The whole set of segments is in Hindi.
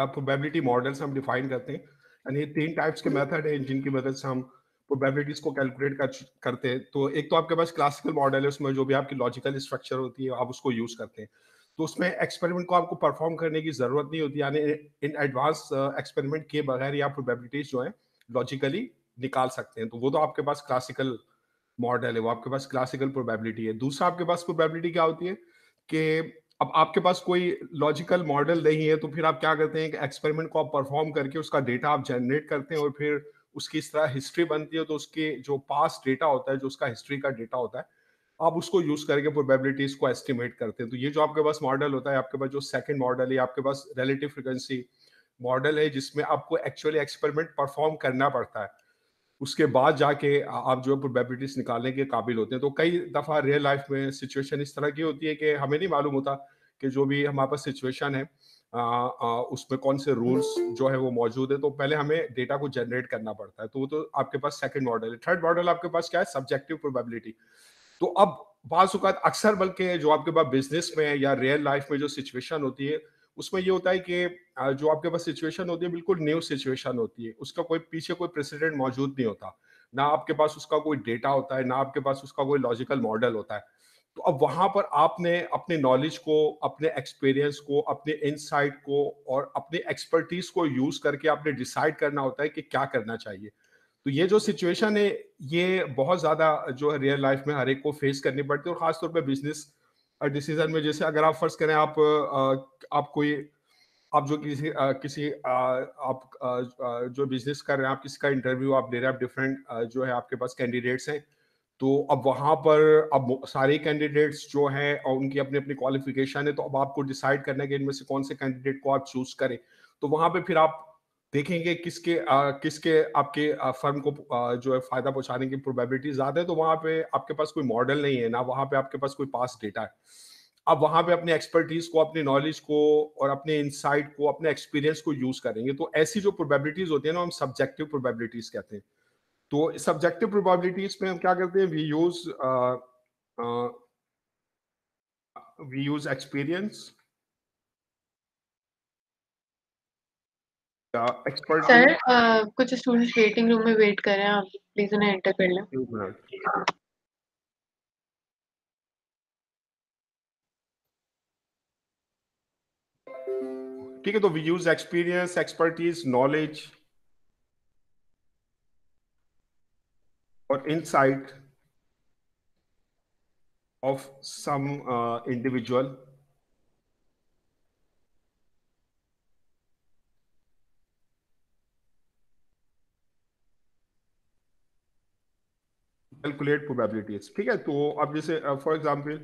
प्रोबेबिलिटी मॉडल्स हम डिफाइन करते हैं यानी ये तीन टाइप्स के मेथड हैं जिनकी मदद से हम प्रोबेबिलिटीज को कैलकुलेट कर, करते हैं तो एक तो आपके पास क्लासिकल मॉडल है उसमें जो भी आपकी लॉजिकल स्ट्रक्चर होती है आप उसको यूज करते हैं तो उसमें एक्सपेरिमेंट को आपको परफॉर्म करने की जरूरत नहीं होती यानी इन एडवांस एक्सपेरिमेंट के बगैर या प्रोबेबिलिटीज जो है लॉजिकली निकाल सकते हैं तो वो तो आपके पास क्लासिकल मॉडल है वो आपके पास क्लासिकल प्रोबेबिलिटी है दूसरा आपके पास प्रोबेबिलिटी क्या होती है कि अब आपके पास कोई लॉजिकल मॉडल नहीं है तो फिर आप क्या करते हैं कि एक्सपेरिमेंट को आप परफॉर्म करके उसका डेटा आप जनरेट करते हैं और फिर उसकी इस तरह हिस्ट्री बनती है तो उसके जो पास डेटा होता है जो उसका हिस्ट्री का डेटा होता है आप उसको यूज करके प्रोबेबिलिटीज को एस्टिमेट करते हैं तो ये जो आपके पास मॉडल होता है आपके पास जो सेकंड मॉडल है आपके पास रिलेटिव फ्रिक्वेंसी मॉडल है जिसमें आपको एक्चुअली एक्सपेरिमेंट परफॉर्म करना पड़ता है उसके बाद जाके आप जो है प्रोबेबिलिटीज निकालने के काबिल होते हैं तो कई दफ़ा रियल लाइफ में सिचुएशन इस तरह की होती है कि हमें नहीं मालूम होता कि जो भी हमारे पास सिचुएशन है आ, आ, उसमें कौन से रूल्स जो है वो मौजूद है तो पहले हमें डेटा को जनरेट करना पड़ता है तो वो तो आपके पास सेकंड मॉडल है थर्ड मॉडल आपके पास क्या है सब्जेक्टिव प्रोबेबिलिटी तो अब बाज़ात अक्सर बल्कि जो आपके पास बिजनेस में या रियल लाइफ में जो सिचुएशन होती है उसमें ये होता है कि जो आपके पास सिचुएशन होती है बिल्कुल न्यू सिचुएशन होती है उसका कोई पीछे कोई प्रेसिडेंट मौजूद नहीं होता ना आपके पास उसका कोई डेटा होता है ना आपके पास उसका कोई लॉजिकल मॉडल होता है तो अब वहां पर आपने अपने नॉलेज को अपने एक्सपीरियंस को अपने इनसाइट को और अपने एक्सपर्टीज को यूज करके आपने डिसाइड करना होता है कि क्या करना चाहिए तो ये जो सिचुएशन है ये बहुत ज़्यादा जो है रियल लाइफ में हर एक को फेस करनी पड़ती है और ख़ासतौर पर बिजनेस डिसीजन में जैसे अगर आप फर्ज करें आप आप कोई आप जो किसी आ, किसी आ, आप आ, जो बिजनेस कर रहे हैं आप किसी का इंटरव्यू आप ले रहे हैं आप डिफरेंट जो है आपके पास कैंडिडेट्स हैं तो अब वहाँ पर अब सारे कैंडिडेट्स जो हैं और उनकी अपनी अपनी क्वालिफिकेशन है तो अब आपको डिसाइड करना है कि इनमें से कौन से कैंडिडेट को आप चूज करें तो वहां पे फिर आप देखेंगे किसके आ, किसके आपके आ, फर्म को आ, जो है फायदा पहुंचाने की प्रोबेबिलिटी ज्यादा है तो वहाँ पे आपके पास कोई मॉडल नहीं है ना वहाँ पे आपके पास कोई पास डेटा है अब वहां पे अपने एक्सपर्टीज को अपने नॉलेज को और अपने इंसाइट को अपने एक्सपीरियंस को यूज करेंगे तो ऐसी जो प्रोबेबिलिटीज होती है ना हम सब्जेक्टिव प्रोबेबिलिटीज कहते हैं तो सब्जेक्टिव प्रोबेबिलिटीज में हम क्या करते हैं we use we use experience expert sir कुछ स्टूडेंट्स वेटिंग रूम में वेट कर रहे हैं आप प्लीज उन्हें एंटर कर लें ठीक है तो we use experience expertise knowledge or insight of some uh, individual calculate probabilities ठीक है तो अब जैसे फॉर uh, एग्जाम्पल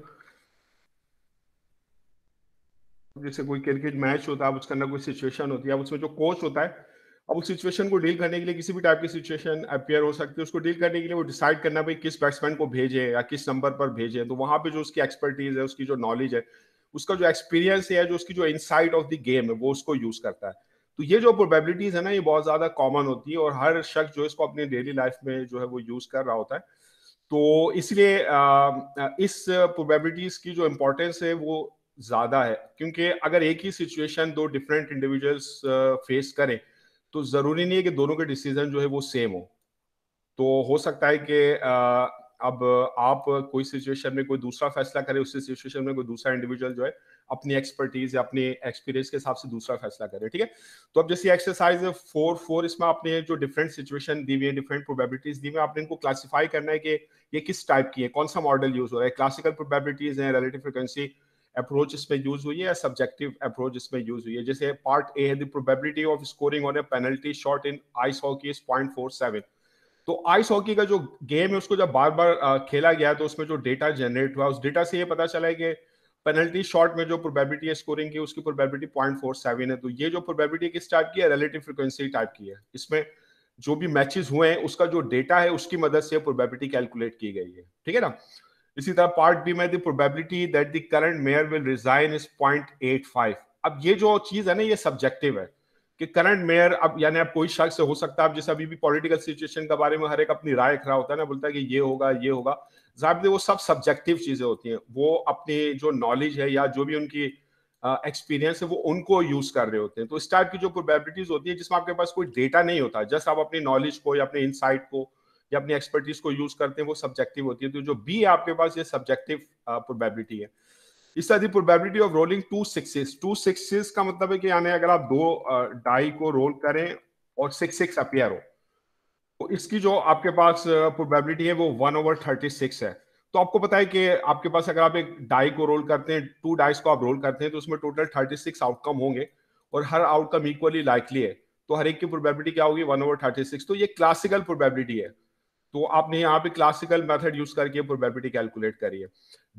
जैसे कोई क्रिकेट मैच होता है उसके अंदर कोई सिचुएशन होती है उसमें जो कोच होता है अब उस सिचुएशन को डील करने के लिए किसी भी टाइप की सिचुएशन अपेयर हो सकती है उसको डील करने के लिए वो डिसाइड करना भाई किस बैट्समैन को भेजे या किस नंबर पर भेजे तो वहां पे जो उसकी एक्सपर्टीज है उसकी जो नॉलेज है उसका जो एक्सपीरियंस है जो उसकी जो इनसाइट ऑफ द गेम है वो उसको यूज करता है तो ये जो प्रोबेबिलिटीज है ना ये बहुत ज्यादा कॉमन होती है और हर शख्स जो इसको अपनी डेली लाइफ में जो है वो यूज कर रहा होता है तो इसलिए इस प्रोबेबिलिटीज की जो इम्पोर्टेंस है वो ज्यादा है क्योंकि अगर एक ही सिचुएशन दो डिफरेंट इंडिविजुअल्स फेस करें तो जरूरी नहीं है कि दोनों के डिसीजन जो है वो सेम हो तो हो सकता है कि अब आप कोई सिचुएशन में कोई दूसरा फैसला करें उस सिचुएशन में कोई दूसरा इंडिविजुअल जो है अपनी एक्सपर्टीज या अपने एक्सपीरियंस के हिसाब से दूसरा फैसला करे ठीक है तो अब जैसे एक्सरसाइज फोर फोर इसमें आपने जो डिफरेंट सिचुएशन दी हुई है डिफरेंट प्रोबेबिलिटीज दी हुई है आपने इनको क्लासीफाई करना है कि ये किस टाइप की है कौन सा मॉडल यूज हो रहा है क्लासिकल प्रोबेबिलिटीज है रिलेटिव फ्रिक्वेंसी अप्रोच इसमें यूज हुई है सब्जेक्टिव अप्रोच इसमें यूज हुई है जैसे पार्ट ए है probability of scoring on a penalty shot in ice hockey is point four seven तो आइस हॉकी का जो गेम है उसको जब बार बार खेला गया तो उसमें जो डेटा जनरेट हुआ उस डेटा से ये पता चला है कि पेनल्टी शॉट में जो प्रोबेबिलिटी है स्कोरिंग की उसकी प्रोबेबिलिटी पॉइंट फोर सेवन है तो ये जो प्रोबेबिलिटी किस टाइप की है रिलेटिव फ्रिक्वेंसी टाइप की है इसमें जो भी मैचेस हुए हैं उसका जो डेटा है उसकी मदद से प्रोबेबिलिटी कैलकुलेट की गई है ठीक है ना इसी तरह पार्ट बी में probability that the current mayor will resign is 0.85 अब ये जो चीज है ना ये सब्जेक्टिव है कि करंट मेयर अब यानी अब कोई शख्स हो सकता है अब जैसे अभी भी पॉलिटिकल सिचुएशन के बारे में हर एक अपनी राय रहा होता है ना बोलता है कि ये होगा ये होगा जाहिर वो सब सब्जेक्टिव चीजें होती हैं वो अपनी जो नॉलेज है या जो भी उनकी एक्सपीरियंस uh, है वो उनको यूज कर रहे होते हैं तो इस टाइप की जो प्रोबेबिलिटीज होती है जिसमें आपके पास कोई डेटा नहीं होता जस्ट आप अपनी नॉलेज को या अपने इनसाइट को या अपनी एक्सपर्टीज को यूज करते हैं वो सब्जेक्टिव होती है तो जो बी आपके पास ये सब्जेक्टिव प्रोबेबिलिटी है इस तरह probability of rolling two sixes two sixes का मतलब है कि यानी अगर आप दो डाई को रोल करें और सिक्स सिक्स अपेयर हो तो इसकी जो आपके पास प्रोबेबिलिटी है वो वन ओवर थर्टी सिक्स है तो आपको पता है कि आपके पास अगर आप एक डाई को रोल करते हैं टू डाइस को आप रोल करते हैं तो उसमें टोटल थर्टी सिक्स आउटकम होंगे और हर आउटकम इक्वली लाइकली है तो हर एक की प्रोबेबिलिटी क्या होगी वन ओवर थर्टी सिक्स तो ये क्लासिकल प्रोबेबिलिटी है तो आपने यहाँ पे क्लासिकल मेथड यूज करके प्रोबेबिलिटी कैलकुलेट करी है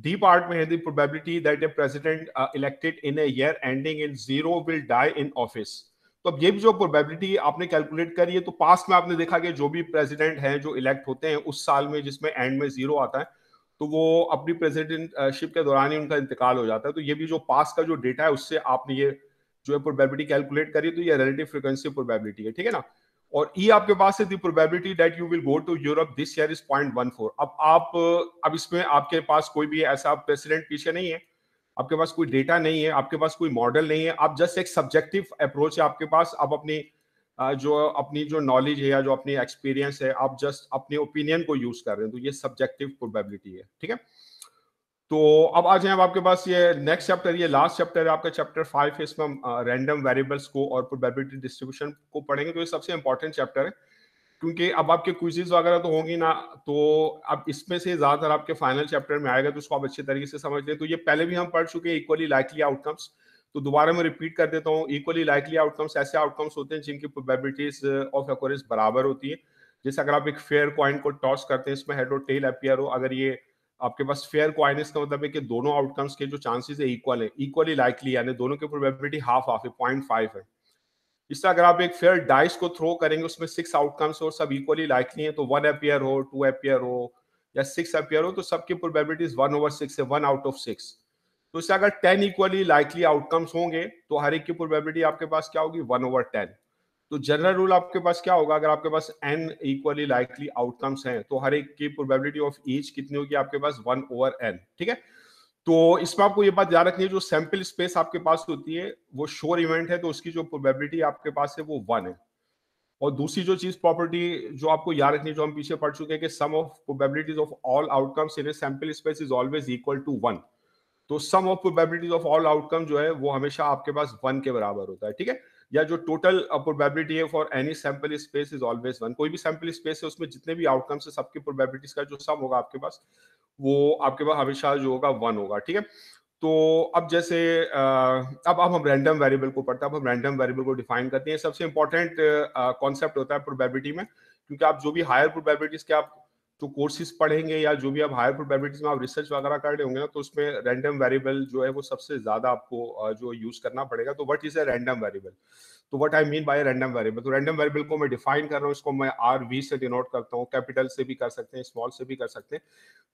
डी पार्ट में है the probability that a president elected in a year ending in zero will die in office तो अब ये भी जो प्रोबेबिलिटी आपने कैलकुलेट करी है तो पास्ट में आपने देखा कि जो भी प्रेसिडेंट है जो इलेक्ट होते हैं उस साल में जिसमें एंड में जीरो आता है तो वो अपनी प्रेसिडेंटशिप के दौरान ही उनका इंतकाल हो जाता है तो ये भी जो पास का जो डेटा है उससे आपने ये जो है प्रोबेबिलिटी कैलकुलेट करी तो ये रिलेटिव फ्रिक्वेंसी प्रोबेबिलिटी है ठीक है ना और ई e आपके पास है probability that you will go to Europe this year is point one four अब आप अब इसमें आपके पास कोई भी ऐसा प्रेसिडेंट पीछे नहीं है आपके पास कोई डेटा नहीं है आपके पास कोई मॉडल नहीं है आप जस्ट एक सब्जेक्टिव अप्रोच है आपके पास आप अपनी जो अपनी जो नॉलेज है या जो अपनी एक्सपीरियंस है आप जस्ट अपने ओपिनियन को यूज कर रहे हैं तो ये सब्जेक्टिव प्रोबेबिलिटी है ठीक है तो अब आ जाए आपके पास ये नेक्स्ट चैप्टर ये लास्ट चैप्टर है आपका चैप्टर फाइव है इसमें हम रैंडम वेरिएबल्स को और प्रोबेबिलिटी डिस्ट्रीब्यूशन को पढ़ेंगे तो ये सबसे इंपॉर्टेंट चैप्टर है क्योंकि अब आपके क्विजेज वगैरह तो होंगी ना तो अब इसमें से ज़्यादातर आपके फाइनल चैप्टर में आएगा तो उसको आप अच्छे तरीके से समझ लें तो ये पहले भी हम पढ़ चुके हैं इक्वली लाइकली आउटकम्स तो दोबारा मैं रिपीट कर देता हूँ इक्वली लाइकली आउटकम्स ऐसे आउटकम्स होते हैं जिनकी प्रोबेबिलिटीज ऑफ अकोरेंस बराबर होती है जैसे अगर आप एक फेयर कॉइन को टॉस करते हैं इसमें हेड और टेल अपियर हो अगर ये आपके पास फेयर क्वाइनेस का मतलब है कि दोनों आउटकम्स के जो चांसेस है इक्वल है इक्वली लाइकली यानी दोनों की प्रोबेबिलिटी हाफ हाफ है पॉइंट फाइव है इससे अगर आप एक फेयर डाइस को थ्रो करेंगे उसमें सिक्स आउटकम्स और सब इक्वली लाइकली है तो वन अपियर हो टू अपियर हो या सिक्स अपियर हो तो सबकी प्रोबेबिलिटीज वन ओवर सिक्स है वन आउट ऑफ सिक्स तो इससे अगर टेन इक्वली लाइकली आउटकम्स होंगे तो हर एक की प्रोबेबिलिटी आपके पास क्या होगी वन ओवर टेन तो जनरल रूल आपके पास क्या होगा अगर आपके पास एन इक्वली लाइकली आउटकम्स हैं तो हर एक की प्रोबेबिलिटी ऑफ ईच कितनी होगी आपके पास वन ओवर एन ठीक है तो इसमें आपको ये बात याद रखनी है जो सैंपल स्पेस आपके पास होती है वो श्योर इवेंट है तो उसकी जो प्रोबेबिलिटी आपके पास है वो वन है और दूसरी जो चीज प्रॉपर्टी जो आपको याद रखनी है जो हम पीछे पढ़ चुके हैं कि sum of probabilities of all outcomes in sample space is always equal to one तो sum of probabilities of all outcome जो है वो हमेशा आपके पास वन के बराबर होता है ठीक है या जो टोटल प्रोबेबिलिटी है for any sample space is always one कोई भी सैंपल स्पेस है उसमें जितने भी आउटकम्स है सबकी प्रोबेबिलिटीज का जो सम होगा आपके पास वो आपके पास हमेशा जो होगा वन होगा ठीक है तो अब जैसे अब अब हम रैंडम वेरिएबल को पढ़ते हैं अब हम रैंडम वेरिएबल को डिफाइन करते हैं सबसे इंपॉर्टेंट कॉन्सेप्ट होता है प्रोबेबिलिटी में क्योंकि आप जो भी हायर प्रोबेबिलिटीज के आप तो कोर्सेज पढ़ेंगे या जो भी आप हायर प्रोबेबिलिटीज में आप रिसर्च वगैरह कर रहे होंगे ना तो उसमें रैंडम वेरिएबल जो है वो सबसे ज्यादा आपको जो यूज करना पड़ेगा तो what is a random variable तो what I mean by random variable तो रैंडम वेरिएबल को मैं डिफाइन कर रहा हूँ इसको मैं आर वी से डिनोट करता हूँ कैपिटल से भी कर सकते हैं स्मॉल से भी कर सकते हैं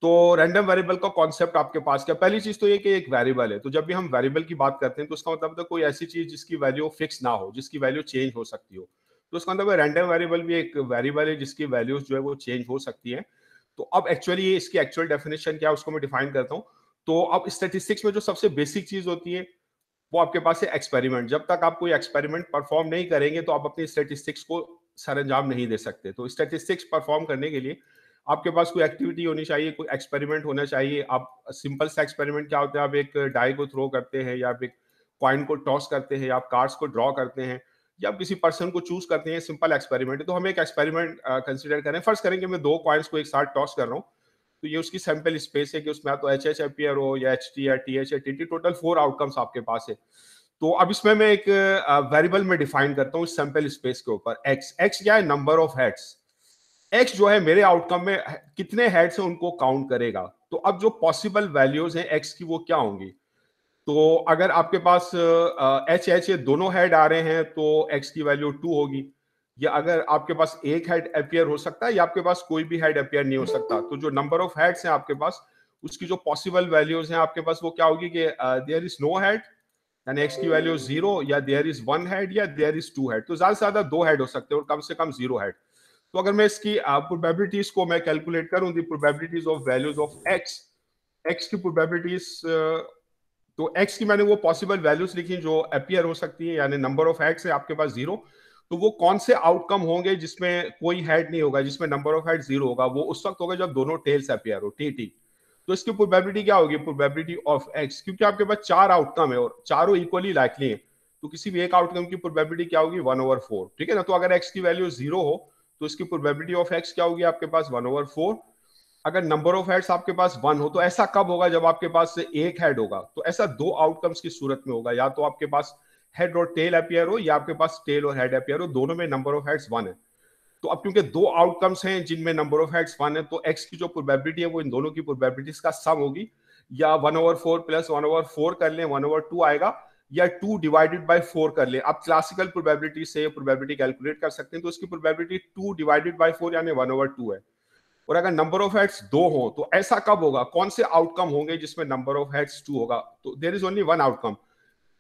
तो रैंडम वेरिएबल का कॉन्सेप्ट आपके पास क्या पहली चीज तो ये कि एक वेरिएबल है तो जब भी हम वेरिएबल की बात करते हैं तो उसका मतलब तो कोई ऐसी चीज जिसकी वैल्यू फिक्स ना हो जिसकी वैल्यू चेंज हो सकती हो तो उसका अंदर रैंडम वेरिएबल भी एक वेरिएबल है जिसकी वैल्यूज जो है वो चेंज हो सकती है तो अब एक्चुअली इसकी एक्चुअल डेफिनेशन क्या है उसको मैं डिफाइन करता हूँ तो अब स्टेटिस्टिक्स में जो सबसे बेसिक चीज होती है वो आपके पास है एक्सपेरिमेंट जब तक आप कोई एक्सपेरिमेंट परफॉर्म नहीं करेंगे तो आप अपने स्टेटिस्टिक्स को सरंजाम नहीं दे सकते तो स्टेटिस्टिक्स परफॉर्म करने के लिए आपके पास कोई एक्टिविटी होनी चाहिए कोई एक्सपेरिमेंट होना चाहिए आप सिंपल सा एक्सपेरिमेंट क्या होता है आप एक डाई को थ्रो करते हैं या आप एक कॉइन को टॉस करते हैं या आप कार्ड्स को ड्रॉ करते हैं जब किसी पर्सन को चूज करते हैं सिंपल एक्सपेरिमेंट तो हम एक एक्सपेरिमेंट कंसिडर करें फर्स्ट करेंगे मैं दो कॉइन्स को एक साथ टॉस कर रहा हूँ तो ये उसकी सैम्पल स्पेस है कि उसमें तो एच एच अपियर हो या एच टी या टी एच या T T total four outcomes आपके पास है तो अब इसमें मैं एक वेरिएबल में डिफाइन करता हूँ सैंपल स्पेस के ऊपर एक्स एक्स क्या है नंबर ऑफ हेड्स एक्स जो है मेरे आउटकम में कितने हेड्स हैं उनको काउंट करेगा तो अब जो पॉसिबल वैल्यूज हैं एक्स की वो क्या होंगी तो अगर आपके पास एच एच ये दोनों हेड आ रहे हैं तो एक्स की वैल्यू टू होगी या अगर आपके पास एक हेड अपियर हो सकता है या आपके पास कोई भी हेड अपेयर नहीं हो सकता तो जो नंबर ऑफ हेड्स हैं आपके पास उसकी जो पॉसिबल वैल्यूज हैं आपके पास वो क्या होगी कि देयर इज नो हेड यानी एक्स की वैल्यू जीरो या देयर इज वन हेड या देयर इज टू हेड तो ज्यादा से ज्यादा दो हेड हो सकते हैं और कम से कम जीरो हेड तो अगर मैं इसकी प्रोबेबिलिटीज को मैं कैलकुलेट करूं the probabilities of values of X x की प्रोबेबिलिटीज तो एक्स की मैंने वो पॉसिबल वैल्यूज लिखी जो अपियर हो सकती है यानी नंबर ऑफ हेड्स है आपके पास जीरो तो वो कौन से आउटकम होंगे जिसमें कोई हेड नहीं होगा जिसमें नंबर ऑफ हेड जीरो होगा वो उस वक्त होगा जब दोनों टेल्स अपियर हो टी टी तो इसकी प्रोबेबिलिटी क्या होगी प्रोबेबिलिटी ऑफ एक्स क्योंकि आपके पास चार आउटकम है और चारों इक्वली लाइकली है तो किसी भी एक आउटकम की प्रोबेबिलिटी क्या होगी वन ओवर फोर ठीक है ना तो अगर एक्स की वैल्यू जीरो हो तो इसकी प्रोबेबिलिटी ऑफ एक्स क्या होगी आपके पास वन ओवर फोर अगर नंबर ऑफ हेड्स आपके पास वन हो तो ऐसा कब होगा जब आपके पास से एक हेड होगा तो ऐसा दो आउटकम्स की सूरत में होगा या तो आपके पास हेड और टेल अपियर हो या आपके पास टेल और हेड अपियर हो दोनों में नंबर ऑफ हेड्स वन है तो अब क्योंकि दो आउटकम्स हैं जिनमें नंबर ऑफ हेड्स वन है तो एक्स की जो प्रोबेबिलिटी है वो इन दोनों की प्रोबेबिलिटीज का सम होगी या one over four plus one over four कर लें वन ओवर टू आएगा या टू डिवाइडेड बाई फोर कर लें आप क्लासिकल प्रोबेबिलिटी से प्रोबेबिलिटी कैलकुलेट कर सकते हैं तो उसकी probability two divided by four यानी वन ओवर टू है और अगर नंबर ऑफ हेड्स दो हो तो ऐसा कब होगा कौन से आउटकम होंगे जिसमें नंबर ऑफ हेड्स टू होगा तो there is only one outcome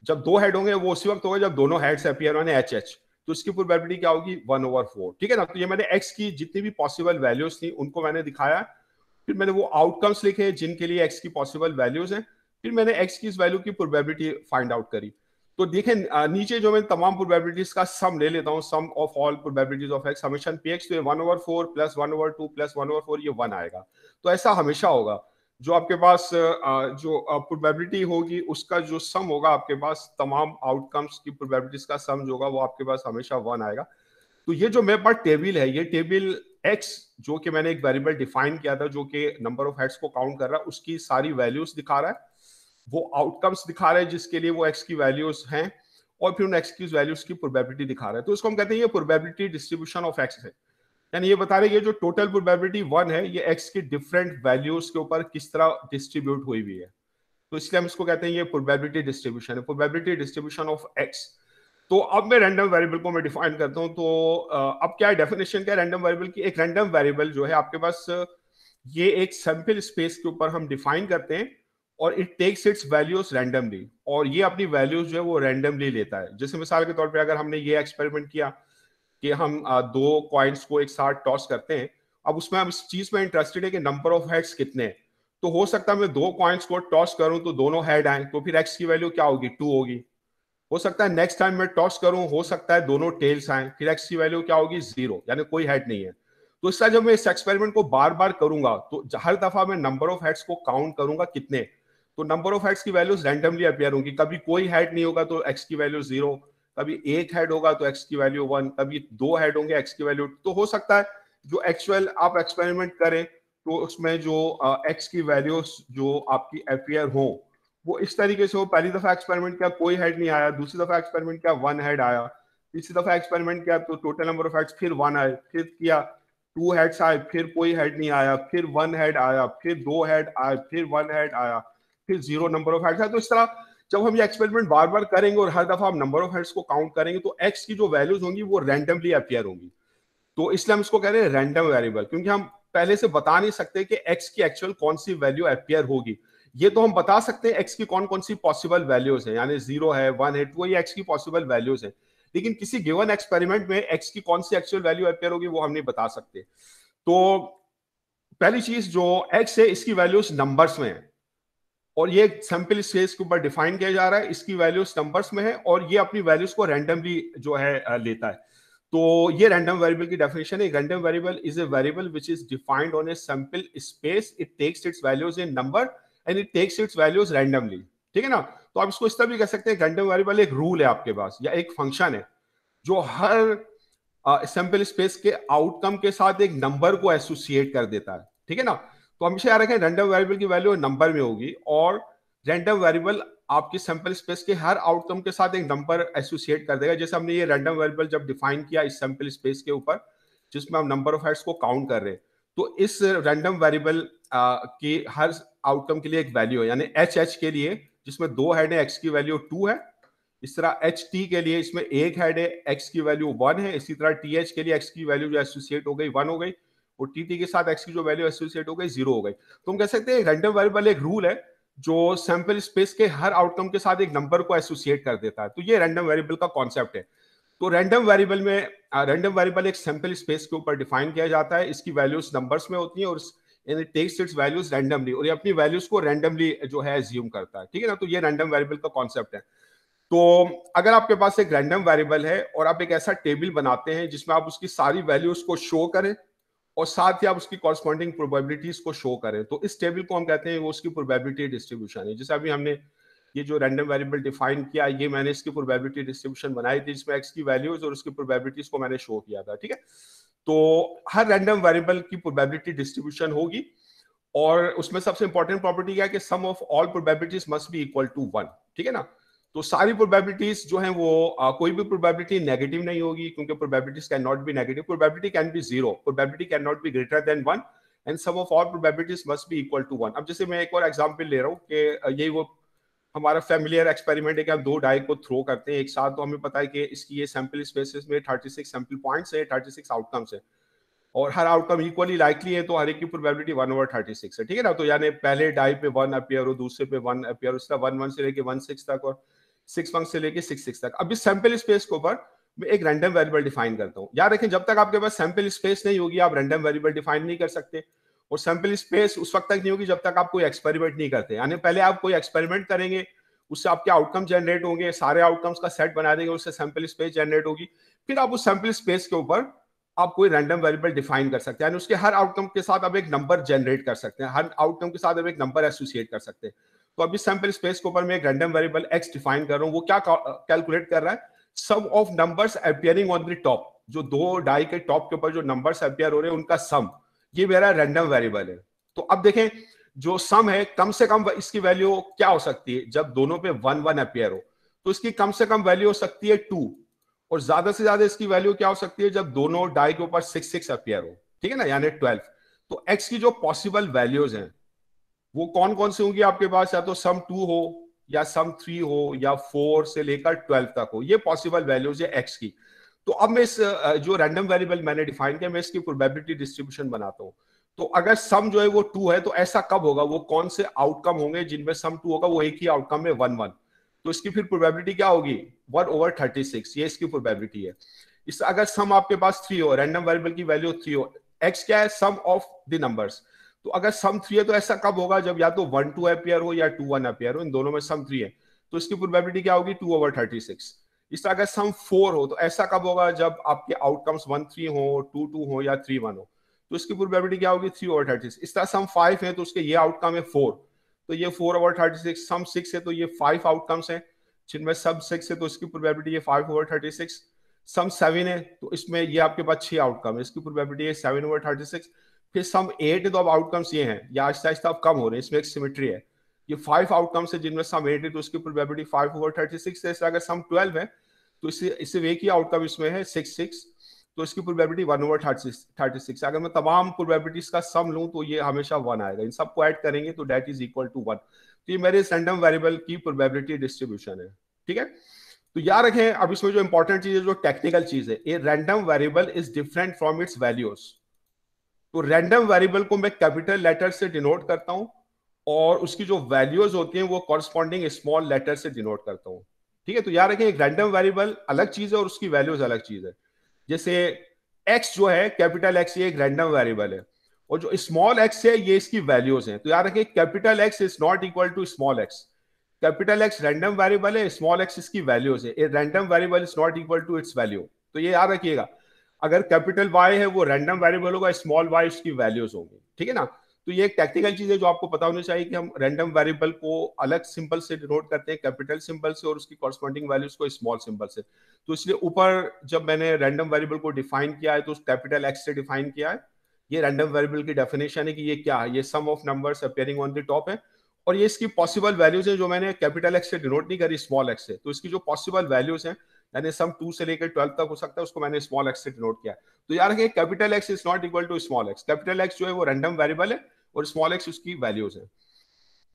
जब दो हेड होंगे वो उसी वक्त होगा जब दोनों heads appear on H H तो इसकी प्रोबेबिलिटी क्या होगी वन ओवर फोर ठीक है ना तो ये मैंने एक्स की जितनी भी पॉसिबल वैल्यूज थी उनको मैंने दिखाया फिर मैंने वो आउटकम्स लिखे जिनके लिए एक्स की पॉसिबल वैल्यूज है फिर मैंने एक्स की इस वैल्यू की प्रोबेबिलिटी फाइंड आउट करी तो देखें नीचे जो मैं तमाम प्रोबेबिलिटीज का सम ले लेता हूँ sum of all probabilities of X summation P X तो ये one over four plus one over two plus one over four ये वन आएगा तो ऐसा हमेशा होगा जो आपके पास जो प्रोबेबिलिटी होगी उसका जो सम होगा आपके पास तमाम आउटकम्स की प्रोबेबिलिटीज का सम जो होगा वो आपके पास हमेशा वन आएगा तो ये जो मेरे पास टेबल है ये टेबल एक्स जो कि मैंने एक वेरिएबल डिफाइन किया था जो कि नंबर ऑफ हेड्स को काउंट कर रहा है उसकी सारी वैल्यूज दिखा रहा है वो आउटकम्स दिखा रहे हैं जिसके लिए वो एक्स की वैल्यूज हैं और फिर उन एक्स की वैल्यूज की प्रोबेबिलिटी दिखा रहे हैं तो इसको हम कहते हैं ये प्रोबेबिलिटी डिस्ट्रीब्यूशन ऑफ एक्स है यानी ये बता रहे हैं जो टोटल प्रोबेबिलिटी वन है ये एक्स की डिफरेंट वैल्यूज के ऊपर किस तरह डिस्ट्रीब्यूट हुई हुई है तो इसलिए हम इसको कहते हैं ये प्रोबेबिलिटी डिस्ट्रीब्यूशन है प्रोबेबिलिटी डिस्ट्रीब्यूशन ऑफ एक्स तो अब मैं रैंडम वेरिएबल को मैं डिफाइन करता हूँ तो अब क्या डेफिनेशन क्या रैंडम वेरिएबल की एक रैंडम वेरिएबल जो है आपके पास ये एक सैम्पल स्पेस के ऊपर हम डिफाइन करते हैं और it takes its values randomly और ये अपनी वैल्यूज जो है वो रैंडमली लेता है जैसे मिसाल के तौर पे अगर हमने ये एक्सपेरिमेंट किया कि हम दो कॉइन्स को एक साथ टॉस करते हैं अब उसमें हम इस चीज में इंटरेस्टेड है कि नंबर ऑफ हेड्स कितने हैं तो हो सकता है मैं दो कॉइन्स को टॉस करूं तो दोनों हेड आए तो फिर एक्स की वैल्यू क्या होगी टू होगी हो सकता है नेक्स्ट टाइम मैं टॉस करूं हो सकता है दोनों टेल्स आए फिर एक्स की वैल्यू क्या होगी जीरो यानी कोई हेड नहीं है तो तरह जब मैं इस एक्सपेरिमेंट को बार बार करूंगा तो हर दफा मैं नंबर ऑफ हेड्स को काउंट करूंगा कितने तो नंबर ऑफ हेड्स की वैल्यूज रैंडमली अपेयर होंगी कभी कोई हेड नहीं होगा तो एक्स की वैल्यू जीरो कभी एक हेड होगा तो एक्स की वैल्यू वन कभी दो हेड होंगे एक्स की वैल्यू तो हो सकता है जो एक्चुअल आप एक्सपेरिमेंट करें तो उसमें जो एक्स की वैल्यूज जो आपकी अपेयर हो वो इस तरीके से हो पहली दफा एक्सपेरिमेंट किया कोई हेड नहीं आया दूसरी दफा एक्सपेरिमेंट किया वन हेड आया तीसरी दफा एक्सपेरिमेंट किया तो टोटल नंबर ऑफ हेड्स फिर वन आए फिर किया टू हेड्स आए फिर कोई हेड नहीं आया फिर वन हेड आया फिर दो हेड आए फिर वन हेड आया फिर जीरो नंबर ऑफ हेड्स है तो इस तरह जब हम ये एक्सपेरिमेंट बार बार करेंगे और हर दफा हम नंबर ऑफ हेड्स को काउंट करेंगे तो एक्स की जो वैल्यूज होंगी वो रैंडमली अपियर होंगी तो इसलिए हम इसको कह रहे हैं रैंडम वेरिएबल क्योंकि हम पहले से बता नहीं सकते कि एक्स की एक्चुअल कौन सी वैल्यू अपियर होगी ये तो हम बता सकते हैं एक्स की कौन कौन सी पॉसिबल वैल्यूज है यानी जीरो है वन है टू ये एक्स की पॉसिबल वैल्यूज है लेकिन किसी गिवन एक्सपेरिमेंट में एक्स की कौन सी एक्चुअल वैल्यू अपेयर होगी वो हम नहीं बता सकते तो पहली चीज जो एक्स है इसकी वैल्यूज नंबर्स में है और ये सैंपल स्पेस के ऊपर डिफाइन किया जा रहा है इसकी वैल्यूज नंबर्स में है और ये अपनी वैल्यूज को रैंडमली जो है लेता है तो ये रैंडम वेरिएबल की डेफिनेशन है random variable is a variable which is defined on a sample space it takes its values in number and it takes its values randomly ठीक है ना तो आप इसको इस तरह भी कह सकते हैं रैंडम वेरिएबल एक रूल है आपके पास या एक फंक्शन है जो हर सैंपल uh, स्पेस के आउटकम के साथ एक नंबर को एसोसिएट कर देता है ठीक है ना तो हमेशा याद रखें रैंडम वेरिएबल की वैल्यू नंबर में होगी और रैंडम वेरिएबल आपकी सैंपल स्पेस के हर आउटकम के साथ एक नंबर एसोसिएट कर देगा जैसे हमने ये रैंडम वेरिएबल जब डिफाइन किया इस सैंपल स्पेस के ऊपर जिसमें हम नंबर ऑफ हेड्स को काउंट कर रहे हैं तो इस रैंडम वेरिएबल की हर आउटकम के लिए एक वैल्यू है यानी एच एच के लिए जिसमें दो हेड है एक्स की वैल्यू टू है इस तरह एच टी के लिए इसमें एक हेड है एक्स की वैल्यू वन है इसी तरह टी एच के लिए एक्स की वैल्यू जो एसोसिएट हो गई वन हो गई वो टी टी के साथ एक्स की जो वैल्यू एसोसिएट हो गई जीरो हो गई तो हम कह सकते हैं रैंडम वेरिएबल एक रूल है जो सैंपल स्पेस के हर आउटकम के साथ एक नंबर को एसोसिएट कर देता है तो ये रैंडम वेरिएबल का कॉन्सेप्ट है तो रैंडम वेरिएबल में रैंडम वेरिएबल एक सैंपल स्पेस के ऊपर डिफाइन किया जाता है इसकी वैल्यूज नंबर्स में होती है और इट्स वैल्यूज रैंडमली और ये अपनी वैल्यूज को रैंडमली जो है एज्यूम करता है ठीक है ना तो ये रैंडम वेरिएबल का कॉन्सेप्ट है तो अगर आपके पास एक रैंडम वेरिएबल है और आप एक ऐसा टेबल बनाते हैं जिसमें आप उसकी सारी वैल्यूज को शो करें और साथ ही आप उसकी कॉरस्पॉन्डिंग प्रोबेबिलिटीज को शो करें तो इस टेबल को हम कहते हैं वो उसकी प्रोबेबिलिटी डिस्ट्रीब्यूशन है जैसे अभी हमने ये जो रैंडम वेरिएबल डिफाइन किया ये मैंने इसकी प्रोबेबिलिटी डिस्ट्रीब्यूशन बनाई थी जिसमें एक्स की वैल्यूज और उसकी प्रोबेबिलिटीज को मैंने शो किया था ठीक है तो हर रैंडम वेरिएबल की प्रोबेबिलिटी डिस्ट्रीब्यूशन होगी और उसमें सबसे इंपॉर्टेंट प्रॉपर्टी क्या है कि sum of all probabilities must be equal to one ठीक है ना तो सारी प्रोबेबिलिटीज जो है वो आ, कोई भी प्रोबेबिलिटी नेगेटिव नहीं होगी क्योंकि probabilities can not be negative probability can be zero probability can not be greater than one and sum of all probabilities must be equal to one अब जैसे मैं एक और एग्जाम्पल ले रहा हूँ कि यही वो हमारा फेमिलियर एक्सपेरिमेंट है कि हम दो डाई को थ्रो करते हैं एक साथ तो हमें पता है कि इसकी ये सैम्पल स्पेसिस में थर्टी सिक्स सैम्पल पॉइंट्स है थर्टी सिक्स आउटकम्स है और हर आउटकम इक्वली लाइकली है तो हर एक की probability one over thirty six है ठीक है ना तो यानी पहले डाई पे वन अपेयर हो दूसरे पे वन अपेयर हो तरह वन वन से लेके वन सिक्स तक और सिक्स वन से लेके सिक्स सिक्स तक अब इस सैंपल स्पेस के ऊपर मैं एक रैंडम वेरिएबल डिफाइन करता हूँ याद रखें जब तक आपके पास सैंपल स्पेस नहीं होगी आप रैंडम वेरिएबल डिफाइन नहीं कर सकते और सैंपल स्पेस उस वक्त तक नहीं होगी जब तक आप कोई एक्सपेरिमेंट नहीं करते यानी पहले आप कोई एक्सपेरिमेंट करेंगे उससे आपके आउटकम जनरेट होंगे सारे आउटकम्स का सेट बना देंगे उससे सैंपल स्पेस जनरेट होगी फिर आप उस सैंपल स्पेस के ऊपर आप कोई रैंडम वेरिएबल डिफाइन कर सकते हैं यानी उसके हर आउटकम के साथ आप एक नंबर जनरेट कर सकते हैं हर आउटकम के साथ आप एक नंबर एसोसिएट कर सकते हैं तो अभी सैंपल स्पेस के ऊपर मैं एक रैंडम वेरिएबल एक्स डिफाइन कर रहा हूं वो क्या कैलकुलेट uh, कर रहा है sum of numbers appearing on the top जो दो डाई के टॉप के ऊपर जो नंबर्स अपीयर हो रहे हैं उनका सम ये मेरा रैंडम वेरिएबल है तो अब देखें जो सम है कम से कम इसकी वैल्यू क्या हो सकती है जब दोनों पे वन वन अपीयर हो तो इसकी कम से कम वैल्यू हो सकती है टू और ज्यादा से ज्यादा इसकी वैल्यू क्या हो सकती है जब दोनों डाई के ऊपर सिक्स सिक्स अपीयर हो ठीक है ना यानी ट्वेल्व तो एक्स की जो पॉसिबल वैल्यूज हैं वो कौन कौन से होंगे आपके पास या तो सम टू हो या सम थ्री हो या फोर से लेकर ट्वेल्व तक हो ये पॉसिबल वैल्यूज है एक्स की तो अब मैं इस जो रैंडम वेरिएबल मैंने डिफाइन किया मैं इसकी प्रोबेबिलिटी डिस्ट्रीब्यूशन बनाता हूँ तो अगर सम जो है वो टू है तो ऐसा कब होगा वो कौन से आउटकम होंगे जिनमें सम टू होगा वो एक ही आउटकम है वन वन तो इसकी फिर प्रोबेबिलिटी क्या होगी वन ओवर थर्टी सिक्स ये इसकी प्रोबेबिलिटी है इस अगर सम आपके पास थ्री हो रैंडम वेरिएबल की वैल्यू थ्री हो एक्स क्या है सम ऑफ द नंबर्स तो अगर सम थ्री है तो ऐसा कब होगा जब या तो वन टू अपेयर हो या टू वन अपेयर हो इन दोनों में सम थ्री है तो इसकी प्रोबेबिलिटी क्या होगी टू ओवर थर्टी सिक्स इस तरह अगर सम फोर हो तो ऐसा कब होगा जब आपके आउटकम्स वन थ्री हो टू टू हो या थ्री वन हो तो इसकी प्रोबेबिलिटी क्या होगी थ्री ओवर थर्टी सिक्स इस तरह सम फाइव है तो उसके ये आउटकम है फोर तो ये four over thirty six sum six है तो ये फाइव आउटकम्स है जिनमें सब सिक्स है तो इसकी प्रोबेबिलिटी ये five over thirty six sum seven है तो इसमें ये आपके पास छह आउटकम है इसकी प्रोबेबिलिटी है सेवन ओवर थर्टी सिक्स फिर सम एट तो अब आउटकम्स ये हैं या आहिस्ता आहिस्ता अब कम हो रहे हैं इसमें एक सिमेट्री है ये फाइव आउटकम्स है जिनमें सम एट है तो उसकी probability five over thirty six है अगर सम ट्वेल्व है तो इससे इससे एक ही आउटकम इसमें है सिक्स सिक्स तो इसकी probability one over thirty six अगर मैं तमाम प्रोबेबिलिटीज का सम लूँ तो ये हमेशा वन आएगा इन सबको ऐड करेंगे तो that is equal to one तो ये मेरे रैंडम वेरिएबल की प्रोबेबिलिटी डिस्ट्रीब्यूशन है ठीक है तो याद रखें अब इसमें जो इंपॉर्टेंट चीज है जो टेक्निकल चीज है a random variable is different from its values तो रैंडम वेरिएबल को मैं कैपिटल लेटर से डिनोट करता हूं और उसकी जो वैल्यूज होती हैं वो कॉरस्पॉन्डिंग स्मॉल लेटर से डिनोट करता हूं ठीक है तो याद रखें एक रैंडम वेरिएबल अलग चीज है और उसकी वैल्यूज अलग चीज है जैसे एक्स जो है कैपिटल एक्स ये एक रैंडम वेरिएबल है और जो स्मॉल एक्स है ये इसकी वैल्यूज हैं तो याद रखें capital X is not equal to small X capital X random variable है स्मॉल एक्स इसकी वैल्यूज है random variable is not equal to its value तो ये याद रखिएगा अगर कैपिटल वाई है वो रैंडम वेरिएबल होगा स्मॉल वाई उसकी वैल्यूज होंगी ठीक है ना तो ये एक टेक्निकल चीज है जो आपको पता होनी चाहिए कि हम रैंडम वेरिएबल को अलग सिंबल से डिनोट करते हैं कैपिटल सिंबल से और उसकी कॉरस्पॉन्डिंग वैल्यूज को स्मॉल सिंबल से तो इसलिए ऊपर जब मैंने रैंडम वेरिएबल को डिफाइन किया है तो उस कैपिटल एक्स से डिफाइन किया है ये रैंडम वेरिएबल की डेफिनेशन है कि ये क्या है ये sum of numbers appearing on the top है और ये इसकी पॉसिबल वैल्यूज है जो मैंने कैपिटल एक्स से डिनोट नहीं करी स्मॉल एक्स से तो इसकी जो पॉसिबल वैल्यूज है यानी सम टू से लेकर ट्वेल्व तक हो सकता है उसको मैंने स्मॉल एक्स से डिनोट किया तो यार रखें capital X is not equal to small X capital X जो है वो रैंडम वेरिएबल है और स्मॉल एक्स उसकी वैल्यूज है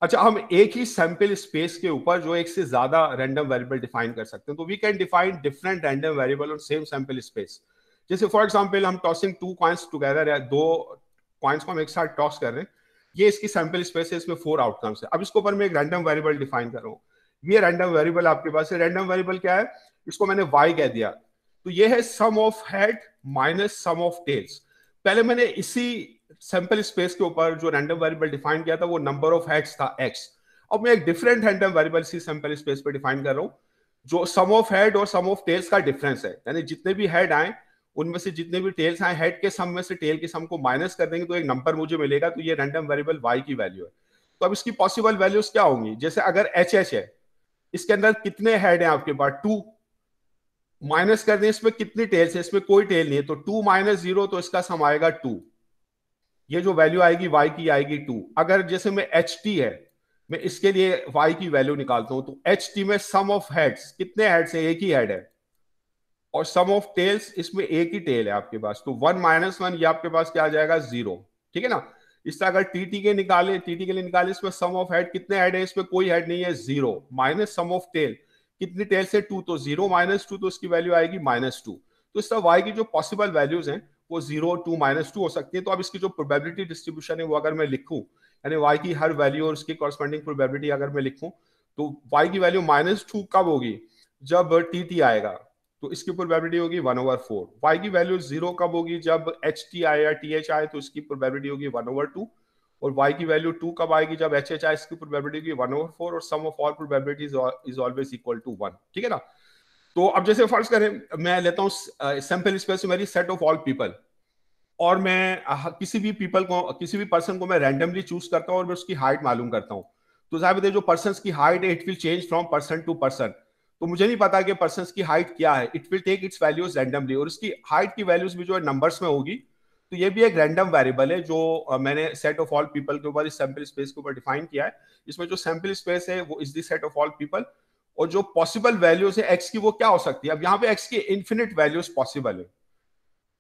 अच्छा हम एक ही सैंपल स्पेस के ऊपर जो एक से ज्यादा रैंडम वेरिएबल डिफाइन कर सकते हैं तो we can define different random variable और सेम सैंपल स्पेस जैसे फॉर एग्जांपल हम टॉसिंग टू कॉइंस टुगेदर या दो कॉइंस को हम एक साथ टॉस कर रहे हैं ये इसकी सैंपल स्पेस है इसमें फोर आउटकम्स है अब इसके ऊपर मैं एक रैंडम वेरिएबल डिफाइन कर रहा हूँ ये रैंडम वेरिएबल आपके पास है रैंडम वेरिएबल क्या है इसको मैंने वाई कह दिया तो ये है sum of head minus sum of tails पहले मैंने इसी सैंपल स्पेस के ऊपर जो रैंडम वेरिएबल डिफाइन किया था वो नंबर ऑफ हेड्स था एक्स अब मैं एक डिफरेंट रैंडम वेरिएबल इसी सैंपल स्पेस पे डिफाइन कर रहा हूँ जो सम ऑफ हेड और सम ऑफ टेल्स का डिफरेंस है यानी जितने भी हेड आए उनमें से जितने भी टेल्स आए हेड के सम में से टेल के सम को माइनस कर देंगे तो एक नंबर मुझे मिलेगा तो ये रैंडम वेरिएबल वाई की वैल्यू है तो अब इसकी पॉसिबल वैल्यूज क्या होंगी जैसे अगर एच एच है इसके अंदर कितने हेड हैं आपके पास टू माइनस कर दें इसमें कितनी टेल्स है इसमें कोई टेल नहीं है तो टू माइनस जीरो तो इसका सम आएगा टू ये जो वैल्यू आएगी वाई की आएगी टू अगर जैसे मैं एच टी है मैं इसके लिए वाई की वैल्यू निकालता हूं तो एच टी में सम ऑफ हेड्स कितने हेड्स है एक ही हेड है और सम ऑफ टेल्स इसमें एक ही टेल है आपके पास तो वन माइनस वन ये आपके पास क्या आ जाएगा जीरो ठीक है ना इस तरह अगर टी टी के निकाले टी टी के लिए निकाले इसमें सम ऑफ हेड कितने हेड है इसमें कोई हेड नहीं है zero minus sum of tail कितनी टेल से टू तो जीरो माइनस टू तो उसकी वैल्यू आएगी माइनस टू तो इस तरह वाई की जो पॉसिबल वैल्यूज हैं वो जीरो टू माइनस टू हो सकती है तो अब इसकी जो प्रोबेबिलिटी डिस्ट्रीब्यूशन है वो अगर मैं लिखूँ यानी वाई की हर वैल्यू और उसकी कॉरस्पॉन्डिंग प्रोबेबिलिटी अगर मैं लिखूँ तो वाई की वैल्यू माइनस टू कब होगी जब टी टी आएगा तो इसकी प्रोबेबिलिटी होगी वन ओवर फोर वाई की वैल्यू जीरो कब होगी जब एच टी आए या टी एच आए तो इसकी प्रोबेबिलिटी होगी वन ओवर टू और वाई की वैल्यू टू कब आएगी जब एच एच आई प्रोबेबिलिटी की वन ओवर फोर और sum of all probability is always equal to one ठीक है ना तो अब जैसे फर्ज करें मैं लेता हूँ सैम्पल स्पेस मेरी सेट ऑफ ऑल पीपल और मैं किसी भी पीपल को किसी भी पर्सन को मैं रैंडमली चूज करता हूँ और मैं उसकी हाइट मालूम करता हूँ तो जाहिर जो पर्सन की हाइट है it will change from person to person तो मुझे नहीं पता कि पर्सन की हाइट क्या है it will take its values randomly और उसकी हाइट की वैल्यूज भी जो है नंबर्स में होगी तो ये भी एक रैंडम वेरिएबल है जो मैंने सेट ऑफ ऑल पीपल के ऊपर इस सैंपल स्पेस के ऊपर डिफाइन किया है इसमें जो सैंपल स्पेस है वो is the set of all people और जो पॉसिबल वैल्यूज है एक्स की वो क्या हो सकती है अब यहाँ पे एक्स की इन्फिनिट वैल्यूज पॉसिबल है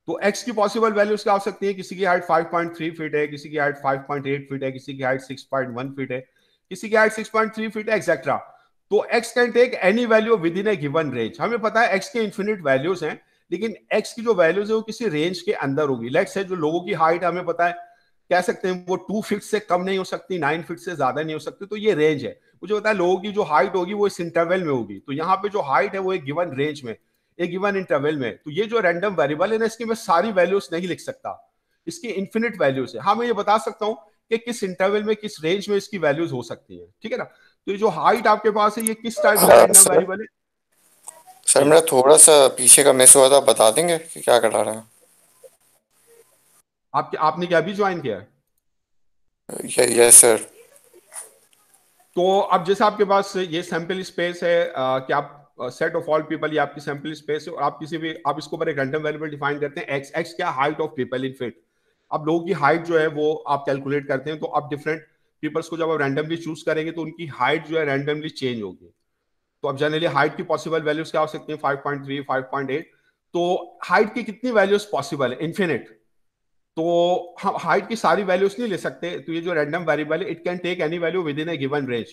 तो एक्स की पॉसिबल वैल्यूज क्या हो सकती है किसी की हाइट 5.3 फीट है किसी की हाइट 5.8 फीट है किसी की हाइट 6.1 फीट है किसी की हाइट 6.3 फीट है एक्सेट्रा तो X can take any value within a given range हमें पता है एक्स के इन्फिनिट वैल्यूज हैं लेकिन एक्स की जो वैल्यूज है वो किसी रेंज के अंदर होगी लेट्स है जो लोगों की हाइट हमें पता है कह सकते हैं वो टू फिट से कम नहीं हो सकती नाइन फिट से ज्यादा नहीं हो सकती तो ये रेंज है मुझे पता है लोगों की जो हाइट होगी वो इस इंटरवेल में होगी तो यहाँ पे जो हाइट है वो एक गिवन रेंज में एक गिवन इंटरवेल में तो ये जो रैंडम वेरिएबल है ना इसकी मैं सारी वैल्यूज नहीं लिख सकता इसकी इन्फिनिट वैल्यूज है हाँ मैं ये बता सकता हूँ कि किस इंटरवेल में किस रेंज में इसकी वैल्यूज हो सकती है ठीक है ना तो ये जो हाइट आपके पास है ये किस टाइप का रैंडम वेरिएबल है सर मेरा थोड़ा सा पीछे का मिस हुआ था बता देंगे कि क्या करा रहे हैं आप आपने क्या अभी ज्वाइन किया है यस सर तो अब जैसे आपके पास ये सैंपल स्पेस है कि आप सेट ऑफ ऑल पीपल ये आपकी सैंपल स्पेस है और आप किसी भी आप इसको पर एक रैंडम वेरिएबल डिफाइन करते हैं एक्स एक्स क्या height of people in feet अब लोगों की हाइट जो है वो आप कैलकुलेट करते हैं तो आप डिफरेंट पीपल्स को जब आप रैंडमली चूज करेंगे तो उनकी हाइट जो है रैंडमली चेंज होगी तो अब जनरली हाइट की पॉसिबल वैल्यूज क्या हो सकती है 5.3 5.8 तो हाइट की कितनी वैल्यूज पॉसिबल है इन्फिनेट तो हम हाइट की सारी वैल्यूज नहीं ले सकते तो ये जो रैंडम वेरिएबल है it can take any value within a given range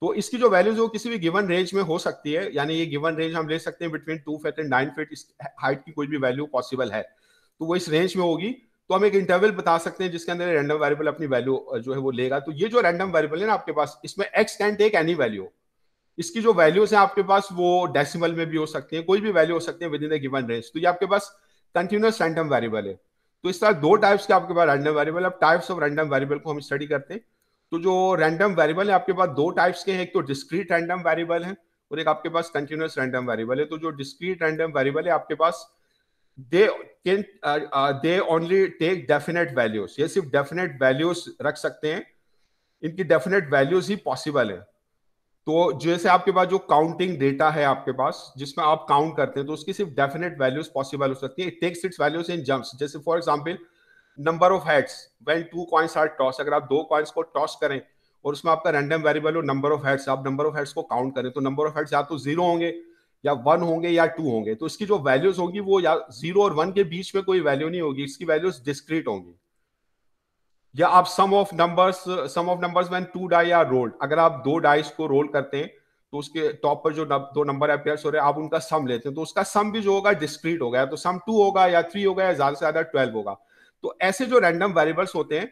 तो इसकी जो वैल्यूज वो किसी भी गिवन रेंज में हो सकती है यानी ये गिवन रेंज हम ले सकते हैं between two feet and nine feet इस हाइट की कोई भी वैल्यू पॉसिबल है तो वो इस रेंज में होगी तो हम एक इंटरवल बता सकते हैं जिसके अंदर रैंडम वेरिएबल अपनी वैल्यू जो है वो लेगा तो ये जो रैंडम वेरिएबल है ना आपके पास इसमें X can take any value इसकी जो वैल्यूज हैं आपके पास वो डेसिमल में भी हो सकती हैं कोई भी वैल्यू हो सकती है within the given range तो ये आपके पास कंटिन्यूस रैंडम वेरिएबल है तो इस तरह दो टाइप्स के आपके पास रैंडम वेरिएबल अब टाइप्स ऑफ रैंडम वेरिएबल को हम स्टडी करते हैं तो जो रैंडम वेरिएबल है आपके पास दो टाइप्स के हैं एक तो डिस्क्रीट रैंडम वेरिएबल है और एक आपके पास कंटिन्यूस रैंडम वेरिएबल है तो जो डिस्क्रीट रैंडम वेरिएबल है आपके पास they can they only take definite values ये सिर्फ डेफिनेट वैल्यूज रख सकते हैं इनकी डेफिनेट वैल्यूज ही पॉसिबल है तो जैसे आपके पास जो काउंटिंग डेटा है आपके पास जिसमें आप काउंट करते हैं तो उसकी सिर्फ डेफिनेट वैल्यूज पॉसिबल हो सकती है it takes its values in jumps जैसे for example number of heads when two coins are toss अगर आप दो कॉइंस को टॉस करें और उसमें आपका रैंडम वेरिएबल हो नंबर ऑफ हेड्स आप नंबर ऑफ हेड्स को काउंट करें तो नंबर ऑफ हेड्स या तो जीरो होंगे या वन होंगे या टू होंगे तो इसकी जो वैल्यूज होंगी वो या जीरो और वन के बीच में कोई वैल्यू नहीं होगी इसकी वैल्यूज डिस्क्रीट होंगी या आप sum of numbers sum of numbers when two die are rolled अगर आप दो डाइस को रोल करते हैं तो उसके टॉप पर जो दो नंबर अपेयर्स हो रहे हैं आप उनका सम लेते हैं तो उसका सम भी जो होगा डिस्क्रीट होगा तो सम टू होगा या थ्री तो होगा या ज्यादा से ज्यादा ट्वेल्व होगा तो ऐसे जो रैंडम वेरिएबल्स होते हैं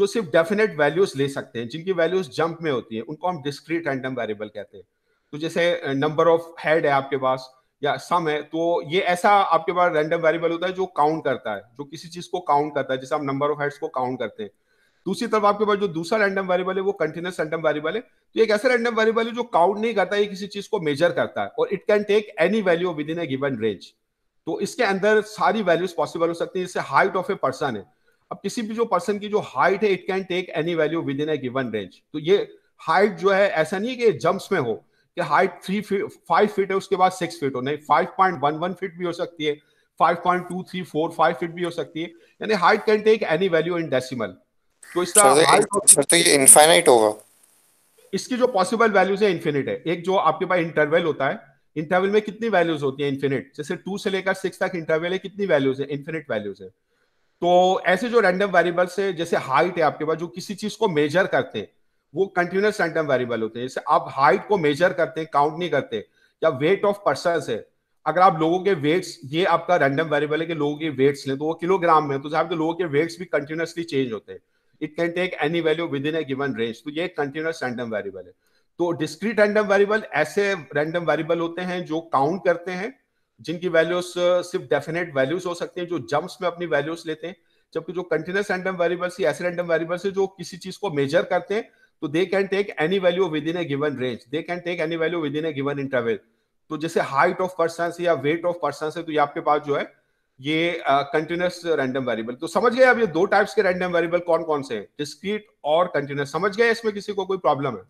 जो सिर्फ डेफिनेट वैल्यूज ले सकते हैं जिनकी वैल्यूज जंप में होती है उनको हम डिस्क्रीट रैंडम वेरिएबल कहते हैं तो जैसे नंबर ऑफ हेड है आपके पास या सम है तो ये ऐसा आपके पास रैंडम वेरिएबल होता है जो काउंट करता है जो किसी चीज को काउंट करता है जैसे आप नंबर ऑफ हेड्स को काउंट करते हैं दूसरी तरफ आपके पास जो दूसरा रैंडम वेरिएबल है वो कंटिन्यूस रैंडम वेरिएबल है तो एक ऐसा रैंडम वेरिएबल है जो काउंट नहीं करता ये किसी चीज को मेजर करता है और it can take any value within a given range तो इसके अंदर सारी वैल्यूज पॉसिबल हो सकती है जैसे हाइट ऑफ ए पर्सन है अब किसी भी जो पर्सन की जो हाइट है it can take any value within a given range तो ये हाइट जो है ऐसा नहीं है कि जम्प्स में हो कि height three feet five feet है उसके बाद सिक्स फीट हो नहीं five point one one feet भी हो सकती है five point two three four five feet भी हो सकती है यानी height can take any value in decimal तो इस तरह होगा इसकी जो पॉसिबल वैल्यूज है इन्फिनिट है एक जो आपके पास इंटरवल होता है इंटरवल में कितनी वैल्यूज होती है इन्फिनिट जैसे टू से लेकर सिक्स तक इंटरवल है कितनी वैल्यूज है इन्फिनिट वैल्यूज है तो ऐसे जो रैंडम वेरिएबल्स है जैसे हाइट है आपके पास जो किसी चीज को मेजर करते हैं वो कंटिन्यूस रैंडम वेरिएबल होते हैं जैसे आप हाइट को मेजर करते हैं काउंट नहीं करते या वेट ऑफ पर्सन है अगर आप लोगों के वेट्स ये आपका रैंडम वेरिएबल है कि लोगों के वेट्स लें तो वो किलोग्राम में तो साहब तो लोगों के वेट्स भी कंटिन्यूसली चेंज होते हैं it can take any value within a given range तो ये कंटिन्यूस रैंडम वेरिएबल है तो डिस्क्रीट रैंडम वेरिएबल ऐसे रैंडम वेरिएबल होते हैं जो काउंट करते हैं जिनकी वैल्यूज सिर्फ डेफिनेट वैल्यूज हो सकते हैं जो जम्प्स में अपनी वैल्यूज लेते हैं जबकि जो कंटिन्यूस रैंडम वेरिएबल्स ऐसे रैंडम वेरिएबल्स है जो किसी चीज को मेजर करते हैं तो they can take any value within a given range they can take any value within a given interval तो जैसे हाइट ऑफ पर्सन या वेट ऑफ पर्सन है तो ये आपके पास जो है ये कंटिन्यूस रैंडम वेरिएबल तो समझ गए अब ये दो टाइप्स के रैंडम वेरिएबल कौन कौन से हैं डिस्क्रीट और कंटिन्यूस समझ गए इसमें किसी को कोई प्रॉब्लम है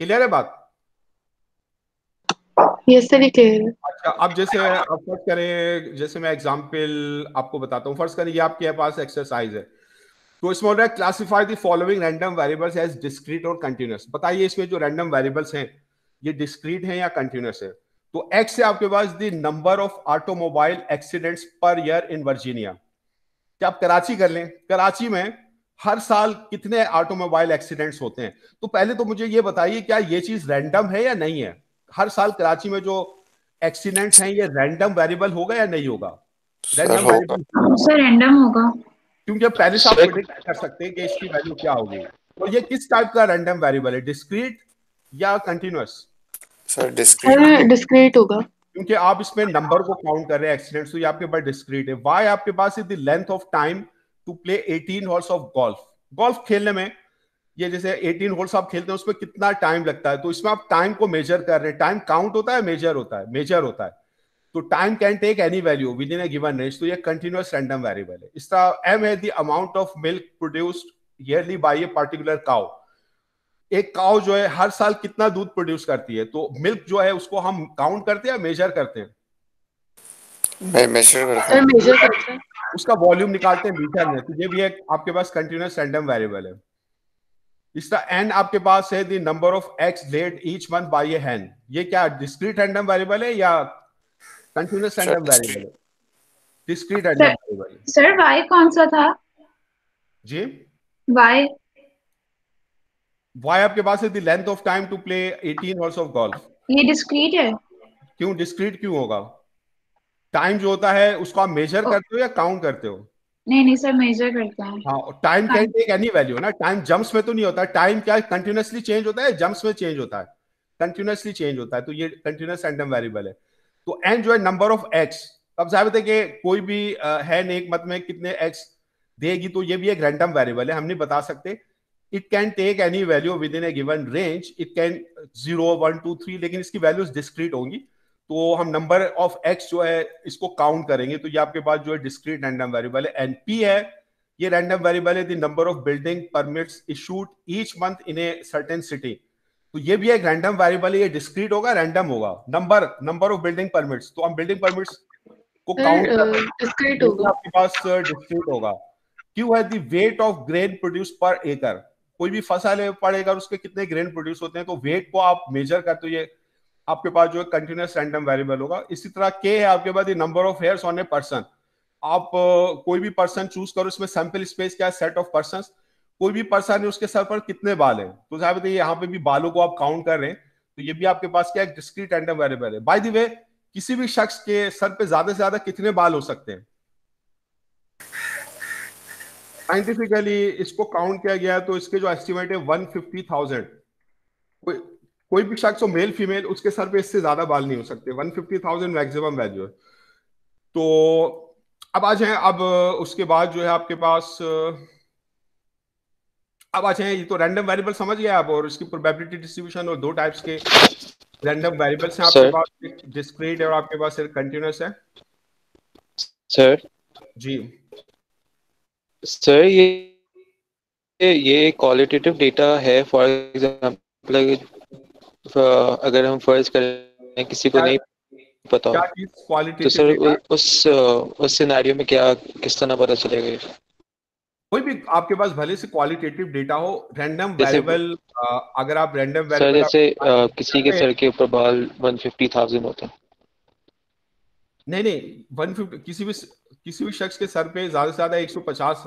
क्लियर है बात यस सर क्लियर अच्छा अब जैसे आप फर्स्ट करें जैसे मैं एग्जांपल आपको बताता हूँ फर्स्ट करें ये आपके पास एक्सरसाइज है इसमें बोल रहा है classify the following random variables as discrete और कंटिन्यूस बताइए इसमें जो रैंडम वेरिएबल्स हैं ये डिस्क्रीट हैं या कंटिन्यूस है तो एक्स है आपके पास the number of automobile accidents per year in Virginia क्या आप कराची कर लें कराची में हर साल कितने ऑटोमोबाइल एक्सीडेंट्स होते हैं तो पहले तो मुझे ये बताइए क्या ये चीज रैंडम है या नहीं है हर साल कराची में जो एक्सीडेंट्स हैं ये रैंडम वेरिएबल होगा या नहीं होगा रैंडम वेरिएबल सर रैंडम होगा क्योंकि पेरिस आप प्रेडिक्ट कर सकते हैं कि इसकी वैल्यू क्या होगी तो ये किस टाइप का रैंडम वेरिएबल है डिस्क्रीट या कंटिन्यूअस सर डिस्क्रीट डिस्क्रीट होगा क्योंकि आप इसमें नंबर को काउंट कर रहे हैं एक्सीडेंट्स तो ये आपके पास डिस्क्रीट है व्हाई आपके पास is the length of time to play 18 holes of golf golf खेलने में ये जैसे 18 होल्स आप खेलते हैं उसमें कितना टाइम लगता है तो इसमें आप टाइम को मेजर कर रहे हैं टाइम काउंट होता है मेजर होता है मेजर होता है तो time can take any value within a given range तो ये कंटिन्यूस रैंडम वेरिएबल है. इसका एम है the amount of milk produced yearly by a particular cow एक काउ जो है हर साल कितना दूध प्रोड्यूस करती है तो मिल्क जो है उसको हम काउंट करते हैं या मेजर करते हैं मैं मेजर करता हूं मेजर करता हूं उसका वॉल्यूम निकालते हैं मीटर में तो ये भी एक आपके पास कंटिन्यूस रैंडम वेरिएबल है इसका एन आपके पास है the number of eggs laid each month by a hen ये क्या डिस्क्रीट रैंडम वेरिएबल है या continuous random variable discrete random variable sir Y कौन सा था जी वाई वाई आपके पास है the length of time to play 18 holes of golf ये डिस्क्रीट है क्यों डिस्क्रीट क्यों होगा टाइम जो होता है उसको आप मेजर oh. करते हो या काउंट करते हो नहीं नहीं सर मेजर करते हैं हाँ time can take any value ना टाइम जंप्स में तो नहीं होता टाइम क्या कंटिन्यूसली चेंज होता है जंप्स में चेंज होता है कंटिन्यूसली चेंज होता है तो ये कंटिन्यूस रैंडम वेरिएबल है तो एन जो है नंबर ऑफ एक्स अब साहब थे कि कोई भी है नेक मत में कितने एक्स देगी तो ये भी एक रैंडम वेरिएबल है हम नहीं बता सकते it can take any value within a given range it can zero one two three लेकिन इसकी वैल्यूज डिस्क्रीट होंगी तो हम नंबर ऑफ एक्स जो है इसको काउंट करेंगे तो ये आपके पास जो है डिस्क्रीट रैंडम वेरिएबल है एन पी है ये रैंडम वेरिएबल है the number of building permits issued each month in a certain city तो ये भी एक रैंडम वेरिएबल है ये डिस्क्रीट होगा रैंडम होगा number number of building permits तो हम बिल्डिंग परमिट्स को काउंट डिस्क्रीट होगा आपके पास डिस्क्रीट होगा क्यों है the weight of grain produce per acre कोई भी फसल पर एकर उसके कितने ग्रेन प्रोड्यूस होते हैं तो वेट को आप मेजर करते हो ये आपके पास जो है कंटिन्यूस रैंडम वेरिएबल होगा इसी तरह के है आपके पास number of hairs on a person आप कोई भी पर्सन चूज करो इसमें सैंपल स्पेस क्या है सेट ऑफ पर्सन कोई भी पर्सन है उसके सर पर कितने बाल हैं तो साहब बताइए यहाँ पे भी बालों को आप काउंट कर रहे हैं तो ये भी आपके पास क्या एक डिस्क्रीट एंडम वेरिएबल है बाय द वे किसी भी शख्स के सर पे ज्यादा से ज्यादा कितने बाल हो सकते हैं साइंटिफिकली इसको काउंट किया गया है तो इसके जो एस्टिमेट है वन फिफ्टी थाउजेंड कोई भी शख्स हो मेल फीमेल उसके सर पे इससे ज्यादा बाल नहीं हो सकते one fifty thousand maximum value है तो अब आ जाए अब उसके बाद जो है आपके पास uh, अब अच्छा ये तो रैंडम वेरिएबल समझ गया आप और इसकी प्रोबेबिलिटी डिस्ट्रीब्यूशन और दो टाइप्स के रैंडम वेरिएबल्स हैं आपके पास डिस्क्रीट और आपके पास सिर्फ कंटीन्यूअस है सर जी सर ये ये क्वालिटेटिव डेटा है फॉर एग्जांपल अगर हम फर्ज करें किसी को नहीं पता तो सर उस उस सिनेरियो में क्या किस तरह पता चलेगा कोई भी आपके पास भले से क्वालिटेटिव डेटा हो रैंडम वेरिएबल अगर आप रैंडम वेरिएबल जैसे किसी के सर के ऊपर बाल 150,000 होता है नहीं नहीं 150 किसी भी किसी भी शख्स के सर पे ज्यादा से ज्यादा 150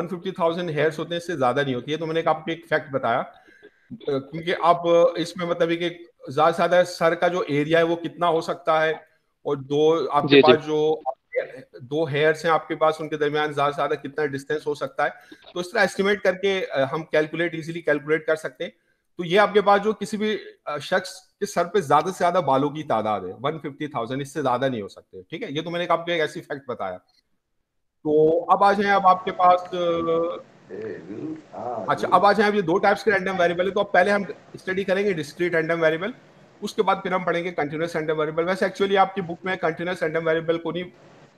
150,000 हेयर्स होते हैं इससे ज्यादा नहीं होती है तो मैंने आपको एक फैक्ट बताया क्योंकि आप इसमें मतलब कि ज्यादा से ज्यादा सर का जो एरिया है वो कितना हो सकता है और दो आपके पास जो दो हेयर्स हैं आपके पास उनके दरमियान ज़्यादा से ज़्यादा कितना डिस्टेंस हो सकता है तो इस तरह एस्टिमेट करके हम कैलकुलेट इजीली कैलकुलेट कर सकते हैं तो ये आपके पास जो किसी भी शख्स के सर पे ज़्यादा से ज़्यादा बालों की तादाद है वन फिफ्टी थाउजेंड इससे ज़्यादा नहीं हो सकते ठीक है ये तो मैंने आपको एक ऐसी फैक्ट बताया तो अब आ जाए अब आपके पास अच्छा अब आ जाए अब ये दो टाइप्स के रैंडम वेरिएबल है तो अब पहले हम स्टडी करेंगे डिस्क्रीट रैंडम वेरिएबल उसके बाद फिर हम पढ़ेंगे कंटिन्यूस रैंडम वेरिएबल वैसे एक्चुअली आपकी बुक में कंटिन्यूस रैंडम वेरिएबल को नहीं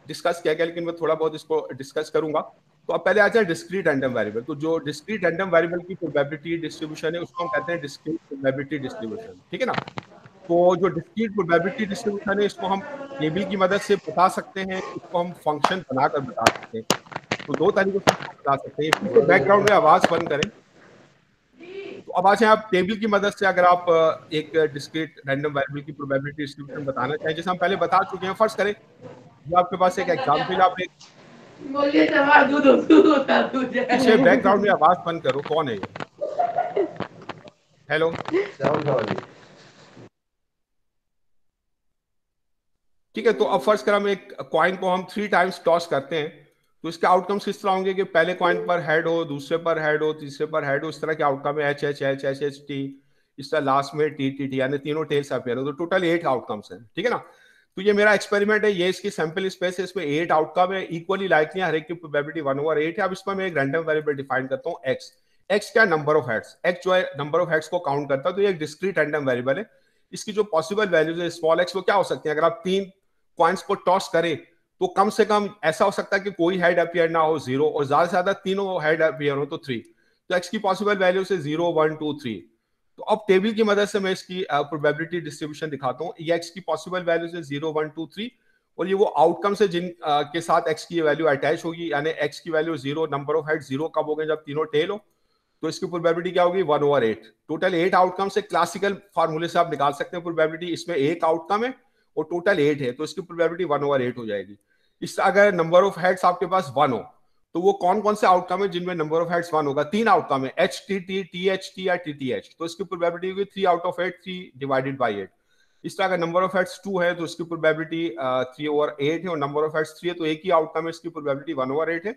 डिस्कस किया गया लेकिन मैं थोड़ा बहुत इसको डिस्कस करूंगा तो अब पहले आ जाए डिस्क्रीट रैंडम वेरिएबल तो जो डिस्क्रीट रैंडम वेरिएबल की प्रोबेबिलिटी डिस्ट्रीब्यूशन है उसको हम कहते हैं डिस्क्रीट प्रोबेबिलिटी डिस्ट्रीब्यूशन ठीक है ना तो जो डिस्क्रीट प्रोबेबिलिटी डिस्ट्रीब्यूशन है इसको हम टेबल की मदद से बता सकते हैं इसको हम फंक्शन बनाकर बता सकते हैं तो दो तरीकों से बता सकते हैं बैकग्राउंड में आवाज़ बंद करें तो अब आज आप टेबल की मदद से अगर आप एक डिस्क्रीट रैंडम वेरिएबल की प्रोबेबिलिटी डिस्ट्रीब्यूशन बताना चाहें जैसे हम पहले बता चुके हैं फर्स्ट करें जो आपके पास एक एग्जाम्पल आप एक पीछे बैकग्राउंड में आवाज बंद करो कौन है ये हेलो ठीक है तो अब फर्स्ट क्रम एक क्वाइन को हम थ्री टाइम्स टॉस करते हैं तो इसके आउटकम्स किस तरह होंगे कि पहले कॉइन तो- पर हेड हो दूसरे पर हेड हो तीसरे पर हेड हो इस तरह के आउटकम है H H H H H T इस तरह लास्ट में टी टी टी यानी तीनों टेल्स अपेयर हो तो टोटल एट आउटकम्स हैं ठीक है ना तो ये मेरा एक्सपेरिमेंट है ये इसकी सैंपल स्पेस है इसमें एट आउटकम है इक्वली लाइकली हर एक की प्रोबेबिलिटी वन ओवर एट है अब इसमें मैं एक रैंडम वेरिएबल डिफाइन करता हूँ एक्स एक्स क्या नंबर ऑफ हेड्स एक्स जो है नंबर ऑफ हेड्स को काउंट करता है तो ये एक डिस्क्रीट रैंडम वेरिएबल है इसकी जो पॉसिबल वैल्यूज है स्मॉल एक्स वो क्या हो सकती है अगर आप तीन कॉइन्स को टॉस करें तो कम से कम ऐसा हो सकता है कि कोई हेड अपियर ना हो जीरो और ज्यादा से ज्यादा तीनों हेड अपियर हो तो थ्री तो एक्स की पॉसिबल वैल्यू से जीरो वन टू थ्री तो अब टेबल की मदद से मैं इसकी प्रोबेबिलिटी uh, डिस्ट्रीब्यूशन दिखाता हूँ ये एक्स की पॉसिबल वैल्यू से जीरो वन टू थ्री और ये वो आउटकम से जिन आ, uh, के साथ एक्स की वैल्यू अटैच होगी यानी एक्स की value zero number of head zero कब हो गए जब तीनों टेल हो तो इसकी प्रोबेबिलिटी क्या होगी one over eight total eight outcome से क्लासिकल फार्मूले से आप निकाल सकते हैं प्रोबेबिलिटी इसमें एक आउटकम है और टोटल एट है तो इसकी प्रोबेबिलिटी वन ओवर एट हो जाएगी इस अगर नंबर ऑफ हेड्स आपके पास वन हो तो वो कौन कौन से आउटकम है जिनमें नंबर ऑफ हेड्स वन होगा तीन आउटकम है H T T T H T या टी टी एच तो इसकी प्रोबेबिलिटी होगी three out of eight three divided by eight इस तरह का नंबर ऑफ हेड्स टू है तो इसकी प्रोबेबिलिटी थ्री ओवर एट है और नंबर ऑफ हेड्स थ्री है तो एक ही आउटकम है इसकी प्रोबेबिलिटी वन ओवर एट है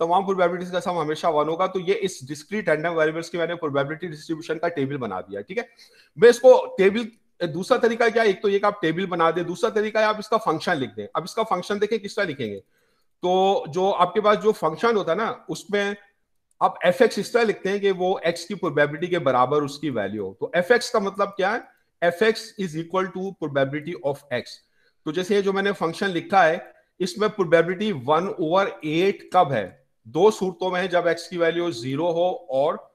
तमाम प्रोबेबिलिटीज का सम हमेशा वन होगा तो ये इस डिस्क्रीट रैंडम वेरिएबल्स की मैंने प्रोबेबिलिटी डिस्ट्रीब्यूशन का टेबल बना दिया ठीक है मैं इसको टेबल दूसरा तरीका क्या एक तो एक आप टेबल बना दे दूसरा तरीका है आप इसका फंक्शन लिख दें अब इसका फंक्शन देखें किस तरह लिखेंगे तो जो आपके पास जो फंक्शन होता है ना उसमें आप एफ एक्स इस तरह लिखते हैं कि वो एक्स की प्रोबेबिलिटी के बराबर उसकी वैल्यू हो तो एफ एक्स का मतलब क्या है F X is equal to probability of x तो जैसे ये जो मैंने फंक्शन लिखा है इसमें प्रोबेबिलिटी वन ओवर एट कब है दो सूरतों में है जब एक्स की वैल्यू जीरो हो और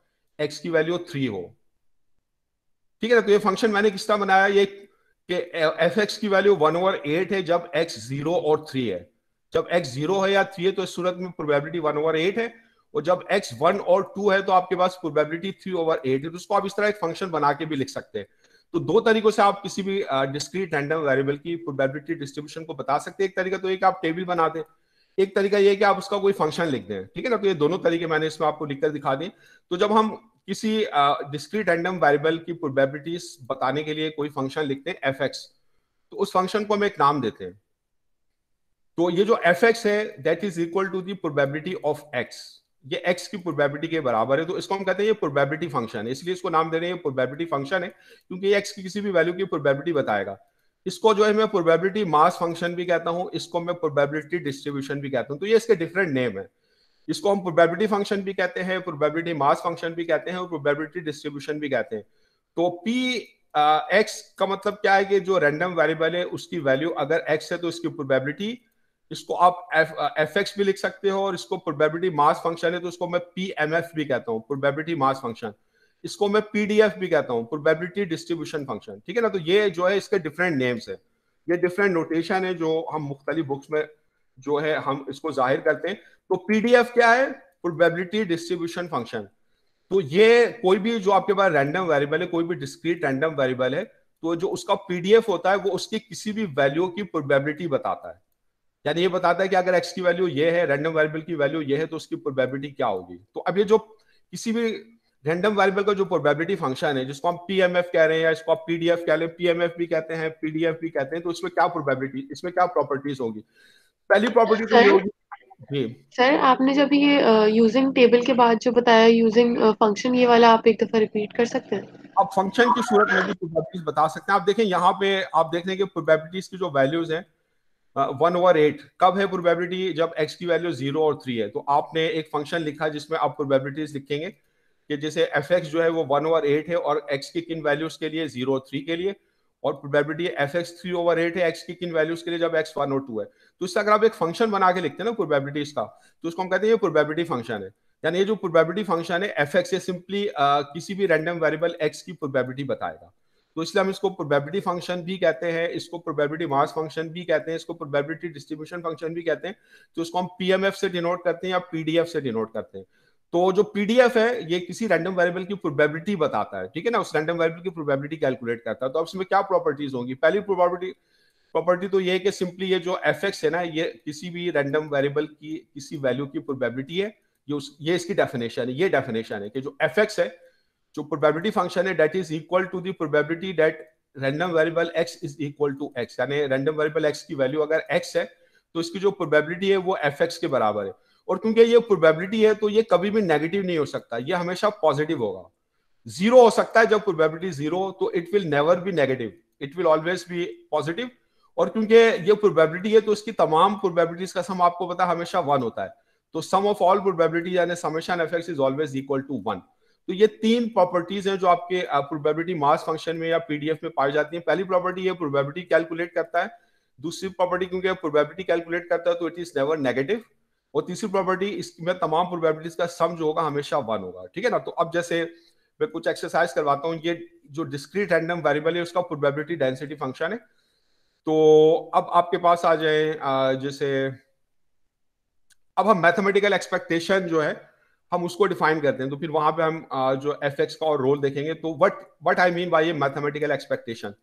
एक्स की वैल्यू थ्री हो ठीक है ना तो ये फंक्शन मैंने किस तरह बनाया ये कि एफ एक्स की वैल्यू वन ओवर एट है जब एक्स जीरो और थ्री है जब एक्स जीरो है या थ्री है तो इस सूरत में प्रोबेबिलिटी वन ओवर एट है और जब एक्स वन और टू है तो आपके पास प्रोबेबिलिटी थ्री ओवर एट है तो उसको आप इस तरह एक फंक्शन बना के भी लिख सकते हैं तो दो तरीकों से आप किसी भी डिस्क्रीट रैंडम वेरिएबल की प्रोबेबिलिटी डिस्ट्रीब्यूशन को बता सकते हैं एक तरीका तो एक आप टेबल बना दें एक तरीका ये है कि आप उसका कोई फंक्शन लिख दें ठीक है ना तो ये दोनों तरीके मैंने इसमें आपको लिखकर दिखा दें तो जब हम किसी डिस्क्रीट रैंडम वेरिएबल की प्रोबेबिलिटीज बताने के लिए कोई फंक्शन लिखते हैं एफ तो उस फंक्शन को हम एक नाम देते हैं तो ये जो एफ एक्स है that is equal to the probability of X ये x की प्रोबेबिलिटी के बराबर है तो इसको हम कहते हैं ये प्रोबेबिलिटी फंक्शन है इसलिए इसको नाम दे रहे हैं प्रोबेबिलिटी फंक्शन है क्योंकि x की किसी भी वैल्यू की प्रोबेबिलिटी बताएगा इसको जो है मैं प्रोबेबिलिटी मास फंक्शन भी कहता हूँ इसको मैं प्रोबेबिलिटी डिस्ट्रीब्यूशन भी कहता हूँ तो ये इसके डिफरेंट नेम है इसको हम प्रोबेबिलिटी फंक्शन भी कहते हैं प्रोबेबिलिटी मास फंक्शन भी कहते हैं और प्रोबेबिलिटी डिस्ट्रीब्यूशन भी कहते हैं तो पी एक्स का मतलब क्या है कि जो रैंडम वेरिएबल है उसकी वैल्यू अगर एक्स है तो इसकी प्रोबेबिलिटी इसको आप एफ एक्स भी लिख सकते हो और इसको प्रोबेबिलिटी मास फंक्शन है तो इसको मैं पी एम एफ भी कहता हूँ प्रोबेबिलिटी मास फंक्शन इसको मैं पीडीएफ भी कहता हूँ प्रोबेबिलिटी डिस्ट्रीब्यूशन फंक्शन ठीक है ना तो ये जो है इसके डिफरेंट नेम्स है ये डिफरेंट नोटेशन है जो हम मुख्तलिफ बुक्स में जो है हम इसको जाहिर करते हैं तो पीडीएफ क्या है प्रोबेबिलिटी डिस्ट्रीब्यूशन फंक्शन तो ये कोई भी जो आपके पास रैंडम वेरिएबल है कोई भी डिस्क्रीट रैंडम वेरिएबल है तो जो उसका पीडीएफ होता है वो उसकी किसी भी वैल्यू की प्रोबेबिलिटी बताता है यानी ये बताता है कि अगर एक्स की वैल्यू ये है रैंडम वेरिएबल की वैल्यू ये है तो उसकी प्रोबेबिलिटी क्या होगी तो अब ये जो किसी भी रैंडम वेरिएबल का जो प्रोबेबिलिटी फंक्शन है जिसको हम पीएमएफ कह रहे हैं या इसको आप पीडीएफ कह रहे हैं पीएमएफ भी कहते हैं पीडीएफ भी कहते हैं तो इसमें क्या प्रोबेबिलिटी इसमें क्या प्रॉपर्टीज होगी पहली प्रॉपर्टी तो होगी सर आपने जब ये यूजिंग टेबल के बाद जो बताया यूजिंग फंक्शन ये वाला आप एक दफा रिपीट कर सकते हैं आप फंक्शन की सूरत में भी प्रोबेबिलिटीज बता सकते हैं आप देखें यहाँ पे आप देख रहे प्रोबेबिलिटीज की जो वैल्यूज हैं वन ओवर एट कब है प्रोबेबिलिटी जब एक्स की वैल्यू जीरो और थ्री है तो आपने एक फंक्शन लिखा जिसमें आप प्रोबेबिलिटीज लिखेंगे कि जैसे एफ एक्स जो है वो वन ओवर एट है और एक्स की किन वैल्यूज के लिए जीरो और थ्री के लिए और probability F X three over eight है एक्स की किन वैल्यूज के लिए जब एक्स वन और टू है तो इससे अगर आप एक फंक्शन बना के लिखते हैं ना प्रोबेबिलिटीज का तो उसको हम कहते हैं ये प्रोबेबिलिटी फंक्शन है यानी ये जो प्रोबेबिलिटी फंक्शन है एफ एक्स ये सिंपली किसी भी रैंडम वेरिएबल एक्स की प्रोबेबिलिटी बताएगा तो इसलिए हम इसको प्रोबेबिलिटी फंक्शन भी कहते हैं इसको प्रोबेबिलिटी मास फंक्शन भी कहते हैं इसको प्रोबेबिलिटी डिस्ट्रीब्यूशन फंक्शन भी कहते हैं तो इसको हम पीएमएफ से डिनोट करते हैं या पीडीएफ से डिनोट करते हैं तो जो पीडीएफ है ये किसी रैंडम वेरिएबल की प्रोबेबिलिटी बताता है ठीक है ना उस रैंडम वेरिएबल की प्रोबेबिलिटी कैलकुलेट करता है तो अब इसमें क्या प्रॉपर्टीज होंगी पहली प्रोबेबिलिटी प्रॉपर्टी तो ये है कि सिंपली ये जो एफ है ना ये किसी भी रैंडम वेरिएबल की किसी वैल्यू की प्रोबेबिलिटी है ये उस ये इसकी डेफिनेशन है ये डेफिनेशन है कि जो एफ है जो प्रोबेबिलिटी फंक्शन है that is equal to the probability that random variable X is equal to X यानी रैंडम वेरिएबल एक्स की वैल्यू अगर एक्स है तो इसकी जो प्रोबेबिलिटी है वो एफ के बराबर है और क्योंकि ये प्रोबेबिलिटी है तो ये कभी भी नेगेटिव नहीं हो सकता ये हमेशा पॉजिटिव होगा जीरो हो सकता है जब प्रोबेबिलिटी जीरो तो it will never be negative it will always be positive और क्योंकि ये प्रोबेबिलिटी है तो इसकी तमाम प्रोबेबिलिटीज का सम आपको पता हमेशा वन होता है तो सम ऑफ ऑल प्रोबेबिलिटी यानी summation F X is always equal to one तो ये तीन प्रॉपर्टीज हैं जो आपके प्रोबेबिलिटी मास फंक्शन में या पीडीएफ में पाई जाती हैं पहली प्रॉपर्टी ये प्रोबेबिलिटी कैलकुलेट करता है दूसरी प्रॉपर्टी क्योंकि प्रोबेबिलिटी कैलकुलेट करता है तो इट इज नेवर नेगेटिव और तीसरी प्रॉपर्टी इसमें तमाम प्रोबेबिलिटीज का सम जो होगा हमेशा वन होगा ठीक है ना तो अब जैसे मैं कुछ एक्सरसाइज करवाता हूँ ये जो डिस्क्रीट रैंडम वेरिएबल है उसका प्रोबेबिलिटी डेंसिटी फंक्शन है तो अब आपके पास आ जाए जैसे अब हम मैथमेटिकल एक्सपेक्टेशन जो है हम उसको डिफाइन करते हैं तो फिर वहां पे हम जो एफ का और रोल देखेंगे तो what what I mean by mathematical expectation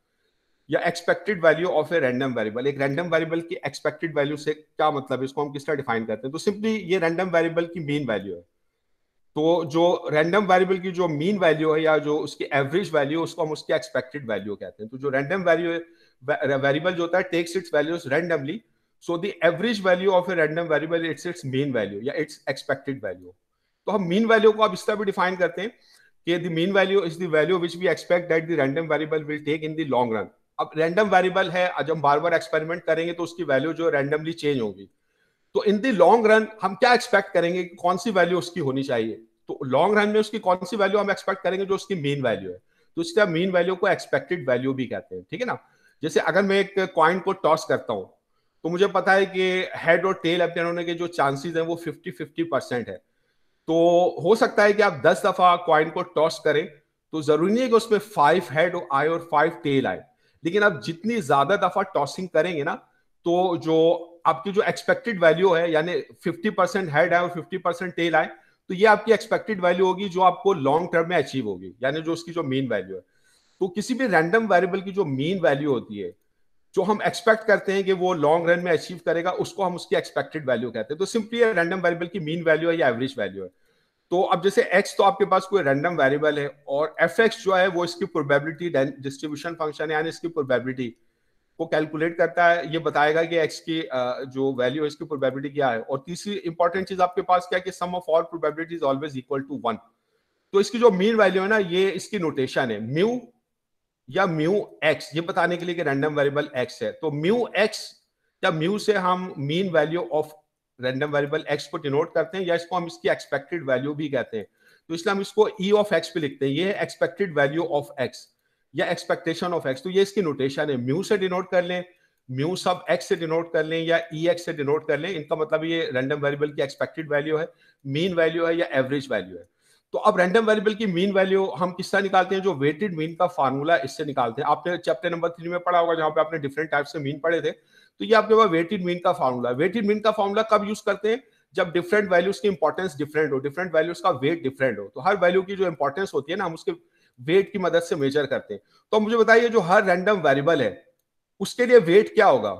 या expected value of a random variable एक रैंडम वेरिएबल की एक्सपेक्टेड वैल्यू से क्या मतलब है इसको हम किस तरह डिफाइन करते हैं तो सिंपली ये रैंडम वेरिएबल की मीन वैल्यू है तो जो रैंडम वेरिएबल की जो मीन वैल्यू है या जो उसकी एवरेज वैल्यू उसको हम उसकी एक्सपेक्टेड वैल्यू कहते हैं तो जो रैंडम वैल्यू वेरिएबल जो होता है takes its values randomly so the average value of a random variable its its mean value या इट्स एक्सपेक्टेड वैल्यू तो हम मीन वैल्यू को आप इस तरह भी डिफाइन करते हैं कि the mean value is the value which we expect that the random variable will take in the long run अब रैंडम वेरिएबल है आज हम बार बार एक्सपेरिमेंट करेंगे तो उसकी वैल्यू जो रैंडमली चेंज होगी तो इन दी लॉन्ग रन हम क्या एक्सपेक्ट करेंगे कि कौन सी वैल्यू उसकी होनी चाहिए तो लॉन्ग रन में उसकी कौन सी वैल्यू हम एक्सपेक्ट करेंगे जो उसकी मेन वैल्यू है तो इसलिए मेन वैल्यू को एक्सपेक्टेड वैल्यू भी कहते हैं ठीक है ना जैसे अगर मैं एक कॉइन को टॉस करता हूँ तो मुझे पता है कि हेड और टेल अपडेट होने के जो चांसेस हैं वो फिफ्टी फिफ्टी परसेंट है तो हो सकता है कि आप दस दफा कॉइन को टॉस करें तो जरूरी नहीं है कि उसमें फाइव हेड आए और फाइव टेल आए लेकिन आप जितनी ज्यादा दफा टॉसिंग करेंगे ना तो जो आपकी जो एक्सपेक्टेड वैल्यू है यानी 50 परसेंट हेड है और 50 परसेंट टेल आए तो ये आपकी एक्सपेक्टेड वैल्यू होगी जो आपको लॉन्ग टर्म में अचीव होगी यानी जो उसकी जो मेन वैल्यू है तो किसी भी रैंडम वेरिएबल की जो मेन वैल्यू होती है जो हम एक्सपेक्ट करते हैं कि वो लॉन्ग रन में अचीव करेगा उसको हम उसकी एक्सपेक्टेड वैल्यू कहते हैं तो सिंपली रैंडम वेरिएबल की मीन वैल्यू है या एवरेज वैल्यू है तो अब जैसे एक्स तो आपके पास कोई रैंडम वेरिएबल है और एफ एक्स जो है वो इसकी प्रोबेबिलिटी डिस्ट्रीब्यूशन फंक्शन है यानी इसकी प्रोबेबिलिटी को कैलकुलेट करता है ये बताएगा कि एक्स की जो वैल्यू है इसकी प्रोबेबिलिटी क्या है और तीसरी इंपॉर्टेंट चीज आपके पास क्या है कि sum of all probability is always equal to one तो इसकी जो मीन वैल्यू है ना ये इसकी नोटेशन है म्यू या म्यू एक्स ये बताने के लिए कि रैंडम वेरिएबल एक्स है तो म्यू एक्स या म्यू से हम mean value of random variable X को डिनोट करते हैं या इसको हम इसकी एक्सपेक्टेड वैल्यू भी कहते हैं तो इसलिए हम इसको ई ऑफ एक्स पे लिखते हैं ये है एक्सपेक्टेड वैल्यू ऑफ एक्स या एक्सपेक्टेशन ऑफ एक्स तो ये इसकी नोटेशन है म्यू से डिनोट कर लें म्यू सब एक्स से डिनोट कर लें या ई e एक्स से डिनोट कर लें इनका मतलब ये रैंडम वेरिएबल की एक्सपेक्टेड वैल्यू है मीन वैल्यू है या एवरेज वैल्यू है तो अब रैंडम वेरिएबल की मीन वैल्यू हम किससे निकालते हैं जो वेटेड मीन का फार्मूला इससे निकालते हैं आपने चैप्टर नंबर थ्री में पढ़ा होगा जहां पे आपने डिफरेंट टाइप्स के मीन पढ़े थे तो ये आपके पास वेटेड मीन का फॉर्मूला वेटेड मीन का फॉर्मूला कब यूज करते हैं जब डिफरेंट वैल्यूज की इंपॉर्टेंस डिफरेंट हो डिफरेंट वैल्यूज का वेट डिफरेंट हो तो हर वैल्यू की जो इंपॉर्टेंस होती है ना हम उसके वेट की मदद से मेजर करते हैं तो मुझे बताइए जो हर रैंडम वेरिएबल है उसके लिए वेट क्या होगा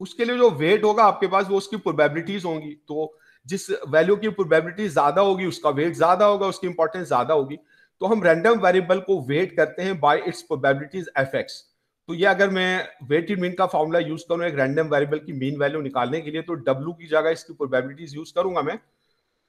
उसके लिए जो वेट होगा आपके पास वो उसकी प्रोबेबिलिटीज होंगी तो जिस वैल्यू की प्रोबेबिलिटी ज्यादा होगी उसका वेट ज्यादा होगा उसकी इंपॉर्टेंस ज्यादा होगी तो हम रैंडम वेरिएबल को वेट करते हैं बाय इट्स प्रोबेबिलिटीज एफेक्ट्स तो ये अगर मैं वेटेड मीन का फॉर्मूला यूज करूँ एक रैंडम वेरिएबल की मीन वैल्यू निकालने के लिए तो डब्ल्यू की जगह इसकी प्रोबेबिलिटीज यूज करूंगा मैं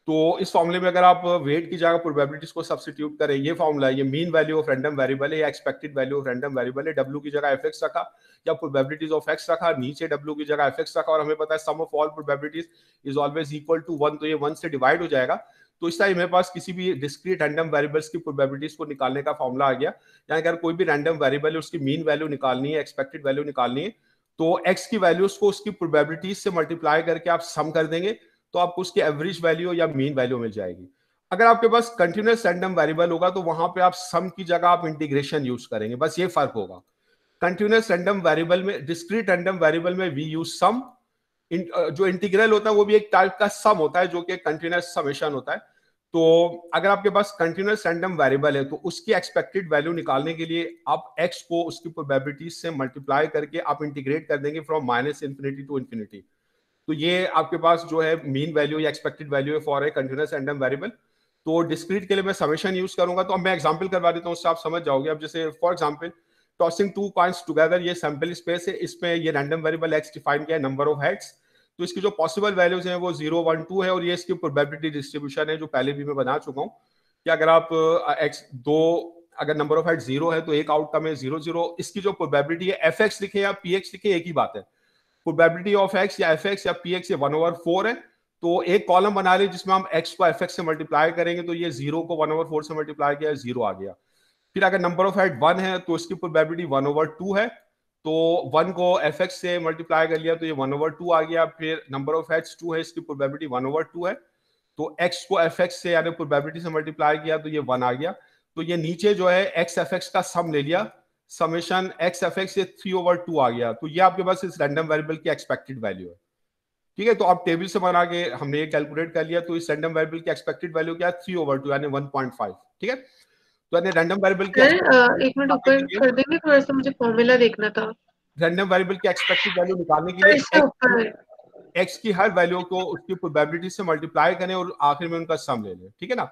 तो इस फॉर्मूले में अगर आप वेट की जगह प्रोबेबिलिटीज को सब्सिट्यूट करें ये फॉर्मूला ये mean value of random variable है या expected value of random variable है डब्ल्यू की जगह एफ एक्स रखा या प्रोबेबिलिटीज ऑफ एक्स रखा नीचे डब्ल्यू की जगह एफ एक्स रखा और हमें पता है sum of all probabilities is always equal to one तो ये वन से डिवाइड हो जाएगा तो इस टाइम मेरे पास किसी भी डिस्क्रीट रैंडम वेरिएबल्स की प्रोबेबिलिटीज को निकालने का फॉर्मला आ गया यानी अगर कोई भी रैंडम वेरिएबल है उसकी मीन वैल्यू निकालनी है एक्सपेक्टेड वैल्यू निकालनी है तो एक्स की वैल्यूज को उसकी प्रोबेबिलिटीज से मल्टीप्लाई करके आप सम कर देंगे तो आपको उसकी एवरेज वैल्यू या मीन वैल्यू मिल जाएगी अगर आपके पास कंटिन्यूस रैंडम वेरिएबल होगा तो वहां पे आप सम की जगह आप इंटीग्रेशन यूज करेंगे बस ये फर्क होगा कंटिन्यूस रैंडम वेरिएबल में डिस्क्रीट रैंडम वेरिएबल में वी यूज सम जो इंटीग्रल होता है वो भी एक टाइप का सम होता है जो कि कंटिन्यूस समेशन होता है तो अगर आपके पास कंटिन्यूस रैंडम वेरिएबल है तो उसकी एक्सपेक्टेड वैल्यू निकालने के लिए आप एक्स को उसकी प्रोबेबिलिटीज से मल्टीप्लाई करके आप इंटीग्रेट कर देंगे from minus infinity to infinity तो ये आपके पास जो है मीन वैल्यू या एक्सपेक्टेड वैल्यू है for a continuous random variable तो डिस्क्रीट के लिए मैं समेशन यूज करूंगा तो अब मैं एग्जाम्पल करवा देता हूँ उससे आप समझ जाओगे अब जैसे for example tossing two coins together ये सैम्पल स्पेस है इसमें ये रैंडम वेरिएबल एक्स डिफाइन किया है नंबर ऑफ हेड्स तो इसकी जो पॉसिबल वैल्यूज हैं वो जीरो वन टू है और ये इसकी प्रोबेबिलिटी डिस्ट्रीब्यूशन है जो पहले भी मैं बना चुका हूँ कि अगर आप एक्स दो अगर नंबर ऑफ हेड जीरो है तो एक आउटकम है जीरो जीरो इसकी जो प्रोबेबिलिटी है एफ एक्स लिखे या पी एक्स लिखे एक ही बात है प्रोबेबिलिटी ऑफ एक्स या एफ एक्स या P X one over four है तो एक कॉलम बना ले जिसमें हम एक्स को एफ एक्स से मल्टीप्लाई करेंगे तो ये जीरो को वन ओवर फोर से मल्टीप्लाई किया जीरो आ गया फिर अगर नंबर ऑफ हेड वन है तो इसकी प्रोबेबिलिटी वन ओवर टू है तो वन को एफ एक्स से मल्टीप्लाई कर लिया तो ये वन ओवर टू आ गया फिर नंबर ऑफ एच टू है इसकी प्रोबेबिलिटी वन ओवर टू है तो एक्स को एफ एक्स से यानी प्रोबेबिलिटी से मल्टीप्लाई किया तो ये वन आ गया तो ये नीचे जो है एक्स एफ एक्स का सम ले लिया समेशन एक्स एफ एक्स ये थ्री ओवर टू आ गया तो ये आपके पास इस रैंडम वेरिएबल की एक्सपेक्टेड वैल्यू है ठीक है तो आप टेबल से बना के हमने ये कैलकुलेट कर लिया तो इस रैंडम वेरिएबल की एक्सपेक्टेड वैल्यू क्या है थ्री ओवर टू यानी वन पॉइंट फाइव ठीक है तो अरे रैंडम वेरिएबल क्या एक मिनट ऊपर कर देंगे थोड़ा सा मुझे फॉर्मूला देखना था रैंडम वेरिएबल की एक्सपेक्टेड वैल्यू निकालने के लिए एक्स की हर वैल्यू को उसकी प्रोबेबिलिटी से मल्टीप्लाई करें और आखिर में उनका सम ले लें ठीक है ना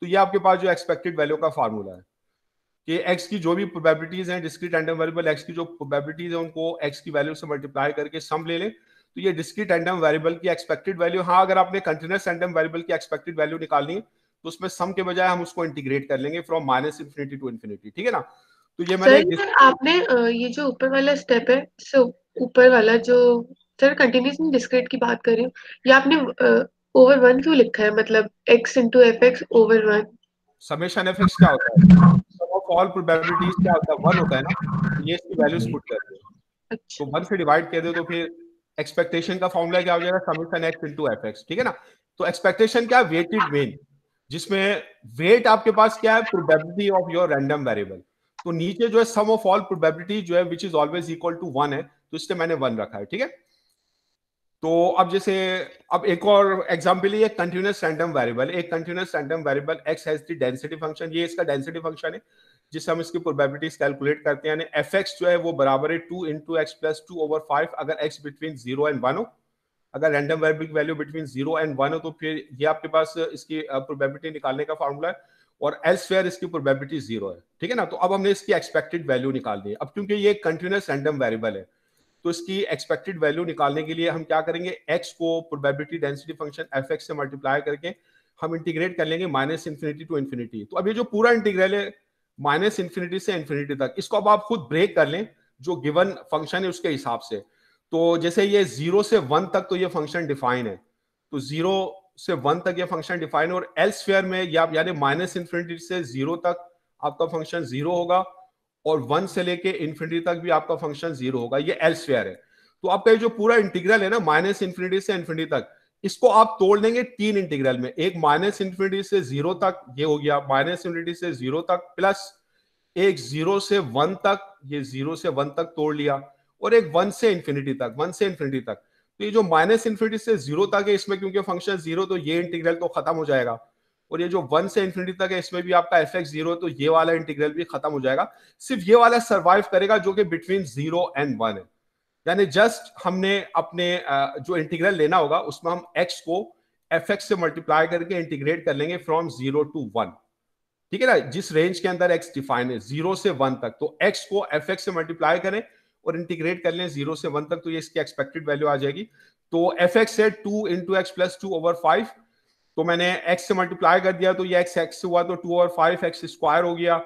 तो ये आपके पास जो एक्सपेक्टेड वैल्यू का फार्मूला है कि एक्स की जो भी प्रोबेबिलिटीज हैं डिस्क्रीट रैंडम वेरिएबल एक्स की जो प्रोबेबिलिटीज हैं उनको एक्स की वैल्यू से मल्टीप्लाई करके सम ले लें तो ये डिस्क्रीट रैंडम वेरिएबल की एक्सपेक्टेड वैल्यू हाँ अगर आपने कंटिन्यूस रैंडम वेरिएबल की एक्सपेक्टेड वैल्यू निकालनी है तो उसमें सम के बजाय हम उसको इंटीग्रेट कर लेंगे from minus infinity to infinity ठीक है ना तो ये मैंने सर, आपने ये जो ऊपर वाला स्टेप है सो ऊपर वाला जो सर कंटिन्यूस डिस्क्रीट की बात कर रही हूँ ये आपने ओवर वन क्यों लिखा है मतलब x into f x over one summation f x क्या होता है ऑल प्रोबेबिलिटीज क्या होता है वन होता है ना तो ये इसकी वैल्यूज पुट करते हैं अच्छा। तो वन से डिवाइड कर दो तो फिर एक्सपेक्टेशन का फॉर्मूला क्या हो जाएगा summation x into f x ठीक है ना तो एक्सपेक्टेशन क्या वेटेड मीन जिसमें वेट आपके पास क्या है probability of your random variable तो नीचे जो है सम ऑफ ऑल प्रोबेबिलिटी जो है which is always equal to one है तो इसलिए मैंने वन रखा है ठीक है तो अब जैसे अब एक और एग्जाम्पल ये कंटिन्यूस रैंडम वेरिएबल एक continuous random variable x has the density function ये इसका डेंसिटी फंक्शन है जिससे हम इसकी प्रोबेबिलिटीज कैलकुलेट करते हैं यानी एफ एक्स जो है वो बराबर है two into x plus two over five अगर x between zero and one हो अगर random value between zero and one हो तो फिर ये आपके पास इसकी प्रोबेबिलिटी निकालने का फॉर्मूला है और एल फेयर इसकी प्रोबेबिलिटी जीरो है ठीक है ना तो अब हमने इसकी एक्सपेक्टेड वैल्यू निकाल दी अब क्योंकि ये कंटिन्यूस रैंडम वेरिएबल है तो इसकी एक्सपेक्टेड वैल्यू निकालने के लिए हम क्या करेंगे एक्स को probability density function f x से मल्टीप्लाई करके हम इंटीग्रेट कर लेंगे माइनस इन्फिनिटी टू इन्फिनिटी तो अब ये जो पूरा इंटीग्रल है माइनस इन्फिनिटी से इन्फिनिटी तक इसको अब आप खुद ब्रेक कर लें जो गिवन फंक्शन है उसके हिसाब से तो जैसे ये जीरो से वन तक तो ये फंक्शन डिफाइन है तो जीरो से वन तक ये फंक्शन डिफाइन है और एल्सफेयर में या यानी माइनस इन्फिनिटी से जीरो तक आपका फंक्शन जीरो होगा और वन से लेके इन्फिनिटी तक भी आपका फंक्शन जीरो होगा ये एल्सफेयर है तो आपका ये जो पूरा इंटीग्रल है ना माइनस इन्फिनिटी से इन्फिनिटी तक इसको आप तोड़ देंगे तीन इंटीग्रल में एक माइनस इन्फिनिटी से जीरो तक ये हो गया माइनस इन्फिनिटी से जीरो तक प्लस एक जीरो से वन तक ये जीरो से वन तक तोड़ लिया और एक वन से इन्फिनिटी तक वन से इन्फिनिटी तक तो ये जो माइनस इन्फिनिटी से जीरो तक है इसमें क्योंकि फंक्शन जीरो तो ये इंटीग्रल तो खत्म हो जाएगा और ये जो वन से इन्फिनिटी तक है इसमें भी आपका एफ एक्स जीरो तो ये वाला इंटीग्रल भी खत्म हो जाएगा सिर्फ ये वाला सर्वाइव करेगा जो कि बिटवीन जीरो एंड वन है यानी जस्ट हमने अपने जो इंटीग्रल लेना होगा उसमें हम एक्स को एफ एक्स से मल्टीप्लाई करके इंटीग्रेट कर लेंगे फ्रॉम जीरो टू वन ठीक है ना जिस रेंज के अंदर एक्स डिफाइन है जीरो से वन तक तो एक्स को एफ एक्स से मल्टीप्लाई करें और इंटीग्रेट कर लें जीरो से वन तक तो ये इसकी एक्सपेक्टेड वैल्यू आ जाएगी तो एफ एक्स है two into x plus two over five तो मैंने एक्स से मल्टीप्लाई कर दिया तो ये एक्स एक्स हुआ तो two over five x square हो गया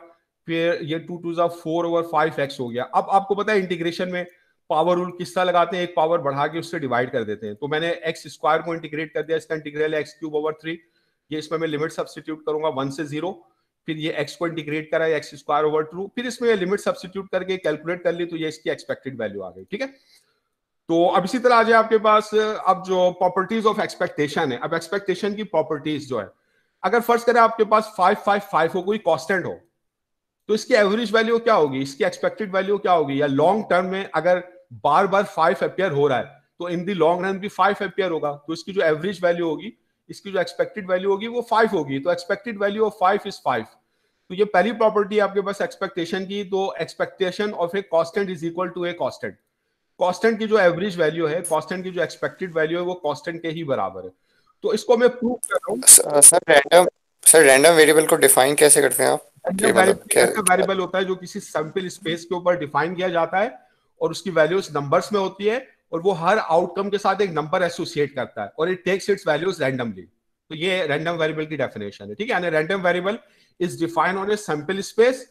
फिर ये टू टू जो फोर ओवर फाइव एक्स हो गया अब आपको पता है इंटीग्रेशन में पावर रूल किस तरह लगाते हैं एक पावर बढ़ा के उससे डिवाइड कर देते हैं तो मैंने एक्स स्क्वायर को इंटीग्रेट कर दिया इसका integral x cube over three ये इसमें मैं लिमिट सब्सटीट्यूट करूंगा वन से जीरो फिर ये एक्स को इंटीग्रेट करा एक्स स्क्वायर ओवर टू फिर इसमें ये लिमिट सब्सिट्यूट करके कैलकुलेट कर ली तो ये इसकी एक्सपेक्टेड वैल्यू आ गई ठीक है तो अब इसी तरह आ जाए आपके पास अब जो प्रॉपर्टीज ऑफ एक्सपेक्टेशन है अब एक्सपेक्टेशन की प्रॉपर्टीज जो है अगर फर्स्ट करें आपके पास फाइव फाइव फाइव हो कोई कॉन्स्टेंट हो तो इसकी एवरेज वैल्यू क्या होगी इसकी एक्सपेक्टेड वैल्यू क्या होगी या लॉन्ग टर्म में अगर बार बार फाइव अपेयर हो रहा है तो इन दी लॉन्ग रन भी फाइव अपेयर होगा तो इसकी जो एवरेज वैल्यू होगी इसकी जो एक्सपेक्टेड वैल्यू होगी वो फाइव होगी तो expected value of five is five तो ये पहली प्रॉपर्टी आपके पास एक्सपेक्टेशन की तो expectation of a constant is equal to a constant constant की जो एवरेज वैल्यू है कॉन्स्टेंट की जो एक्सपेक्टेड वैल्यू है वो कॉन्स्टेंट के ही बराबर है तो इसको मैं प्रूव कर रहा हूँ sir random sir random variable को डिफाइन कैसे करते हैं आप वेरिएबल मतलब होता है जो किसी सैंपल स्पेस के ऊपर डिफाइन किया जाता है और उसकी वैल्यूज नंबर्स में होती है और वो हर आउटकम के साथ एक नंबर एसोसिएट करता है और it takes its values randomly तो ये रैंडम वेरिएबल की डेफिनेशन है ठीक है random variable is defined on a sample space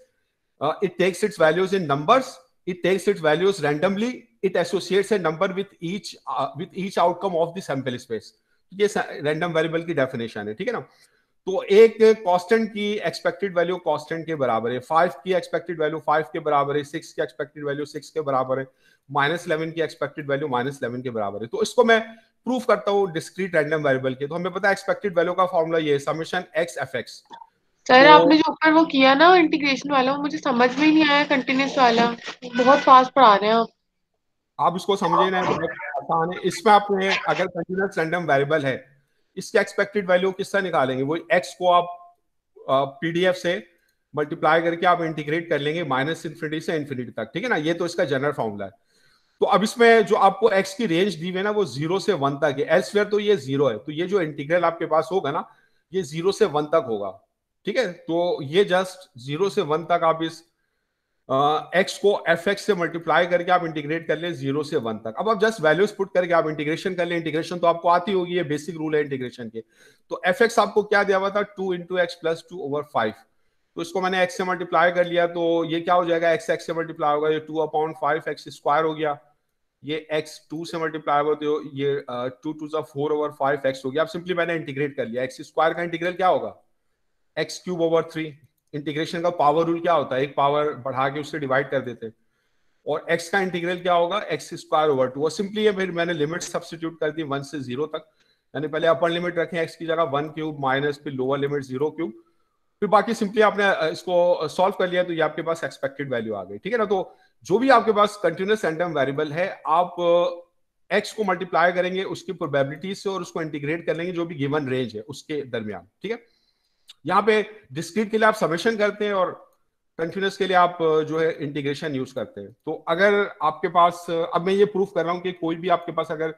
it takes its values in numbers it takes its values randomly it associates a number with each with each outcome of of the sample तो ये रैंडम वेरिएबल की डेफिनेशन है ठीक है ना तो एक कॉस्टेंट की एक्सपेक्टेड वैल्यू कॉस्टेंट के बराबर है फाइव की एक्सपेक्टेड वैल्यू फाइव के बराबर है सिक्स की एक्सपेक्टेड वैल्यू सिक्स के बराबर है माइनस इलेवन की एक्सपेक्टेड वैल्यू माइनस इलेवन के बराबर है तो इसको मैं प्रूफ करता हूँ डिस्क्रीट रैंडम वेरिएबल के तो हमें पता है एक्सपेक्टेड वैल्यू का फॉर्मुला ये summation x f x sir आपने जो ऊपर वो किया ना इंटीग्रेशन वाला वो मुझे समझ में ही नहीं आया कंटिन्यूस वाला बहुत फास्ट पढ़ा रहे हैं आप आप इसको समझे ना तो बहुत आसान है इसमें आपने अगर कंटिन्यूस रैंडम वेरिएबल है इसके एक्सपेक्टेड वैल्यू किससे निकालेंगे वो एक्स को आप पीडीएफ से मल्टीप्लाई करके आप इंटीग्रेट कर लेंगे माइनस इन्फिनिटी से इन्फिनिटी तक ठीक है ना ये तो इसका जनरल फॉर्मूला है तो अब इसमें जो आपको एक्स की रेंज दी हुई है ना वो जीरो से वन तक है एस तो ये जीरो है तो ये जो इंटीग्रल आपके पास होगा ना ये जीरो से वन तक होगा ठीक है तो ये जस्ट जीरो से वन तक आप इस एक्स को एफ एक्स से मल्टीप्लाई करके आप इंटीग्रेट कर ले जीरो से वन तक अब आप जस्ट वैल्यूज पुट करके आप इंटीग्रेशन कर ले इंटीग्रेशन तो आपको आती होगी ये बेसिक रूल है इंटीग्रेशन के तो एफ एक्स आपको क्या दिया हुआ था two into x plus two over five तो इसको मैंने एक्स से मल्टीप्लाई कर लिया तो ये क्या हो जाएगा एक्स एक्स से मल्टीप्लाई होगा ये two upon five x square हो गया ये एक्स टू से मल्टीप्लाई होते हो ये टू टू सा फोर ओवर फाइव एक्स हो गया अब सिंपली मैंने इंटीग्रेट कर लिया एक्स स्क्वायर का इंटीग्रल क्या होगा x cube over three integration का पावर रूल क्या होता है एक पावर बढ़ा के उससे डिवाइड कर देते और x का इंटीग्रल क्या होगा एक्स स्क्वायर ओवर टू और सिंपली ये फिर मैंने लिमिट सब्सटीट्यूट कर दी वन से जीरो तक यानी पहले अपर लिमिट रखें एक्स की जगह वन क्यूब माइनस फिर लोअर लिमिट जीरो क्यूब फिर बाकी सिंपली आपने इसको सॉल्व कर लिया तो ये आपके पास एक्सपेक्टेड वैल्यू आ गई ठीक है ना तो जो भी आपके पास कंटिन्यूस एंडम वेरिएबल है आप एक्स uh, को मल्टीप्लाई करेंगे उसकी प्रोबेबिलिटी से और उसको इंटीग्रेट कर लेंगे जो भी गिवन रेंज है उसके दरमियान ठीक है यहाँ पे डिस्क्रीट के लिए आप समेशन करते हैं और कंटिन्यूस के लिए आप uh, जो है इंटीग्रेशन यूज करते हैं तो अगर आपके पास uh, अब मैं ये प्रूफ कर रहा हूं कि कोई भी आपके पास अगर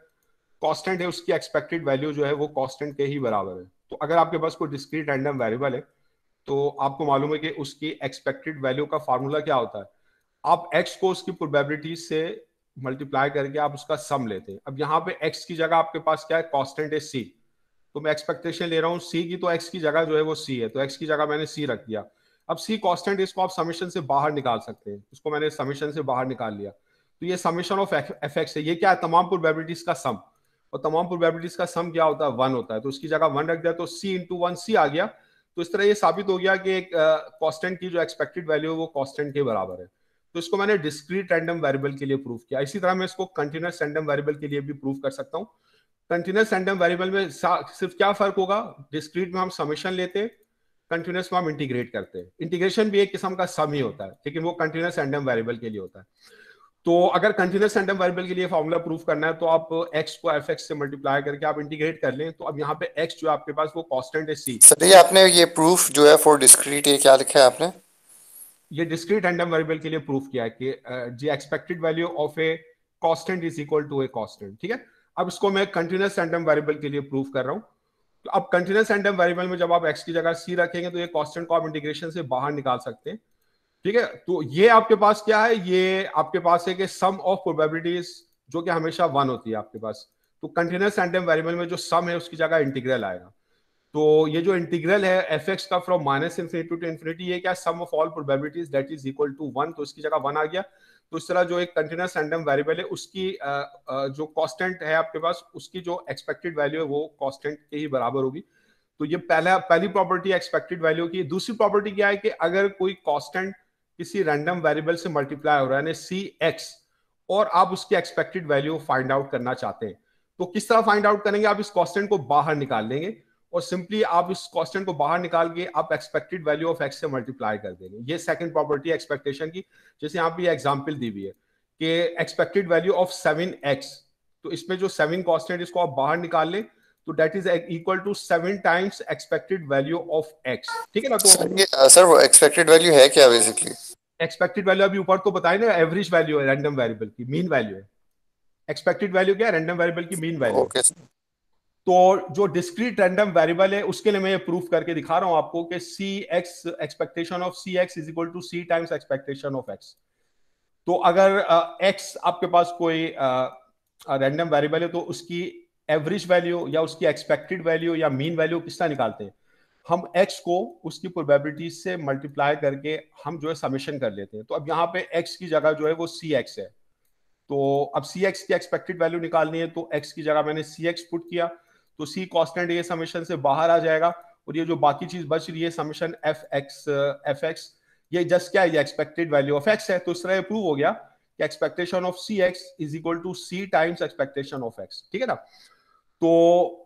कॉन्स्टेंट है उसकी एक्सपेक्टेड वैल्यू जो है वो कॉन्स्टेंट के ही बराबर है तो अगर आपके पास कोई डिस्क्रीट रैंडम वेरिएबल है तो आपको मालूम है कि उसकी एक्सपेक्टेड वैल्यू का फार्मूला क्या होता है आप एक्स को उसकी प्रोबेबिलिटी से मल्टीप्लाई करके आप उसका सम लेते हैं अब यहाँ पे एक्स की जगह आपके पास क्या है कॉन्स्टेंट है सी तो मैं एक्सपेक्टेशन ले रहा हूँ सी की तो एक्स की जगह जो है वो सी है तो एक्स की जगह मैंने सी रख दिया अब सी कॉन्स्टेंट इसको आप समीशन से बाहर निकाल सकते हैं उसको मैंने समीशन से बाहर निकाल लिया तो ये समीशन ऑफ एफ है ये क्या है तमाम प्रोबेबिलिटीज का सम और तमाम प्रोबेबिलिटीज का सम क्या होता है वन होता है तो उसकी जगह वन रख दिया तो सी इंटू वन सी आ गया तो इस तरह ये साबित हो गया कि एक कॉन्स्टेंट की जो एक्सपेक्टेड वैल्यू है वो कॉन्स्टेंट के बराबर है तो इसको मैंने डिस्क्रीट रैंडम वेरिएबल के लिए प्रूफ किया इसी तरह मैं इसको कंटिन्यूस रैंडम वेरिएबल के लिए भी प्रूफ कर सकता हूँ कंटिन्यूस रैंडम वेरिएबल में सिर्फ क्या फर्क होगा डिस्क्रीट में हम समेशन लेते हैं कंटिन्यूस में हम इंटीग्रेट करते हैं इंटीग्रेशन भी एक किस्म का सम ही होता है लेकिन वो कंटिन्यूस रैंडम वेरिएबल के लिए होता है तो अगर कंटिन्यूस रैंडम वेरिएबल के लिए फॉर्मूला प्रूफ करना है तो आप एक्स को एफ एक्स से मल्टीप्लाई करके आप इंटीग्रेट कर लें तो अब यहाँ पे एक्स जो आपके पास वो कॉन्स्टेंट है सी सर आपने ये प्रूफ जो है फॉर डिस्क्रीट ये क्या लिखा है आपने ये डिस्क्रीट रैंडम वेरिएबल के लिए प्रूफ किया है कि जी expected value of a constant is equal to a constant ठीक है अब इसको मैं कंटिन्यूस रैंडम वेरिएबल के लिए प्रूफ कर रहा हूँ तो अब कंटिन्यूस रैंडम वेरिएबल में जब आप एक्स की जगह सी रखेंगे तो ये कॉन्स्टेंट को आप इंटीग्रेशन से बाहर निकाल सकते हैं ठीक है तो ये आपके पास क्या है ये आपके पास है कि सम ऑफ प्रोबेबिलिटीज जो कि हमेशा वन होती है आपके पास तो कंटिन्यूस रैंडम वेरिएबल में जो सम है उसकी जगह इंटीग्रल आएगा तो ये जो इंटीग्रल है एफ एक्स का from minus infinity to infinity ये क्या sum of all probabilities that is equal to one तो इसकी जगह वन आ गया तो इस तरह जो एक कंटिन्यूस रैंडम वेरिएबल है उसकी जो कॉन्स्टेंट है आपके पास उसकी जो एक्सपेक्टेड वैल्यू है वो कॉन्स्टेंट के ही बराबर होगी तो ये पहला पहली प्रॉपर्टी एक्सपेक्टेड वैल्यू की दूसरी प्रॉपर्टी क्या है कि अगर कोई कॉन्स्टेंट किसी रैंडम वेरिएबल से मल्टीप्लाई हो रहा है सी एक्स और आप उसकी एक्सपेक्टेड वैल्यू फाइंड आउट करना चाहते हैं तो किस तरह फाइंड आउट करेंगे आप इस कॉन्स्टेंट को बाहर निकाल लेंगे और सिंपली आप इस कॉन्स्टेंट को बाहर निकाल के आप एक्सपेक्टेड वैल्यू ऑफ एक्स से मल्टीप्लाई कर देंगे ये सेकंड प्रॉपर्टी एक्सपेक्टेशन की जैसे यहाँ पे एग्जांपल दी हुई है कि expected value of seven x तो इसमें जो सेवन कॉन्स्टेंट इसको आप बाहर निकाल लें तो that is equal to seven times expected value of x ठीक है ना तो सर एक्सपेक्टेड वैल्यू है क्या बेसिकली एक्सपेक्टेड वैल्यू अभी ऊपर तो बताए ना एवरेज वैल्यू है रैंडम वेरिएबल की मीन वैल्यू है एक्सपेक्टेड वैल्यू क्या है रैंडम वेरिएबल की मीन वैल्यू ओके सर तो जो डिस्क्रीट रैंडम वेरिएबल है उसके लिए मैं ये प्रूफ करके दिखा रहा हूं आपको कि c x expectation of c x is equal to c times expectation of x तो अगर एक्स uh, आपके पास कोई रैंडम uh, वेरिएबल है तो उसकी एवरेज वैल्यू या उसकी एक्सपेक्टेड वैल्यू या मीन वैल्यू किस तरह निकालते हैं हम एक्स को उसकी प्रोबेबिलिटी से मल्टीप्लाई करके हम जो है समिशन कर लेते हैं तो अब यहाँ पे एक्स की जगह जो है वो सी एक्स है तो अब सी एक्स की एक्सपेक्टेड वैल्यू निकालनी है तो एक्स की जगह मैंने सी एक्स पुट किया तो सी कॉन्स्टेंट ये समेशन से बाहर आ जाएगा और ये जो बाकी चीज बच रही है summation f x f x ये जस्ट क्या है एक्सपेक्टेड वैल्यू ऑफ एक्स है तो इस तरह प्रूव हो गया कि expectation of c x is equal to c times expectation of x ठीक है ना तो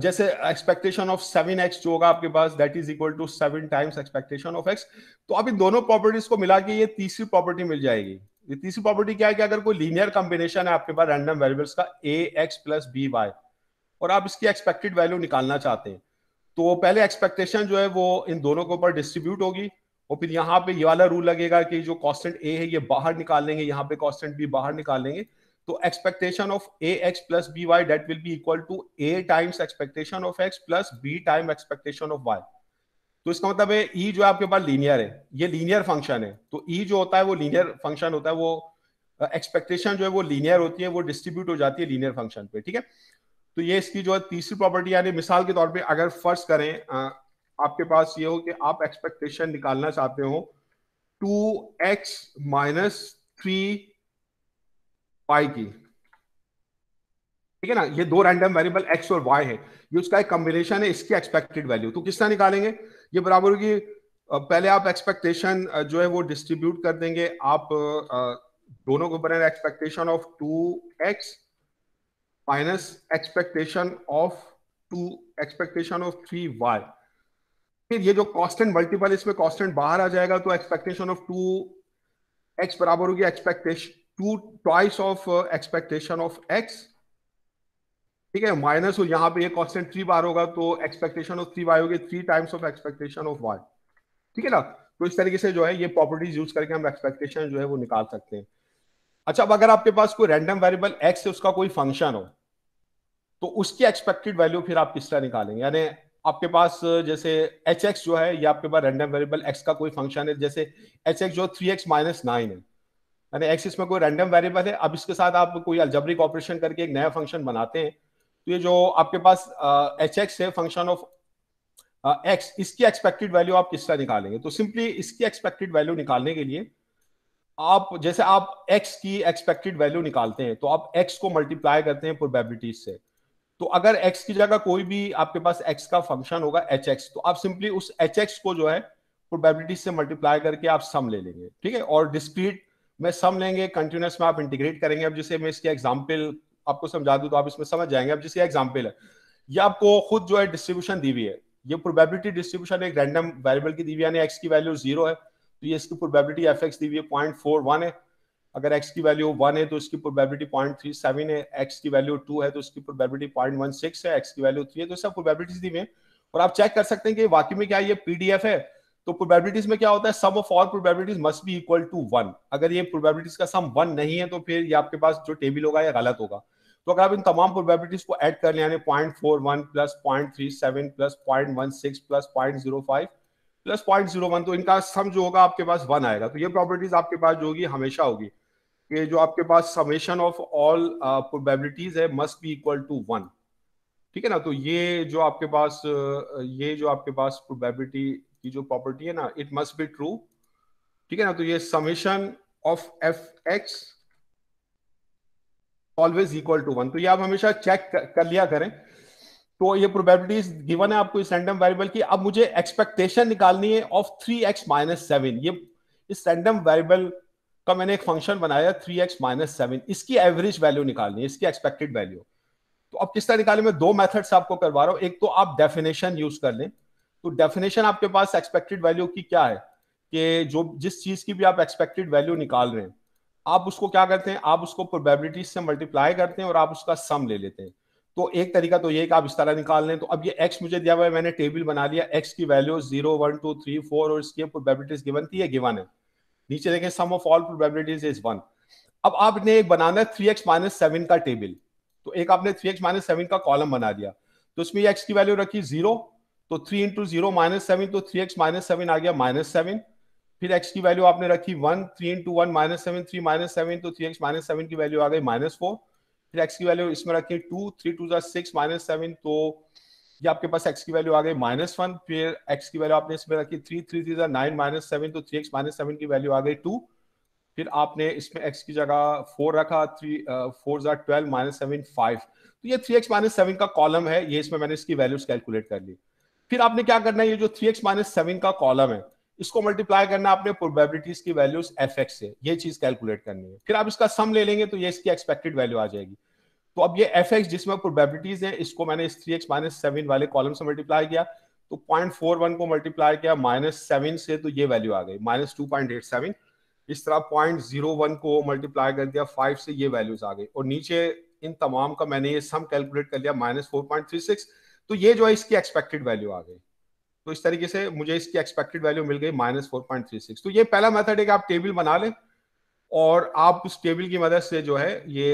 जैसे एक्सपेक्टेशन ऑफ सेवन एक्स जो होगा आपके पास that is equal to seven times expectation of x तो अब इन दोनों प्रॉपर्टीज को मिला के ये तीसरी प्रॉपर्टी मिल जाएगी ये तीसरी प्रॉपर्टी क्या है कि अगर कोई लीनियर कॉम्बिनेशन है आपके पास रैंडम वेरिएबल्स का a x plus b y और आप इसकी एक्सपेक्टेड वैल्यू निकालना चाहते हैं तो पहले एक्सपेक्टेशन जो है वो इन दोनों के ऊपर डिस्ट्रीब्यूट होगी और फिर यहाँ पे ये वाला रूल लगेगा कि जो कॉन्स्टेंट ए है ये बाहर निकाल लेंगे यहाँ पे कॉन्स्टेंट बी बाहर निकाल लेंगे तो expectation of a x plus b y that will be equal to a times expectation of x plus b time expectation of y तो इसका मतलब है ई e जो है आपके पास लीनियर है ये लीनियर फंक्शन है तो ई e जो होता है वो लीनियर फंक्शन होता है वो एक्सपेक्टेशन जो है वो लीनियर होती है वो डिस्ट्रीब्यूट हो जाती है लीनियर फंक्शन पे ठीक है तो ये इसकी जो है तीसरी प्रॉपर्टी यानी मिसाल के तौर पे अगर फर्स्ट करें आपके पास ये हो कि आप एक्सपेक्टेशन निकालना चाहते हो two x minus three pi की ठीक है ना ये दो रैंडम वेरिएबल एक्स और वाई है ये उसका एक कॉम्बिनेशन है इसकी एक्सपेक्टेड वैल्यू तो किस तरह निकालेंगे ये बराबर होगी पहले आप एक्सपेक्टेशन जो है वो डिस्ट्रीब्यूट कर देंगे आप दोनों को बने expectation of two x minus expectation of two expectation of three y फिर ये जो कॉन्स्टेंट मल्टीपल इसमें कॉन्स्टेंट बाहर आ जाएगा तो एक्सपेक्टेशन ऑफ टू एक्स बराबर होगी expectation two twice of expectation of x ठीक है माइनस और यहां पे ये कॉन्स्टेंट थ्री बार होगा तो एक्सपेक्टेशन ऑफ थ्री वाई होगी three times of expectation of y ठीक है ना तो इस तरीके से जो है ये प्रॉपर्टीज यूज करके हम एक्सपेक्टेशन जो है वो निकाल सकते हैं अच्छा अब अगर आपके पास कोई रैंडम वेरिएबल एक्स है उसका कोई फंक्शन हो तो उसकी एक्सपेक्टेड वैल्यू फिर आप किस तरह निकालेंगे यानी आपके पास जैसे एच एक्स जो है या आपके पास रैंडम वेरिएबल एक्स का कोई फंक्शन है जैसे एच एक्स जो थ्री एक्स माइनस नाइन है यानी एक्स इसमें कोई रैंडम वेरिएबल है अब इसके साथ आप कोई अल्जब्रिक ऑपरेशन करके एक नया फंक्शन बनाते हैं तो ये जो आपके पास एच एक्स है फंक्शन ऑफ एक्स इसकी एक्सपेक्टेड वैल्यू आप किस तरह निकालेंगे तो सिंपली इसकी एक्सपेक्टेड वैल्यू निकालने के लिए आप जैसे आप एक्स की एक्सपेक्टेड वैल्यू निकालते हैं तो आप एक्स को मल्टीप्लाई करते हैं प्रोबेबिलिटीज से तो अगर एक्स की जगह कोई भी आपके पास एक्स का फंक्शन होगा एच एक्स तो आप सिंपली उस एच एक्स को जो है प्रोबेबिलिटी से मल्टीप्लाई करके आप सम ले लेंगे ठीक है और डिस्क्रीट में सम लेंगे कंटिन्यूस में आप इंटीग्रेट करेंगे अब जैसे मैं इसकी एग्जाम्पल आपको समझा दू तो आप इसमें समझ जाएंगे अब जैसे एग्जाम्पल है ये आपको खुद जो है डिस्ट्रीब्यूशन दी हुई है ये प्रोबेबिलिटी डिस्ट्रीब्यूशन एक रैंडम वेरिएबल की दी हुई है एक्स की वैल्यू जीरो है तो ये इसकी प्रोबेबिलिटी एफ एक्स दी हुई है पॉइंट फोर वन है अगर एक्स की वैल्यू वन है तो इसकी प्रोबेबिलिटी पॉइंट थ्री सेवन है एक्स की वैल्यू टू है तो इसकी प्रोबेबिलिटी पॉइंट वन सिक्स है एक्स की वैल्यू थ्री है तो सब प्रोबेबिलिटीज दी हुई और आप चेक कर सकते हैं कि वाकई में क्या ये पीडीएफ है तो प्रोबेबिलिटीज में क्या होता है sum of all probabilities must be equal to one अगर ये प्रोबेबिलिटीज का सम वन नहीं है तो फिर ये आपके पास जो टेबल होगा यह गलत होगा तो अगर आप इन तमाम प्रोबेबिलिटीज को एड कर लें point four one plus point three seven plus point one six plus point zero five plus point zero one तो इनका सम जो होगा आपके पास वन आएगा तो ये प्रॉपर्टीज आपके पास जो होगी हमेशा होगी कि जो आपके पास समेशन ऑफ ऑल प्रोबेबिलिटीज है must be equal to one ठीक है ना तो ये जो आपके पास uh, ये जो आपके पास प्रोबेबिलिटी की जो प्रॉपर्टी है ना इट मस्ट बी ट्रू ठीक है ना तो ये summation of f x always equal to one तो ये आप हमेशा चेक कर लिया करें तो ये प्रोबेबिलिटीज गिवन है आपको इस रैंडम वेरिएबल की अब मुझे एक्सपेक्टेशन निकालनी है of three x minus seven ये इस रैंडम वेरिएबल का मैंने एक फंक्शन बनाया थ्री एक्स माइनस सेवन इसकी एवरेज वैल्यू निकालनी है इसकी एक्सपेक्टेड वैल्यू तो अब किस तरह निकाले मैं दो मेथड्स आपको करवा रहा हूँ एक तो आप डेफिनेशन यूज कर लें तो डेफिनेशन आपके पास एक्सपेक्टेड वैल्यू की क्या है कि जो जिस चीज की भी आप एक्सपेक्टेड वैल्यू निकाल रहे हैं आप उसको क्या करते हैं आप उसको प्रोबेबिलिटीज से मल्टीप्लाई करते हैं और आप उसका सम ले लेते हैं तो एक तरीका तो ये कि आप इस तरह निकाल लें तो अब ये एक्स मुझे दिया हुआ है मैंने टेबल बना लिया एक्स की value zero one two three four और इसकी प्रोबेबिलिटीज गिवन थी ये गिवन है नीचे देखें sum of all probabilities is one अब आपने एक बनाना है थ्री एक्स माइनस सेवन का टेबल तो एक आपने थ्री एक्स माइनस सेवन का कॉलम बना दिया तो उसमें एक्स की वैल्यू रखी जीरो तो three into zero minus seven तो थ्री एक्स माइनस सेवन आ गया माइनस सेवन फिर एक्स की वैल्यू आपने रखी one three into one minus seven three minus seven तो थ्री एक्स माइनस सेवन की वैल्यू आ गई माइनस फोर फिर एक्स की वैल्यू इसमें रखिए टू थ्री टू जै सिक्स माइनस सेवन तो ये आपके पास एक्स की वैल्यू आ गई माइनस वन फिर एक्स की वैल्यू आपने इसमें रखी three three three nine minus seven तो थ्री एक्स माइनस सेवन की वैल्यू आ गई टू फिर आपने इसमें एक्स की जगह फोर रखा थ्री फोर जै ट्वेल्व माइनस सेवन फाइव तो ये थ्री एक्स माइनस सेवन का कॉलम है ये इसमें मैंने इसकी वैल्यूज कैलकुलेट कर ली फिर आपने क्या करना है ये जो थ्री एक्स माइनस सेवन का कॉलम है इसको मल्टीप्लाई करना आपने प्रोबेबिलिटीज की वैल्यूज एफ एक्स से ये चीज कैलकुलेट करनी है फिर आप इसका सम ले लेंगे तो ये इसकी एक्सपेक्टेड वैल्यू आ जाएगी तो अब ये एफ एक्स जिसमें प्रोबेबिलिटीज है इसको मैंने इस थ्री एक्स माइनस सेवन वाले कॉलम से मल्टीप्लाई किया तो पॉइंट फोर वन को मल्टीप्लाई किया माइनस सेवन से तो ये वैल्यू आ गई minus two point eight seven इस तरह पॉइंट जीरो वन को मल्टीप्लाई कर दिया फाइव से ये वैल्यूज आ गई और नीचे इन तमाम का मैंने ये सम कैलकुलेट कर लिया minus four point three six तो ये जो है इसकी एक्सपेक्टेड वैल्यू आ गई तो इस तरीके से मुझे इसकी एक्सपेक्टेड वैल्यू मिल गई minus four point three six तो ये पहला मेथड है कि आप टेबल बना लें और आप उस टेबल की मदद से जो है ये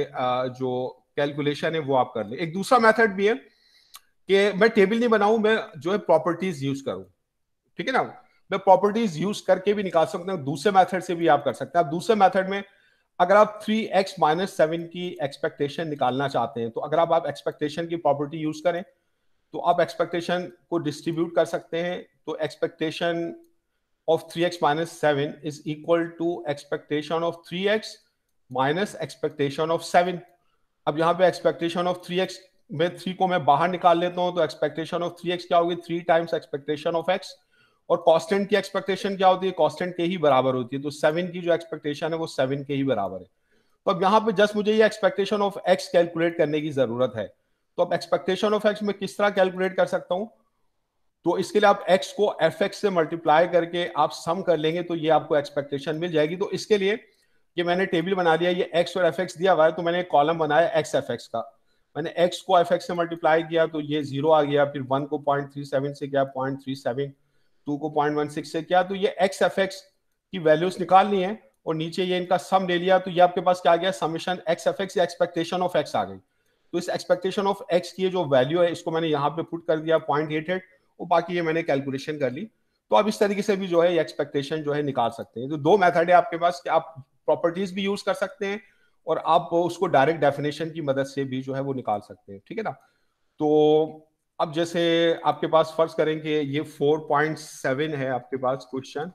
जो कैलकुलेशन है वो आप कर लें एक दूसरा मेथड भी है कि मैं टेबल नहीं बनाऊं मैं जो है प्रॉपर्टीज यूज करूं ठीक है ना मैं प्रॉपर्टीज यूज करके भी निकाल सकता हूं दूसरे मेथड से भी आप कर सकते हैं आप दूसरे मेथड में अगर आप थ्री एक्स माइनस सेवन की एक्सपेक्टेशन निकालना चाहते हैं तो अगर आप एक्सपेक्टेशन की प्रॉपर्टी यूज करें तो आप एक्सपेक्टेशन को डिस्ट्रीब्यूट कर सकते हैं तो expectation of three x minus seven is equal to expectation of three x minus expectation of seven अब यहाँ पे एक्सपेक्टेशन ऑफ थ्री एक्स में थ्री को मैं बाहर निकाल लेता हूँ तो एक्सपेक्टेशन ऑफ थ्री एक्स क्या होगी three times expectation of x और कॉन्स्टेंट की एक्सपेक्टेशन क्या होती है कॉन्स्टेंट के ही बराबर होती है तो सेवन की जो एक्सपेक्टेशन है वो सेवन के ही बराबर है तो अब यहाँ पे जस्ट मुझे ये एक्सपेक्टेशन ऑफ एक्स कैलकुलेट करने की जरूरत है तो अब एक्सपेक्टेशन ऑफ एक्स में किस तरह कैलकुलेट कर सकता हूं तो इसके लिए आप एक्स को एफ एक्स से मल्टीप्लाई करके आप सम कर लेंगे तो ये आपको एक्सपेक्टेशन मिल जाएगी तो इसके लिए ये मैंने टेबल बना दिया ये एक्स और एफ एक्स दिया हुआ है तो मैंने कॉलम बनाया एक्स एफ एक्स का मैंने एक्स को एफ एक्स से मल्टीप्लाई किया तो ये जीरो आ गया फिर वन को पॉइंट थ्री सेवन से किया पॉइंट थ्री सेवन टू को पॉइंट वन सिक्स से किया तो ये एक्स एफ एक्स की वैल्यूज निकालनी है और नीचे ये इनका सम ले लिया तो ये आपके पास क्या आ गया summation x f x expectation of x आ गई तो इस एक्सपेक्टेशन ऑफ एक्स की जो वैल्यू है इसको मैंने यहाँ पे पुट कर दिया पॉइंट एट एट और बाकी ये मैंने कैलकुलेशन कर ली तो आप इस तरीके से भी जो है एक्सपेक्टेशन जो है निकाल सकते हैं तो दो मेथड है आपके पास कि आप प्रॉपर्टीज भी यूज कर सकते हैं और आप उसको डायरेक्ट डेफिनेशन की मदद से भी जो है वो निकाल सकते हैं ठीक है ना तो अब जैसे आपके पास फर्ज करें कि ये 4.7 है आपके पास क्वेश्चन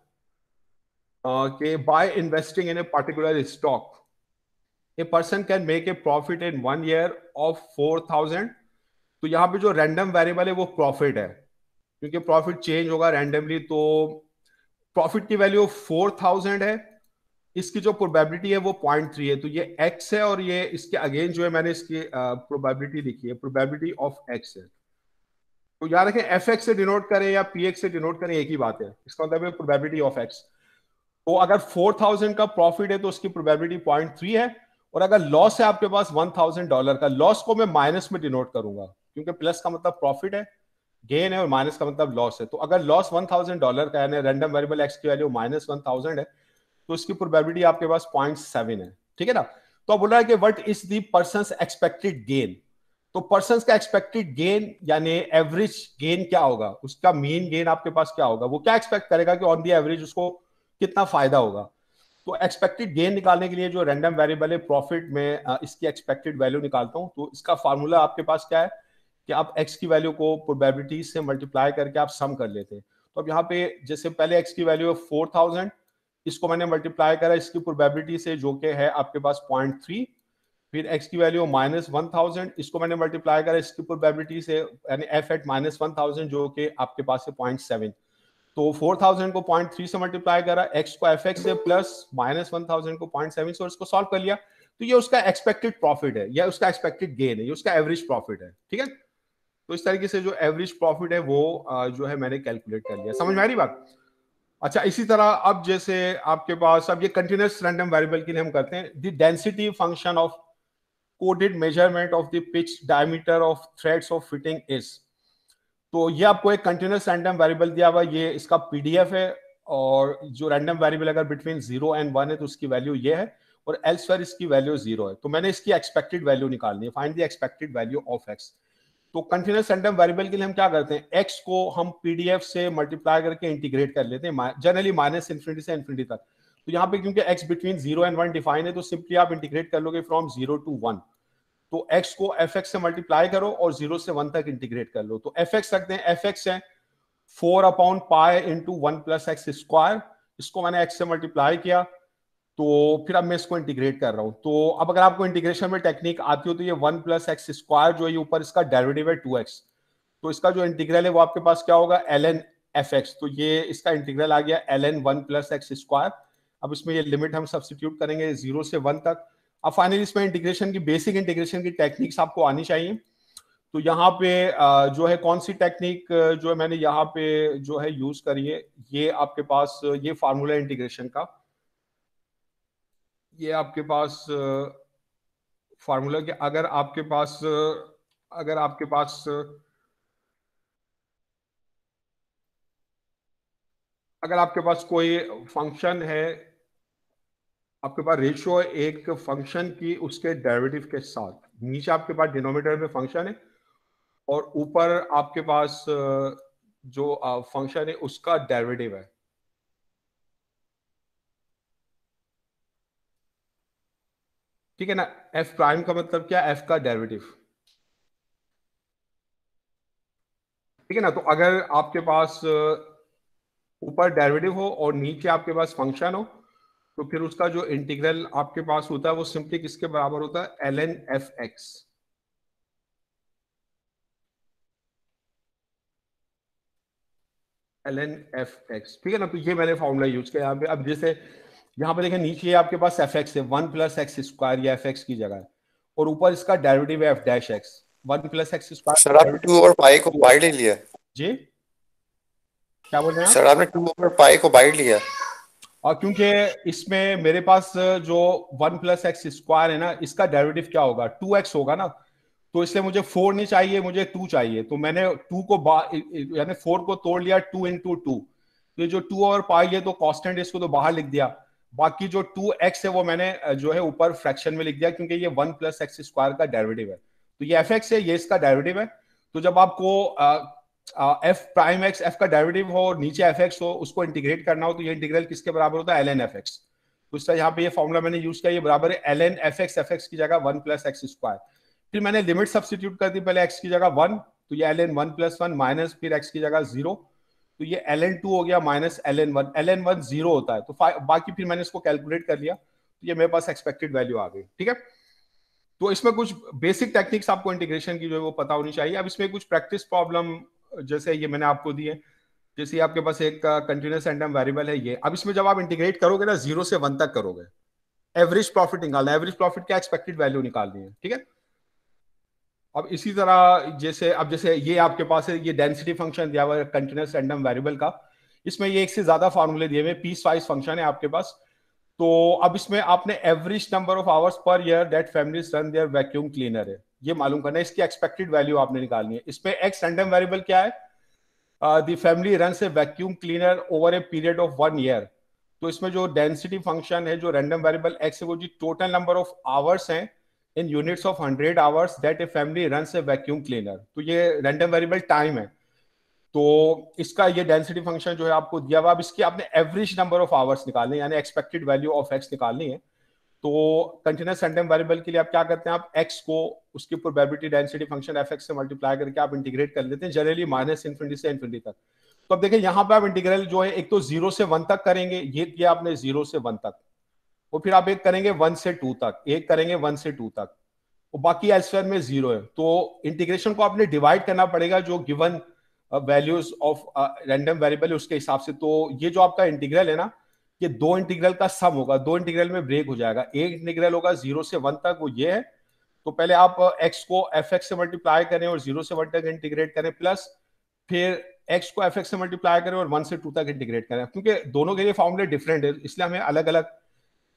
के by investing in a particular stock a person can make a profit in one year of four thousand तो यहाँ पे जो रैंडम वेरिएबल है वो प्रॉफिट है क्योंकि प्रॉफिट चेंज होगा रैंडमली तो प्रॉफिट की वैल्यू फोर थाउजेंड है इसकी जो प्रोबेबिलिटी है वो पॉइंट थ्री है तो ये एक्स है और ये इसके अगेंस्ट जो है मैंने इसकी प्रोबेबिलिटी लिखी है प्रोबेबिलिटी ऑफ एक्स है तो याद रखें एफ एक्स से डिनोट करें या पी एक्स से डिनोट करें एक ही बात है इसका मतलब है प्रोबेबिलिटी ऑफ एक्स तो अगर फोर थाउजेंड का प्रॉफिट है तो उसकी प्रोबेबिलिटी पॉइंट थ्री है और अगर लॉस है आपके पास वन थाउजेंड डॉलर का लॉस को मैं माइनस में डिनोट करूंगा क्योंकि प्लस का मतलब प्रॉफिट है गेन है और माइनस का मतलब लॉस है तो अगर लॉस वन थाउजेंड डॉलर का यानी रैंडम वेरिएबल एक्स की वैल्यू माइनस वन थाउजेंड है तो इसकी प्रोबेबिलिटी आपके पास पॉइंट सेवन है ठीक है ना तो बोल रहा है कि what is the person expected gain तो पर्सन का एक्सपेक्टेड गेन यानी एवरेज गेन क्या होगा उसका मेन गेन आपके पास क्या होगा वो क्या एक्सपेक्ट करेगा कि ऑन दी एवरेज उसको कितना फायदा होगा तो एक्सपेक्टेड गेन निकालने के लिए जो रैंडम वेरिएबल है प्रॉफिट में इसकी एक्सपेक्टेड वैल्यू निकालता हूँ तो इसका फार्मूला आपके पास क्या है कि आप एक्स की वैल्यू को प्रोबेबिलिटी से मल्टीप्लाई करके आप सम कर लेते हैं तो अब यहाँ पे जैसे पहले एक्स की वैल्यू है फोर थाउजेंड इसको मैंने मल्टीप्लाई करा इसकी प्रोबेबिलिटी से जो के है आपके पास पॉइंट थ्री फिर एक्स की वैल्यू माइनस वन थाउजेंड इसको मैंने मल्टीप्लाई करा इसकी प्रोबेबिलिटी से यानी f at minus one thousand जो के आपके पास है पॉइंट सेवन तो 4000 को 0.3 से मल्टीप्लाई करा x को एफ से प्लस माइनस वन को 0.7 से और इसको सॉल्व कर लिया तो ये उसका एक्सपेक्टेड प्रॉफिट है या उसका एक्सपेक्टेड गेन है ये उसका एवरेज प्रॉफिट है ठीक है तो इस तरीके से जो एवरेज प्रॉफिट है वो जो है मैंने कैलकुलेट कर लिया समझ में आ रही बात अच्छा इसी तरह अब जैसे आपके पास अब ये कंटिन्यूस रैंडम वेरिएबल के लिए हम करते हैं the density function of coded measurement of the pitch diameter of threads of fitting is तो ये आपको एक कंटिन्यूस रैंडम वेरिएबल दिया हुआ ये इसका पीडीएफ है और जो रैंडम वेरिएबल अगर बिटवीन जीरो एंड वन है तो उसकी वैल्यू ये है और एल्सवेयर इसकी वैल्यू जीरो है तो मैंने इसकी एक्सपेक्टेड वैल्यू निकालनी है find the expected value of x तो कंटिन्यूस रैंडम वेरिएबल के लिए हम क्या करते हैं एक्स को हम पीडीएफ से मल्टीप्लाई करके इंटीग्रेट कर लेते हैं जनरली माइनस इन्फिनिटी से इन्फिनिटी तक तो यहाँ पे क्योंकि x between zero and one define है तो सिंपली आप इंटीग्रेट कर लोगे फ्रॉम जीरो टू वन तो x को एफ एक्स से मल्टीप्लाई करो और जीरो से वन तक इंटीग्रेट कर लो तो एफ एक्स रखते हैं एफ एक्स है four upon pi into one plus x square इसको मैंने x से मल्टीप्लाई किया तो फिर अब मैं इसको इंटीग्रेट कर रहा हूं तो अब अगर आपको इंटीग्रेशन में टेक्निक आती हो तो ये वन प्लस एक्स स्क्वायर जो है ऊपर इसका डेरिवेटिव है टू एक्स तो इसका जो इंटीग्रल है वो आपके पास क्या होगा एल एन एफ एक्स तो ये इसका इंटीग्रल आ गया l n one plus x square अब इसमें ये लिमिट हम सब्सिट्यूट करेंगे जीरो से वन तक अब फाइनली इसमें इंटीग्रेशन की बेसिक इंटीग्रेशन की टेक्निक्स आपको आनी चाहिए तो यहाँ पे जो है कौन सी टेक्निक जो है मैंने यहाँ पे जो है यूज करी है ये आपके पास ये फार्मूला इंटीग्रेशन का ये आपके पास फार्मूला के अगर आपके पास अगर आपके पास अगर आपके पास कोई फंक्शन है आपके पास रेशियो एक फंक्शन की उसके डेरिवेटिव के साथ नीचे आपके पास डिनोमीटर में फंक्शन है और ऊपर आपके पास जो फंक्शन है उसका डेरिवेटिव है ठीक है ना एफ प्राइम का मतलब क्या एफ का डेरिवेटिव ठीक है ना तो अगर आपके पास ऊपर डेरिवेटिव हो और नीचे आपके पास फंक्शन हो तो फिर उसका जो इंटीग्रल आपके पास होता है वो सिंपली किसके बराबर होता है l n f x l n f x ठीक है ना तो ये मैंने फॉर्मूला यूज किया यहां पे अब जैसे यहां पे देखें नीचे आपके पास एफ एक्स है वन प्लस एक्स स्क्वायर या एफ एक्स की जगह और ऊपर इसका derivative f dash x one plus x square two और पाई को बाई ले लिया जी क्या बोल रहे हैं सर आपने टू ओवर पाई को बाई लिया और क्योंकि इसमें मेरे पास जो वन प्लस एक्स स्क्वायर है ना इसका डेरिवेटिव क्या होगा टू एक्स होगा ना तो इसलिए मुझे फोर नहीं चाहिए मुझे टू चाहिए तो मैंने टू को यानी फोर को तोड़ लिया टू इंटू टू तो जो टू और पाई है तो कॉन्स्टेंट इसको तो बाहर लिख दिया बाकी जो टू एक्स है वो मैंने जो है ऊपर फ्रैक्शन में लिख दिया क्योंकि ये वन प्लस एक्स स्क्वायर का डायरेटिव है तो ये एफ एक्स है ये इसका डायरेटिव है तो जब आपको एफ प्राइम एक्स एफ का डेरिवेटिव हो और नीचे एफ एक्स हो उसको इंटीग्रेट करना हो तो ये इंटीग्रल किसके बराबर होता है एल एन एफ एक्स तो इस तरह यहाँ पे ये फॉर्मुला मैंने यूज किया ये बराबर है l n f x f x की जगह वन प्लस एक्स स्क्वायर फिर मैंने लिमिट सब्सिट्यूट कर दी पहले एक्स की जगह वन तो ये l n one plus one minus फिर एक्स की जगह जीरो तो ये एल एन टू हो गया minus l n one l n one zero होता है तो बाकी फिर मैंने इसको कैलकुलेट कर लिया तो ये मेरे पास एक्सपेक्टेड वैल्यू आ गई ठीक है तो इसमें कुछ बेसिक टेक्निक्स आपको इंटीग्रेशन की जो है वो पता होनी चाहिए अब इसमें कुछ प्रैक्टिस प्रॉब्लम जैसे ये मैंने आपको दिए जैसे आपके पास एक कंटिन्यूस एंडम वेरिएबल है ये अब इसमें जब आप इंटीग्रेट करोगे ना जीरो से वन तक करोगे एवरेज प्रॉफिट निकालना एवरेज प्रॉफिट क्या एक्सपेक्टेड वैल्यू निकालनी है ठीक है अब इसी तरह जैसे अब जैसे ये आपके पास है ये डेंसिटी फंक्शन दिया हुआ है कंटिन्यूस रैंडम वेरिएबल का इसमें ये एक से ज्यादा फार्मूले दिए हुए पीस वाइज फंक्शन है आपके पास तो अब इसमें आपने average number of hours per year that family run their vacuum cleaner है ये मालूम करना है इसकी एक्सपेक्टेड वैल्यू आपने निकालनी है इसमें एक्स रैंडम वेरिएबल क्या है दी फैमिली रन से vacuum cleaner over a period of one year तो इसमें जो डेंसिटी फंक्शन है जो रैंडम वेरिएबल एक्स है वो जी टोटल नंबर ऑफ आवर्स हैं in units of hundred hours that a family run से वैक्यूम क्लीनर तो ये रैंडम वेरिएबल टाइम है तो इसका ये डेंसिटी फंक्शन जो है आपको दिया हुआ अब इसकी आपने एवरेज नंबर ऑफ आवर्स निकालने यानी एक्सपेक्टेड वैल्यू ऑफ एक्स निकालनी है तो कंटिन्यूस रैंडम वेरिएबल के लिए आप क्या करते हैं आप एक्स को उसके प्रोबेबिलिटी डेंसिटी फंक्शन एफ से मल्टीप्लाई करके आप इंटीग्रेट कर लेते हैं जनरली माइनस इन्फिनिटी से इन्फिनिटी तक तो अब देखिए यहाँ पे आप इंटीग्रल जो है एक तो जीरो से वन तक करेंगे ये किया आपने जीरो से वन तक और फिर आप एक करेंगे वन से टू तक एक करेंगे वन से टू तक वो बाकी एल्सवेयर में जीरो है तो इंटीग्रेशन को आपने डिवाइड करना पड़ेगा जो given values of random variable उसके हिसाब से तो ये जो आपका इंटीग्रल है ना ये दो इंटीग्रल का सम होगा दो इंटीग्रल में ब्रेक हो जाएगा एक इंटीग्रल होगा जीरो से वन तक वो ये है तो पहले आप एक्स को एफ एक्स से मल्टीप्लाई करें और जीरो से वन तक इंटीग्रेट करें प्लस फिर एक्स को एफ एक्स से मल्टीप्लाई करें और वन से टू तक इंटीग्रेट करें क्योंकि दोनों के लिए फॉर्मूले डिफरेंट है इसलिए हमें अलग अलग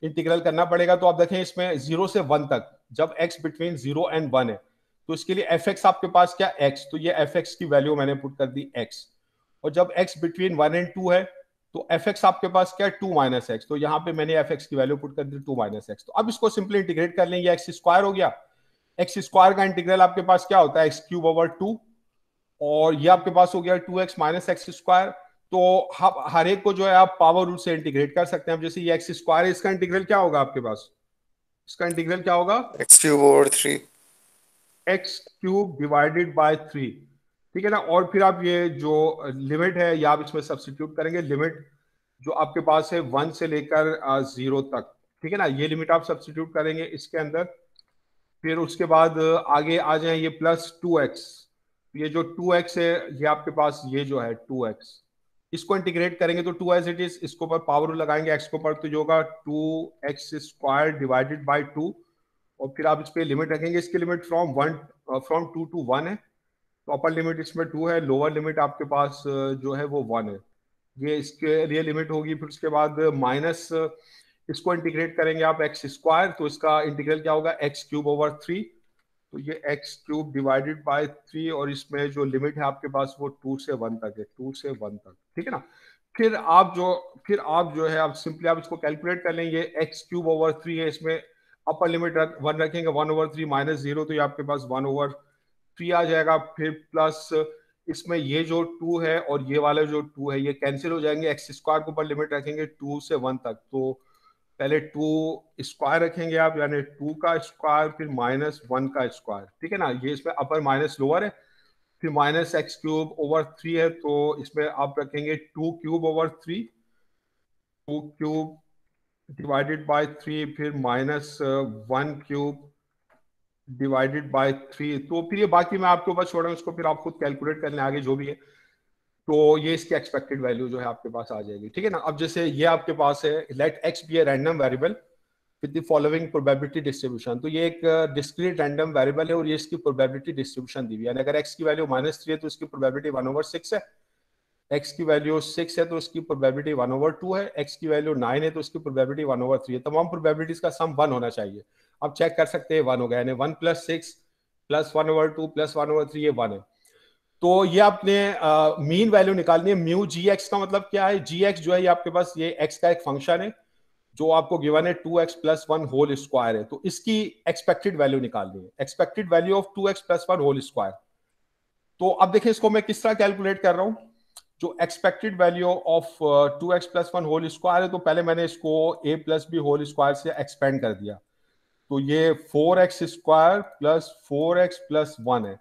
इंटीग्रल करना पड़ेगा तो आप देखें इसमें जीरो से वन तक जब x between zero and one है तो इसके लिए एफ एक्स आपके पास क्या एक्स तो ये एफ एक्स की वैल्यू मैंने पुट कर दी एक्स और जब x between one and two है तो एफ एक्स आपके पास क्या है टू माइनस एक्स तो यहाँ पे मैंने एफ एक्स की वैल्यू पुट कर दी टू माइनस एक्स तो अब इसको सिंपली इंटीग्रेट कर लेंगे एक्स स्क्वायर हो गया एक्स स्क्वायर का इंटीग्रल आपके पास क्या होता है एक्स क्यूब ओवर टू और ये आपके पास हो गया two x minus x square तो हम हर एक को जो है आप पावर रूट से इंटीग्रेट कर सकते हैं जैसे ये एक्स स्क्वायर इसका इंटीग्रल क्या होगा आपके पास इसका इंटीग्रल क्या होगा x cube over three x cube divided by three ठीक है ना और फिर आप ये जो लिमिट है या आप इसमें सब्सटीट्यूट करेंगे लिमिट जो आपके पास है वन से लेकर जीरो तक ठीक है ना ये लिमिट आप सब्सटीट्यूट करेंगे इसके अंदर फिर उसके बाद आगे आ जाए ये प्लस टू एक्स ये जो टू एक्स है ये आपके पास ये जो है टू एक्स इसको इंटीग्रेट करेंगे तो टू एज इट इज इसको पर पावर लगाएंगे एक्स के ऊपर तो ये होगा two x square divided by two और फिर आप इस पर लिमिट रखेंगे इसकी limit from one from two to one है तो अपर लिमिट इसमें टू है लोअर लिमिट आपके पास जो है वो वन है ये इसके लिए लिमिट होगी फिर उसके बाद माइनस इसको इंटीग्रेट करेंगे आप एक्स स्क्वायर तो इसका इंटीग्रल क्या होगा एक्स क्यूब ओवर थ्री तो ये x cube divided by three और इसमें जो लिमिट है आपके पास वो टू से वन तक है टू से वन तक ठीक है ना फिर आप जो फिर आप जो है आप सिंपली आप इसको कैलकुलेट कर लेंगे एक्स क्यूब ओवर थ्री है इसमें अपर लिमिट वन रखेंगे one over three minus zero तो ये आपके पास वन ओवर थ्री आ जाएगा फिर प्लस इसमें ये जो टू है और ये वाला जो टू है ये कैंसिल हो जाएंगे एक्स स्क्वायर के ऊपर लिमिट रखेंगे टू से वन तक तो पहले टू स्क्वायर रखेंगे आप यानी टू का स्क्वायर फिर माइनस वन का स्क्वायर ठीक है ना ये इसमें अपर माइनस लोअर है फिर minus x cube over three है तो इसमें आप रखेंगे two cube over three two cube divided by three फिर minus one cube divided by three तो फिर ये बाकी मैं आपके ऊपर छोड़ रहा हूँ इसको फिर आप खुद कैलकुलेट करने आगे जो भी है तो ये इसकी एक्सपेक्टेड वैल्यू जो है आपके पास आ जाएगी ठीक है ना अब जैसे ये आपके पास है let x be a random variable with the following probability distribution तो ये एक डिस्क्रीट रैंडम वेरिएबल है और ये इसकी प्रोबेबिलिटी डिस्ट्रीब्यूशन दी हुई है अगर एक्स की वैल्यू माइनस थ्री है तो इसकी प्रोबेबिलिटी वन ओवर सिक्स है एक्स की वैल्यू सिक्स है तो उसकी प्रोबेबिलिटी वन ओवर टू है एक्स की वैल्यू नाइन है तो उसकी प्रोबेबिलिटी वन ओवर थ्री है तमाम प्रोबेबिलिटीज का सम वन होना चाहिए आप चेक कर सकते हैं वन हो गया यानी one plus six plus one over two plus one over three ये वन है तो ये आपने मीन वैल्यू निकालनी है म्यू जी एक्स का मतलब क्या है जी एक्स जो है ये आपके पास ये एक्स का एक फंक्शन है जो आपको गिवन है two x plus one whole square है तो इसकी एक्सपेक्टेड वैल्यू निकालनी है expected value of two x plus one whole square तो अब देखिए इसको मैं किस तरह कैलकुलेट कर रहा हूं जो expected value of two x plus one whole square है तो पहले मैंने इसको a plus b whole square से एक्सपेंड कर दिया तो ये four x square plus four x plus one है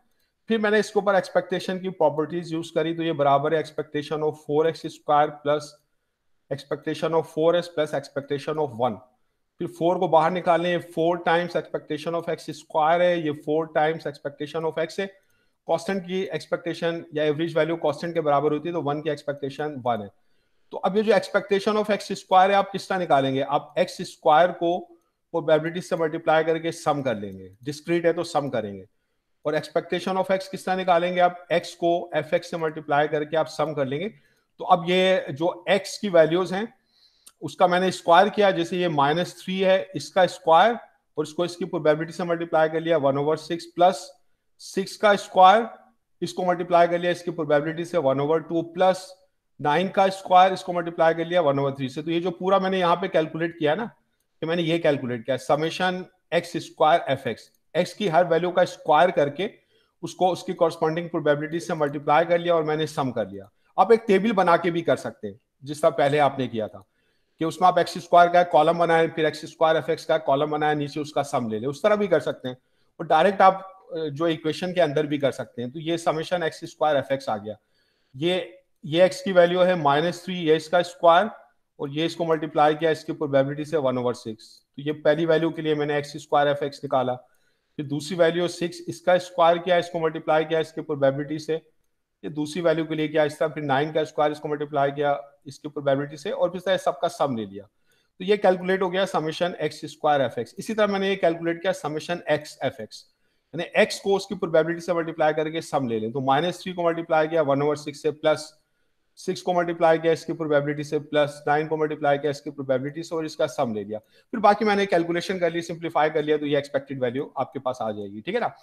फिर मैंने इसके ऊपर एक्सपेक्टेशन की प्रॉपर्टीज यूज करी तो ये बराबर है expectation of four x square plus expectation of four x plus expectation of one फिर फोर को बाहर निकालें four times expectation of x square है ये four times expectation of x है कॉन्स्टेंट की एक्सपेक्टेशन या एवरेज वैल्यू कॉन्स्टेंट के बराबर होती है तो वन की एक्सपेक्टेशन वन है तो अब ये जो एक्सपेक्टेशन ऑफ एक्स स्क्वायर है आप किस तरह निकालेंगे आप एक्स स्क्वायर को वो प्रोबेबिलिटी से मल्टीप्लाई करके सम कर लेंगे डिस्क्रीट है तो सम करेंगे और एक्सपेक्टेशन ऑफ एक्स किस तरह निकालेंगे आप एक्स को एफ एक्स से मल्टीप्लाई करके आप सम कर लेंगे तो अब ये जो एक्स की वैल्यूज हैं उसका मैंने स्क्वायर किया जैसे ये माइनस थ्री है इसका स्क्वायर और इसको इसकी प्रोबेबिलिटी से मल्टीप्लाई कर लिया one over six plus six का स्क्वायर इसको मल्टीप्लाई कर लिया इसकी प्रोबेबिलिटी से one over two plus nine का स्क्वायर इसको मल्टीप्लाई कर लिया वन ओवर थ्री से तो ये जो पूरा मैंने यहाँ पे कैलकुलेट किया ना कि मैंने ये कैलकुलेट किया summation x square f x x की हर वैल्यू का स्क्वायर करके उसको उसकी कॉरस्पॉन्डिंग प्रोबेबिलिटी से मल्टीप्लाई कर लिया और मैंने सम कर लिया आप एक टेबल बना के भी कर सकते हैं जिस तरह पहले आपने किया था कि उसमें आप एक्स स्क्वायर का कॉलम बनाए फिर एक्स स्क्वायर एफ एक्स का कॉलम बनाए नीचे उसका सम ले ले उस तरह भी कर सकते हैं और डायरेक्ट आप जो इक्वेशन के अंदर भी कर सकते हैं तो ये summation x square f x आ गया ये ये एक्स की वैल्यू है माइनस थ्री ये इसका स्क्वायर और ये इसको मल्टीप्लाई किया इसकी प्रोबेबिलिटी से वन ओवर सिक्स तो ये पहली वैल्यू के लिए मैंने एक्स स्क्वायर एफ एक्स निकाला फिर दूसरी वैल्यू सिक्स इसका स्क्वायर किया इसको मल्टीप्लाई किया इसकी प्रोबेबिलिटी से ये दूसरी वैल्यू के लिए किया इस फिर नाइन का स्क्वायर इसको मल्टीप्लाई किया इसकी प्रोबेबिलिटी से और फिर सबका सम ले लिया तो ये कैलकुलेट हो गया summation x square f x इसी तरह मैंने ये कैलकुलेट किया समेशन एक्स एफ एक्स यानी एक्स को उसकी प्रोबेबिलिटी से मल्टीप्लाई करके सम ले लें तो माइनस थ्री को मल्टीप्लाई किया वन ओवर सिक्स से प्लस सिक्स को मल्टीप्लाई किया इसकी प्रोबेबिलिटी से प्लस नाइन को मल्टीप्लाई किया इसकी प्रोबेबिलिटी से और इसका सम ले लिया फिर बाकी मैंने कैलकुलेशन कर ली सिंप्लीफाई कर लिया तो ये एक्सपेक्टेड वैल्यू आपके पास आ जाएगी ठीक है ना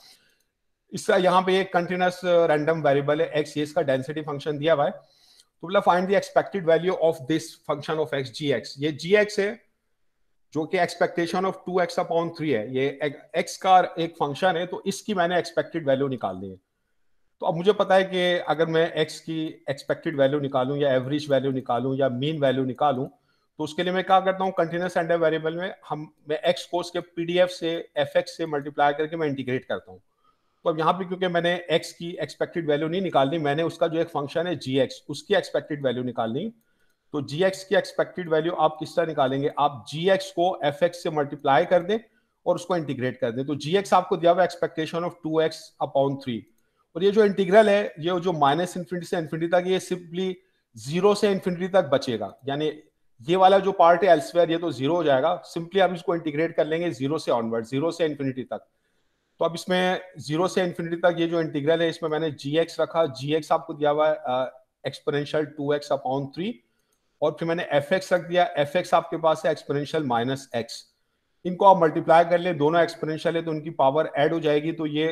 इसका यहाँ पे एक कंटिन्यूस रैंडम वेरिएबल है एक्स ये इसका डेंसिटी फंक्शन दिया हुआ है तो बोला find the expected value of this function of x g x ये जी एक्स है जो कि expectation of two x upon three है ये एक्स का एक फंक्शन है तो इसकी मैंने एक्सपेक्टेड वैल्यू निकालनी है तो अब मुझे पता है कि अगर मैं एक्स की एक्सपेक्टेड वैल्यू निकालूं या एवरेज वैल्यू निकालूं या मीन वैल्यू निकालूं तो उसके लिए मैं क्या करता हूँ कंटिन्यूस एंड वेरिएबल में हम मैं एक्स कोर्स के पीडीएफ से एफ से मल्टीप्लाई करके मैं इंटीग्रेट करता हूँ तो अब यहाँ पे क्योंकि मैंने एक्स की एक्सपेक्टेड वैल्यू नहीं निकालनी मैंने उसका जो एक फंक्शन है जी उसकी एक्सपेक्टेड वैल्यू निकालनी तो जी की एक्सपेक्टेड वैल्यू आप किस तरह निकालेंगे आप जी को एफ से मल्टीप्लाई कर दें और उसको इंटीग्रेट कर दें तो जी आपको दिया हुआ expectation of two x upon three और ये जो इंटीग्रल है ये जो माइनस इन्फिनिटी से इन्फिनिटी तक ये सिंपली जीरो से इन्फिनिटी तक बचेगा यानी ये वाला जो पार्ट है एल्सवेयर ये तो जीरो हो जाएगा सिंपली आप इसको इंटीग्रेट कर लेंगे जीरो से ऑनवर्ड जीरो से इन्फिनिटी तक तो अब इसमें जीरो से इन्फिनिटी तक ये जो इंटीग्रल है इसमें मैंने जी एक्स रखा जी एक्स आपको दिया हुआ है exponential two x upon three और फिर मैंने एफ एक्स रख दिया एफ एक्स आपके पास है एक्सपोनेंशियल माइनस एक्स इनको आप मल्टीप्लाई कर ले दोनों एक्सपोनेंशियल है तो उनकी पावर एड हो जाएगी तो ये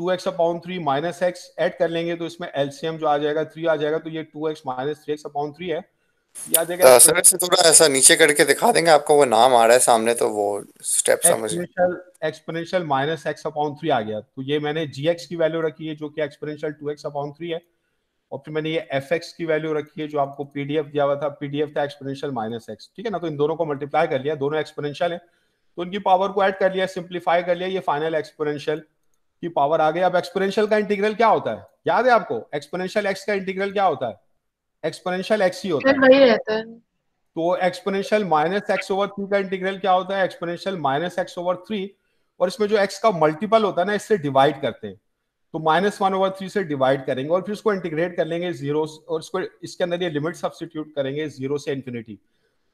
two x upon three minus x add कर लेंगे तो इसमें एलसीएम जो आ जाएगा थ्री आ जाएगा तो ये two x minus three x upon three है सर से थोड़ा ऐसा नीचे करके दिखा देंगे आपको वो नाम आ रहा है सामने तो वो स्टेप समझिए exponential minus x upon three आ गया तो ये मैंने जी एक्स की वैल्यू रखी है जो कि exponential two x upon three है और फिर मैंने ये एफ एक्स की वैल्यू रखी है जो आपको पीडीएफ दिया हुआ था पीडीएफ था एक्सपोनेंशियल माइनस एक्स ठीक है ना तो इन दोनों को मल्टीप्लाई कर लिया दोनों एक्सपोनेंशियल है तो उनकी पावर को ऐड कर लिया सिंप्लीफाई कर लिया ये फाइनल एक्सपोनेंशियल कि पावर आ गई अब एक्सपोनेंशियल का इंटीग्रल क्या होता है याद है आपको एक्सपोनेंशियल एक्स का इंटीग्रल क्या होता है एक्सपोनेंशियल एक्स ही होता है तो exponential minus x over three का इंटीग्रल क्या होता है exponential minus x over three और इसमें जो एक्स का मल्टीपल होता है ना इससे डिवाइड करते हैं तो माइनस वन ओवर थ्री से डिवाइड करेंगे और फिर उसको इंटीग्रेट कर लेंगे जीरो और इसको इसके अंदर ये लिमिट सब्सिट्यूट करेंगे जीरो से इंफिनिटी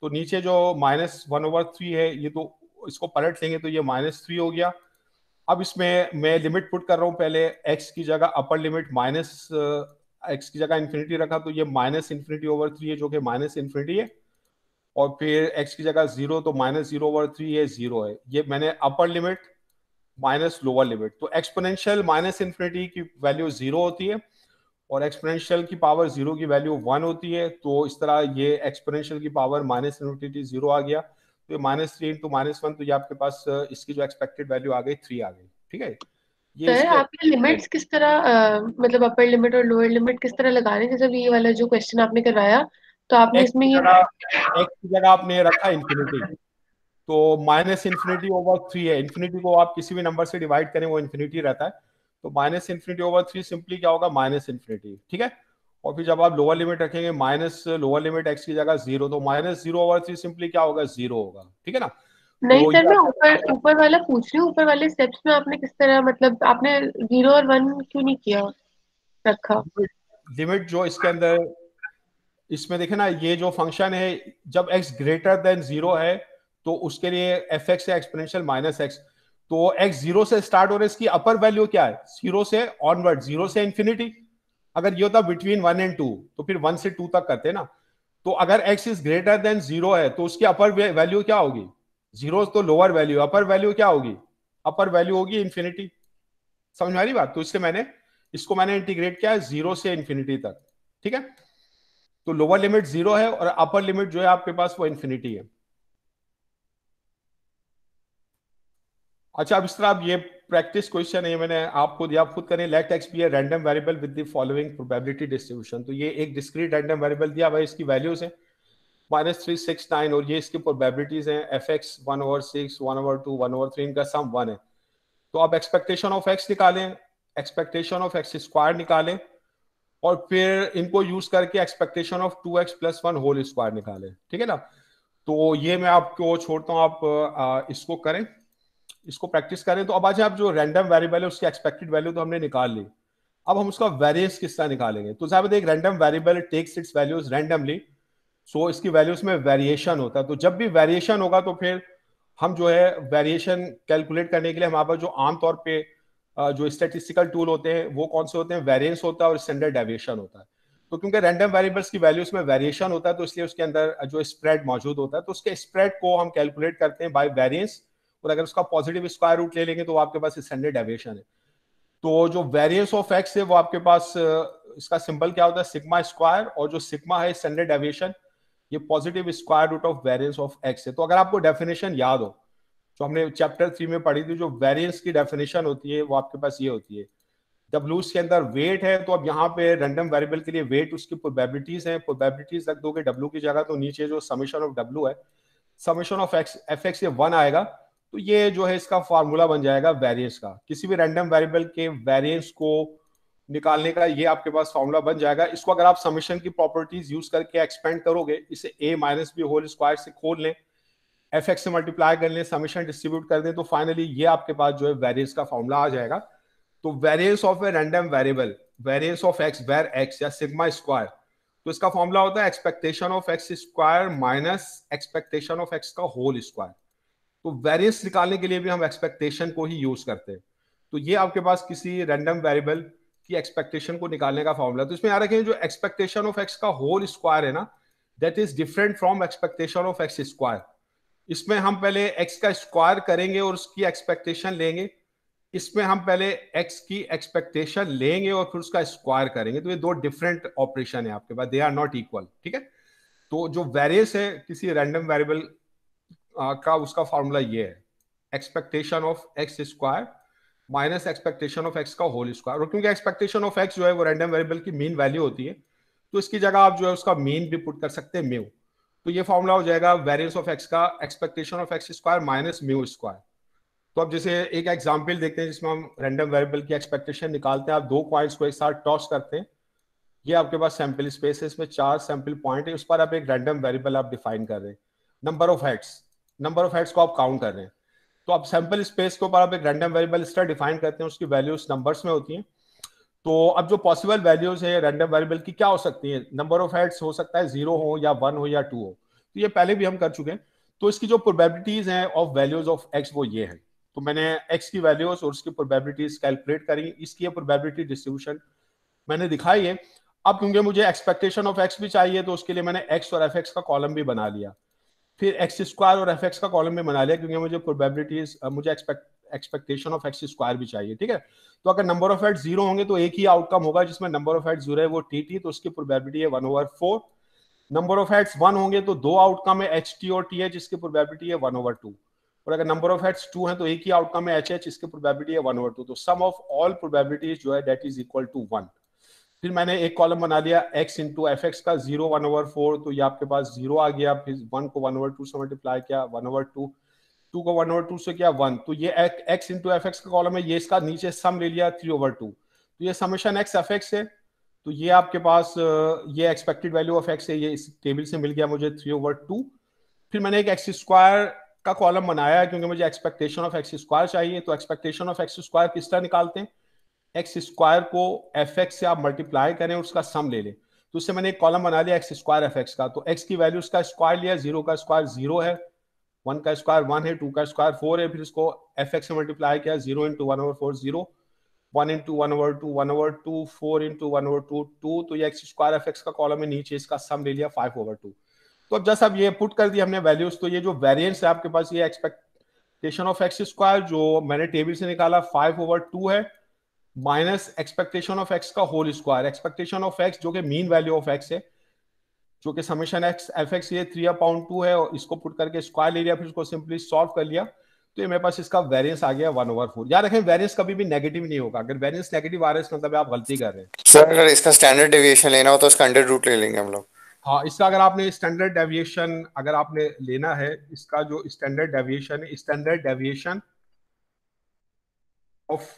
तो नीचे जो माइनस वन ओवर थ्री है ये तो इसको पलट लेंगे तो ये माइनस थ्री हो गया अब इसमें मैं लिमिट पुट कर रहा हूँ पहले एक्स की जगह अपर लिमिट माइनस एक्स की जगह इन्फिनिटी रखा तो ये माइनस इन्फिनिटी ओवर थ्री है जो कि माइनस इन्फिनिटी है और फिर एक्स की जगह जीरो तो माइनस जीरो ओवर थ्री है जीरो है ये मैंने upper limit minus lower limit तो एक्सपोनेंशियल माइनस इन्फिनिटी की वैल्यू जीरो होती है और एक्सपोनेंशियल की पावर जीरो की वैल्यू वन होती है तो इस तरह ये एक्सपोनेंशियल की पावर माइनस इन्फिनिटी जीरो आ गया तो minus three into minus one तो ये आपके पास uh, इसकी जो एक्सपेक्टेड वैल्यू आ गई थ्री आ गई ठीक है ये सर आपने लिमिट्स किस तरह आ, uh, मतलब अपर लिमिट और लोअर लिमिट किस तरह लगा रहे हैं जैसे ये वाला जो क्वेश्चन आपने करवाया तो आपने इसमें ये एक्स जगह आपने रखा इंफिनिटी तो माइनस इन्फिनिटी ओवर थ्री है इन्फिनिटी को आप किसी भी नंबर से डिवाइड करें वो इन्फिनिटी रहता है तो minus infinity over three simply क्या होगा माइनस इन्फिनिटी ठीक है और फिर जब आप लोअर लिमिट रखेंगे माइनस लोअर लिमिट एक्स की जगह जीरो तो minus zero over three simply क्या होगा जीरो होगा ठीक है ना तो नहीं सर मैं ऊपर ऊपर वाला पूछ रही हूँ ऊपर वाले स्टेप्स में आपने किस तरह मतलब आपने जीरो और वन क्यों नहीं किया रखा लिमिट जो इसके अंदर इसमें देखे ना ये जो फंक्शन है जब एक्स ग्रेटर देन जीरो है तो उसके लिए एफ एक्स है एक्सपोनेंशियल माइनस एक्स तो एक्स जीरो से स्टार्ट हो रहा है इसकी अपर वैल्यू क्या है जीरो से ऑनवर्ड जीरो से इन्फिनिटी अगर ये होता बिटवीन वन एंड टू तो फिर वन से टू तक करते ना तो अगर x is greater than zero है तो उसकी अपर वैल्यू क्या होगी जीरो तो लोअर वैल्यू अपर वैल्यू क्या होगी अपर वैल्यू होगी इन्फिनिटी समझ में आ रही बात तो इससे मैंने इसको मैंने इंटीग्रेट किया है जीरो से इन्फिनिटी तक ठीक है तो लोअर लिमिट जीरो है और अपर लिमिट जो है आपके पास वो इन्फिनिटी है अच्छा अब इस तरह आप ये प्रैक्टिस क्वेश्चन है मैंने आपको दिया आप खुद करें let x be a random variable with the following probability distribution तो ये एक डिस्क्रीट रैंडम वेरिएबल दिया हुआ है इसकी वैल्यूज है माइनस थ्री सिक्स नाइन और ये इसकी प्रोबेबिलिटीज हैं f x one over six one over two one over three इनका सम वन है तो आप एक्सपेक्टेशन ऑफ एक्स निकालें एक्सपेक्टेशन ऑफ एक्स स्क्वायर निकालें और फिर इनको यूज करके expectation of two x plus one whole square निकालें ठीक है ना तो ये मैं आपको छोड़ता हूँ आप आ, इसको करें इसको प्रैक्टिस करें तो अब आज आप जो रैंडम वेरिएबल है उसकी एक्सपेक्टेड वैल्यू तो हमने निकाल ली अब हम उसका वेरियंस किस तरह निकालेंगे तो साहब एक random variable takes its values randomly so इसकी वैल्यूज में वेरिएशन होता है तो जब भी वेरिएशन होगा तो फिर हम जो है वेरिएशन कैलकुलेट करने के लिए हमारे पास जो आमतौर पर जो स्टेटिस्टिकल टूल होते हैं वो कौन से होते हैं वेरियंस होता है और स्टैंडर्ड डेविएशन होता है तो क्योंकि रैंडम वेरिएबल्स की वैल्यूज में वेरिएशन होता है तो इसलिए उसके अंदर जो स्प्रेड मौजूद होता है तो उसके स्प्रेड को हम कैलकुलेट करते हैं बाय वेरियंस और अगर उसका पॉजिटिव स्क्वायर रूट ले लेंगे तो आपके पास स्टैंडर्ड डेविएशन है तो जो वेरियंस ऑफ एक्स है वो आपके पास इसका सिंबल क्या होता है सिग्मा स्क्वायर और जो सिग्मा है स्टैंडर्ड डेविएशन ये positive square root of variance of x है तो अगर आपको डेफिनेशन याद हो जो हमने चैप्टर थ्री में पढ़ी थी जो वेरियंस की डेफिनेशन होती है वो आपके पास ये होती है जब लूज के अंदर वेट है तो अब यहाँ पे रैंडम वेरिएबल के लिए वेट उसकी प्रोबेबिलिटीज है प्रोबेबिलिटीज रख दोगे डब्ल्यू की जगह तो नीचे जो समीशन ऑफ डब्ल्यू है summation of x f x ये वन आएगा तो ये जो है इसका फॉर्मूला बन जाएगा वेरियंस का किसी भी रैंडम वेरिएबल के वेरियंस को निकालने का ये आपके पास फॉर्मूला बन जाएगा इसको अगर आप समीशन की प्रॉपर्टीज यूज करके एक्सपेंड करोगे इसे a minus b whole square से खोल लें एफ एक्स से मल्टीप्लाई कर लें समीशन डिस्ट्रीब्यूट कर दें तो फाइनली ये आपके पास जो है वेरियंस का फॉर्मूला आ जाएगा तो variance of a random variable variance of x var x या सिग्मा स्क्वायर तो इसका फॉर्मूला होता है expectation of x square minus expectation of x का होल स्क्वायर तो वेरियंस निकालने के लिए भी हम एक्सपेक्टेशन को ही यूज करते हैं तो ये आपके पास किसी रैंडम वेरिएबल की एक्सपेक्टेशन को निकालने का फॉर्मूला तो इसमें याद रखें जो एक्सपेक्टेशन ऑफ एक्स का होल स्क्वायर है ना that is different from expectation of x square इसमें हम पहले एक्स का स्क्वायर करेंगे और उसकी एक्सपेक्टेशन लेंगे इसमें हम पहले एक्स की एक्सपेक्टेशन लेंगे और फिर उसका स्क्वायर करेंगे तो ये दो डिफरेंट ऑपरेशन है आपके पास दे आर नॉट इक्वल ठीक है तो जो वेरियस है किसी रैंडम वेरिएबल का उसका फॉर्मूला ये है expectation of x square minus expectation of x का होल स्क्वायर और क्योंकि एक्सपेक्टेशन ऑफ एक्स जो है वो रैंडम वेरिएबल की मीन वैल्यू होती है तो इसकी जगह आप जो है उसका मीन भी पुट कर सकते हैं म्यू तो ये फॉर्मूला हो जाएगा वेरियंस ऑफ एक्स का expectation of x square minus mu square तो अब जैसे एक एग्जाम्पल देखते हैं जिसमें हम रैंडम वेरिएबल की एक्सपेक्टेशन निकालते हैं आप दो पॉइंट्स को एक साथ टॉस करते हैं ये आपके पास सैंपल स्पेस है इसमें चार सैंपल पॉइंट है उस पर आप एक रैंडम वेरिएबल आप डिफाइन कर रहे हैं number of heads number of heads को आप काउंट कर रहे हैं तो आप सैंपल स्पेस के ऊपर आप एक रैंडम वेरिएबल स्टार डिफाइन करते हैं उसकी वैल्यूज नंबर्स में होती हैं तो अब जो पॉसिबल वैल्यूज है रैंडम वेरिएबल की क्या हो सकती है नंबर ऑफ हेड्स हो सकता है जीरो हो या वन हो या टू हो तो ये पहले भी हम कर चुके हैं तो इसकी जो प्रोबेबिलिटीज हैं ऑफ वैल्यूज ऑफ एक्स वो ये है तो मैंने एक्स की वैल्यूज और उसकी प्रोबेबिलिटीज कैलकुलेट करी इसकी प्रोबेबिलिटी डिस्ट्रीब्यूशन मैंने दिखाई है अब क्योंकि मुझे एक्सपेक्टेशन ऑफ एक्स भी चाहिए तो उसके लिए मैंने एक्स और एफ एक्स का कॉलम भी बना लिया फिर एक्स स्क्वायर और एफ एक्स का कॉलम में बना लिया क्योंकि मुझे प्रोबेबिलिटीज मुझे एक्सपेक्टेशन ऑफ एक्स स्क्वायर भी चाहिए ठीक है तो अगर नंबर ऑफ एट जीरो होंगे तो एक ही आउटकम होगा जिसमें नंबर ऑफ एट जीरो है वो टी टी तो उसकी प्रोबेबिलिटी है one over four number of heads one होंगे तो दो आउटकम है एच टी और टी है जिसकी प्रोबेबिलिटी है वन ओवर टू और अगर नंबर ऑफ एड्स टू है तो एक ही आउटकम है एच एच इसकी प्रोबेबिलिटी है वन ओवर टू तो सम ऑफ ऑल प्रोबेबिलिटीज जो है that is equal to one फिर मैंने एक कॉलम बना लिया x इंटू एफ एक्स का जीरो वन ओवर फोर तो ये आपके पास जीरो आ गया फिर वन को वन ओवर टू से मल्टीप्लाई किया वन ओवर टू टू को वन ओवर टू से किया वन तो ये x इंटू एफ एक्स का कॉलम है ये इसका नीचे सम ले लिया थ्री ओवर टू तो ये समेशन x एफ एक्स है तो ये आपके पास ये एक्सपेक्टेड वैल्यू ऑफ एक्स है ये इस टेबल से मिल गया मुझे थ्री ओवर टू फिर मैंने एक एक्स स्क्वायर का कॉलम बनाया क्योंकि मुझे एक्सपेक्टेशन ऑफ एक्स स्क्वायर चाहिए तो एक्सपेक्टेशन ऑफ एक्स स्क्वायर किस तरह निकालते हैं एक्स स्क्वायर को एफ एक्स से आप मल्टीप्लाई करें उसका सम ले लें तो उससे मैंने एक कॉलम बना लिया एक्स स्क्वायर एफ एक्स का तो एक्स की वैल्यू उसका स्क्वायर लिया जीरो का स्क्वायर जीरो है वन का स्क्वायर वन है टू का स्क्वायर फोर है फिर इसको एफ एक्स से मल्टीप्लाई किया zero into one over four zero one into one over two one over two four into one over two two तो ये एक्स स्क्वायर एफ एक्स का कॉलम है नीचे इसका सम ले लिया फाइव ओवर टू तो अब जैसा अब ये पुट कर दिया हमने वैल्यूज तो ये जो वेरियंस है आपके पास ये एक्सपेक्टेशन ऑफ एक्स स्क्वायर जो मैंने टेबल से निकाला फाइव ओवर टू है माइनस एक्सपेक्टेशन ऑफ एक्स का whole square expectation of x जो कि मीन वैल्यू ऑफ एक्स है जो कि समेशन एक्स एफ एक्स ये थ्री अपॉइंट टू है और इसको पुट करके स्क्वायर ले लिया फिर उसको सिंपली सॉल्व कर लिया तो ये मेरे पास इसका वेरियंस आ गया वन ओवर फोर याद रखें वेरियंस कभी भी नेगेटिव नहीं होगा अगर वेरियंस नेगेटिव आ रहा है मतलब आप गलती कर रहे हैं सर अगर इसका स्टैंडर्ड डेविएशन लेना हो तो इसका अंडर रूट ले लेंगे हम लोग हाँ इसका अगर आपने स्टैंडर्ड डेविएशन अगर आपने लेना है इसका जो स्टैंडर्ड डेविएशन है standard deviation of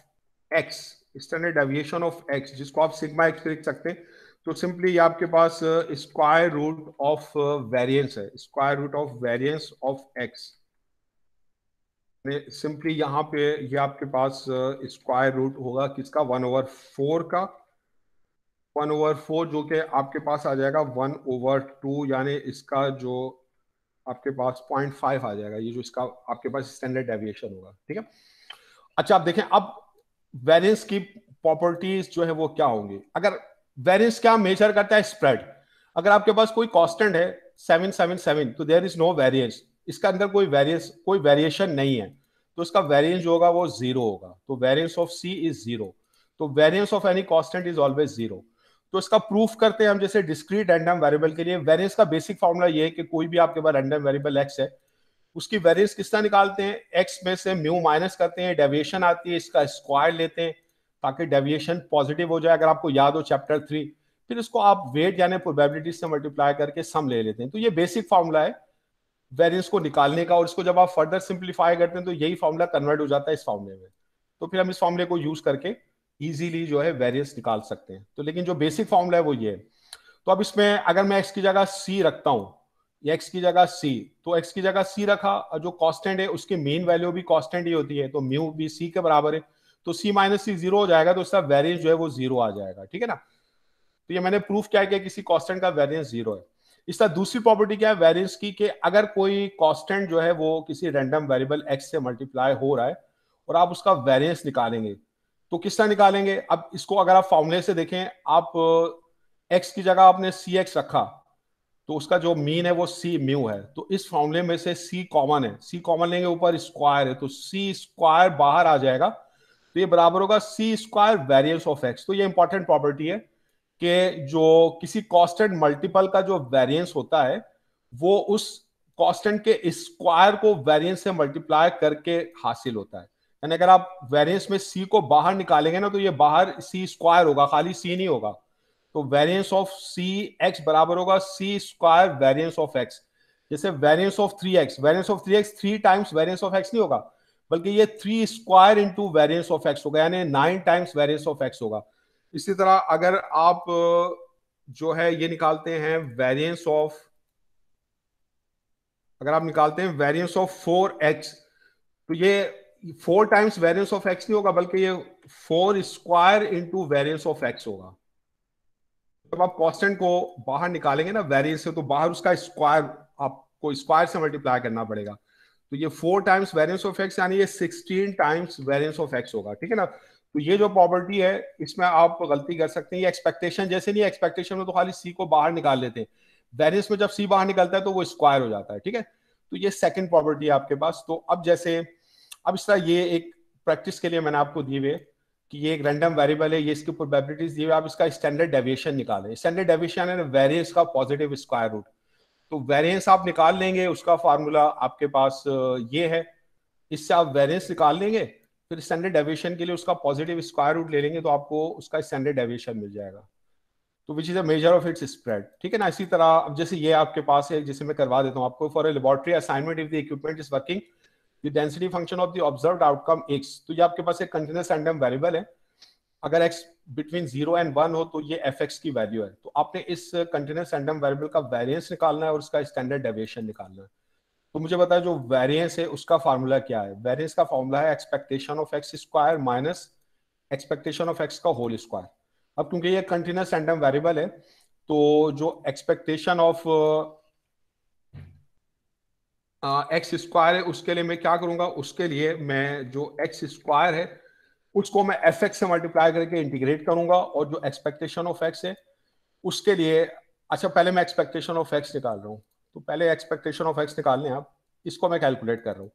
x standard deviation of x जिसको आप सिग्मा एक्स लिख सकते हैं तो सिंपली आपके पास स्क्वायर रूट ऑफ वेरिएंस है square root of variance of x simply यहाँ पे ये आपके पास स्क्वायर uh, रूट होगा किसका वन ओवर फोर का वन ओवर फोर जो कि आपके पास आ जाएगा वन ओवर टू यानी इसका जो आपके पास पॉइंट फाइव आ जाएगा ये जो इसका आपके पास स्टैंडर्ड डेविएशन होगा ठीक है अच्छा आप देखें अब वेरियंस की प्रॉपर्टीज जो है वो क्या होंगी अगर वेरियंस क्या मेजर करता है स्प्रेड अगर आपके पास कोई कॉन्स्टेंट है सेवन सेवन सेवन तो देर इज नो वेरियंस इसका अंदर कोई वेरियंस कोई वेरिएशन नहीं है तो इसका वेरियंस जो होगा वो जीरो होगा तो variance of c is zero तो variance of any constant is always zero तो इसका प्रूफ करते हैं हम जैसे डिस्क्रीट रैंडम वेरिएबल के लिए वेरियंस का बेसिक फॉर्मूला ये है कि कोई भी आपके पास रैंडम वेरिएबल एक्स है उसकी वेरियंस किस तरह निकालते हैं एक्स में से म्यू माइनस करते हैं डेविएशन आती है इसका स्क्वायर लेते हैं ताकि डेविएशन पॉजिटिव हो जाए अगर आपको याद हो चैप्टर थ्री फिर इसको आप वेट यानी प्रोबेबिलिटी से मल्टीप्लाई करके सम ले लेते हैं तो ये बेसिक फार्मूला है वेरियंस को निकालने का और इसको जब आप फर्दर सिंप्लीफाई करते हैं तो यही फार्मूला कन्वर्ट हो जाता है इस फार्मूले में तो फिर हम इस फार्मूले को यूज करके इजीली जो है वेरियंस निकाल सकते हैं तो लेकिन जो बेसिक फार्मूला है वो ये है तो अब इसमें अगर मैं एक्स की जगह सी रखता हूं एक्स की जगह सी तो एक्स की जगह सी रखा और जो कॉन्स्टेंट है उसकी मेन वैल्यू भी कॉन्स्टेंट ही होती है तो म्यू भी सी के बराबर है तो सी माइनस सी जीरो हो जाएगा तो उसका वेरियंस जो है वो जीरो आ जाएगा ठीक है ना तो ये मैंने प्रूफ क्या कि किसी कॉन्स्टेंट का वेरियंस जीरो है इस तरह दूसरी प्रॉपर्टी क्या है वेरियंस की कि अगर कोई कॉन्स्टेंट जो है वो किसी रैंडम वेरिएबल एक्स से मल्टीप्लाई हो रहा है और आप उसका वेरियंस निकालेंगे तो किस तरह निकालेंगे अब इसको अगर आप फॉर्मूले से देखें आप एक्स की जगह आपने सी एक्स रखा तो उसका जो मीन है वो सी म्यू है तो इस फॉर्मूले में से सी कॉमन है सी कॉमन लेंगे ऊपर स्क्वायर है तो सी स्क्वायर बाहर आ जाएगा तो ये बराबर होगा c square variance of x तो ये इंपॉर्टेंट प्रॉपर्टी है कि जो किसी कॉन्स्टेंट मल्टीपल का जो वेरियंस होता है वो उस कॉन्स्टेंट के स्क्वायर को वेरियंस से मल्टीप्लाई करके हासिल होता है यानी अगर आप वेरियंस में सी को बाहर निकालेंगे ना तो ये बाहर सी स्क्वायर होगा खाली सी नहीं होगा तो वेरियंस ऑफ सी एक्स बराबर होगा c square variance of x जैसे variance of three x variance of three x three times variance of x नहीं होगा बल्कि ये three square into variance of x होगा यानी nine times variance of x होगा इसी तरह अगर आप जो है ये निकालते हैं वेरियंस ऑफ अगर आप निकालते हैं वेरियंस ऑफ फोर एक्स तो ये four times variance of x नहीं होगा बल्कि ये four square into variance of x होगा जब आप कॉन्स्टेंट को बाहर निकालेंगे ना वेरियंस से तो बाहर उसका स्क्वायर आपको स्क्वायर से मल्टीप्लाई करना पड़ेगा तो ये four times variance of x यानी ये sixteen times variance of x होगा ठीक है ना तो ये जो प्रॉपर्टी है इसमें आप गलती कर सकते हैं ये एक्सपेक्टेशन जैसे नहीं एक्सपेक्टेशन में तो खाली सी को बाहर निकाल लेते हैं वेरियंस में जब सी बाहर निकलता है तो वो स्क्वायर हो जाता है ठीक है तो ये सेकेंड प्रॉपर्टी है आपके पास तो अब जैसे अब इस तरह ये एक प्रैक्टिस के लिए मैंने आपको दी हुई कि ये एक रैंडम वेरिएबल है ये इसकी प्रोबेबिलिटीज ये आप इसका स्टैंडर्ड डेविएशन निकालें स्टैंडर्ड डेविएशन है वेरिएंस का पॉजिटिव स्क्वायर रूट तो वेरिएंस आप निकाल लेंगे उसका फार्मूला आपके पास ये है इससे आप वेरिएंस निकाल लेंगे फिर स्टैंडर्ड डेविएशन के लिए उसका पॉजिटिव स्क्वायर रूट ले लेंगे तो आपको उसका स्टैंडर्ड डेविएशन मिल जाएगा तो which is a measure of its spread ठीक है ना इसी तरह अब जैसे ये आपके पास है जिसे मैं करवा देता हूँ आपको for a laboratory assignment if the equipment is working the density function of the observe outcome x तो ये आपके पास एक कंटिन्यूस रैंडम वेरिएबल है अगर x between zero and one हो तो ये एफ एक्स की वैल्यू है तो आपने इस कंटिन्यूस रैंडम वेरिएबल का वेरिएंस निकालना है और उसका स्टैंडर्ड डेविएशन निकालना है तो मुझे बताया जो वेरियंस है उसका फार्मूला क्या है वेरियंस का फार्मूला है expectation of x square minus expectation of x का होल स्क्वायर अब क्योंकि ये कंटिन्यूस रैंडम वेरिएबल है तो जो एक्सपेक्टेशन ऑफ एक्स स्क्वायर है उसके लिए मैं क्या करूंगा उसके लिए मैं जो एक्स स्क्वायर है उसको मैं एफ एक्स से मल्टीप्लाई करके इंटीग्रेट करूंगा और जो एक्सपेक्टेशन ऑफ एक्स है उसके लिए अच्छा पहले मैं एक्सपेक्टेशन ऑफ एक्स निकाल रहा हूँ तो पहले एक्सपेक्टेशन ऑफ एक्स निकाल लें आप इसको मैं कैलकुलेट कर रहा हूँ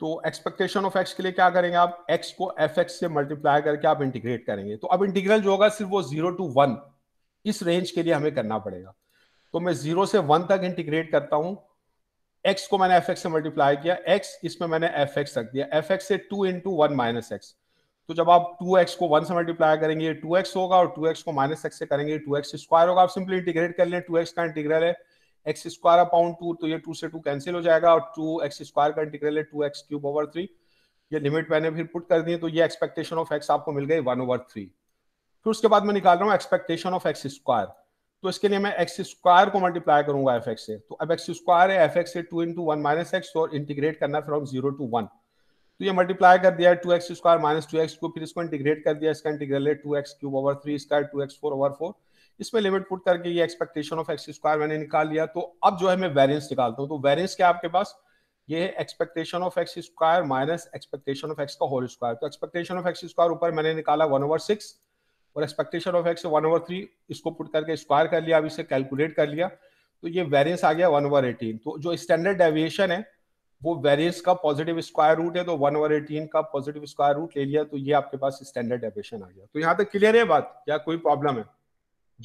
तो एक्सपेक्टेशन ऑफ एक्स के लिए क्या करेंगे आप एक्स को एफ एक्स से मल्टीप्लाई करके आप इंटीग्रेट करेंगे तो अब इंटीग्रल जो होगा सिर्फ वो जीरो टू वन इस रेंज के लिए हमें करना पड़ेगा तो मैं जीरो से वन तक इंटीग्रेट करता हूँ एक्स को मैंने एफ एक्स से मल्टीप्लाई किया एक्स इसमें मैंने एफ एक्स रख दिया एफ एक्स से two into one minus x तो जब आप टू एक्स को वन से मल्टीप्लाई करेंगे टू एक्स होगा और टू एक्स को माइनस एक्स से करेंगे टू एक्स स्क्वायर होगा आप सिंपली इंटीग्रेट कर लें टू एक्स का इंटीग्रल है एक्स स्क्वायर अपॉन टू तो ये टू से टू कैंसिल हो जाएगा और टू एक्स स्क्वायर का इंटीग्रल है two x cube over three ये लिमिट मैंने फिर पुट कर दी तो ये एक्सपेक्टेशन ऑफ एक्स आपको मिल गई वन ओवर थ्री फिर उसके बाद मैं निकाल रहा हूँ एक्सपेक्टेशन ऑफ एक्स स्क्वायर तो इसके लिए मैं एक्स स्क्वायर को मल्टीप्लाई करूंगा एफ एक्स से तो अब एक्स स्क्वायर है एफ एक्स से two into one minus x और इंटीग्रेट करना फ्रॉम जीरो टू वन तो ये मल्टीप्लाई कर दिया two x square minus two x को फिर इसको इंटीग्रेट कर दिया इसका इंटीग्रल है two x cube over three इसका two x four over four इसमें लिमिट पुट करके ये एक्सपेक्टेशन ऑफ एक्स स्क्वायर मैंने निकाल लिया तो अब जो है मैं वेरियंस निकालता हूँ तो वेरियंस क्या आपके पास ये है expectation of x square minus expectation of x का होल स्क्वायर तो एक्सपेक्टेशन ऑफ एक्स स्क्वायर ऊपर मैंने निकाला वन ओवर सिक्स और expectation of x one over three इसको पुट करके स्क्वायर कर लिया अब इसे कैलकुलेट कर लिया तो ये वेरियंस आ गया वन ओवर एटीन तो जो स्टैंडर्ड डेविएशन है वो वेरियंस का पॉजिटिव स्क्वायर रूट है तो वन ओवर एटीन का पॉजिटिव स्क्वायर रूट ले लिया तो ये आपके पास स्टैंडर्ड डेविएशन आ गया तो यहाँ तक क्लियर है बात या कोई प्रॉब्लम है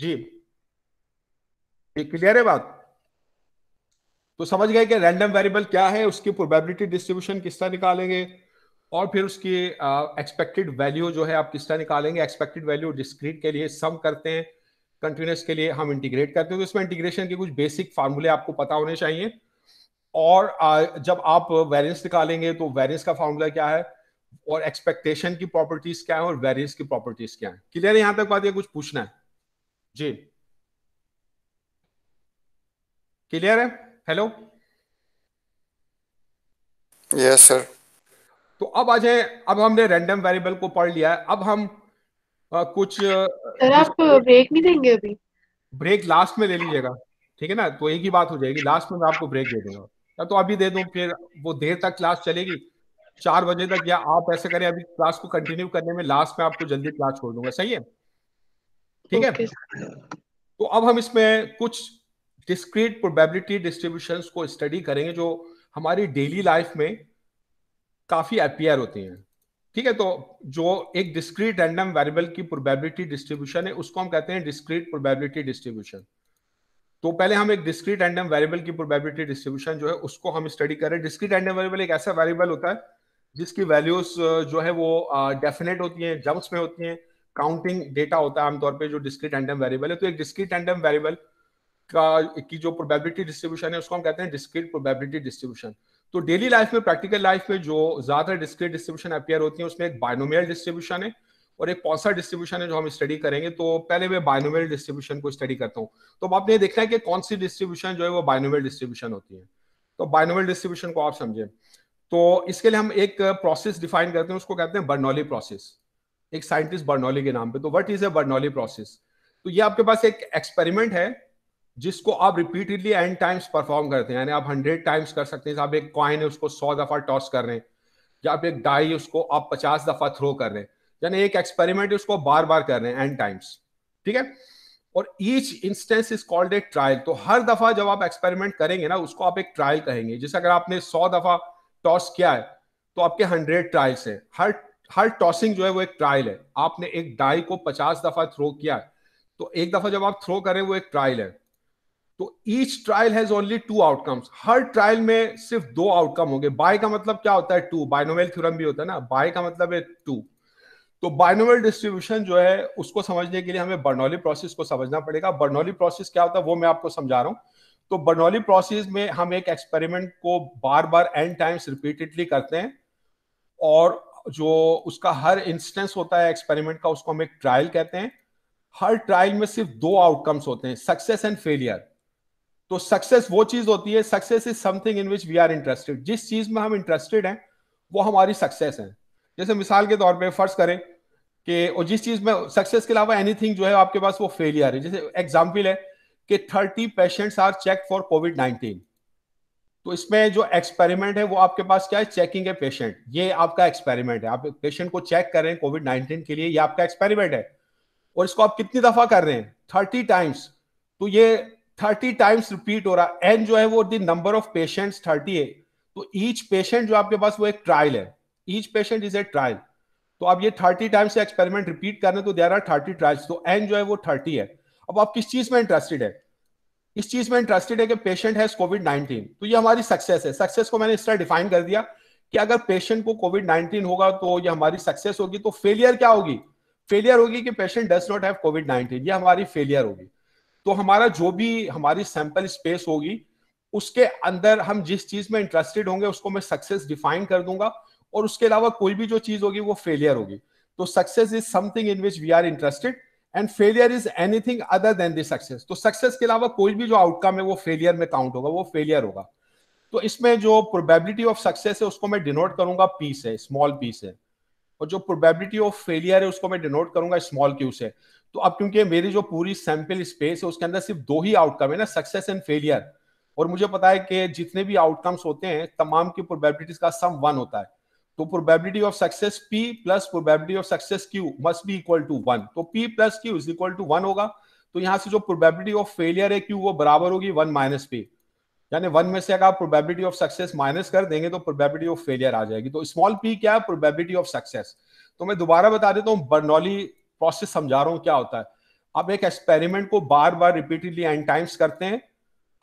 जी ये क्लियर है बात तो समझ गए कि रैंडम वेरिएबल क्या है उसकी प्रोबेबिलिटी डिस्ट्रीब्यूशन किस तरह निकालेंगे और फिर उसकी एक्सपेक्टेड वैल्यू जो है आप किस तरह निकालेंगे एक्सपेक्टेड वैल्यू डिस्क्रीट के लिए सम करते हैं कंटिन्यूस के लिए हम इंटीग्रेट करते हैं तो इसमें इंटीग्रेशन के कुछ बेसिक फार्मूले आपको पता होने चाहिए और जब आप वेरियंस निकालेंगे तो वेरियंस का फार्मूला क्या है और एक्सपेक्टेशन की प्रॉपर्टीज क्या है और वेरियंस की प्रॉपर्टीज क्या है क्लियर है यहां तक बात यह कुछ पूछना है जी क्लियर है हेलो यस सर तो अब आ जाए अब हमने रैंडम वेरिएबल को पढ़ लिया है अब हम आ, कुछ सर आप ब्रेक नहीं देंगे अभी ब्रेक लास्ट में ले लीजिएगा ठीक है ना तो एक ही बात हो जाएगी लास्ट में मैं आपको ब्रेक दे दूंगा या तो अभी दे दूं फिर वो देर तक क्लास चलेगी चार बजे तक या आप ऐसे करें अभी क्लास को कंटिन्यू करने में लास्ट में आपको जल्दी क्लास छोड़ दूंगा सही है ठीक है तो अब हम इसमें कुछ डिस्क्रीट प्रोबेबिलिटी डिस्ट्रीब्यूशन को स्टडी करेंगे जो हमारी डेली लाइफ में काफी अपियर होती हैं ठीक है तो जो एक डिस्क्रीट रैंडम वेरिएबल की प्रोबेबिलिटी डिस्ट्रीब्यूशन है उसको हम कहते हैं डिस्क्रीट प्रोबेबिलिटी डिस्ट्रीब्यूशन तो पहले हम एक डिस्क्रीट रैंडम वेरिएबल की प्रोबेबिलिटी डिस्ट्रीब्यूशन जो है उसको हम स्टडी कर रहे हैं डिस्क्रीट रैंडम वेरिएबल एक ऐसा वेरिएबल होता है जिसकी वैल्यूज जो है वो डेफिनेट होती हैं जम्प्स में होती हैं काउंटिंग डेटा होता है आमतौर पर जो डिस्क्रीट रैंडम वेरिएबल है तो एक डिस्क्रीट रैंडम वेरिएबल का की जो प्रोबेबिलिटी डिस्ट्रीब्यूशन है उसको हम कहते हैं डिस्क्रीट प्रोबेबिलिटी डिस्ट्रीब्यूशन तो डेली लाइफ में प्रैक्टिकल लाइफ में जो ज्यादातर डिस्क्रीट डिस्ट्रीब्यूशन अपेयर होती है उसमें एक बायनोमियल डिस्ट्रीब्यूशन है और एक पॉसर डिस्ट्रीब्यूशन है जो हम स्टडी करेंगे तो पहले मैं बायनोमियल डिस्ट्रीब्यूशन को स्टडी करता हूँ तो अब आपने देखना है कि कौन सी डिस्ट्रीब्यूशन जो है वो बायनोमियल डिस्ट्रीब्यूशन होती है तो बायनोमियल डिस्ट्रीब्यूशन को आप समझें तो इसके लिए हम एक प्रोसेस डिफाइन करते हैं उसको कहते हैं बर्नौली प्रोसेस एक साइंटिस्ट बर्नौली के नाम पे तो what is a Bernoulli process तो ये आपके पास एक एक्सपेरिमेंट है जिसको आप रिपीटेडली एंड टाइम्स परफॉर्म करते हैं यानी आप हंड्रेड टाइम्स कर सकते हैं आप एक कॉइन है उसको सौ दफा टॉस कर रहे हैं या आप एक डाई उसको आप पचास दफा थ्रो कर रहे हैं यानी एक एक्सपेरिमेंट उसको बार बार कर रहे हैं एंड टाइम्स ठीक है और each instance is called a trial तो हर दफा जब आप एक्सपेरिमेंट करेंगे ना उसको आप एक ट्रायल कहेंगे जैसे अगर आपने सौ दफा टॉस किया है तो आपके हंड्रेड ट्रायल्स हैं हर हर टॉसिंग जो है वो एक ट्रायल है आपने एक डाई को पचास दफा थ्रो किया है तो एक दफा जब आप थ्रो करें वो एक ट्रायल है तो each trial has only two outcomes हर ट्रायल में सिर्फ दो आउटकम होंगे बाय का मतलब क्या होता है टू बायनोवेल थ्योरम भी होता है ना बाय का मतलब है टू तो बायनोवेल डिस्ट्रीब्यूशन जो है उसको समझने के लिए हमें बर्नौली प्रोसेस को समझना पड़ेगा बर्नौली प्रोसेस क्या होता है वो मैं आपको समझा रहा हूँ तो बर्नौली प्रोसेस में हम एक एक्सपेरिमेंट को बार बार एन टाइम्स रिपीटेडली करते हैं और जो उसका हर इंस्टेंस होता है एक्सपेरिमेंट का उसको हम एक ट्रायल कहते हैं हर ट्रायल में सिर्फ दो आउटकम्स होते हैं सक्सेस एंड फेलियर तो सक्सेस वो चीज होती है success is something in which we are interested जिस चीज में हम इंटरेस्टेड हैं वो हमारी सक्सेस है जैसे मिसाल के तौर पे फर्ज करें कि और जिस चीज में सक्सेस के अलावा एनीथिंग जो है आपके पास वो फेलियर है जैसे एग्जाम्पल है कि thirty patients are check for COVID nineteen तो इसमें जो एक्सपेरिमेंट है वो आपके पास क्या है चेकिंग है पेशेंट ये आपका एक्सपेरिमेंट है आप पेशेंट को चेक कर रहे हैं कोविड नाइनटीन के लिए ये आपका एक्सपेरिमेंट है और इसको आप कितनी दफा कर रहे हैं थर्टी टाइम्स तो ये थर्टी टाइम्स रिपीट हो रहा है एन जो है वो the number of patients thirty है तो ईच पेशेंट जो आपके पास वो एक ट्रायल है each patient is a trial तो आप ये थर्टी टाइम्स एक्सपेरिमेंट रिपीट कर रहे तो देर आर थर्टी ट्रायल्स तो एन जो है वो थर्टी है अब आप किस चीज में इंटरेस्टेड है इस चीज में इंटरेस्टेड है कि पेशेंट है कोविड नाइनटीन तो ये हमारी सक्सेस है सक्सेस को मैंने इस तरह डिफाइन कर दिया कि अगर पेशेंट को कोविड नाइनटीन होगा तो ये हमारी सक्सेस होगी तो फेलियर क्या होगी फेलियर होगी कि patient does not have COVID nineteen ये हमारी फेलियर होगी तो हमारा जो भी हमारी सैंपल स्पेस होगी उसके अंदर हम जिस चीज में इंटरेस्टेड होंगे उसको मैं सक्सेस डिफाइन कर दूंगा और उसके अलावा कोई भी जो चीज होगी वो फेलियर होगी तो success is something in which we are interested and failure is anything other than this success तो सक्सेस के अलावा कोई भी जो आउटकम है वो फेलियर में काउंट होगा वो फेलियर होगा तो इसमें जो प्रोबेबिलिटी ऑफ सक्सेस है उसको मैं डिनोट करूंगा पी से स्मॉल पी से और जो प्रोबेबिलिटी ऑफ फेलियर है उसको मैं डिनोट करूंगा स्मॉल क्यू से तो अब क्योंकि मेरी जो पूरी सैंपल स्पेस है उसके अंदर सिर्फ दो ही आउटकम है ना सक्सेस एंड फेलियर और मुझे पता है कि जितने भी आउटकम्स होते हैं तमाम की प्रोबेबिलिटीज का सम वन होता है तो probability of success p plus probability of success q must be equal to one तो p plus q is equal to one होगा तो यहां से जो प्रोबेबिलिटी ऑफ फेलियर है क्यू वो बराबर होगी वन माइनस पी यानी वन में से अगर आप प्रोबेबिलिटी ऑफ सक्सेस माइनस कर देंगे तो प्रोबेबिलिटी ऑफ फेलियर आ जाएगी तो स्मॉल पी क्या है प्रोबेबिलिटी ऑफ सक्सेस तो मैं दोबारा बता देता हूँ बर्नौली प्रोसेस समझा रहा हूँ क्या होता है आप एक एक्सपेरिमेंट को बार बार रिपीटेडली एंड टाइम्स करते हैं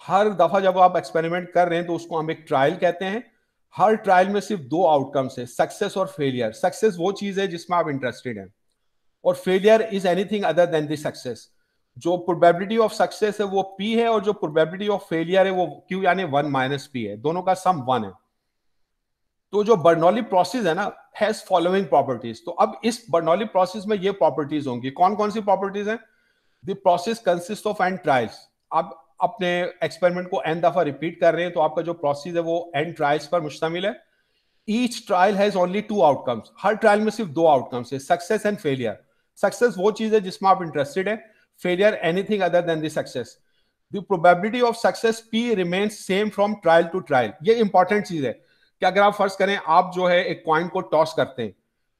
हर दफा जब आप एक्सपेरिमेंट कर रहे हैं तो उसको हम एक ट्रायल कहते हैं हर ट्रायल में सिर्फ दो आउटकम्स है सक्सेस और फेलियर सक्सेस वो चीज है जिसमें आप इंटरेस्टेड हैं और failure is anything other than दक्सेस सक्सेस जो प्रोबेबिलिटी ऑफ सक्सेस है वो पी है और जो प्रोबेबिलिटी ऑफ फेलियर है वो क्यू यानी वन माइनस पी है दोनों का सम वन है तो जो बर्नौली प्रोसेस है ना हैज फॉलोइंग प्रॉपर्टीज तो अब इस बर्नौली प्रोसेस में ये प्रॉपर्टीज होंगी कौन कौन सी प्रॉपर्टीज हैं the process consist of n trials अब अपने एक्सपेरिमेंट को एन दफा रिपीट कर रहे हैं तो आपका जो प्रोसेस है वो एंड ट्रायल्स पर मुश्तमिल है each trial has only two outcomes हर ट्रायल में सिर्फ दो आउटकम्स है सक्सेस एंड फेलियर सक्सेस वो चीज है जिसमें आप इंटरेस्टेड है failure anything other than the success the probability of success p remains same from trial to trial ये इंपॉर्टेंट चीज है कि अगर आप फर्ज करें आप जो है एक कॉइन को टॉस करते हैं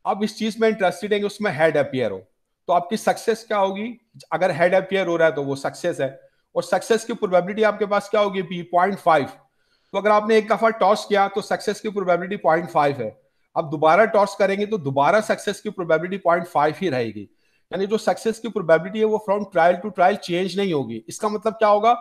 आप इस चीज में इंटरेस्टेड हैं कि उसमें हेड अपियर हो तो आपकी सक्सेस क्या होगी अगर हेड अपियर हो रहा है तो वो सक्सेस है और सक्सेस की प्रोबेबिलिटी आपके पास क्या होगी पी पॉइंट फाइव तो अगर आपने एक दफा टॉस किया तो सक्सेस की प्रोबेबिलिटी पॉइंट फाइव है आप दोबारा टॉस करेंगे तो दोबारा सक्सेस की प्रोबेबिलिटी पॉइंट फाइव ही रहेगी यानी जो सक्सेस की प्रोबेबिलिटी है वो from trial to trial change नहीं होगी इसका मतलब क्या होगा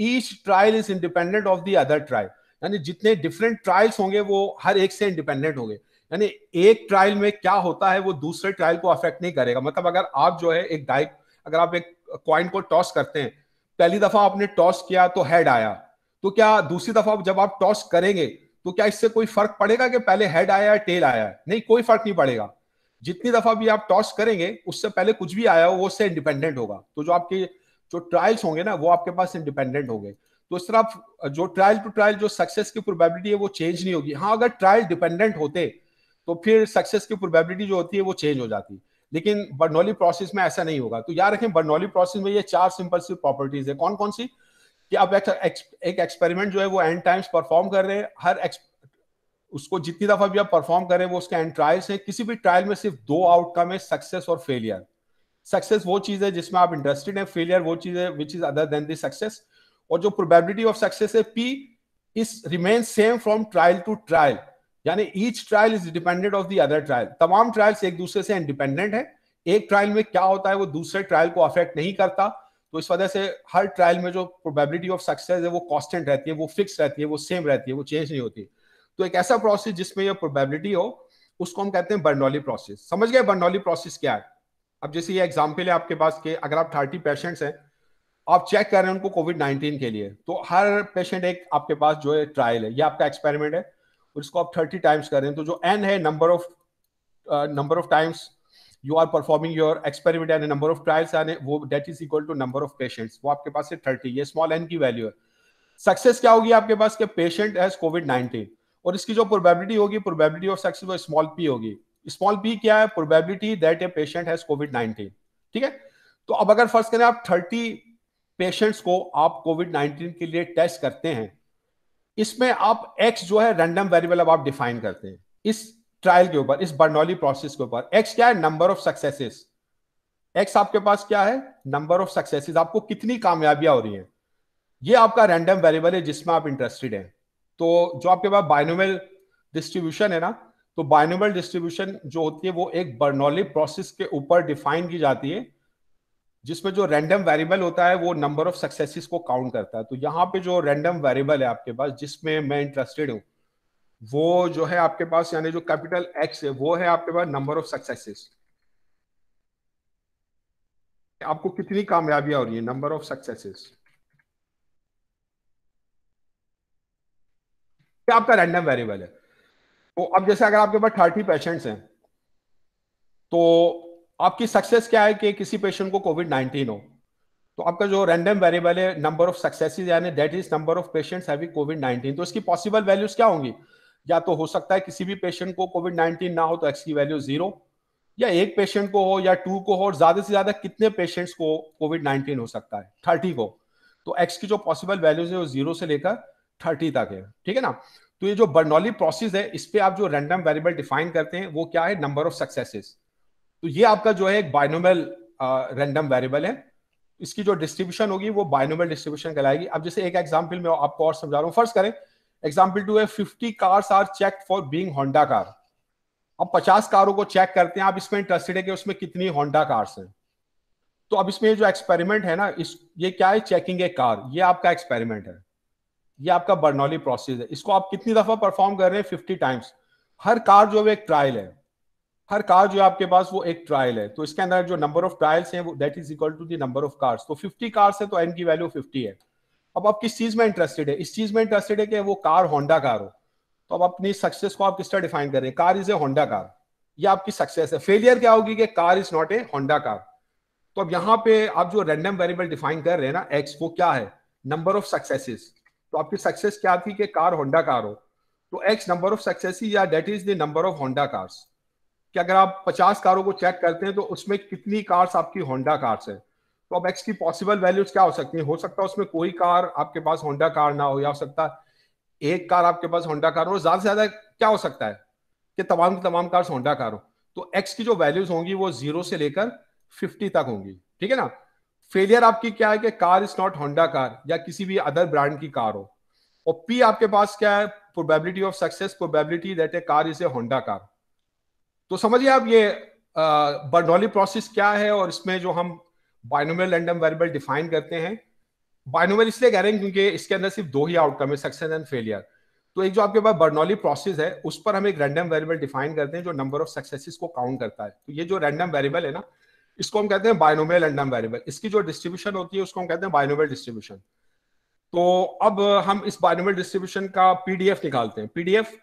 each trial is independent of the other trial यानी जितने डिफरेंट ट्रायल्स होंगे वो हर एक से इंडिपेंडेंट होंगे यानी एक ट्रायल में क्या होता है वो दूसरे ट्रायल को अफेक्ट नहीं करेगा मतलब अगर आप जो है एक डाइक अगर आप एक क्वाइन को टॉस करते हैं पहली दफा आपने टॉस किया तो हेड आया तो क्या दूसरी दफा जब आप टॉस करेंगे तो क्या इससे कोई फर्क पड़ेगा कि पहले हेड आया टेल आया नहीं कोई फर्क नहीं पड़ेगा जितनी दफा भी आप टॉस करेंगे उससे पहले कुछ भी आया हो वो उससे इंडिपेंडेंट होगा तो जो आपके जो ट्रायल्स होंगे ना वो आपके पास इंडिपेंडेंट होंगे तो इस तरह जो ट्रायल टू ट्रायल जो सक्सेस की प्रोबेबिलिटी है वो चेंज नहीं होगी हाँ अगर ट्रायल डिपेंडेंट होते तो फिर सक्सेस की प्रोबेबिलिटी जो होती है वो चेंज हो जाती लेकिन बर्नौली प्रोसेस में ऐसा नहीं होगा तो याद रखें बर्नौली प्रोसेस में ये चार सिंपल सी प्रॉपर्टीज है कौन कौन सी कि आप एक एक्सपेरिमेंट जो है वो एंड टाइम्स परफॉर्म कर रहे हैं हर उसको जितनी दफा भी आप परफॉर्म करें वो उसके एंड ट्रायल्स हैं किसी भी ट्रायल में सिर्फ दो आउटकम है सक्सेस और फेलियर सक्सेस वो चीज है जिसमें आप इंटरेस्टेड हैं फेलियर वो चीज है which is other than success और जो प्रोबेबिलिटी ऑफ सक्सेस है p is remain same from trial to trial यानी each trial is dependent of the other trial तमाम ट्रायल्स एक दूसरे से इंडिपेंडेंट है एक ट्रायल में क्या होता है वो दूसरे ट्रायल को अफेक्ट नहीं करता तो इस वजह से हर ट्रायल में जो प्रोबेबिलिटी ऑफ सक्सेस है वो कॉन्स्टेंट रहती है वो फिक्स रहती है वो सेम रहती है वो चेंज नहीं होती है तो एक ऐसा प्रोसेस जिसमें यह प्रोबेबिलिटी हो उसको हम कहते हैं बर्नौली प्रोसेस समझ गए बर्नौली प्रोसेस क्या है अब जैसे ये एग्जाम्पल है आपके पास के अगर आप थर्टी पेशेंट्स हैं आप चेक कर रहे हैं उनको कोविड नाइन्टीन के लिए तो हर पेशेंट एक आपके पास जो है ट्रायल है ये आपका एक्सपेरिमेंट है उसको आप थर्टी टाइम्स कर रहे हैं तो जो एन है number of number of times you are performing your experiment and number of trials आने वो that is equal to number of patients वो आपके पास है थर्टी ये स्मॉल एन की वैल्यू है सक्सेस क्या होगी आपके पास के पेशेंट हैज कोविड नाइन्टीन और इसकी जो प्रोबेबिलिटी होगी प्रोबेबिलिटी ऑफ सक्सेस वो स्मॉल पी होगी स्मॉल पी क्या है probability that a patient has COVID 19 ठीक है तो अब अगर फर्स्ट करें आप 30 पेशेंट्स को आप कोविड 19 के लिए टेस्ट करते हैं इसमें आप एक्स जो है रैंडम वेरिएबल अब आप डिफाइन करते हैं इस ट्रायल के ऊपर इस बर्नौली प्रोसेस के ऊपर एक्स क्या है नंबर ऑफ सक्सेसेस एक्स आपके पास क्या है नंबर ऑफ सक्सेसेस आपको कितनी कामयाबियां हो रही हैं ये आपका रैंडम वेरिएबल है जिसमें आप इंटरेस्टेड हैं तो जो आपके पास बायनोमल डिस्ट्रीब्यूशन है ना तो बायनोमल डिस्ट्रीब्यूशन जो होती है वो एक बर्नौली प्रोसेस के ऊपर डिफाइन की जाती है जिसमें जो रैंडम वेरिएबल होता है वो नंबर ऑफ सक्सेसेस को काउंट करता है तो यहाँ पे जो रैंडम वेरिएबल है आपके पास जिसमें मैं इंटरेस्टेड हूँ वो जो है आपके पास यानी जो कैपिटल एक्स है वो है आपके पास नंबर ऑफ सक्सेसेस आपको कितनी कामयाबियां हो रही है नंबर ऑफ सक्सेसेस कि आपका रैंडम वेरिएबल है तो अब जैसे अगर आपके पास थर्टी पेशेंट्स हैं तो आपकी सक्सेस क्या है कि किसी पेशेंट को कोविड नाइन्टीन हो तो आपका जो रैंडम वेरिएबल है नंबर ऑफ सक्सेसेस यानी that is number of patients having COVID 19 तो इसकी पॉसिबल वैल्यूज क्या होंगी या तो हो सकता है किसी भी पेशेंट को कोविड 19 ना हो तो एक्स की वैल्यू जीरो या एक पेशेंट को हो या टू को हो और ज्यादा से ज्यादा कितने पेशेंट्स को कोविड 19 हो सकता है थर्टी को तो एक्स की जो पॉसिबल वैल्यूज है वो जीरो से लेकर थर्टी तक है ठीक है ना तो ये जो बर्नौली प्रोसेस है इस पर आप जो रैंडम वेरिएबल डिफाइन करते हैं वो क्या है नंबर ऑफ सक्सेसेस तो ये आपका जो है एक बायनोमल रैंडम वेरिएबल है इसकी जो डिस्ट्रीब्यूशन होगी वो बायनोमल डिस्ट्रीब्यूशन कहलाएगी अब जैसे एक एग्जाम्पल में आपको और समझा रहा हूँ फर्स्ट करें एग्जाम्पल टू है fifty cars are check for being Honda car अब पचास कारों को चेक करते हैं आप इसमें इंटरेस्टेड है कि उसमें कितनी होंडा कार्स हैं तो अब इसमें जो एक्सपेरिमेंट है ना इस ये क्या है चेकिंग ए कार ये आपका एक्सपेरिमेंट है ये आपका बर्नौली प्रोसेस है इसको आप कितनी दफा परफॉर्म कर रहे हैं फिफ्टी टाइम्स हर कार जो है एक ट्रायल है हर कार जो आपके पास वो एक ट्रायल है तो इसके अंदर जो नंबर ऑफ ट्रायल्स हैं वो that is equal to the number of cars तो 50 कार्स है तो एन की वैल्यू 50 है अब आप किस चीज में इंटरेस्टेड है इस चीज में इंटरेस्टेड है कि वो कार होंडा कार हो तो अब अपनी सक्सेस को आप किस तरह डिफाइन करें car is a Honda car ये आपकी सक्सेस है फेलियर क्या होगी कि car is not a Honda car तो अब यहाँ पे आप जो रेंडम वेरिएबल डिफाइन कर रहे हैं ना एक्स वो क्या है नंबर ऑफ सक्सेसेस तो आपकी सक्सेस क्या थी कि कार होंडा कार हो तो एक्स नंबर ऑफ सक्सेस या that is the number of Honda cars कि अगर आप पचास कारों को चेक करते हैं तो उसमें कितनी कार्स आपकी होंडा कार्स है तो अब एक्स की पॉसिबल वैल्यूज क्या हो सकती है हो सकता है उसमें कोई कार आपके पास होंडा कार ना हो या हो सकता है एक कार आपके पास होंडा कार हो ज्यादा से ज्यादा क्या हो सकता है कि तमाम की तमाम कार्स होंडा कार हो तो एक्स की जो वैल्यूज होंगी वो जीरो से लेकर फिफ्टी तक होंगी ठीक है ना फेलियर आपकी क्या है कि car is not Honda car या किसी भी अदर ब्रांड की कार हो और पी आपके पास क्या है probability of success probability that a car is a Honda car तो समझिए आप ये बर्नौली प्रोसेस क्या है और इसमें जो हम बायनोमल रैंडम वेरिएबल डिफाइन करते हैं बायनोमल इसलिए कह रहे हैं क्योंकि इसके अंदर सिर्फ दो ही आउटकम है सक्सेस एंड फेलियर तो एक जो आपके पास बर्नौली प्रोसेस है उस पर हम एक रैंडम वेरिएबल डिफाइन करते हैं जो नंबर ऑफ सक्सेसेस को काउंट करता है तो ये जो रैंडम वेरिएबल है ना इसको हम कहते हैं बायनोमियल एंडम वेरिएबल इसकी जो डिस्ट्रीब्यूशन होती है उसको हम कहते हैं बायनोमियल डिस्ट्रीब्यूशन तो अब हम इस बायनोमियल डिस्ट्रीब्यूशन का पीडीएफ निकालते हैं पीडीएफ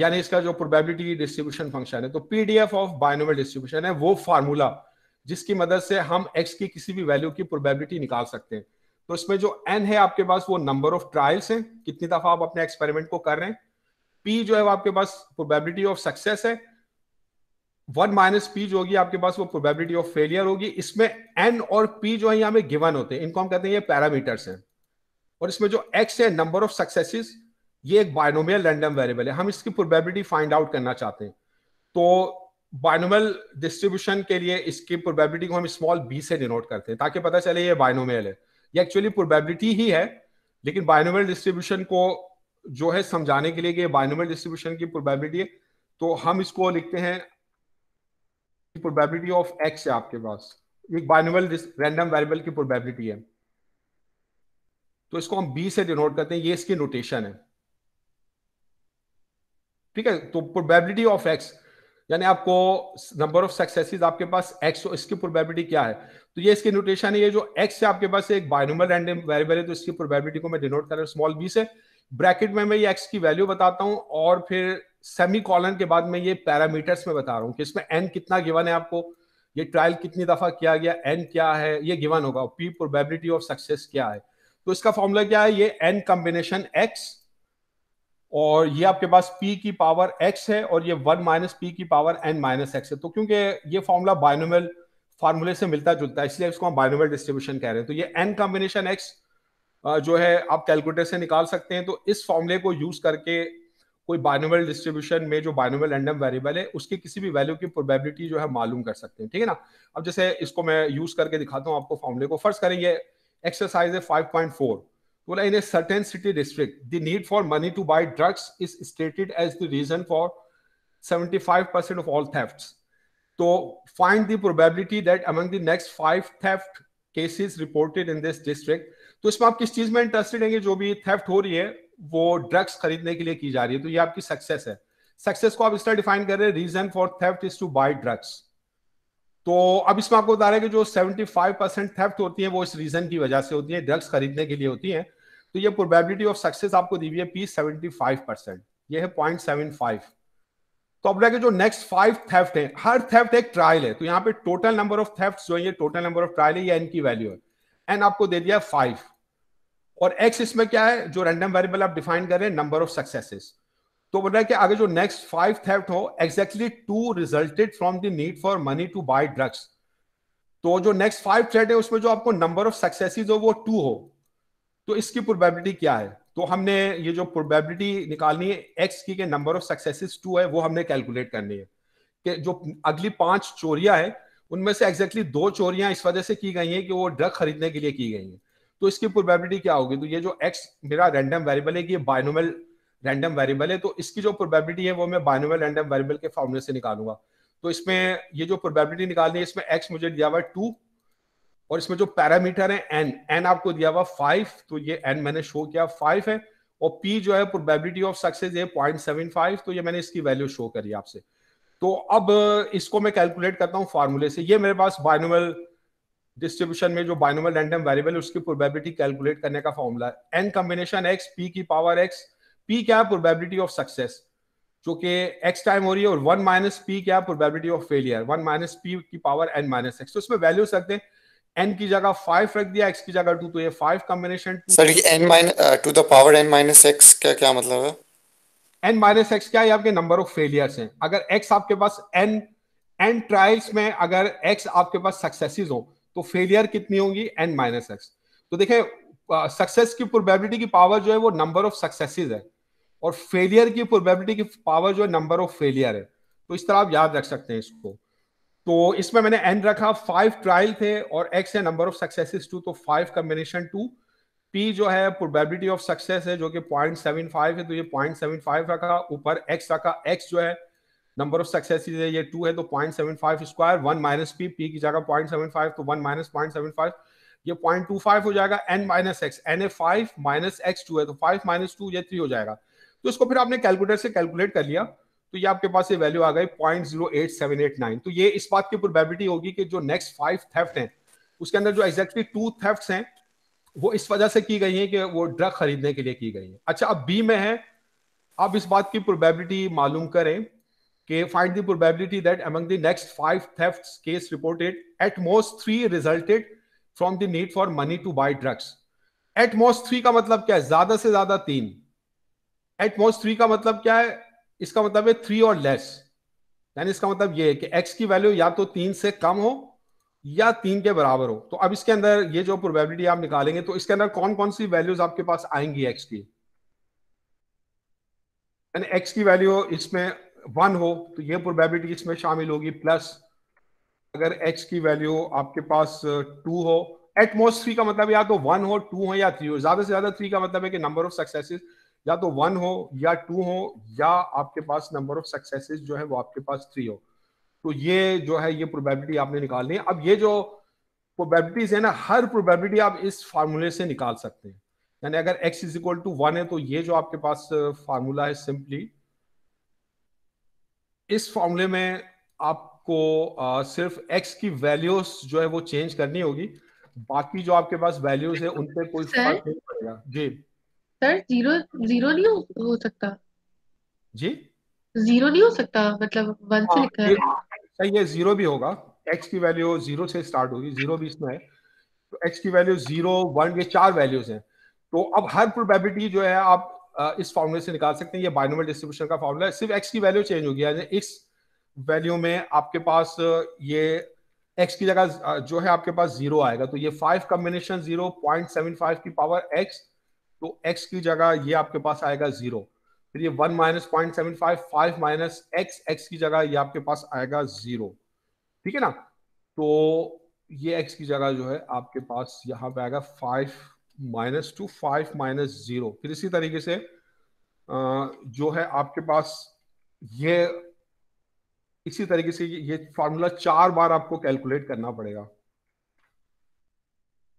यानी इसका जो प्रोबेबिलिटी डिस्ट्रीब्यूशन फंक्शन है तो पीडीएफ ऑफ बायनोमियल डिस्ट्रीब्यूशन है वो फार्मूला जिसकी मदद से हम एक्स की किसी भी वैल्यू की प्रोबेबिलिटी निकाल सकते हैं तो इसमें जो एन है आपके पास वो नंबर ऑफ ट्रायल्स है कितनी दफा आप अपने एक्सपेरिमेंट को कर रहे हैं पी जो है वो आपके पास प्रोबेबिलिटी ऑफ सक्सेस है वन माइनस पी जो होगी आपके पास वो प्रोबेबिलिटी ऑफ फेलियर होगी इसमें एन और पी जो है यहाँ पे गिवन होते हैं इनको हम कहते हैं ये पैरामीटर्स हैं और इसमें जो एक्स है नंबर ऑफ सक्सेसेस ये एक बायनोमियल रैंडम वेरिएबल है हम इसकी प्रोबेबिलिटी फाइंड आउट करना चाहते हैं तो बायनोमियल डिस्ट्रीब्यूशन के लिए इसकी प्रोबेबिलिटी को हम स्मॉल बी से डिनोट करते हैं ताकि पता चले ये बायनोमियल है ये एक्चुअली प्रोबेबिलिटी ही है लेकिन बायनोमियल डिस्ट्रीब्यूशन को जो है समझाने के लिए कि बायनोमियल डिस्ट्रीब्यूशन की प्रोबेबिलिटी है तो हम इसको लिखते हैं प्रोबेबिलिटी ऑफ एक्स है आपके पास एक बाइनोमल रैंडम वेरिएबल की प्रोबेबिलिटी है तो इसको हम बी से डिनोट करते हैं ये इसकी नोटेशन है ठीक है तो प्रोबेबिलिटी ऑफ एक्स यानी आपको नंबर ऑफ सक्सेसेस आपके पास एक्स तो इसकी प्रोबेबिलिटी क्या है तो ये इसकी नोटेशन है ये जो एक्स है आपके पास एक बाइनोमल रैंडम वेरिएबल है तो इसकी प्रोबेबिलिटी को मैं डिनोट कर रहा हूं स्मॉल बी से ब्रैकेट में मैं ये एक्स की वैल्यू बताता हूं और फिर सेमी कॉलन के बाद मैं ये पैरामीटर्स में बता रहा हूँ कि इसमें एन कितना गिवन है आपको ये ट्रायल कितनी दफा किया गया एन क्या है ये गिवन होगा पी प्रोबेबिलिटी ऑफ सक्सेस क्या है तो इसका फॉर्मूला क्या है ये एन कॉम्बिनेशन एक्स और ये आपके पास p की पावर x है और ये वन माइनस पी की पावर n माइनस एक्स है तो क्योंकि ये फॉर्मूला बाइनोमल फार्मूले से मिलता जुलता है इसलिए इसको हम बाइनोमल डिस्ट्रीब्यूशन कह रहे हैं तो ये n कॉम्बिनेशन x जो है आप कैलकुलेटर से निकाल सकते हैं तो इस फॉर्मूले को यूज करके कोई बाइनोमियल डिस्ट्रीब्यूशन में जो बाइनोमियल एंडम वेरिएबल है उसकी किसी भी वैल्यू की प्रोबेबिलिटी जो है मालूम कर सकते हैं ठीक है ना अब जैसे इसको मैं यूज करके दिखाता हूँ आपको फॉर्मूले को फर्स्ट करेंगे एक्सरसाइज है फाइव पॉइंट फोर बोला in a certain city district the need for money to buy drugs is stated as the reason for seventy five percent of all थे तो find the probability that among the next five theft cases reported in this district तो इसमें आप किस चीज में इंटरेस्टेड हैं जो भी थेफ्ट हो रही है वो ड्रग्स खरीदने के लिए की जा रही है तो ये आपकी सक्सेस है सक्सेस को आप इस तरह डिफाइन कर रहे हैं reason for theft is to buy drugs तो अब इसमें आपको बता रहे हैं कि जो 75 परसेंट थेफ्ट होती है वो इस रीजन की वजह से होती है ड्रग्स खरीदने के लिए होती है तो ये प्रोबेबिलिटी ऑफ सक्सेस आपको दी हुई है पी सेवेंटी फाइव परसेंट ये है पॉइंट सेवन फाइव तो अब जो नेक्स्ट फाइव थेफ्ट है हर थेफ्ट एक ट्रायल है तो यहाँ पे टोटल नंबर ऑफ थेफ्ट जो है टोटल नंबर ऑफ ट्रायल है ये एन की वैल्यू है एन आपको दे दिया फाइव और एक्स इसमें क्या है जो रैंडम वेरिएबल आप डिफाइन कर रहे हैं नंबर ऑफ सक्सेसेस तो बोल रहा है कि अगर जो नेक्स्ट फाइव थेफ्ट हो exactly two resulted from the need for money to buy drugs तो जो नेक्स्ट फाइव थ्रेड है उसमें जो आपको नंबर ऑफ सक्सेसिस हो वो टू हो तो इसकी प्रोबेबिलिटी क्या है तो हमने ये जो प्रोबेबिलिटी निकालनी है एक्स की के नंबर ऑफ सक्सेसेस टू है वो हमने कैलकुलेट करनी है कि जो अगली पांच चोरियां हैं उनमें से एग्जैक्टली exactly दो चोरियां इस वजह से की गई हैं कि वो ड्रग खरीदने के लिए की गई हैं तो इसकी प्रोबेबिलिटी क्या होगी तो ये जो एक्स मेरा रैंडम वेरिएबल है कि ये बायनोमल रैंडम वेरिएबल है तो इसकी जो प्रोबेबिलिटी है वो मैं बायनोमल रैंडम वेरिएबल के फॉर्मूले से निकालूंगा तो इसमें ये जो प्रोबेबिलिटी निकालनी है इसमें एक्स मुझे दिया हुआ टू और इसमें जो पैरामीटर है एन एन आपको दिया हुआ फाइव तो ये एन मैंने शो किया फाइव है और पी जो है प्रोबेबिलिटी ऑफ सक्सेस है पॉइंट सेवन फाइव तो ये मैंने इसकी वैल्यू शो करी आपसे तो अब इसको मैं कैलकुलेट करता हूँ फार्मूले से ये मेरे पास बाइनोमल डिस्ट्रीब्यूशन में जो बाइनोमल रैंडम वेरिएबल उसकी प्रोबेबिलिटी कैलकुलेट करने का फॉर्मूला है एन कॉम्बिनेशन एक्स पी की पावर एक्स पी क्या है प्रोबेबिलिटी ऑफ सक्सेस जो कि एक्स टाइम हो रही है और वन माइनस पी क्या है probability of failure one minus p की पावर एन माइनस एक्स तो इसमें वैल्यू सकते हैं एन की जगह फाइव रख दिया एक्स की जगह टू तो ये five combination sir n minus two the power n minus x क्या क्या मतलब है एन माइनस एक्स क्या है आपके नंबर ऑफ फेलियर्स हैं अगर एक्स आपके पास एन एन ट्रायल्स में अगर एक्स आपके पास सक्सेसेस हो तो फेलियर कितनी होगी एन माइनस एक्स तो देखें सक्सेस की प्रोबेबिलिटी की पावर जो है वो नंबर ऑफ सक्सेसेस है और फेलियर की प्रोबेबिलिटी की पावर जो है नंबर ऑफ फेलियर है तो इस तरह आप याद रख सकते हैं इसको तो इसमें मैंने एन रखा फाइव ट्रायल थे और एक्स है नंबर ऑफ सक्सेसेस टू तो फाइव कम्बिनेशन टू पी जो है प्रोबेबिलिटी ऑफ सक्सेस है जो कि पॉइंट सेवन फाइव है तो ये पॉइंट सेवन फाइव रखा ऊपर एक्स रखा एक्स जो है नंबर ऑफ सक्सेस है ये टू है तो point seven five square one minus p p की जगह पॉइंट सेवन फाइव तो one minus point seven five ये पॉइंट टू फाइव हो जाएगा n minus x n a five minus x two है तो फाइव माइनस टू ये थ्री हो जाएगा तो इसको फिर आपने कैलकुलेटर से कैलकुलेट कर लिया तो ये आपके पास ये वैल्यू आ गई point zero eight seven eight nine तो ये इस बात की प्रोबेबिलिटी होगी कि जो नेक्स्ट फाइव थेफ्ट हैं उसके अंदर जो एग्जैक्टली टू थेफ्ट हैं वो इस वजह से की गई है कि वो ड्रग खरीदने के लिए की गई है अच्छा अब बी में है आप इस बात की प्रोबेबिलिटी मालूम करें Okay, find the probability that among the next five thefts case reported, at most three resulted from the need for money to buy drugs at most three का मतलब क्या है ज्यादा से ज्यादा तीन एट मोस्ट थ्री का मतलब क्या है इसका मतलब है थ्री और लेस यानी इसका मतलब ये है कि एक्स की वैल्यू या तो तीन से कम हो या तीन के बराबर हो तो अब इसके अंदर ये जो प्रोबेबिलिटी आप निकालेंगे तो इसके अंदर कौन कौन सी वैल्यूज आपके पास आएंगी एक्स की एक्स की वैल्यू इसमें वन हो तो ये प्रोबेबिलिटी इसमें शामिल होगी प्लस अगर एक्स की वैल्यू आपके पास टू uh, हो एटमोस्ट थ्री का मतलब या तो वन हो टू हो या थ्री हो ज्यादा से ज्यादा थ्री का मतलब है कि नंबर ऑफ सक्सेसेस या तो वन हो या टू हो या आपके पास नंबर ऑफ सक्सेसेस जो है वो आपके पास थ्री हो तो ये जो है ये प्रोबेबिलिटी आपने निकालनी है अब ये जो प्रोबेबिलिटीज है ना हर प्रोबेबिलिटी आप इस फार्मूले से निकाल सकते हैं यानी अगर x is equal to one है तो ये जो आपके पास फार्मूला uh, है सिंपली इस फॉर्मूले में आपको आ, सिर्फ x की वैल्यूज जो है वो चेंज करनी होगी बाकी जो आपके पास वैल्यूज है उन पे कोई फर्क नहीं पड़ेगा जी सर जीरो जीरो नहीं हो, हो सकता जी जीरो नहीं हो सकता मतलब वन से हाँ, लिखा है सही है जीरो भी होगा एक्स की वैल्यू जीरो से स्टार्ट होगी जीरो भी इसमें है तो एक्स की वैल्यू जीरो वन ये चार वैल्यूज हैं तो अब हर प्रोबेबिलिटी जो है आप इस फॉर्मूले से निकाल सकते हैं ये बाइनोमल डिस्ट्रीब्यूशन का फॉर्मूला है सिर्फ एक्स की वैल्यू चेंज होगी यानी इस वैल्यू में आपके पास ये एक्स की जगह जो है आपके पास जीरो आएगा तो ये five combination zero point seven five की पावर एक्स तो एक्स की जगह ये आपके पास आएगा जीरो फिर ये one minus point seven five five minus x x की जगह ये आपके पास आएगा जीरो ठीक है ना तो ये एक्स की जगह जो है आपके पास यहाँ पे आएगा five minus two five minus zero फिर इसी तरीके से जो है आपके पास ये इसी तरीके से ये फार्मूला चार बार आपको कैलकुलेट करना पड़ेगा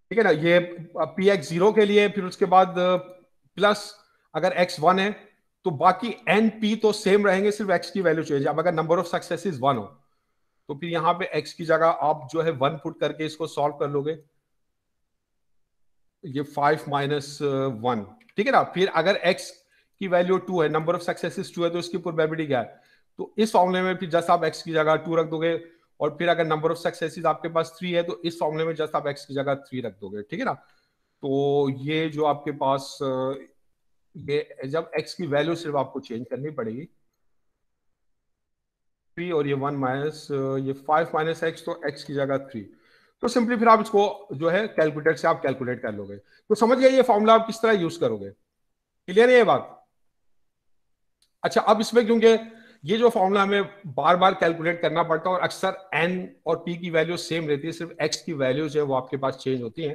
ठीक है ना ये पी एक्स जीरो के लिए फिर उसके बाद प्लस अगर एक्स वन है तो बाकी एन पी तो सेम रहेंगे सिर्फ एक्स की वैल्यू चेंज अब अगर नंबर ऑफ सक्सेस वन हो तो फिर यहां पे एक्स की जगह आप जो है वन फुट करके इसको सॉल्व कर लोगे ये फाइव माइनस वन ठीक है ना फिर अगर एक्स की वैल्यू टू है नंबर ऑफ सक्सेसेस टू है तो इसकी प्रोबेबिलिटी क्या है तो इस फॉर्मूले में फिर जस्ट आप एक्स की जगह टू रख दोगे और फिर अगर नंबर ऑफ सक्सेसेस आपके पास थ्री है तो इस फॉर्मूले में जस्ट आप एक्स की जगह थ्री रख दोगे ठीक है ना तो ये जो आपके पास uh, ये जब एक्स की वैल्यू सिर्फ आपको चेंज करनी पड़ेगी थ्री और ये वन माइनस uh, ये फाइव माइनस एक्स तो एक्स की जगह थ्री तो सिंपली फिर आप इसको जो है कैलकुलेटर से आप कैलकुलेट कर लोगे तो समझ गए ये फॉर्मूला आप किस तरह यूज करोगे क्लियर है ये बात अच्छा अब इसमें क्योंकि ये जो फॉर्मूला हमें बार बार कैलकुलेट करना पड़ता है और अक्सर एन और पी की वैल्यू सेम रहती है सिर्फ एक्स की वैल्यू जो है वो आपके पास चेंज होती है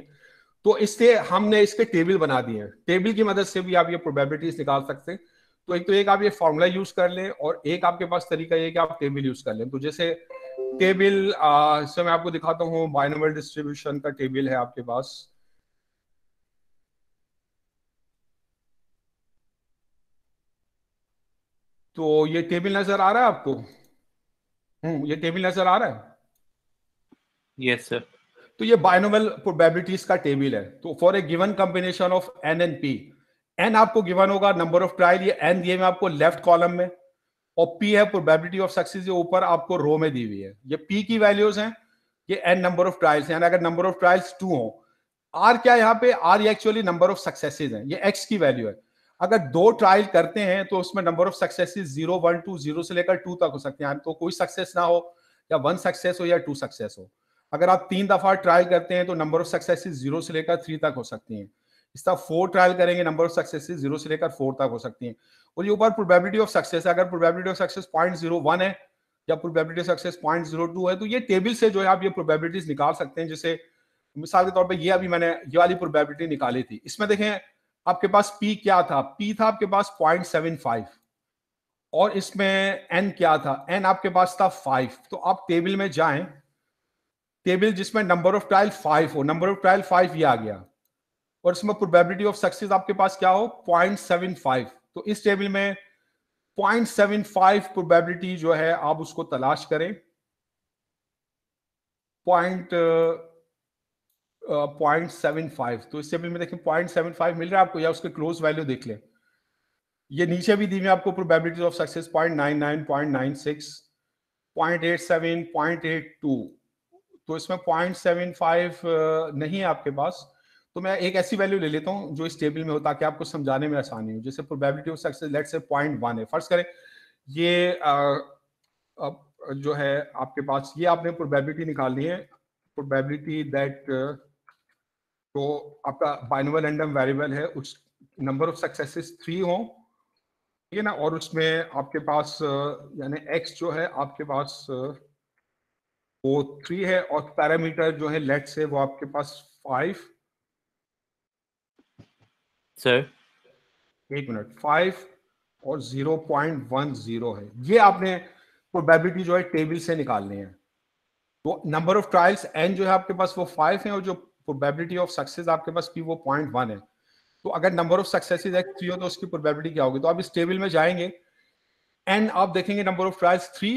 तो इससे हमने इसके टेबल बना दिए हैं टेबल की मदद से भी आप ये प्रोबेबिलिटीज निकाल सकते हैं तो एक तो एक आप ये फॉर्मूला यूज कर लें और एक आपके पास तरीका ये कि आप टेबल यूज कर लें तो जैसे टेबल सर मैं आपको दिखाता हूँ बाइनोमल डिस्ट्रीब्यूशन का टेबल है आपके पास तो ये टेबल नजर आ रहा है आपको हम्म ये टेबल नजर आ रहा है यस yes, सर तो ये बाइनोमल प्रोबेबिलिटीज का टेबल है तो for a given combination of n n p n आपको गिवन होगा नंबर ऑफ ट्रायल ये एन दिए आपको लेफ्ट कॉलम में और पी है प्रोबेबिलिटी ऑफ सक्सेस ये ऊपर आपको रो में दी हुई है ये पी की वैल्यूज हैं ये एन नंबर ऑफ ट्रायल्स यानी अगर नंबर ऑफ ट्रायल्स टू हो आर क्या यहाँ पे r actually number of successes हैं ये एक्स की वैल्यू है अगर दो ट्रायल करते हैं तो उसमें number of successes zero one two zero से लेकर टू तक हो सकते हैं तो कोई सक्सेस ना हो या वन सक्सेस हो या टू सक्सेस हो अगर आप तीन दफा ट्रायल करते हैं तो नंबर ऑफ सक्सेसेस जीरो से लेकर थ्री तक हो सकती हैं इसका फोर ट्रायल करेंगे नंबर ऑफ सक्सेस जीरो से लेकर फोर तक हो सकती है और ये ऊपर प्रोबेबिलिटी ऑफ सक्सेस अगर probability of success point zero one है या probability success point zero two है तो ये टेबल से जो है आप ये प्रोबेबिलिटीज निकाल सकते हैं जैसे मिसाल के तौर पर ये अभी मैंने ये वाली प्रोबेबिलिटी निकाली थी इसमें देखें आपके पास पी क्या था पी था आपके पास पॉइंट सेवन फाइव और इसमें एन क्या था एन आपके पास था फाइव तो आप टेबल में जाएं टेबल जिसमें नंबर ऑफ ट्रायल फाइव हो नंबर ऑफ ट्रायल फाइव ये आ गया और इसमें प्रोबेबिलिटी ऑफ सक्सेस आपके पास क्या हो पॉइंट सेवन फाइव तो इस टेबल में पॉइंट सेवन फाइव प्रोबेबिलिटी जो है आप उसको तलाश करें पॉइंट पॉइंट सेवन फाइव तो इस टेबल में देखें पॉइंट सेवन फाइव मिल रहा है आपको या उसके क्लोज वैल्यू देख लें ये नीचे भी दी हुई आपको probabilities of success point nine nine point nine six point eight seven point eight two तो इसमें पॉइंट सेवन फाइव नहीं है आपके पास तो मैं एक ऐसी वैल्यू ले लेता हूँ जो इस टेबल में हो ताकि आपको समझाने में आसानी हो जैसे probability of success let's say point one है फर्स्ट करें ये आ, आ, जो है आपके पास ये आपने प्रोबेबिलिटी निकालनी है प्रोबेबिलिटी दैट तो आपका बाइनोवल एंडम वेरिएबल है उस नंबर ऑफ सक्सेसेस थ्री हो ठीक है ना और उसमें आपके पास यानी एक्स जो है आपके पास वो थ्री है और पैरामीटर जो है लेट से वो आपके पास फाइव सर एक मिनट फाइव और जीरो पॉइंट वन जीरो है ये आपने प्रोबेबिलिटी जो है टेबल से निकालनी है तो नंबर ऑफ ट्रायल्स एन जो है आपके पास वो फाइव है और जो प्रोबेबिलिटी ऑफ सक्सेस आपके पास पी वो पॉइंट वन है तो अगर नंबर ऑफ सक्सेस है थ्री हो तो उसकी प्रोबेबिलिटी क्या होगी तो आप इस टेबल में जाएंगे एन आप देखेंगे नंबर ऑफ ट्रायल्स थ्री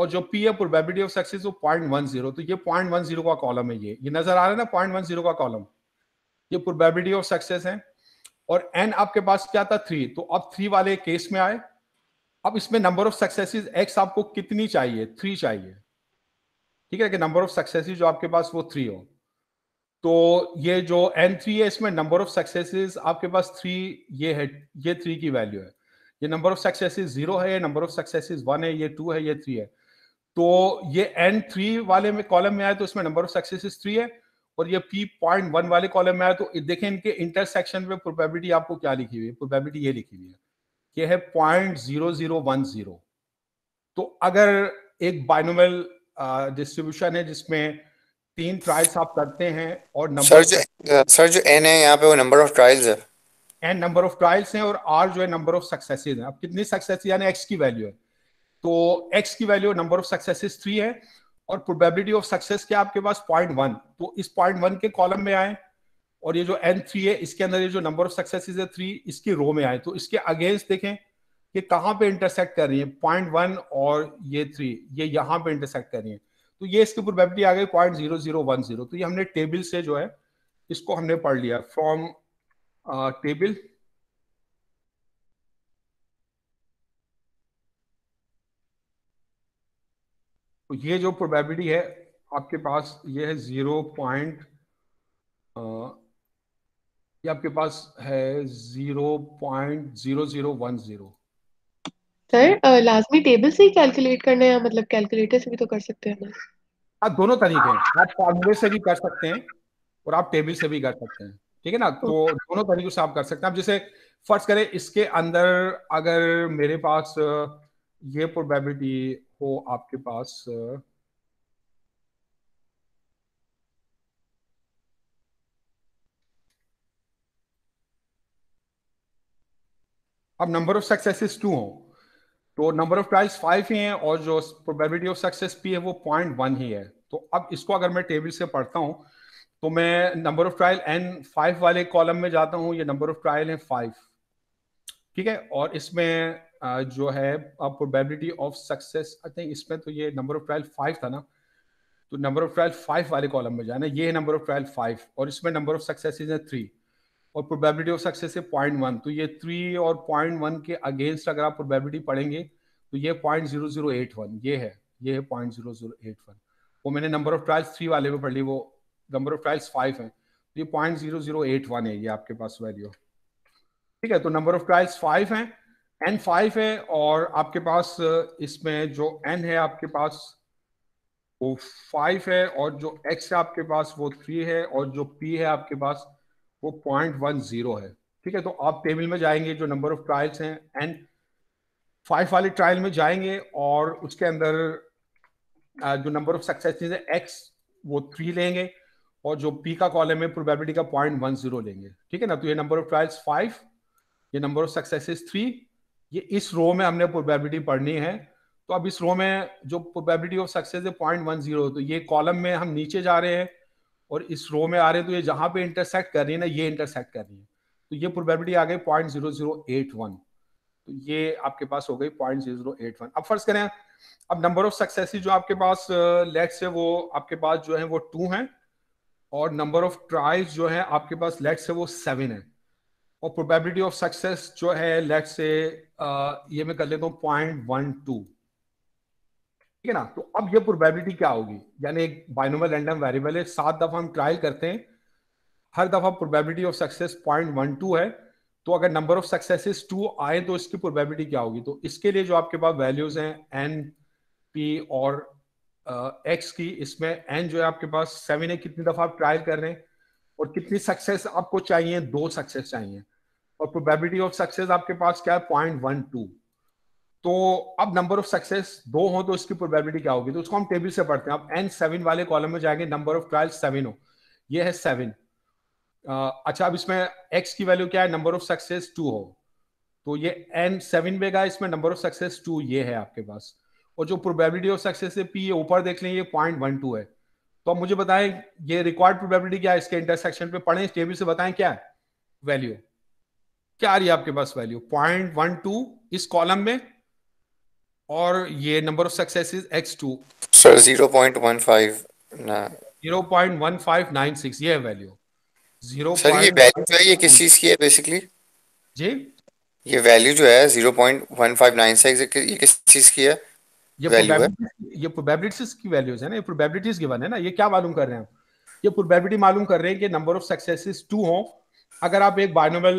और जो पी है प्रोबेबिलिटी ऑफ सक्सेस वो पॉइंट वन जीरो तो ये पॉइंट वन जीरो का कॉलम है ये ये नजर आ रहा है ना पॉइंट वन जीरो का कॉलम ये प्रोबेबिलिटी ऑफ सक्सेस है और एन आपके पास क्या था थ्री तो अब थ्री वाले केस में आए अब इसमें नंबर ऑफ सक्सेस एक्स आपको कितनी चाहिए थ्री चाहिए ठीक है कि नंबर ऑफ सक्सेसिस जो आपके पास वो थ्री हो तो ये जो एन थ्री है इसमें नंबर ऑफ सक्सेस आपके पास थ्री ये है ये थ्री की वैल्यू है ये नंबर ऑफ सक्सेस जीरो है ये नंबर ऑफ सक्सेसिस वन है ये टू है ये थ्री है तो ये एन थ्री वाले में कॉलम में आए तो इसमें नंबर ऑफ सक्सेस थ्री है और ये पी पॉइंट वन वाले कॉलम में आया तो देखें इनके इंटरसेक्शन पे प्रोबेबिलिटी आपको क्या लिखी हुई है प्रोबेबिलिटी ये लिखी हुई है कि है point zero zero one zero तो अगर एक बाइनोमल डिस्ट्रीब्यूशन है जिसमें तीन ट्रायल्स आप करते हैं और नंबर सर जो सर जो एन है यहाँ पे वो नंबर ऑफ ट्रायल्स है एन नंबर ऑफ ट्रायल्स हैं और आर जो है नंबर ऑफ सक्सेसेस हैं अब कितनी सक्सेस यानी एक्स की वैल्यू है तो एक्स की value number of successes three है और प्रोबेबिलिटी ऑफ सक्सेस क्या आपके पास पॉइंट वन तो इस पॉइंट वन के कॉलम में आए और ये जो एन थ्री है इसके अंदर ये जो नंबर ऑफ सक्सेस है थ्री इसकी रो में आए तो इसके अगेंस्ट देखें कि कहाँ पे इंटरसेक्ट कर रही है पॉइंट वन और ये थ्री ये यहां पे इंटरसेक्ट कर रही है तो ये इसकी प्रोबेबिलिटी आ गई point zero zero one zero तो ये हमने टेबल से जो है इसको हमने पढ़ लिया फ्रॉम टेबल uh, तो ये जो प्रोबेबिलिटी है आपके पास ये है ज़ीरो पॉइंट ये आपके पास है zero point zero zero one zero sir लाजमी टेबल से ही कैलकुलेट करना है मतलब कैलकुलेटर से भी तो कर सकते हैं आप हाँ, दोनों तरीके हैं आप फॉर्मूले से भी कर सकते हैं और आप टेबल से भी कर सकते हैं ठीक है ना तो दोनों तरीकों से आप कर सकते हैं आप जैसे फर्स्ट करें इसके अंदर अगर मेरे पास ये प्रोबेबिलिटी वो आपके पास अब नंबर ऑफ सक्सेसेस टू हो तो नंबर ऑफ ट्राइल्स फाइव ही हैं और जो प्रोबेबिलिटी ऑफ सक्सेस पी है वो पॉइंट वन ही है तो अब इसको अगर मैं टेबल से पढ़ता हूं तो मैं number of trial n five वाले कॉलम में जाता हूँ ये नंबर ऑफ ट्रायल है फाइव ठीक है और इसमें जो है अब probability of success I think इसमें तो ये नंबर ऑफ ट्रायल फाइव था ना तो नंबर ऑफ ट्रायल फाइव वाले कॉलम में जाना ये है नंबर ऑफ ट्रायल फाइव और इसमें नंबर ऑफ सक्सेस है थ्री और प्रोबेबिलिटी ऑफ सक्सेस है पॉइंट वन तो ये थ्री और पॉइंट वन के अगेंस्ट अगर आप प्रोबेबिलिटी पढ़ेंगे तो ये point zero zero eight one ये है ये है point zero zero eight one वो मैंने नंबर ऑफ ट्रायल्स थ्री वाले में पढ़ ली वो नंबर ऑफ ट्रायल्स फाइव है तो ये point zero zero eight one है ये आपके पास वैल्यू ठीक है तो नंबर ऑफ ट्रायल्स फाइव है एन फाइव है और आपके पास इसमें जो एन है आपके पास वो फाइव है और जो एक्स है आपके पास वो थ्री है और जो पी है आपके पास वो पॉइंट वन जीरो है ठीक है तो आप टेबल में जाएंगे जो नंबर ऑफ ट्रायल्स हैं एन फाइव वाले ट्रायल में जाएंगे और उसके अंदर जो नंबर ऑफ सक्सेस है एक्स वो थ्री लेंगे और जो पी का कॉलम है प्रोबेबिलिटी का पॉइंट वन जीरो लेंगे ठीक है ना तो ये नंबर ऑफ ट्रायल्स फाइव ये नंबर ऑफ सक्सेस थ्री ये इस रो में हमने प्रोबेबिलिटी पढ़नी है तो अब इस रो में जो प्रोबेबिलिटी ऑफ सक्सेस है पॉइंट वन जीरो तो ये कॉलम में हम नीचे जा रहे हैं और इस रो में आ रहे हैं तो ये जहां पे इंटरसेक्ट कर रही है ना ये इंटरसेक्ट कर रही है तो ये प्रोबेबिलिटी आ गई point zero zero eight one तो ये आपके पास हो गई point zero zero eight one अब फर्ज करें अब नंबर ऑफ सक्सेस जो आपके पास लेट्स uh, है वो आपके पास जो है वो टू है और नंबर ऑफ ट्राइज जो है आपके पास लेट्स है वो सेवन है और प्रोबेबिलिटी ऑफ सक्सेस जो है लेट से uh, ये मैं कर लेता हूं पॉइंट वन टू ठीक है ना तो अब ये प्रोबेबिलिटी क्या होगी यानी एक बाइनोमल रैंडम वेरिएबल है सात दफा हम ट्रायल करते हैं हर दफा probability of success point one two है तो अगर नंबर ऑफ सक्सेसेस टू आए तो इसकी प्रोबेबिलिटी क्या होगी तो इसके लिए जो आपके पास वैल्यूज हैं एन पी और एक्स uh, की इसमें एन जो है आपके पास सेवन है कितनी दफा आप ट्रायल कर रहे हैं और कितनी सक्सेस आपको चाहिए दो सक्सेस चाहिए और प्रोबेबिलिटी ऑफ सक्सेस आपके पास क्या है पॉइंट वन टू तो अब नंबर ऑफ सक्सेस दो हो तो इसकी प्रोबेबिलिटी क्या होगी तो उसको हम टेबल से पढ़ते हैं आप एन सेवन वाले कॉलम में जाएंगे नंबर ऑफ ट्रायल सेवन हो ये है सेवन अच्छा अब इसमें एक्स की वैल्यू क्या है नंबर ऑफ सक्सेस टू हो तो ये एन सेवन में इसमें नंबर ऑफ सक्सेस टू ये है आपके पास और जो प्रोबेबिलिटी ऑफ सक्सेस है पी ये ऊपर देख लें ये पॉइंट वन टू है तो आप मुझे बताएं ये रिक्वायर्ड प्रोबेबिलिटी क्या है इसके इंटरसेक्शन पे पढ़ें टेबल से बताएं क्या है वैल्यू क्या आ रही है आपके पास वैल्यू पॉइंट वन टू इस कॉलम में और ये number of success is x two sir zero point one five zero point one five nine six ये है वैल्यू जीरो सर ये वैल्यू जो है ये किस चीज की है बेसिकली जी ये वैल्यू जो है zero point one five nine six ये किस चीज की है ये प्रोबेबिलिटीज ये प्रोबेबिलिटीज की वैल्यूज है ना ये प्रोबेबिलिटीज गिवन है ना ये क्या मालूम कर रहे हैं ये प्रोबेबिलिटी मालूम कर रहे हैं कि नंबर ऑफ सक्सेसेस टू हों अगर आप एक बायनोमल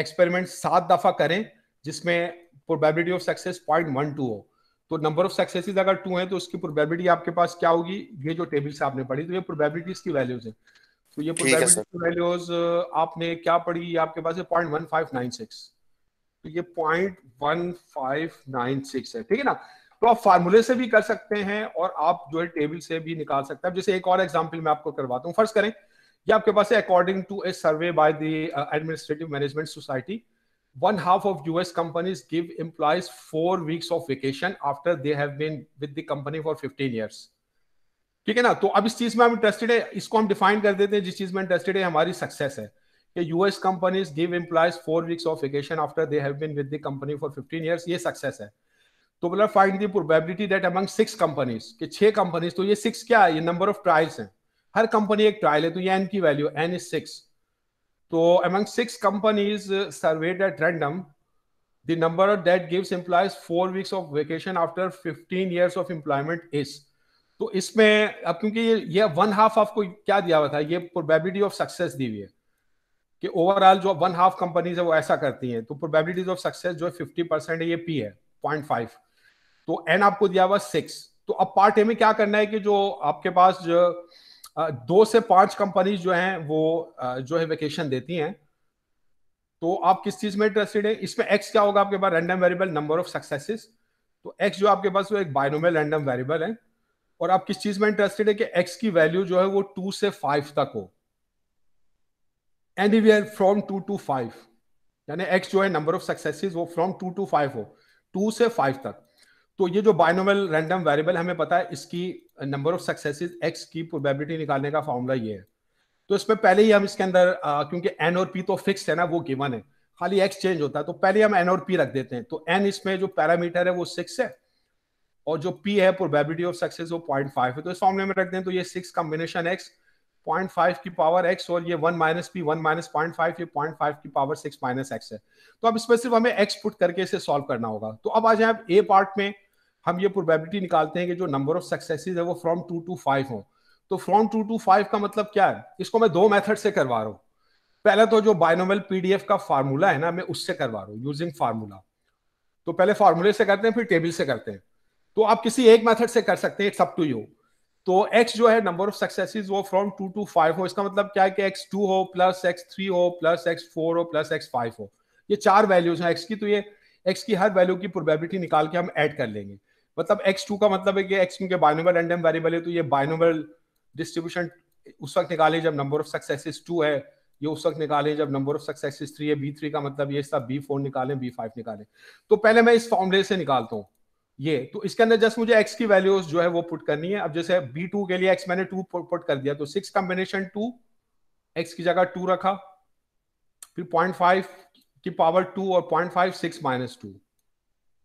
एक्सपेरिमेंट सात दफा करें जिसमें probability of success point one two हो तो नंबर ऑफ सक्सेसेस अगर टू है तो उसकी प्रोबेबिलिटी आपके पास क्या होगी ये जो टेबल से आपने पढ़ी तो ये प्रोबेबिलिटीज की वैल्यूज है तो ये प्रोबेबिलिटी वैल्यूज आपने क्या पढ़ी आपके पास है point one five nine six तो ये point one five nine six है ठीक है ना तो आप फार्मूले से भी कर सकते हैं और आप जो है टेबल से भी निकाल सकते हैं जैसे एक और एग्जाम्पल मैं आपको करवाता हूँ फर्स्ट करें ये आपके पास है according to a survey by the administrative management society one half of US companies give employees four weeks of vacation after they have been with the company for fifteen years ठीक है ना तो अब इस चीज में हम इंटरेस्टेड है इसको हम डिफाइन कर देते हैं जिस चीज में इंटरेस्टेड है हमारी सक्सेस है कि US companies give employees four weeks of vacation after they have been with the company for fifteen years ये सक्सेस है तो मतलब find the probability that among six companies के छह कंपनीज तो ये सिक्स क्या है ये नंबर ऑफ ट्रायल्स हैं हर कंपनी एक ट्रायल है तो ये एन की वैल्यू एन इज सिक्स तो among six companies surveyed at random the number of that gives employees four weeks of vacation after fifteen years of employment is तो इसमें अब क्योंकि ये ये वन हाफ आपको क्या दिया हुआ था ये प्रोबेबिलिटी ऑफ सक्सेस दी हुई है कि ओवरऑल जो वन हाफ कंपनीज है वो ऐसा करती हैं तो प्रोबेबिलिटीज ऑफ सक्सेस जो है फिफ्टी परसेंट है ये पी है पॉइंट फाइव तो एन आपको दिया हुआ सिक्स तो अब पार्ट ए में क्या करना है कि जो आपके पास जो दो से पांच कंपनी जो हैं वो जो है वेकेशन देती हैं तो आप किस चीज में इंटरेस्टेड है इसमें एक्स क्या होगा आपके पास random variable number of successes तो एक्स जो आपके पास वो एक बायनोमल रैंडम वेरिएबल है और आप किस चीज में इंटरेस्टेड है कि एक्स की वैल्यू जो है वो टू से फाइव तक हो anywhere from two to five यानी एक्स जो है नंबर ऑफ सक्सेसेस वो फ्रॉम टू टू फाइव हो टू से फाइव तक तो ये जो बायनोमल रैंडम वेरिएबल हमें पता है इसकी नंबर ऑफ सक्सेसेस एक्स की प्रोबेबिलिटी निकालने का फॉर्मूला ये है तो इसमें पहले ही हम इसके अंदर क्योंकि एन और पी तो फिक्स है ना वो गिवन है खाली एक्स चेंज होता है तो पहले हम एन और पी रख देते हैं तो एन इसमें जो पैरामीटर है वो सिक्स है और जो पी है प्रोबेबिलिटी ऑफ सक्सेस वो पॉइंट फाइव है तो इस फॉर्मूले में रख दें तो ये six combination x point five की पावर एक्स और ये one minus p one minus point five ये पॉइंट फाइव की पावर सिक्स माइनस एक्स है तो अब इसमें सिर्फ हमें एक्स पुट करके इसे सॉल्व करना होगा तो अब आ जाए आप ए पार्ट में हम ये प्रोबेबिलिटी निकालते हैं कि जो नंबर ऑफ सक्सेसेस है वो फ्रॉम टू टू फाइव हो तो फ्रॉम टू टू फाइव का मतलब क्या है इसको मैं दो मेथड से करवा रहा हूँ पहला तो जो बायनोमल पीडीएफ का फार्मूला है ना मैं उससे करवा रहा हूँ यूजिंग फार्मूला तो पहले फार्मूले से करते हैं फिर टेबल से करते हैं तो आप किसी एक मेथड से कर सकते हैं इट्स अप टू यू तो x जो है नंबर ऑफ सक्सेसेस वो फ्रॉम टू टू फाइव हो इसका मतलब क्या है कि x टू हो प्लस एक्स थ्री हो प्लस एक्स फोर हो प्लस एक्स फाइव हो ये चार वैल्यूज हैं x की तो ये x की हर वैल्यू की प्रोबेबिलिटी निकाल के हम ऐड कर लेंगे मतलब एक्स टू का मतलब है कि एक्स के रैंडम वेरिएबल है तो ये बाइनोमल डिस्ट्रीब्यूशन उस वक्त निकाले जब नंबर ऑफ सक्सेसेस टू है ये उस वक्त निकाले जब नंबर ऑफ सक्सेसेस थ्री है बी थ्री का मतलब ये सब बी फोर निकालें बी फाइव निकालें तो पहले मैं इस फॉर्मुले से निकालता हूँ ये तो इसके अंदर जस्ट मुझे एक्स की वैल्यूज जो है वो पुट करनी है अब जैसे बी टू के लिए एक्स मैंने टू पुट कर दिया तो सिक्स कम्बिनेशन टू एक्स की जगह टू रखा फिर पॉइंट फाइव की पावर टू और point five six minus two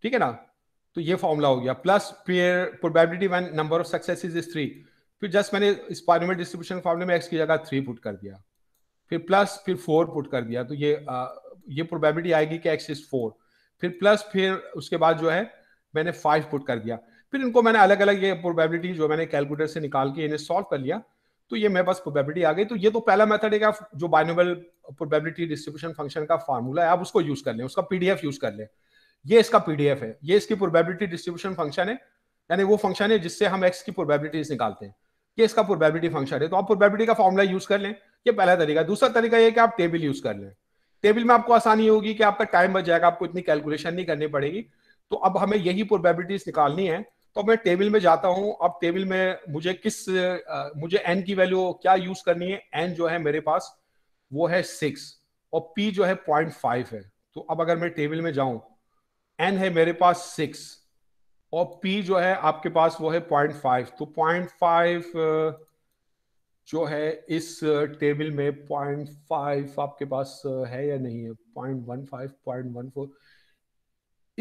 ठीक है ना तो ये फॉर्मूला हो गया plus probability one number of success is three फिर जस्ट मैंने इस स्पायरमेंट डिस्ट्रीब्यूशन फॉर्मूले में एक्स की जगह थ्री पुट कर दिया फिर प्लस फिर फोर पुट कर दिया तो ये आ, ये प्रोबेबिलिटी आएगी कि एक्स इज फोर फिर प्लस फिर उसके बाद जो है मैंने फाइव पुट कर दिया फिर इनको मैंने अलग अलग ये प्रोबेबिलिटी जो मैंने कैलकुलेटर से निकाल के इन्हें सॉल्व कर लिया तो ये मेरे पास प्रोबेबिलिटी आ गई तो ये तो पहला मेथड है जो बाइनोबल प्रोबेबिलिटी डिस्ट्रीब्यूशन फंक्शन का फॉर्मूला है आप उसको यूज कर लें उसका पीडीएफ यूज कर लें ये इसका पीडीएफ है ये इसकी प्रोबेबिलिटी डिस्ट्रीब्यूशन फंक्शन है यानी वो फंक्शन है जिससे हम एक्स की प्रोबेबिलिटीज निकालते हैं ये इसका प्रोबेबिलिटी फंक्शन है तो आप प्रोबेबिलिटी का फॉर्मुला यूज कर लें ये पहला तरीका दूसरा तरीका यह कि आप टेबल यूज कर लें टेबल में आपको आसानी होगी कि आपका टाइम बच जाएगा आपको इतनी कैलकुलेशन नहीं करनी पड़ेगी तो अब हमें यही प्रोबेबिलिटीज निकालनी है तो मैं टेबल में जाता हूँ अब टेबल में मुझे किस आ, मुझे एन की वैल्यू क्या यूज करनी है एन जो है मेरे पास वो है सिक्स और पी जो है पॉइंट फाइव है तो अब अगर मैं टेबल में जाऊं एन है मेरे पास सिक्स और पी जो है आपके पास वो है पॉइंट फाइव तो पॉइंट फाइव uh, जो है इस टेबल uh, में पॉइंट फाइव आपके पास uh, है या नहीं है point one five point one four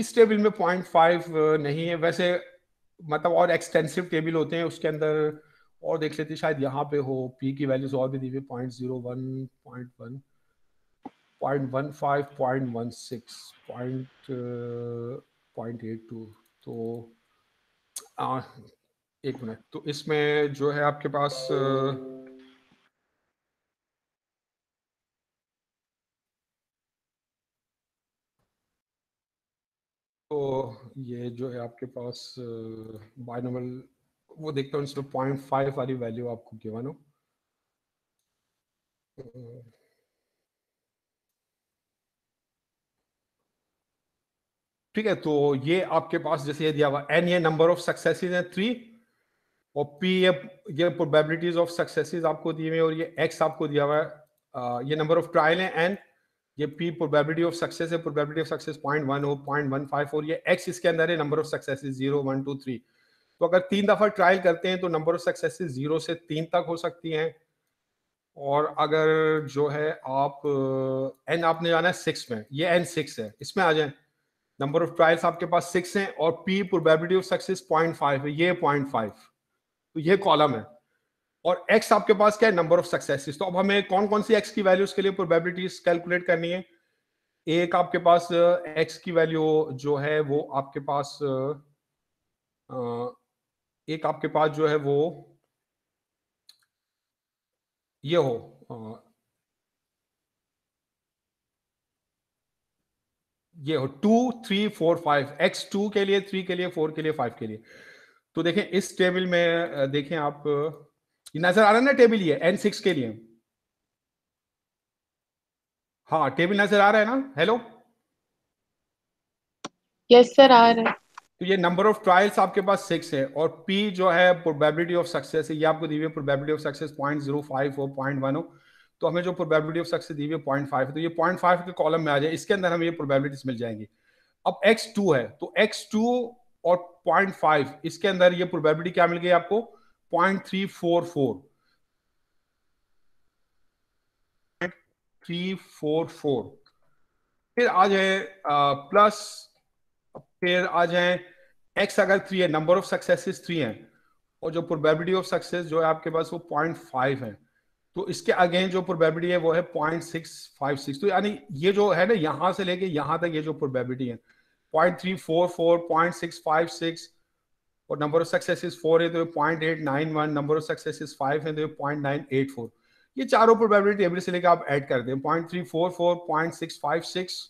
इस टेबल में पॉइंट फाइव नहीं है वैसे मतलब और एक्सटेंसिव टेबल होते हैं उसके अंदर और देख लेते शायद यहाँ पे हो पी की वैल्यूज और भी दी हुई point zero one point one point one five point one six point point eight two तो आ, एक मिनट तो इसमें जो है आपके पास uh, तो ये जो है आपके पास uh, बाइनोमल वो देखता हूँ इसमें पॉइंट फाइव वाली वैल्यू आपको गिवन हो ठीक है तो ये आपके पास जैसे ये दिया हुआ एन ये नंबर ऑफ सक्सेसेस है थ्री और पी ये ये प्रोबेबिलिटीज ऑफ सक्सेसेस आपको दिए हुए और ये एक्स आपको दिया हुआ है ये नंबर ऑफ ट्रायल है एन ये पी प्रोबेबिलिटी ऑफ सक्सेस है probability of success point one हो पॉइंट वन फाइव और ये एक्स इसके अंदर है number of successes zero one two three तो अगर तीन दफा ट्रायल करते हैं तो नंबर ऑफ सक्सेसेस जीरो से तीन तक हो सकती हैं और अगर जो है आप एन आपने जाना है सिक्स में ये एन सिक्स है इसमें आ जाए नंबर ऑफ ट्रायल्स आपके पास सिक्स हैं और p probability of success point five है ये पॉइंट फाइव तो ये कॉलम है और एक्स आपके पास क्या है नंबर ऑफ सक्सेस तो अब हमें कौन कौन सी एक्स की वैल्यूज के लिए प्रोबेबिलिटीज कैलकुलेट करनी है एक आपके पास एक्स की वैल्यू जो है वो आपके पास एक आपके पास जो है वो ये हो ये हो two three four five x two के लिए थ्री के लिए फोर के लिए फाइव के लिए तो देखें इस टेबल में देखें आप नजर आ रहा है ना टेबल ये एन सिक्स के लिए हाँ टेबल नजर आ रहा है ना हेलो यस सर आ रहा है तो ये नंबर ऑफ ट्रायल्स आपके पास सिक्स है और पी जो है प्रोबेबिलिटी ऑफ सक्सेस ये आपको दी हुई है probability of success point zero five हो पॉइंट वन हो तो हमें जो प्रोबेबिलिटी ऑफ सक्सेस दी हुई है पॉइंट फाइव है तो ये पॉइंट फाइव के कॉलम में आ जाए इसके अंदर हमें ये प्रोबेबिलिटीज मिल जाएंगी अब एक्स टू है तो एक्स टू और पॉइंट फाइव इसके अंदर ये प्रोबेबिलिटी क्या मिल गई आपको point three four four three four four फिर आ जाए प्लस फिर आ जाए एक्स अगर थ्री है नंबर ऑफ सक्सेसेस थ्री है और जो प्रोबेबिलिटी ऑफ सक्सेस जो है आपके पास वो पॉइंट फाइव है तो इसके अगेन जो प्रोबेबिलिटी है वो है पॉइंट सिक्स फाइव सिक्स तो यानी ये जो है ना यहाँ से लेके यहाँ तक ये जो प्रोबेबिलिटी है point three four four point six five six और नंबर ऑफ सक्सेस फोर है तो point eight nine one number of success five है तो पॉइंट नाइन एट फोर ये चारों प्रोबेबिलिटी टेबल से लेकर आप ऐड कर दें point three four four point six five six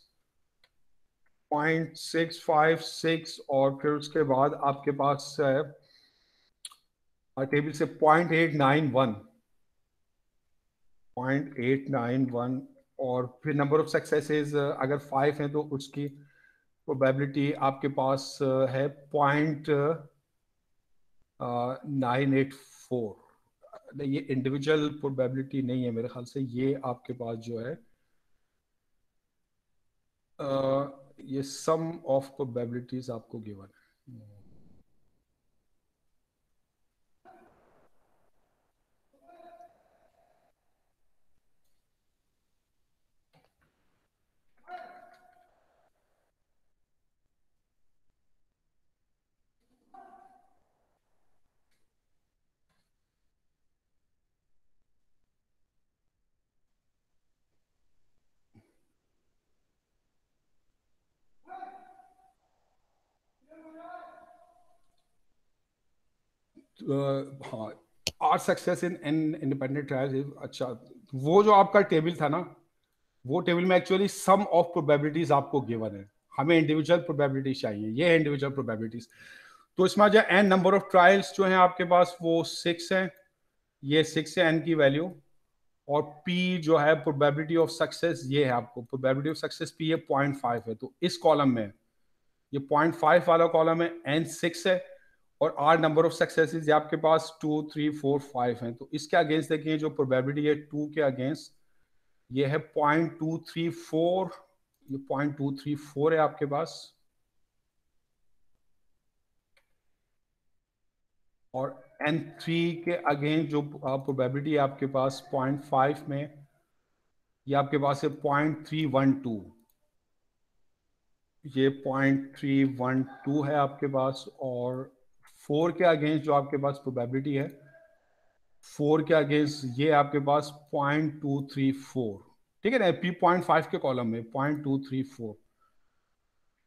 point six five six और फिर उसके बाद आपके पास है टेबल से पॉइंट एट नाइन वन 0.891 और फिर नंबर ऑफ सक्सेसेस अगर फाइव हैं तो उसकी प्रोबेबिलिटी आपके पास uh, है पॉइंट नाइन एट फोर ये इंडिविजुअल प्रोबेबिलिटी नहीं है मेरे ख्याल से ये आपके पास जो है uh, ये सम ऑफ प्रोबेबिलिटीज आपको गिवन है r success in n independent trial अच्छा वो जो आपका टेबल था ना वो टेबल में एक्चुअली सम ऑफ प्रोबेबिलिटीज आपको गिवन है हमें इंडिविजुअल प्रोबेबिलिटीज चाहिए ये इंडिविजुअल प्रोबेबिलिटीज तो इसमें जो एन नंबर ऑफ ट्रायल्स जो हैं आपके पास वो सिक्स हैं ये सिक्स है एन की वैल्यू और पी जो है प्रोबेबिलिटी ऑफ सक्सेस ये है आपको प्रोबेबिलिटी ऑफ सक्सेस पी ये पॉइंट फाइव है तो इस कॉलम में ये पॉइंट फाइव वाला कॉलम है एन सिक्स है और आर नंबर ऑफ सक्सेस आपके पास टू थ्री फोर फाइव हैं तो इसके अगेंस्ट देखिए जो प्रोबेबिलिटी है टू के अगेंस्ट ये है पॉइंट टू थ्री फोर ये पॉइंट टू थ्री फोर है आपके पास और एन थ्री के अगेंस्ट जो प्रोबेबिलिटी है आपके पास पॉइंट फाइव में ये आपके पास है पॉइंट थ्री वन टू ये पॉइंट थ्री वन टू है आपके पास और फोर के अगेंस्ट जो आपके पास प्रोबेबिलिटी है फोर के अगेंस्ट ये आपके पास पॉइंट टू थ्री फोर ठीक है ना पी पॉइंट फाइव के कॉलम में point two three four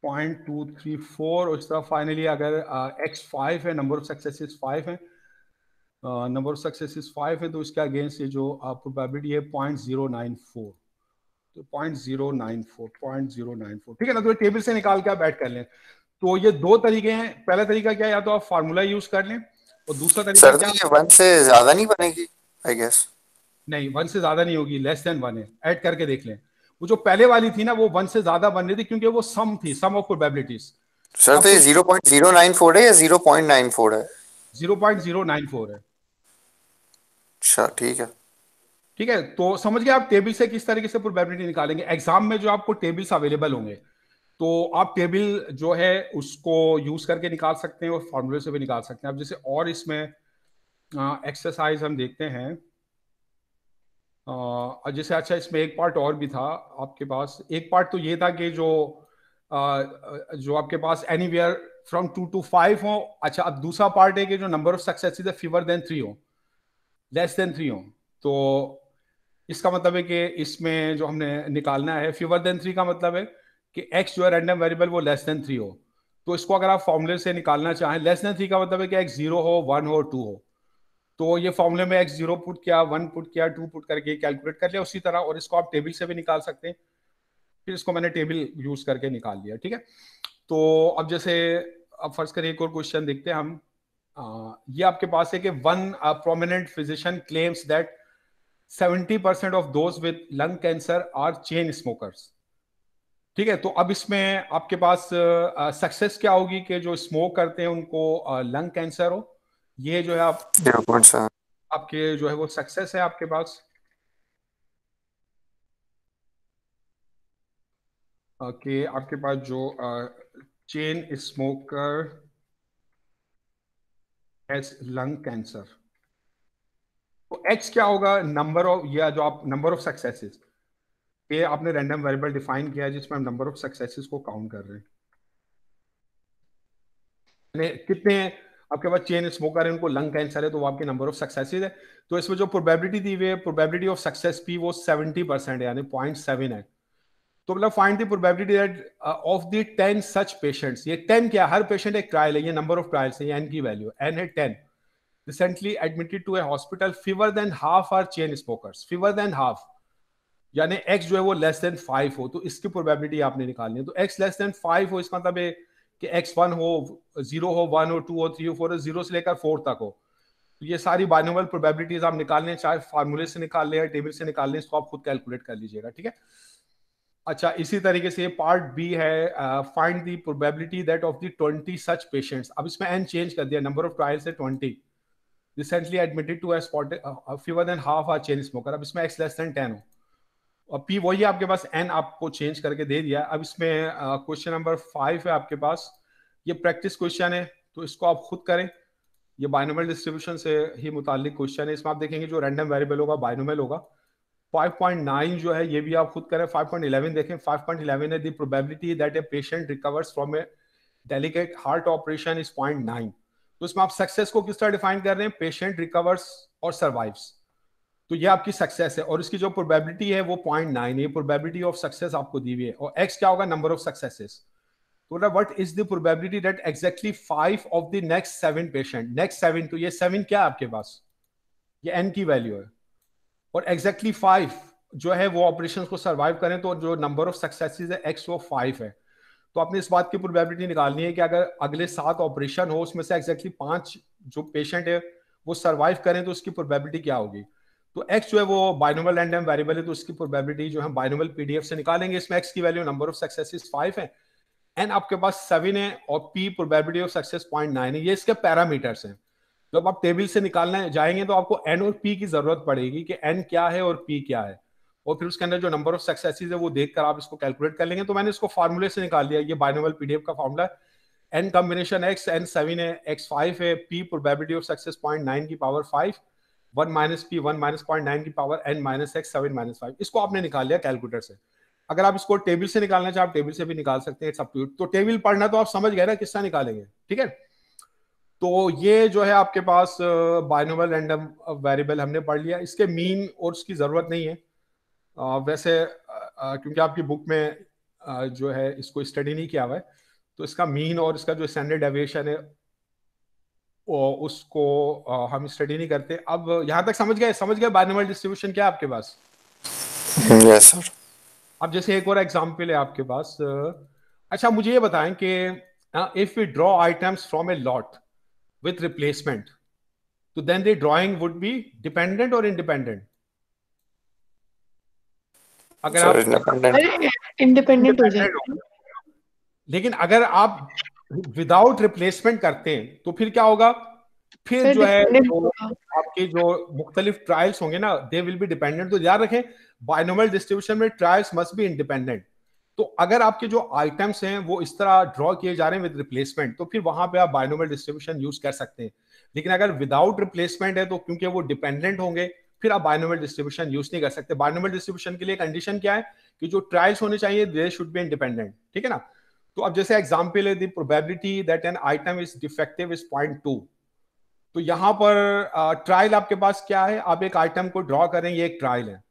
point two three four उस तरह फाइनली अगर एक्स uh, फाइव है नंबर ऑफ सक्सेस फाइव है नंबर ऑफ सक्सेस फाइव है तो इसके अगेंस्ट ये जो प्रोबेबिलिटी uh, है पॉइंट जीरो नाइन फोर तो point zero nine four point zero nine four ठीक है ना तो टेबल से निकाल के आप बैठ कर लें तो ये दो तरीके हैं पहला तरीका क्या है या तो आप फार्मूला यूज कर लें और दूसरा तरीका क्या तो है वन से ज्यादा नहीं बनेगी आई गेस नहीं वन से ज्यादा नहीं होगी लेस देन वन है एड करके देख लें वो जो पहले वाली थी ना वो वन से ज्यादा बन रही थी क्योंकि वो सम थी सम ऑफ प्रोबेबिलिटीज सर तो ये zero zero point nine four है या जीरो पॉइंट नाइन फोर है zero zero point nine four है अच्छा ठीक है ठीक है तो समझ गए आप टेबल से किस तरीके से प्रोबेबिलिटी निकालेंगे एग्जाम में जो आपको टेबल्स अवेलेबल होंगे तो आप टेबल जो है उसको यूज करके निकाल सकते हैं और फॉर्मूले से भी निकाल सकते हैं अब जैसे और इसमें एक्सरसाइज हम देखते हैं आ, जैसे अच्छा इसमें एक पार्ट और भी था आपके पास एक पार्ट तो ये था कि जो आ, जो आपके पास anywhere from two to five हो अच्छा अब दूसरा पार्ट है कि जो number of success fewer than three हो लेस देन थ्री हो तो इसका मतलब है कि इसमें जो हमने निकालना है फीवर देन थ्री का मतलब है कि एक्स जो है रैंडम वेरिएबल वो लेस देन थ्री हो तो इसको अगर आप फॉर्मूले से निकालना चाहें लेस देन थ्री का मतलब है कि एक्स जीरो हो वन हो टू हो तो ये फॉर्मूले में एक्स जीरो पुट किया वन पुट किया टू पुट करके कैलकुलेट कर लिया उसी तरह और इसको आप टेबल से भी निकाल सकते हैं फिर इसको मैंने टेबल यूज करके निकाल लिया ठीक है तो अब जैसे अब फर्ज करिए एक और क्वेश्चन देखते हैं हम आ, ये आपके पास है कि one prominent physician claims that seventy percent of those with lung cancer are chain smokers ठीक है तो अब इसमें आपके पास सक्सेस क्या होगी कि जो स्मोक करते हैं उनको लंग कैंसर हो ये जो है आप आपके जो है वो सक्सेस है आपके पास okay, आपके पास जो चेन स्मोकर एस लंग कैंसर तो एच क्या होगा नंबर ऑफ या जो आप नंबर ऑफ सक्सेसेस ये आपने रैंडम वेरिएबल डिफाइन किया है जिसमें हम नंबर ऑफ सक्सेसेस को काउंट कर रहे हैं कितने हैं आपके पास चेन स्मोकर है उनको लंग कैंसर है तो वो आपके नंबर ऑफ सक्सेसेस है तो इसमें जो प्रोबेबिलिटी दी हुई है प्रोबेबिलिटी ऑफ सक्सेस पी वो सेवेंटी परसेंट यानी पॉइंट सेवन है तो मतलब find the probability that of the ten such patients ये टेन क्या हर पेशेंट एक ट्रायल है ये नंबर ऑफ ट्रायल्स है एन की वैल्यू एन है ten recently admitted to a hospital fewer than half are chain smoker fewer than half यानी एक्स जो है वो लेस देन फाइव हो तो इसकी प्रोबेबिलिटी आपने निकालनी है तो एक्स लेस देन फाइव हो इसका मतलब है कि एक्स वन हो जीरो हो वन हो टू हो थ्री हो फोर हो जीरो से लेकर फोर तक हो तो ये सारी बाइनोमल प्रोबेबिलिटीज आप निकाल लें चाहे फार्मूले से निकाल लें या टेबल से निकाल लें इसको आप खुद कैलकुलेट कर लीजिएगा ठीक है अच्छा इसी तरीके से पार्ट बी है find the probability that of the twenty such patients अब इसमें एन चेंज कर दिया नंबर ऑफ ट्रायल्स है twenty recently admitted to a fewer than half are chain smoker अब इसमें एक्स लेस देन टेन हो और पी वही आपके पास एन आपको चेंज करके दे दिया अब इसमें क्वेश्चन नंबर फाइव है आपके पास ये प्रैक्टिस क्वेश्चन है तो इसको आप खुद करें ये बाइनोमल डिस्ट्रीब्यूशन से ही मुतालिक क्वेश्चन है इसमें आप देखेंगे जो रैंडम वेरिएबल होगा बाइनोमल होगा 5.9 जो है ये भी आप खुद करें 5.11 देखें 5.11 है the probability that a patient recovers from a delicate heart operation is point तो इसमें आप सक्सेस को किस तरह डिफाइन कर रहे हैं पेशेंट रिकवर्स और सर्वाइव्स तो ये आपकी सक्सेस है और इसकी जो प्रोबेबिलिटी है वो पॉइंट नाइन ये प्रोबेबिलिटी ऑफ सक्सेस आपको दी हुई है और एक्स क्या होगा नंबर ऑफ सक्सेसेस तो बोला is the probability that exactly five of the next seven patient next seven तो ये सेवन क्या है आपके पास ये एन की वैल्यू है और एग्जैक्टली exactly फाइव जो है वो ऑपरेशन को सर्वाइव करें तो जो नंबर ऑफ सक्सेसेस है एक्स वो फाइव है तो आपने इस बात की प्रोबेबिलिटी निकालनी है कि अगर अगले सात ऑपरेशन हो उसमें से एग्जैक्टली exactly पांच जो पेशेंट है वो सर्वाइव करें तो उसकी प्रोबेबिलिटी क्या होगी तो x जो है वो बाइनोमल रैंडम वेरिएबल है तो उसकी प्रोबेबिलिटी जो है बाइनोमल पीडीएफ से निकालेंगे इसमें x की वैल्यू नंबर ऑफ सक्सेस 5 है एन आपके पास 7 है और p प्रोबेबिलिटी ऑफ सक्सेस 0.9 है ये इसके पैरामीटर्स हैं जब आप टेबल से निकालने जाएंगे तो आपको n और p की जरूरत पड़ेगी कि n क्या है और p क्या है और फिर उसके अंदर जो नंबर ऑफ सक्सेसिस है वो देखकर आप इसको कैलकुलेट कर लेंगे तो मैंने इसको फार्मूले से निकाल लिया ये बाइनोमल पीडीएफ का formula n combination x n seven है एक्स फाइव है p probability of success point nine की power five one minus p one minus point nine की power n minus x seven minus five इसको आपने निकाल लिया कैलकुलेटर से अगर आप इसको टेबल से निकालना चाहे आप टेबल से भी निकाल सकते हैं इट्स तो टेबल पढ़ना तो आप समझ गए ना किससे निकालेंगे ठीक है तो ये जो है आपके पास बाइनोबल रैंडम वेरिएबल हमने पढ़ लिया इसके मीन और उसकी ज़रूरत नहीं है आ, वैसे आ, क्योंकि आपकी बुक में आ, जो है इसको स्टडी नहीं किया हुआ है तो इसका मीन और इसका जो स्टैंडर्ड एवियशन है उसको हम स्टडी नहीं करते अब यहाँ तक समझ गए समझ गए बाइनोमियल डिस्ट्रीब्यूशन क्या है आपके पास यस हम्म, सर अब जैसे एक और एग्जाम्पल है आपके पास अच्छा मुझे ये बताएं कि if we draw items from a lot with replacement तो then the drawing would be dependent और इंडिपेंडेंट अगर Sorry, आप इंडिपेंडेंट हो जाएगा लेकिन अगर आप विदाउट रिप्लेसमेंट करते हैं तो फिर क्या होगा फिर, जो है जो तो आपके जो मुख्तलिफ ट्रायल्स होंगे ना दे विल बी डिपेंडेंट तो याद रखें बायनोमल डिस्ट्रीब्यूशन में ट्रायल्स मस्ट बी इंडिपेंडेंट तो अगर आपके जो आइटम्स हैं वो इस तरह ड्रॉ किए जा रहे हैं विद रिप्लेसमेंट तो फिर वहां पे आप बायनोमल डिस्ट्रीब्यूशन यूज कर सकते हैं लेकिन अगर विदाउट रिप्लेसमेंट है तो क्योंकि वो डिपेंडेंट होंगे फिर आप बायनोमल डिस्ट्रीब्यूशन यूज नहीं कर सकते बायनोमल डिस्ट्रीब्यूशन के लिए कंडीशन क्या है कि जो ट्रायल्स होने चाहिए दे शुड बी इंडिपेंडेंट ठीक है ना तो अब जैसे एग्जाम्पल है probability that an item is defective is point two तो यहां पर ट्रायल आपके पास क्या है आप एक आइटम को ड्रॉ करें ये एक ट्रायल है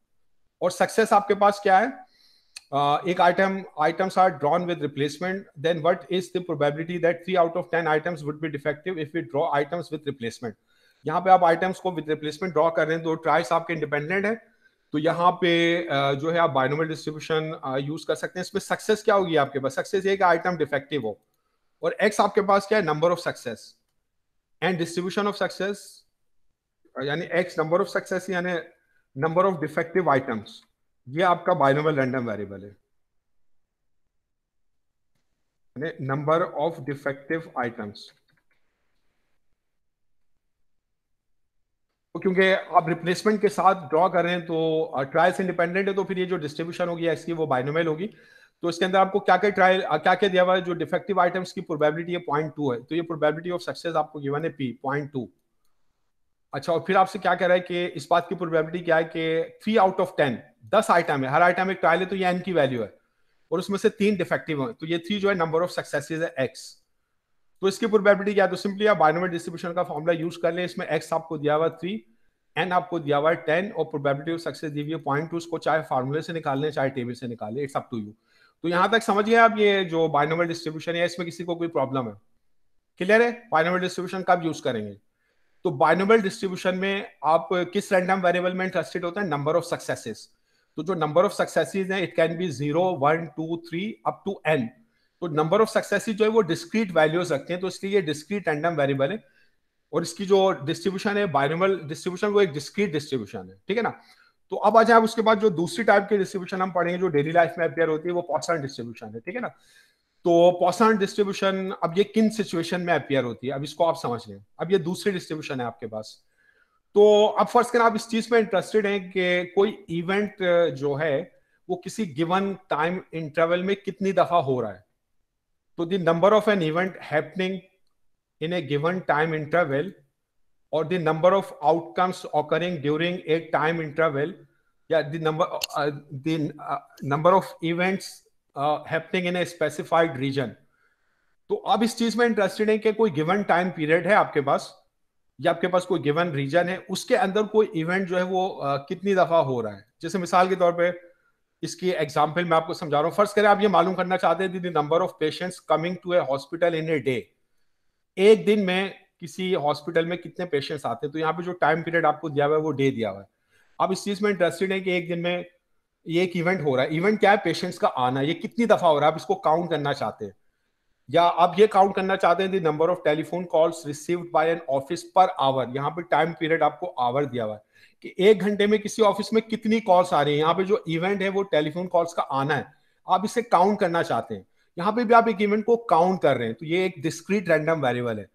और सक्सेस आपके पास क्या है uh, एक item items are drawn with replacement then what is the probability that three out of ten items would be defective if you draw items with replacement यहाँ पे आप आइटम्स को विद रिप्लेसमेंट ड्रॉ कर रहे हैं तो ट्रायल्स आपके इंडिपेंडेंट है तो यहाँ पे जो है आप बाइनोमल डिस्ट्रीब्यूशन यूज कर सकते हैं इसमें सक्सेस क्या होगी आपके पास सक्सेस ये आइटम डिफेक्टिव हो और एक्स आपके पास क्या है number of success and distribution of success यानी एक्स नंबर ऑफ सक्सेस यानी नंबर ऑफ डिफेक्टिव आइटम्स ये आपका बाइनोमल रैंडम वेरिएबल है नंबर ऑफ डिफेक्टिव आइटम्स तो क्योंकि आप रिप्लेसमेंट के साथ ड्रॉ कर रहे हैं तो ट्रायल्स इंडिपेंडेंट है तो फिर ये जो डिस्ट्रीब्यूशन होगी इसकी वो बाइनोमेल होगी तो इसके अंदर आपको क्या क्या ट्रायल क्या क्या दिया हुआ है जो डिफेक्टिव आइटम्स की प्रोबेबिलिटी है पॉइंट टू है तो ये प्रोबेबिलिटी ऑफ सक्सेस आपको गिवन है पी पॉइंट टू अच्छा और फिर आपसे क्या कह रहा है कि इस बात की प्रोबेबिलिटी क्या है कि थ्री आउट ऑफ टेन दस आइटम है हर आइटम एक ट्रायल है तो ये एन की वैल्यू है और उसमें से तीन डिफेक्टिव है तो ये थ्री जो है नंबर ऑफ सक्सेस है एक्स तो इसकी प्रोबेबिलिटी क्या है तो सिंपली आप बाइनोमियल डिस्ट्रीब्यूशन का फॉर्मूला यूज कर लें इसमें एक्स आपको दिया हुआ थ्री एन आपको दिया हुआ टेन और प्रोबेबिलिटी ऑफ सक्सेस दी हुई पॉइंट टू उसको चाहे फार्मूले से निकाल लें चाहे टेबल से निकाले इट्स अप टू यू तो यहां तक समझ गए आप ये जो बाइनोमियल डिस्ट्रीब्यूशन है इसमें किसी को कोई प्रॉब्लम है क्लियर है बाइनोमियल डिस्ट्रीब्यूशन कब यूज करेंगे तो बाइनोमियल डिस्ट्रीब्यूशन में आप किस रैंडम वेरिएबल में इंटरेस्टेड होते हैं नंबर ऑफ सक्सेसेस तो जो नंबर ऑफ सक्सेसेस हैं it can be zero one two three up to n तो नंबर ऑफ सक्सेस जो है वो डिस्क्रीट वैल्यूज रखते हैं तो इसलिए ये डिस्क्रीट रैंडम वेरिएबल है और इसकी जो डिस्ट्रीब्यूशन है बायनोमल डिस्ट्रीब्यूशन वो एक डिस्क्रीट डिस्ट्रीब्यूशन है ठीक है ना तो अब आ जाए उसके बाद जो दूसरी टाइप की डिस्ट्रीब्यूशन हम पढ़ेंगे जो डेली लाइफ में अपेयर होती है वो पॉसन डिस्ट्रीब्यूशन है ठीक है ना तो पॉसन डिस्ट्रीब्यूशन अब ये किन सिचुएशन में अपेयर होती है अब इसको आप समझ लें अब ये दूसरी डिस्ट्रीब्यूशन है आपके पास तो अब फर्स्ट कर आप इस चीज में इंटरेस्टेड हैं कि कोई इवेंट जो है वो किसी गिवन टाइम इंटरवल में कितनी दफा हो रहा है तो the number of an event happening in a given time interval और the number of outcomes occurring during a time interval या the number the number of events happening in a specified region तो अब इस चीज में इंटरेस्टेड है कि कोई गिवन टाइम पीरियड है आपके पास या आपके पास कोई गिवन रीजन है उसके अंदर कोई इवेंट जो है वो uh, कितनी दफा हो रहा है जैसे मिसाल के तौर पर इसकी एग्जाम्पल मैं आपको समझा रहा हूँ फर्स्ट करें आप ये मालूम करना चाहते हैं the number of patients coming to a hospital in a day एक दिन में किसी हॉस्पिटल में कितने पेशेंट्स आते हैं तो यहाँ पे जो टाइम पीरियड आपको दिया हुआ है वो डे दिया हुआ है आप इस चीज में इंटरेस्टेड है कि एक दिन में ये एक इवेंट हो रहा है इवेंट क्या है पेशेंट्स का आना ये कितनी दफा हो रहा है आप इसको काउंट करना चाहते हैं या आप ये काउंट करना चाहते हैं the number of telephone calls received by an office per hour यहाँ पे टाइम पीरियड आपको आवर दिया हुआ है कि एक घंटे में किसी ऑफिस में कितनी कॉल्स आ रही है यहाँ पे जो इवेंट है वो टेलीफोन कॉल्स का आना है आप इसे काउंट करना चाहते हैं यहाँ पे भी आप एक इवेंट को काउंट कर रहे हैं तो ये एक डिस्क्रीट रैंडम वेरिएबल है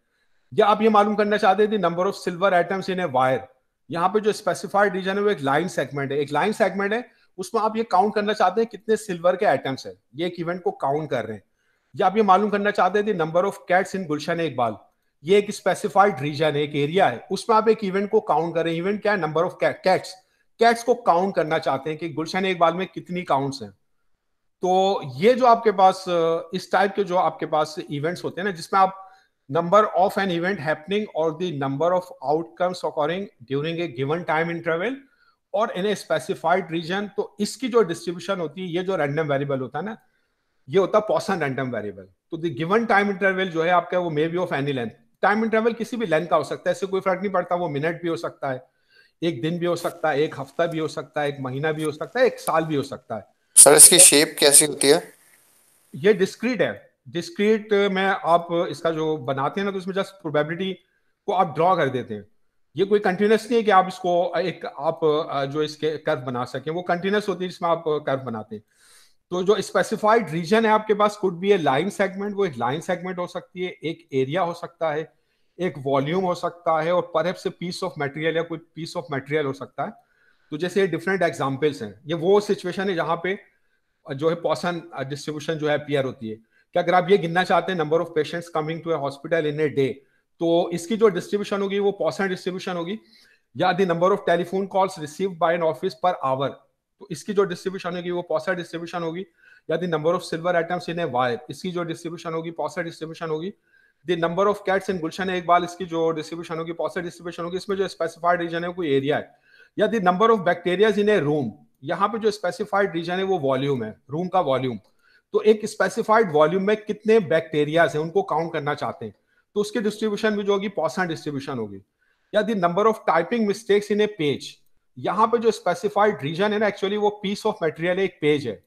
या आप ये मालूम करना चाहते हैं number of silver items in a wire यहाँ पे जो स्पेसिफाइड रीजन है वो एक लाइन सेगमेंट है एक लाइन सेगमेंट है उसमें आप ये काउंट करना चाहते हैं कितने सिल्वर के आइटम्स है ये एक इवेंट को काउंट कर रहे हैं या आप ये मालूम करना चाहते हैं number of cats in Gulshan Iqbal बाल ये एक स्पेसिफाइड रीजन है एक एरिया है उसमें आप एक इवेंट को काउंट करें इवेंट क्या है नंबर ऑफ कैट्स कैट्स को काउंट करना चाहते हैं कि गुलशन एक बार में कितनी काउंट्स हैं तो ये जो आपके पास इस टाइप के जो आपके पास इवेंट्स होते हैं ना जिसमें आप number of an event happening और the number of outcomes according during a given time interval और इन ए स्पेसिफाइड रीजन तो इसकी जो डिस्ट्रीब्यूशन होती है ये जो रैंडम वेरिएबल होता है ना ये होता है पॉसन रैंडम वेरिएबल तो द गिवन टाइम इंटरवल जो है आपका वो may be of any length time interval किसी भी लेंथ का हो सकता है इससे कोई फर्क नहीं पड़ता वो मिनट भी हो सकता है एक दिन भी हो सकता है एक हफ्ता भी हो सकता है एक महीना भी हो सकता है एक साल भी हो सकता है सर इसकी शेप कैसी होती है ये डिस्क्रीट है डिस्क्रीट में आप इसका जो बनाते हैं ना तो इसमें जस्ट प्रोबेबिलिटी को आप ड्रॉ कर देते हैं ये कोई कंटिन्यूस नहीं है कि आप इसको एक आप जो इसके कर्व बना सकें वो कंटिन्यूस होती है जिसमें आप कर्व बनाते हैं तो जो स्पेसिफाइड रीजन है आपके पास could be a line segment वो एक लाइन सेगमेंट हो सकती है एक एरिया हो सकता है एक वॉल्यूम हो सकता है और पर पीस ऑफ मटेरियल या कोई पीस ऑफ मटेरियल हो सकता है तो जैसे ये डिफरेंट एग्जाम्पल्स हैं ये वो सिचुएशन है जहाँ पे जो है पॉसन डिस्ट्रीब्यूशन जो है अपियर होती है कि अगर आप ये गिनना चाहते हैं number of patients coming to a hospital in a day तो इसकी जो डिस्ट्रीब्यूशन होगी वो पॉसन डिस्ट्रीब्यूशन होगी या the number of telephone calls receive by an office per hour तो इसकी जो डिस्ट्रीब्यूशन होगी वो पॉसर डिस्ट्रीब्यूशन होगी या the number of silver items in a wire इसकी जो डिस्ट्रीब्यूशन होगी पॉसर डिस्ट्रीब्यूशन होगी the number of cats in गुलशन एक बार इसकी जो डिस्ट्रीब्यूशन होगी पॉसर डिस्ट्रीब्यूशन होगी इसमें जो स्पेसिफाइड रीजन है कोई एरिया है या the number of bacterias in a room यहाँ पे जो स्पेसिफाइड रीजन है वो वॉल्यूम है रूम का वॉल्यूम तो एक स्पेसिफाइड वॉल्यूम में कितने बैक्टीरियाज हैं उनको काउंट करना चाहते हैं तो उसकी डिस्ट्रीब्यूशन भी जो होगी पॉसर डिस्ट्रीब्यूशन होगी या the number of typing mistakes in a page यहाँ पे जो स्पेसिफाइड रीजन है ना एक्चुअली वो पीस ऑफ मटेरियल एक पेज है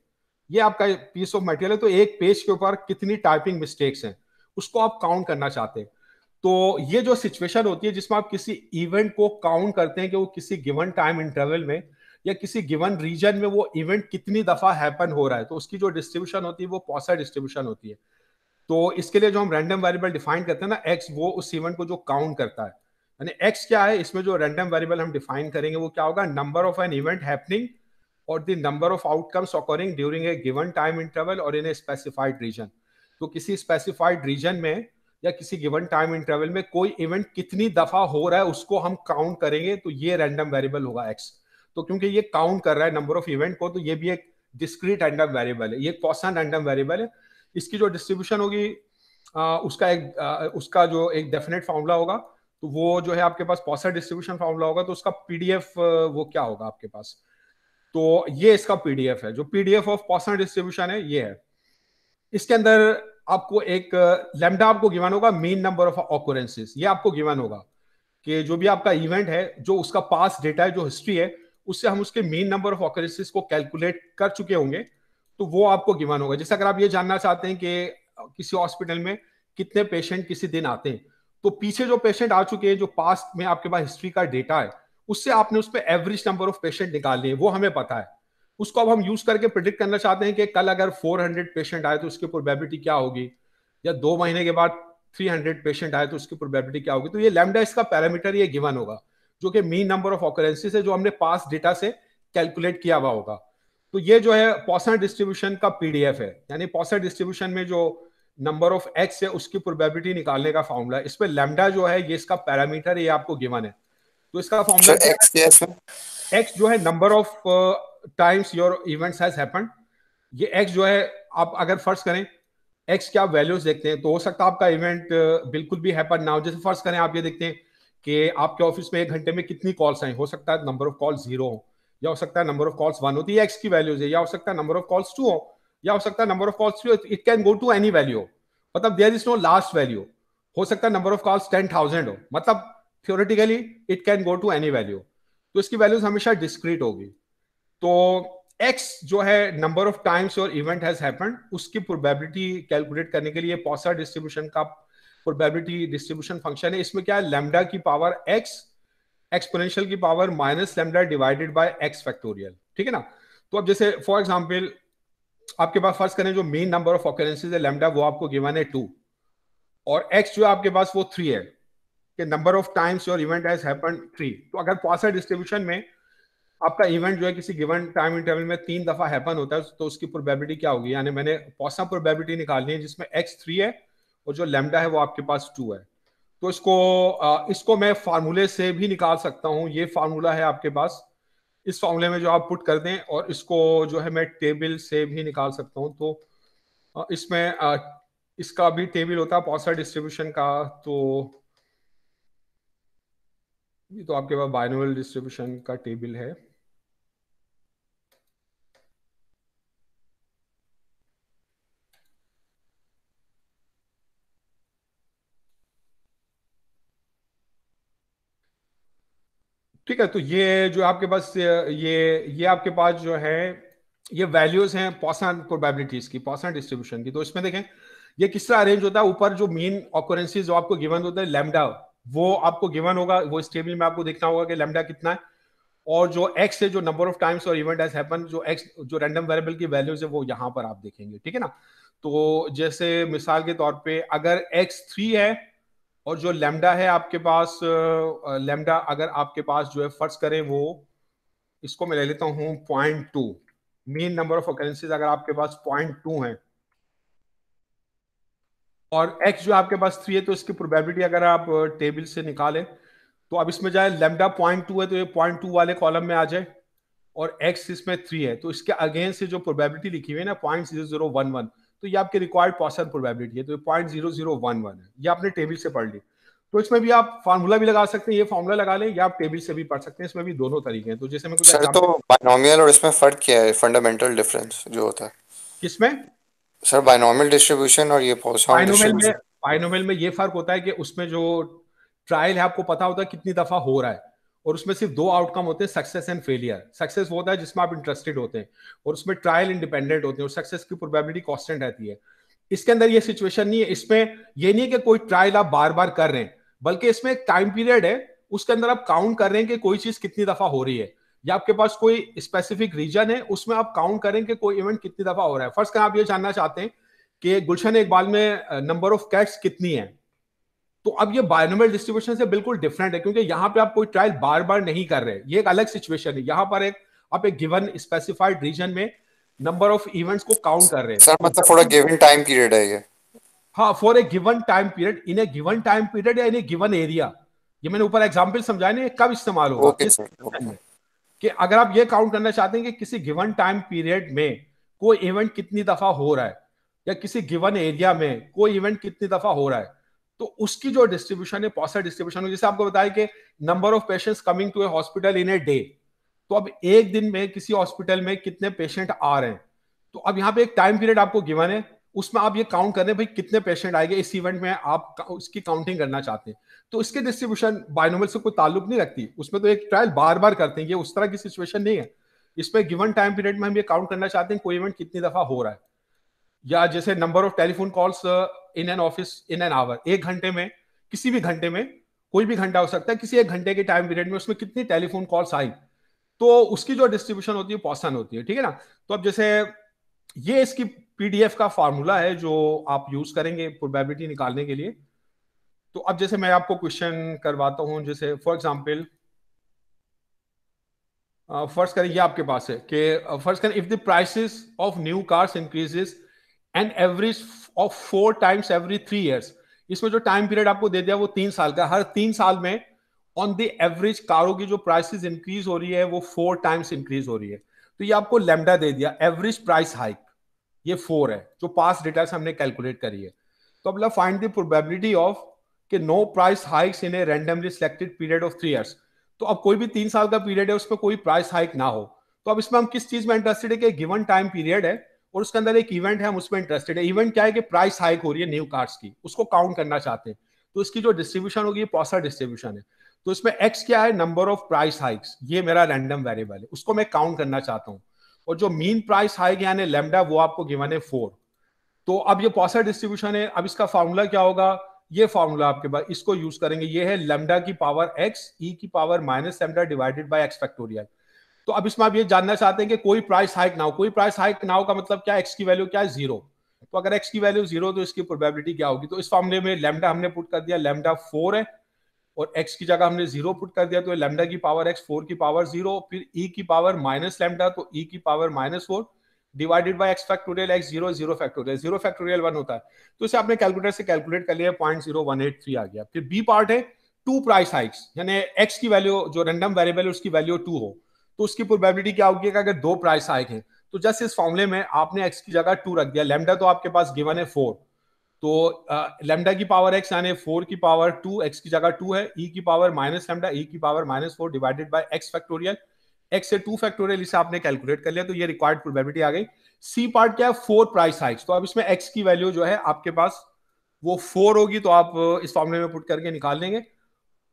ये आपका पीस ऑफ मटेरियल है तो एक पेज के ऊपर कितनी टाइपिंग मिस्टेक्स हैं उसको आप काउंट करना चाहते हैं तो ये जो सिचुएशन होती है जिसमें आप किसी इवेंट को काउंट करते हैं कि वो किसी गिवन टाइम इंटरवल में या किसी गिवन रीजन में वो इवेंट कितनी दफा हैपन हो रहा है तो उसकी जो डिस्ट्रीब्यूशन होती है वो पॉसा डिस्ट्रीब्यूशन होती है तो इसके लिए जो हम रैंडम वेरिएबल डिफाइन करते हैं ना एक्स वो उस इवेंट को जो काउंट करता है यानी एक्स क्या है इसमें जो रैंडम वेरिएबल हम डिफाइन करेंगे वो क्या होगा number of an event happening और the number of outcomes according during a given time interval और इन ए स्पेसिफाइड रीजन तो किसी स्पेसिफाइड रीजन में या किसी गिवन टाइम इंटरवल में कोई इवेंट कितनी दफा हो रहा है उसको हम काउंट करेंगे तो ये रैंडम वेरिएबल होगा एक्स तो क्योंकि ये काउंट कर रहा है नंबर ऑफ इवेंट को तो ये भी एक डिस्क्रीट रैंडम वेरिएबल है ये कौसन रैंडम वेरिएबल है इसकी जो डिस्ट्रीब्यूशन होगी उसका एक आ, उसका जो एक डेफिनेट फॉर्मूला होगा तो वो जो है आपके पास पॉसर डिस्ट्रीब्यूशन फॉर्मूला होगा तो उसका पीडीएफ वो क्या होगा आपके पास तो ये इसका पीडीएफ है जो पीडीएफ ऑफ पॉसर डिस्ट्रीब्यूशन है ये है इसके अंदर आपको एक लेमडा आपको गिवन होगा मेन नंबर ऑफ ऑक्यूरेंसेस ये आपको गिवन होगा कि जो भी आपका इवेंट है जो उसका पास डेटा है जो हिस्ट्री है उससे हम उसके मेन नंबर ऑफ ऑक्यूरेंसेस को कैलकुलेट कर चुके होंगे तो वो आपको गिवन होगा जैसे अगर आप ये जानना चाहते हैं कि किसी हॉस्पिटल में कितने पेशेंट किसी दिन आते हैं तो पीछे जो पेशेंट आ चुके हैं जो पास्ट में आपके पास हिस्ट्री का डेटा है उससे आपने उस पर एवरेज नंबर ऑफ पेशेंट निकालने हैं वो हमें पता है उसको अब हम यूज करके प्रिडिक्ट करना चाहते हैं कि कल अगर 400 पेशेंट आए तो उसकी प्रोबेबिलिटी क्या होगी या दो महीने के बाद 300 पेशेंट आए तो उसकी प्रोबेबिलिटी क्या होगी तो ये लेमडा इसका पैरामीटर ये गिवन होगा जो कि मीन नंबर ऑफ ऑकरेंसीज है जो हमने पास डेटा से कैलकुलेट किया हुआ होगा तो ये जो है पॉसर डिस्ट्रीब्यूशन का पीडीएफ है यानी पॉसर डिस्ट्रीब्यूशन में जो नंबर ऑफ एक्स है उसकी प्रोबेबिलिटी निकालने का फॉर्मूला इस पर लेमडा जो है ये इसका पैरामीटर ये आपको गिवन है तो इसका फॉर्मूला एक्स जो है number of times your events has happen ये एक्स जो है आप अगर फर्ज करें एक्स क्या वैल्यूज देखते हैं तो हो सकता है आपका इवेंट uh, बिल्कुल भी हैपन ना हो जैसे फर्ज करें आप ये देखते हैं कि आपके ऑफिस में एक घंटे में कितनी कॉल्स आई हो सकता है नंबर ऑफ कॉल जीरो हो या हो सकता है नंबर ऑफ कॉल्स वन होती है एक्स की वैल्यूज है या हो सकता है नंबर ऑफ कॉल्स टू हो या हो सकता है नंबर ऑफ कॉल्स भी it can go to any value मतलब there is no last value हो सकता है number of calls ten thousand हो मतलब theoretically it can go to any value तो इसकी वैल्यूज हमेशा डिस्क्रीट होगी तो एक्स जो है नंबर ऑफ टाइम्स और इवेंट हैज हैपेंड उसकी प्रोबेबिलिटी कैलकुलेट करने के लिए पॉसर डिस्ट्रीब्यूशन का प्रोबेबिलिटी डिस्ट्रीब्यूशन फंक्शन है इसमें क्या है लेमडा की पावर एक्स एक्सपोनेंशियल की power minus lambda divided by X factorial ठीक है ना तो अब जैसे फॉर एग्जाम्पल आपके पास फर्स्ट करें जो मेन नंबर ऑफ ऑकरेंसेज है लेमडा वो आपको गिवन है टू और एक्स जो आपके पास वो थ्री है कि number of times your event has happen three तो अगर पॉसर डिस्ट्रीब्यूशन में आपका इवेंट जो है किसी गिवन टाइम इंटरवल में तीन दफा हैपन होता है तो उसकी प्रोबेबिलिटी क्या होगी यानी मैंने पॉसा प्रोबेबिलिटी निकालनी है जिसमें एक्स थ्री है और जो लेमडा है वो आपके पास टू है तो इसको इसको मैं फार्मूले से भी निकाल सकता हूँ ये फार्मूला है आपके पास इस फॉर्मूले में जो आप पुट कर दें और इसको जो है मैं टेबल से भी निकाल सकता हूं तो इसमें इसका भी टेबल होता है पॉसर डिस्ट्रीब्यूशन का तो ये तो आपके पास बाइनोवल डिस्ट्रीब्यूशन का टेबल है ठीक है तो ये जो आपके पास ये ये आपके पास जो है ये वैल्यूज हैं पॉसन प्रोबेबिलिटीज की पॉसन डिस्ट्रीब्यूशन की तो इसमें देखें ये किस तरह अरेंज होता है ऊपर जो मेन ऑक्योरेंसी जो आपको गिवन होता है लेमडा वो आपको गिवन होगा वो इस टेबल में आपको देखना होगा कि लेमडा कितना है और जो एक्स है जो नंबर ऑफ टाइम्स और इवेंट एज हैपन जो एक्स जो रैंडम वेरिएबल की वैल्यूज है वो यहाँ पर आप देखेंगे ठीक है ना तो जैसे मिसाल के तौर पे अगर एक्स थ्री है और जो लेमडा है आपके पास लेमडा अगर आपके पास जो है फर्ज करें वो इसको मैं ले लेता हूँ point two mean number of occurrences अगर आपके पास पॉइंट टू है और एक्स जो आपके पास थ्री है तो इसकी प्रोबेबिलिटी अगर आप टेबल से निकालें तो अब इसमें जाए लेमडा पॉइंट टू है तो ये पॉइंट टू वाले कॉलम में आ जाए और एक्स इसमें थ्री है तो इसके अगेंस्ट जो प्रोबेबिलिटी लिखी हुई है ना point zero zero one one तो ये आपकी रिक्वायर्ड पॉसन प्रोबेबिलिटी है तो point zero zero one one है ये आपने टेबल से पढ़ ली तो इसमें भी आप फार्मूला भी लगा सकते हैं ये फार्मूला लगा लें या आप टेबल से भी पढ़ सकते हैं इसमें भी दोनों तरीके हैं तो जैसे मैं कुछ सर तो बाइनोमियल और इसमें फर्क क्या है फंडामेंटल डिफरेंस जो होता है किसमें सर बाइनोमियल डिस्ट्रीब्यूशन और ये पॉइसन बाइनोमियल में बाइनोमियल में ये फर्क होता है कि उसमें जो ट्रायल है आपको पता होता है कितनी दफा हो रहा है और उसमें सिर्फ दो आउटकम होते हैं सक्सेस एंड फेलियर सक्सेस वो होता है जिसमें आप इंटरेस्टेड होते हैं और उसमें ट्रायल इंडिपेंडेंट होते हैं और सक्सेस की प्रोबेबिलिटी कॉन्स्टेंट रहती है इसके अंदर ये सिचुएशन नहीं है इसमें ये नहीं है कि कोई ट्रायल आप बार बार कर रहे हैं बल्कि इसमें एक टाइम पीरियड है उसके अंदर आप काउंट कर रहे हैं कि कोई चीज कितनी दफा हो रही है या आपके पास कोई स्पेसिफिक रीजन है उसमें आप काउंट करें कि कोई इवेंट कितनी दफा हो रहा है फर्स्ट आप ये जानना चाहते हैं कि गुलशन इकबाल में नंबर ऑफ कैट्स कितनी है तो अब ये बायोनोमल डिस्ट्रीब्यूशन से बिल्कुल डिफरेंट है क्योंकि यहाँ पे आप कोई ट्रायल बार बार नहीं कर रहे ये एक अलग सिचुएशन है यहाँ पर एक आप एक गिवन स्पेसिफाइड रीजन में नंबर ऑफ इवेंट्स को काउंट कर रहे हैं सर मतलब for a given time period है ये हाँ for a given time period in a given time period या इन ए गिवन एरिया ये मैंने ऊपर एग्जाम्पल समझाया ना कब इस्तेमाल होगा okay, किस okay. कि अगर आप ये काउंट करना चाहते हैं कि किसी गिवन टाइम पीरियड में कोई इवेंट कितनी दफा हो रहा है या किसी गिवन एरिया में कोई इवेंट कितनी दफा हो रहा है तो उसकी जो डिस्ट्रीब्यूशन है पॉसर डिस्ट्रीब्यूशन जैसे आपको बताया कि number of patients coming to a hospital in a day तो अब एक दिन में किसी हॉस्पिटल में कितने पेशेंट आ रहे हैं तो अब यहाँ पे एक टाइम पीरियड आपको गिवन है उसमें आप ये काउंट करें भाई कितने पेशेंट आएंगे इस इवेंट में आप उसकी काउंटिंग करना चाहते हैं तो इसके डिस्ट्रीब्यूशन बायनोमल से कोई ताल्लुक नहीं रखती उसमें तो एक ट्रायल बार बार करते हैं ये उस तरह की सिचुएशन नहीं है इसमें गिवन टाइम पीरियड में हम ये काउंट करना चाहते हैं कोई इवेंट कितनी दफा हो रहा है या जैसे number of telephone calls in an office in an hour एक घंटे में किसी भी घंटे में कोई भी घंटा हो सकता है किसी एक घंटे के टाइम पीरियड में उसमें कितनी टेलीफोन कॉल्स आई तो उसकी जो डिस्ट्रीब्यूशन होती है पॉसन होती है ठीक है ना तो अब जैसे ये इसकी पीडीएफ का फॉर्मूला है जो आप यूज करेंगे प्रोबेबिलिटी निकालने के लिए तो अब जैसे मैं आपको क्वेश्चन करवाता हूं जैसे फॉर एग्जाम्पल फर्स्ट करें ये आपके पास है कि फर्स्ट uh, करें if the prices of new cars increases and average of four times every three years इसमें जो टाइम पीरियड आपको दे दिया वो तीन साल का हर तीन साल में ऑन द एवरेज कारों की जो प्राइसेस इंक्रीज हो रही है वो फोर टाइम्स इंक्रीज हो रही है तो ये आपको लेमडा दे दिया एवरेज प्राइस हाइक ये फोर है जो पास डेटा से हमने कैलकुलेट करी है तो अब फाइंड द प्रोबेबिलिटी ऑफ कि no price hikes in a randomly selected period of three years तो अब कोई भी तीन साल का पीरियड है उसमें कोई प्राइस हाइक ना हो तो अब इसमें हम किस चीज में इंटरेस्टेड है कि गिवन टाइम पीरियड है और उसके अंदर एक इवेंट है हम उसमें इंटरेस्टेड है इवेंट क्या है कि प्राइस हाइक हो रही है न्यू कार्स की उसको काउंट करना चाहते हैं तो इसकी जो डिस्ट्रीब्यूशन होगी पॉसर डिस्ट्रीब्यूशन है तो इसमें एक्स क्या है नंबर ऑफ प्राइस हाइक्स ये मेरा रैंडम वेरिएबल है उसको मैं काउंट करना चाहता हूँ और जो मीन प्राइस हाइक यानी लेमडा वो आपको गिवन है फोर तो अब ये पॉसर डिस्ट्रीब्यूशन है अब इसका फॉर्मूला क्या होगा ये फॉर्मूला आपके पास इसको यूज करेंगे ये है लेमडा की पावर एक्स ई की power minus lambda divided by X factorial तो अब इसमें आप ये जानना चाहते हैं कि कोई प्राइस हाइक हो कोई प्राइस हाइक नाउ का मतलब क्या एक्स की वैल्यू क्या है जीरो तो अगर एक्स की वैल्यू जीरो तो इसकी प्रोबेबिलिटी क्या होगी तो इस फॉर्मले में लेमडा हमने पुट कर दिया लेमडा फोर है और एक्स की जगह हमने जीरो पुट कर दिया तो लेमडा की पावर एक्स फोर की पावर जीरो फिर ई e की पावर माइनस लेमडा तो ई e की power minus four divided by X factorial X zero zero factorial zero factorial one होता है तो इसे आपने कैलकुलेटर से कैलकुलेट कर लिया point zero one eight three आ गया फिर बी पार्ट है टू प्राइस हाइक्स यानी एक्स की वैल्यू जो रेंडम वेरिएबल है उसकी वैल्यू टू हो तो उसकी प्रोबेबिलिटी क्या होगी अगर दो प्राइस हाइक है तो जस्ट इस फॉर्मुले में आपने एक्स की जगह टू रख दिया लेमडा तो आपके पास गिवन है फोर तो लेमडा की पावर एक्स यानी फोर की पावर टू एक्स की जगह टू है ई e की पावर माइनस लेमडा ई की power minus four divided by X factorial X से टू फैक्टोरियल इसे आपने कैलकुलेट कर लिया तो ये रिक्वायर्ड प्रोबेबिलिटी आ गई सी पार्ट क्या है फोर प्राइस हाइक्स तो अब इसमें एक्स की वैल्यू जो है आपके पास वो फोर होगी तो आप इस फॉर्मुले में पुट करके निकाल लेंगे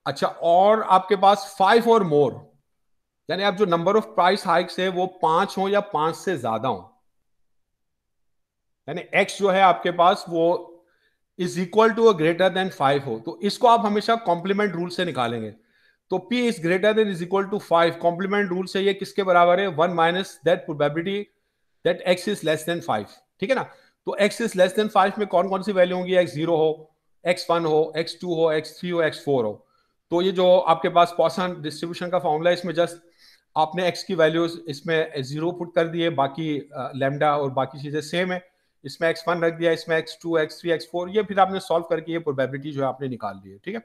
अच्छा और आपके पास फाइव और मोर यानी आप जो नंबर ऑफ प्राइस हाइक्स है वो पांच हो या पांच से ज्यादा हो यानी एक्स जो है आपके पास वो is equal to a greater than five हो तो इसको आप हमेशा कॉम्प्लीमेंट रूल से निकालेंगे तो P is greater than is equal to five complement rule से ये किसके बराबर है one minus that probability that X is less than five ठीक है ना तो X is less than five में कौन कौन सी वैल्यू होंगी एक्स जीरो हो एक्स वन हो एक्स टू हो एक्स थ्री हो एक्स फोर हो तो ये जो आपके पास पॉसन डिस्ट्रीब्यूशन का फॉर्मूला इसमें जस्ट आपने एक्स की वैल्यूज इसमें जीरो पुट कर दिए बाकी लेमडा और बाकी चीजें सेम है इसमें एक्स वन रख दिया इसमें X two X three X four ये फिर आपने सॉल्व करके ये प्रोबेबिलिटी जो है आपने निकाल दी ठीक है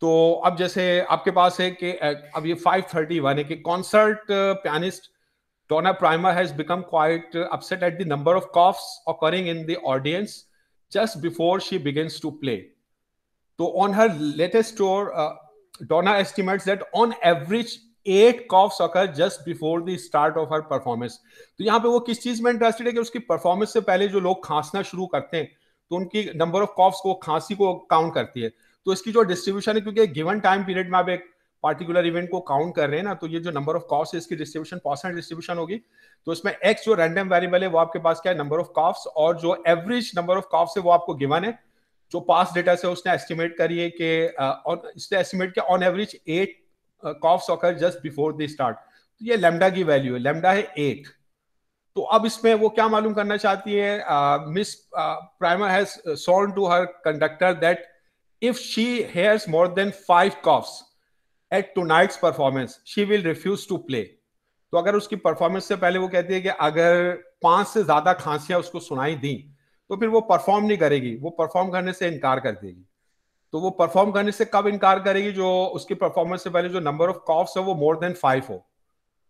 तो अब जैसे आपके पास है कि अब ये फाइव थर्टी वन है कि concert pianist Donna Primer has become quite upset at the number of coughs occurring in the audience just before she begins to play तो on her latest tour Donna estimates that on average eight coughs occur just before the start of her performance तो यहाँ पे वो किस चीज में इंटरेस्टेड है कि उसकी परफॉर्मेंस से पहले जो लोग खांसना शुरू करते हैं तो उनकी नंबर ऑफ कॉफ्स को खांसी को काउंट करती है तो इसकी जो डिस्ट्रीब्यूशन है क्योंकि गिवन टाइम पीरियड में आप एक पार्टिकुलर इवेंट को काउंट कर रहे हैं ना तो ये जो नंबर ऑफ कॉफ्स है इसकी डिस्ट्रीब्यूशन परसेंट डिस्ट्रीब्यूशन होगी तो इसमें एक्स जो रैंडम वेरिएबल है वो आपके पास क्या है नंबर ऑफ कॉफ्स और जो एवरेज नंबर ऑफ कॉफ्स है वो आपको गिवन है जो पास डेटा से उसने एस्टिमेट करिए कि इसने एस्टिमेट किया on average eight coughs occur just before the start तो ये लेमडा की वैल्यू है लेमडा है एट तो अब इसमें वो क्या मालूम करना चाहती है Miss Primer has solve to her conductor that if she hears more than five coughs at tonight's performance she will refuse to play तो अगर उसकी परफॉर्मेंस से पहले वो कहती है कि अगर पांच से ज्यादा खांसियां उसको सुनाई दी तो फिर वो परफॉर्म नहीं करेगी वो परफॉर्म करने से इनकार कर देगी तो वो परफॉर्म करने से कब इनकार करेगी जो उसकी परफॉर्मेंस से पहले जो नंबर ऑफ कॉफ्स है वो मोर देन फाइव हो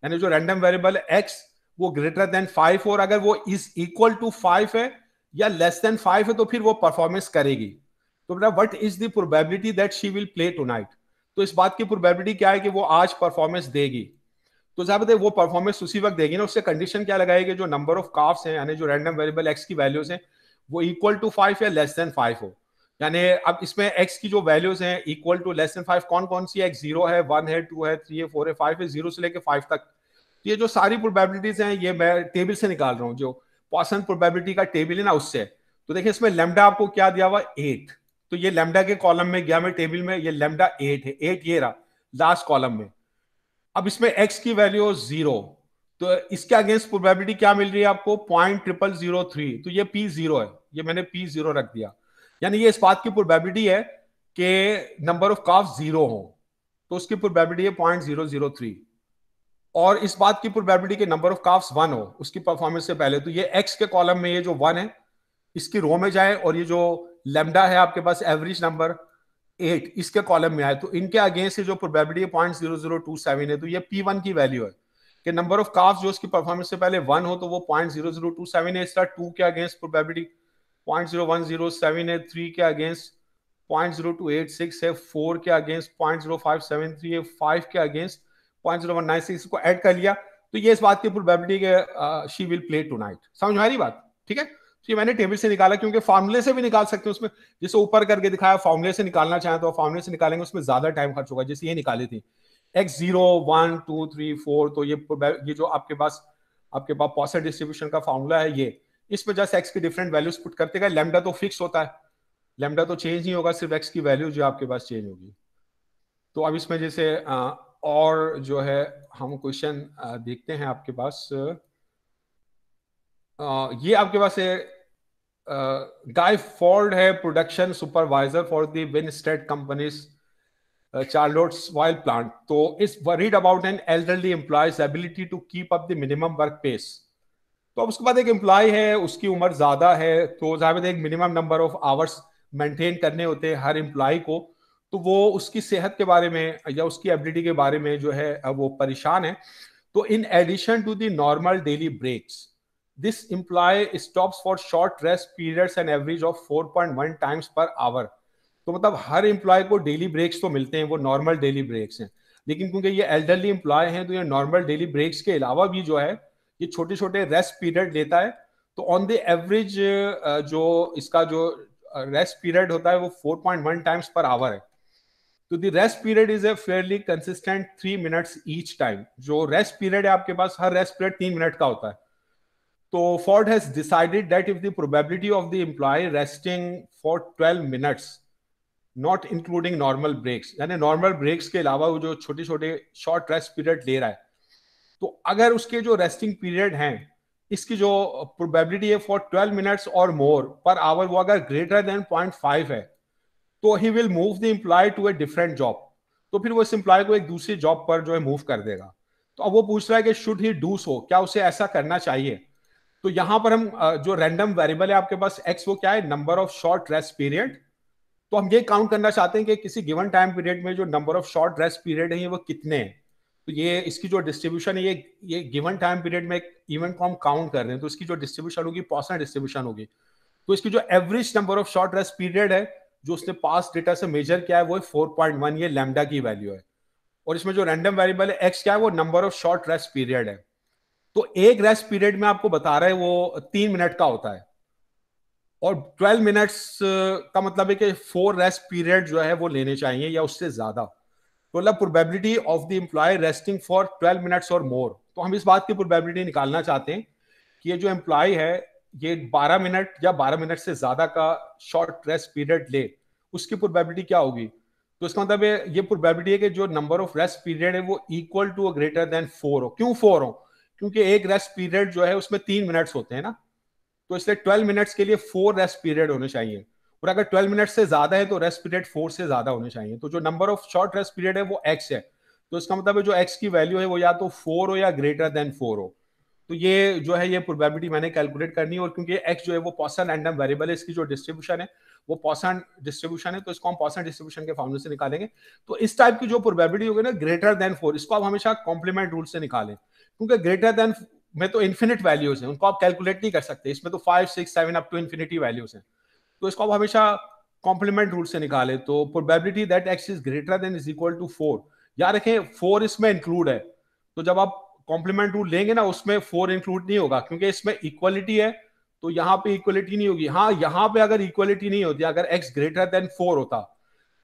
यानी जो रैंडम वेरिएबल एक्स वो ग्रेटर देन फाइव हो और अगर वो इज इक्वल टू फाइव है या लेस देन फाइव है तो फिर वो परफॉर्मेंस करेगी तो बेटा what is the probability that she will play to तो इस बात की प्रोबेबिलिटी क्या है कि वो आज परफॉर्मेंस देगी तो जहाँ वो परफॉर्मेंस उसी वक्त देगी ना उससे कंडीशन क्या लगाएगी जो नंबर ऑफ काफ्स है यानी जो रैंडम वेरिएबल एक्स की वैल्यूज है वो इक्वल टू फाइव या लेस देन फाइव हो यानी अब इसमें एक्स की जो वैल्यूज हैं equal to less than five कौन कौन सी एक्स जीरो है वन है टू है थ्री है फोर है फाइव है जीरो से लेके फाइव तक तो ये जो सारी प्रोबेबिलिटीज हैं ये मैं टेबल से निकाल रहा हूँ जो पॉसन प्रोबेबिलिटी का टेबल है ना उससे तो देखिए इसमें लेमडा आपको क्या दिया हुआ एट तो ये लेमडा के कॉलम में गया मैं टेबल में ये लेमडा एट है एट ये रहा लास्ट कॉलम में अब इसमें एक्स की वैल्यू जीरो तो इसके अगेंस्ट प्रोबेबिलिटी क्या मिल रही है आपको पॉइंट ट्रिपल जीरो थ्री तो ये पी जीरो है ये मैंने पी जीरो रख दिया यानी ये इस बात की प्रोबेबिलिटी है कि नंबर ऑफ काफ जीरो हो तो उसकी प्रोबेबिलिटी है पॉइंट जीरो जीरो थ्री और इस बात की प्रोबेबिलिटी के नंबर ऑफ काफ्स वन हो उसकी परफॉर्मेंस से पहले तो ये एक्स के कॉलम में ये जो वन है इसकी रो में जाए और ये जो लेमडा है आपके पास एवरेज नंबर एट इसके कॉलम में आए तो इनके अगेंस्ट जो probability point zero zero two seven है तो ये पी वन की वैल्यू है कि नंबर ऑफ काफ्स जो उसकी परफॉर्मेंस से पहले वन हो तो वो point zero zero two seven है इसका टू के अगेंस्ट प्रोबेबिलिटी 0.010 है थ्री के अगेंस्ट 0.0286 है फोर के अगेंस्ट 0.0573 है फाइव के अगेंस्ट 0.0196 को ऐड कर लिया तो ये इस बात की प्रोबेबिलिटी है शी विल प्ले टुनाइट समझ में आ रही बात ठीक है तो ये मैंने टेबल से निकाला क्योंकि फॉर्मूले से भी निकाल सकते हैं उसमें जैसे ऊपर करके दिखाया फॉर्मूले से निकालना चाहें तो फॉर्मूले से निकालेंगे उसमें ज्यादा टाइम खर्च होगा जैसे ये निकाली थी X zero one two three four तो ये ये जो आपके पास आपके पास पॉसेट डिस्ट्रीब्यूशन का फार्मूला है ये इस वजह से एक्स की डिफरेंट वैल्यूज पुट करते गए लेमडा तो फिक्स होता है लेमडा तो चेंज नहीं होगा सिर्फ एक्स की वैल्यू जो आपके पास चेंज होगी तो अब इसमें जैसे और जो है हम क्वेश्चन देखते हैं आपके पास ये आपके पास गाय फॉर्ड है production supervisor for the Win State companies Charlottesville plant तो is worried about an elderly employee's ability to keep up the minimum work pace तो अब उसके बाद एक एम्प्लॉय है उसकी उम्र ज़्यादा है तो जाहिर एक minimum number of hours maintain करने होते हैं हर एम्प्लॉय को तो वो उसकी सेहत के बारे में या उसकी एबिलिटी के बारे में जो है वो परेशान है तो in addition to the normal daily breaks this employee stops for short rest periods and average of 4.1 times per hour तो मतलब हर एम्प्लॉय को डेली ब्रेक्स तो मिलते हैं वो नॉर्मल डेली ब्रेक्स हैं लेकिन क्योंकि ये एल्डरली एम्प्लॉय हैं तो ये नॉर्मल डेली ब्रेक्स के अलावा भी जो है ये छोटे छोटे रेस्ट पीरियड लेता है तो ऑन द एवरेज जो इसका जो रेस्ट पीरियड होता है वो 4.1 टाइम्स पर आवर है तो the rest period is a fairly consistent three minutes each time जो रेस्ट पीरियड है आपके पास हर रेस्ट पीरियड तीन मिनट का होता है तो Ford has decided that if the probability of the employee resting for 12 minutes not including normal breaks यानी नॉर्मल ब्रेक्स के अलावा वो जो छोटे छोटे शॉर्ट रेस्ट पीरियड ले रहा है तो अगर उसके जो रेस्टिंग पीरियड हैं इसकी जो प्रोबेबिलिटी है फॉर 12 मिनट्स और मोर पर आवर वो अगर ग्रेटर देन 0.5 है तो he will move the employee to a different job तो फिर वो इस एम्प्लॉय को एक दूसरी जॉब पर जो है मूव कर देगा तो अब वो पूछ रहा है कि शुड ही डू सो क्या उसे ऐसा करना चाहिए तो यहां पर हम जो रैंडम वेरिएबल है आपके पास एक्स वो क्या है number of short rest period तो हम ये काउंट करना चाहते हैं कि किसी गिवन टाइम पीरियड में जो number of short rest period है वो कितने हैं तो ये इसकी जो डिस्ट्रीब्यूशन है ये ये गिवन टाइम पीरियड में एक इवेंट को हम काउंट कर रहे हैं तो इसकी जो डिस्ट्रीब्यूशन होगी पॉसनल डिस्ट्रीब्यूशन होगी तो इसकी जो average number of short rest period है जो उसने पास डेटा से मेजर किया है वो फोर पॉइंट वन ये लैमडा की वैल्यू है और इसमें जो रैंडम वेरिएबल है एक्स क्या है वो number of short rest period है तो एक रेस्ट पीरियड में आपको बता रहे हैं वो तीन मिनट का होता है और ट्वेल्व मिनट्स का मतलब है कि फोर रेस्ट पीरियड जो है वो लेने चाहिए या उससे ज्यादा तो मतलब probability of the employee resting for twelve minutes और मोर तो हम इस बात की प्रोबेबिलिटी निकालना चाहते हैं कि ये जो एम्प्लॉय है ये 12 मिनट या 12 मिनट से ज्यादा का शॉर्ट रेस्ट पीरियड ले उसकी प्रोबेबिलिटी क्या होगी तो इसका मतलब ये प्रोबेबिलिटी है कि जो नंबर ऑफ रेस्ट पीरियड है वो equal to greater than four हो क्यों फोर हो क्योंकि एक रेस्ट पीरियड जो है उसमें तीन मिनट्स होते हैं ना तो इसलिए ट्वेल्व मिनट्स के लिए फोर रेस्ट पीरियड होने चाहिए और अगर 12 मिनट से ज्यादा है तो रेस्ट पीरियड फोर से ज्यादा होने चाहिए तो जो number of short rest period है वो एक्स है तो इसका मतलब है जो एक्स की वैल्यू है वो या तो फोर हो या ग्रेटर देन फोर हो तो ये जो है ये प्रोबेबिलिटी मैंने कैलकुलेट करनी है और क्योंकि एक्स जो है वो पॉसन रैंडम वेरिएबल है इसकी जो डिस्ट्रीब्यूशन है वो पॉसन डिस्ट्रीब्यूशन है तो इसको हम पॉसन डिस्ट्रीब्यूशन के फॉर्मूले से निकालेंगे तो इस टाइप की जो प्रोबेबिलिटी होगी ना ग्रेटर देन फोर इसको आप हमेशा कॉम्प्लीमेंट रूल से निकालें क्योंकि ग्रेटर देन में तो इन्फिनिट वैल्यूज है उनको आप कैलकुलेट नहीं कर सकते इसमें तो five six seven up to infinity values है तो इसको आप हमेशा कॉम्प्लीमेंट रूल से निकाले तो probability that X is greater than is equal to four याद रखें फोर इसमें इंक्लूड है तो जब आप कॉम्प्लीमेंट रूल लेंगे ना उसमें फोर इंक्लूड नहीं होगा क्योंकि इसमें इक्वलिटी है तो यहाँ पे इक्वलिटी नहीं होगी हाँ यहाँ पे अगर इक्वलिटी नहीं होती अगर एक्स ग्रेटर देन फोर होता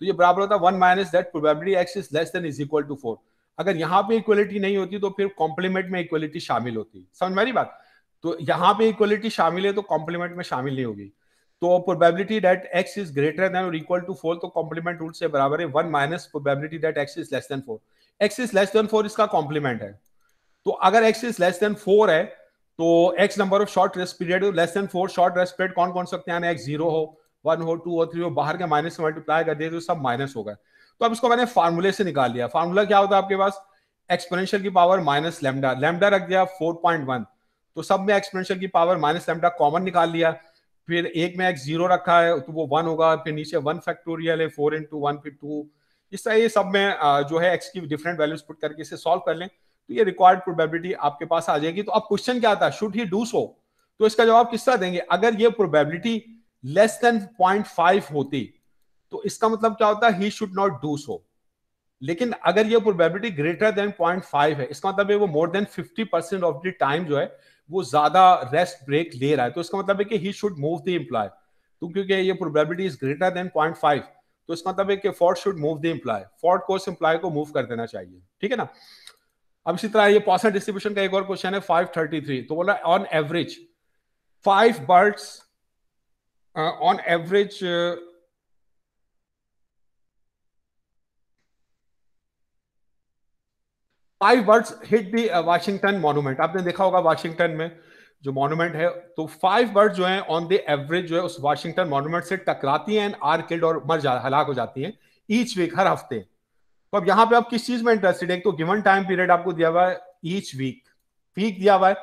तो ये बराबर होता one minus that probability X is less than is equal to four अगर यहाँ पे इक्वलिटी नहीं होती तो फिर कॉम्प्लीमेंट में इक्वलिटी शामिल होती समझ में बात तो यहाँ पे इक्वलिटी शामिल है तो कॉम्प्लीमेंट में शामिल नहीं होगी तो probability that X is greater than और इक्वल टू फोर तो कॉम्प्लीमेंट रूल से बराबर है one minus probability that X is less than four X is less than four इसका कॉम्प्लीमेंट है तो अगर x is less than four है तो x number of short rest period less than four short rest period कौन कौन सकते हैं एक्स जीरो हो वन हो टू हो थ्री हो बाहर के माइनस से मल्टीप्लाई कर दिए तो सब माइनस हो गए तो अब इसको मैंने फार्मूले से निकाल लिया फार्मूला क्या होता है आपके पास एक्सपोनेंशियल की पावर माइनस लेमडा लेमडा रख दिया फोर पॉइंट वन तो सब में एक्सपोनेंशियल की पावर माइनस लेमडा कॉमन निकाल लिया फिर एक में एक्स जीरो रखा है तो वो वन होगा फिर नीचे वन फैक्टोरियल है फोर इंटू वन फिर टू इस तरह ये सब में जो है एक्स की डिफरेंट वैल्यूज पुट करके इसे सॉल्व कर लें तो ये रिक्वायर्ड प्रोबेबिलिटी आपके पास आ जाएगी तो अब क्वेश्चन क्या आता है शुड ही डू सो तो इसका जवाब किस तरह देंगे अगर ये probability less than point five होती तो इसका मतलब क्या होता है he should not do so लेकिन अगर ये probability greater than point five है इसका मतलब है वो more than fifty percent of the time जो है वो ज्यादा रेस्ट ब्रेक ले रहा है तो इसका मतलब है कि he should move the employee तो क्योंकि ये probability is greater than point five तो इसका मतलब है कि Ford should move the employee Ford को इस इम्प्लाय को मूव कर देना चाहिए ठीक है ना अब इसी तरह ये पॉसर डिस्ट्रीब्यूशन का एक और क्वेश्चन है फाइव थर्टी थ्री तो बोला on average five birds on average five birds hit the Washington monument आपने देखा होगा वाशिंगटन में जो मॉन्यूमेंट है तो फाइव बर्ड जो है ऑन द एवरेज जो है उस वाशिंगटन मॉन्यूमेंट से टकराती हैं आर किल्ड और मर जा हलाक हो जाती हैं ईच वीक हर हफ्ते तो अब यहाँ पे आप किस चीज में इंटरेस्टेड है तो गिवन टाइम पीरियड आपको दिया हुआ है ईच वीक वीक दिया हुआ है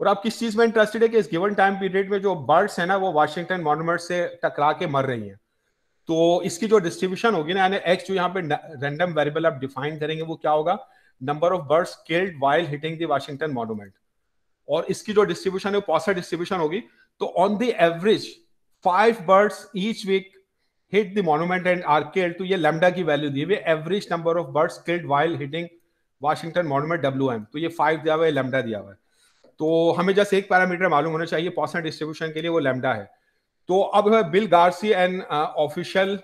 और आप किस चीज में इंटरेस्टेड है कि इस गिवन टाइम पीरियड में जो बर्ड्स है ना वो वाशिंगटन मॉन्यूमेंट से टकरा के मर रही हैं तो इसकी जो डिस्ट्रीब्यूशन होगी ना यानी एक्स जो यहाँ पे रैंडम वेरिएबल आप डिफाइन करेंगे वो क्या होगा number of birds killed while hitting the Washington monument और इसकी जो डिस्ट्रीब्यूशन है वो पॉसर डिस्ट्रीब्यूशन होगी तो on the average five birds each week hit the monument and are killed तो ये लेमडा की वैल्यू दी हुई average number of birds killed while hitting Washington monument W M तो ये फाइव दिया हुआ है लेमडा दिया हुआ है तो हमें जैसे एक पैरामीटर मालूम होना चाहिए पॉसन डिस्ट्रीब्यूशन के लिए वो लेमडा है तो अब Bill Garcy and official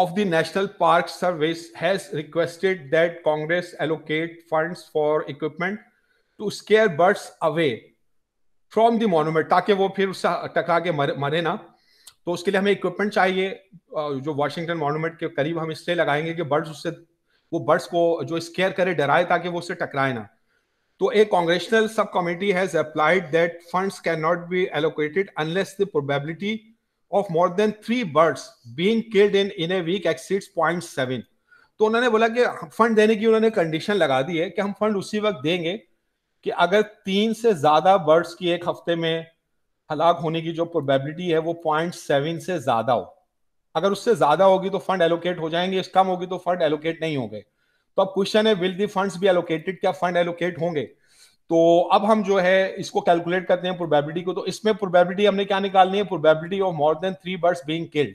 of the National Park Service has requested that Congress allocate funds for equipment to scare birds away from the monument ताकि वो फिर उससे टकरा के मरे, मरे ना तो उसके लिए हमें इक्विपमेंट चाहिए जो वाशिंगटन मोनूमेंट के करीब हम इसलिए लगाएंगे कि बर्ड्स उससे वो बर्ड्स को जो स्केयर करे डराए ताकि वो उससे टकराए ना तो एक congressional subcommittee has applied that funds can not be allocated unless the probability of more than three birds being killed in in a week exceeds point seven तो उन्होंने बोला कि फंड देने की उन्होंने कंडीशन लगा दी है कि हम फंड उसी वक्त देंगे कि अगर तीन से ज्यादा बर्ड्स की एक हफ्ते में हलाक होने की जो प्रोबेबिलिटी है वो पॉइंट सेवन से ज्यादा हो अगर उससे ज्यादा होगी तो फंड एलोकेट हो जाएंगे कम होगी तो फंड एलोकेट नहीं होंगे तो अब क्वेश्चन है will the funds be allocated क्या फंड एलोकेट होंगे तो अब हम जो है इसको कैलकुलेट करते हैं प्रोबेबिलिटी को तो इसमें प्रोबेबिलिटी हमने क्या निकालनी है probability of more than three birds being killed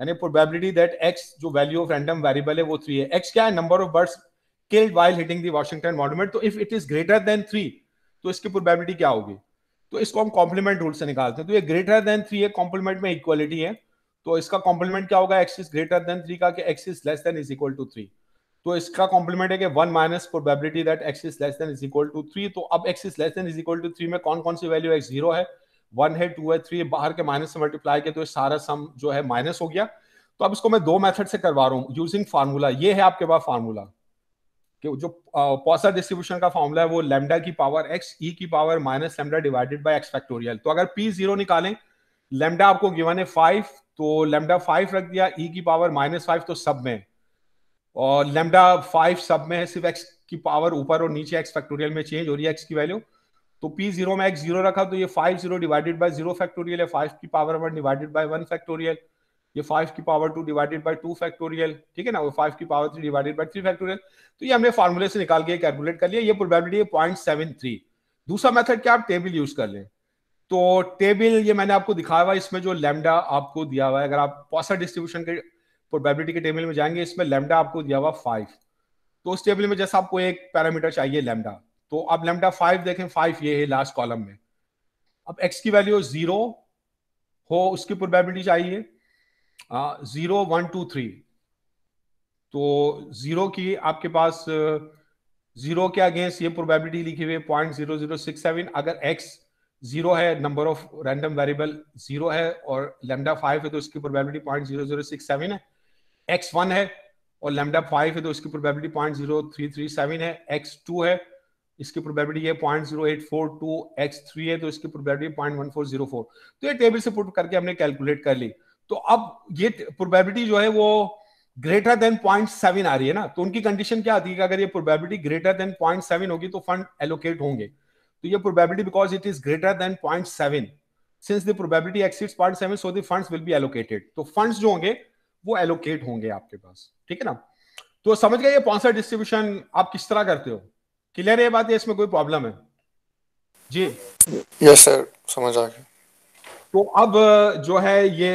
यानी प्रोबेबिलिटी दैट एक्स जो वैल्यू ऑफ रैंडम वेरिएबल है वो थ्री है एक्स क्या है number of birds killed while hitting the Washington monument तो if it is greater than three तो इसकी प्रोबेबिलिटी क्या होगी तो इसको हम कॉम्प्लीमेंट रूल से निकालते हैं तो ये ग्रेटर देन थ्री है कॉम्प्लीमेंट में इक्वालिटी है तो इसका कॉम्प्लीमेंट क्या होगा X is greater than three का X is less than is equal to three तो इसका कॉम्प्लीमेंट है कि one minus probability that X is less than is equal to three तो अब X is less than is equal to three में कौन कौन सी वैल्यू है जीरो है वन है टू है थ्री बाहर के माइनस से मल्टीप्लाई के तो सारा सम जो है माइनस हो गया तो अब इसको मैं दो मेथड से करवा रहा हूँ यूजिंग फार्मूला ये है आपके पास फार्मूला कि जो पॉसा डिस्ट्रीब्यूशन का फॉर्मूला है वो लेमडा की पावर एक्स ई की power minus lambda divided by X factorial तो अगर पी जीरो निकालें लेमडा आपको गिवन है फाइव तो लेमडा फाइव रख दिया ई e की पावर माइनस फाइव तो सब में और लेमडा फाइव सब में है सिर्फ एक्स की पावर ऊपर और नीचे एक्स फैक्टोरियल में चेंज हो रही है एक्स की वैल्यू तो पी जीरो में एक्स जीरो रखा तो ये five zero divided by zero factorial है फाइव की power one divided by one factorial ये फाइव की power two divided by two factorial ठीक है ना वो फाइव की power three divided by three factorial तो ये हमने फार्मूले से निकाल के कैलकुलेट कर लिया ये प्रोबेबिलिटी है पॉइंट सेवन थ्री दूसरा मेथड क्या आप टेबल यूज कर लें तो टेबल ये मैंने आपको दिखाया हुआ इसमें जो लेमडा आपको दिया हुआ है अगर आप पॉसर डिस्ट्रीब्यूशन के प्रोबेबिलिटी के टेबल में जाएंगे इसमें लेमडा आपको दिया हुआ फाइव तो उस टेबल में जैसा आपको एक पैरामीटर चाहिए लेमडा तो आप लेमडा फाइव देखें फाइव ये है लास्ट कॉलम में अब एक्स की वैल्यू जीरो हो उसकी प्रोबेबिलिटी चाहिए जीरो वन टू थ्री तो जीरो की आपके पास जीरो के अगेंस्ट ये प्रोबेबिलिटी लिखी हुई है point zero zero six seven अगर एक्स जीरो है number of random variable zero है और लेमडा फाइव है तो उसकी probability point zero zero six seven है एक्स वन है और लेमडा फाइव है तो इसकी probability point zero three three seven है एक्स टू है इसकी प्रोबेबिलिटी है point zero eight four two X three है तो इसकी probability point one four zero four तो ये टेबल से पुट करके हमने कैलकुलेट कर ली तो अब ये प्रोबेबिलिटी जो है वो ग्रेटर देन पॉइंट सेवन आ रही है ना तो उनकी कंडीशन क्या आती है अगर ये probability greater than point seven होगी तो फंड एलोकेट होंगे तो ये probability because it is greater than point seven since the probability exceeds point seven so the funds will be allocated तो फंड्स जो होंगे वो एलोकेट होंगे आपके पास ठीक है ना तो समझ गए ये पॉन्सर डिस्ट्रीब्यूशन आप किस तरह करते हो क्लियर है बात है इसमें कोई प्रॉब्लम है जी यस सर समझ आ गया तो अब जो है ये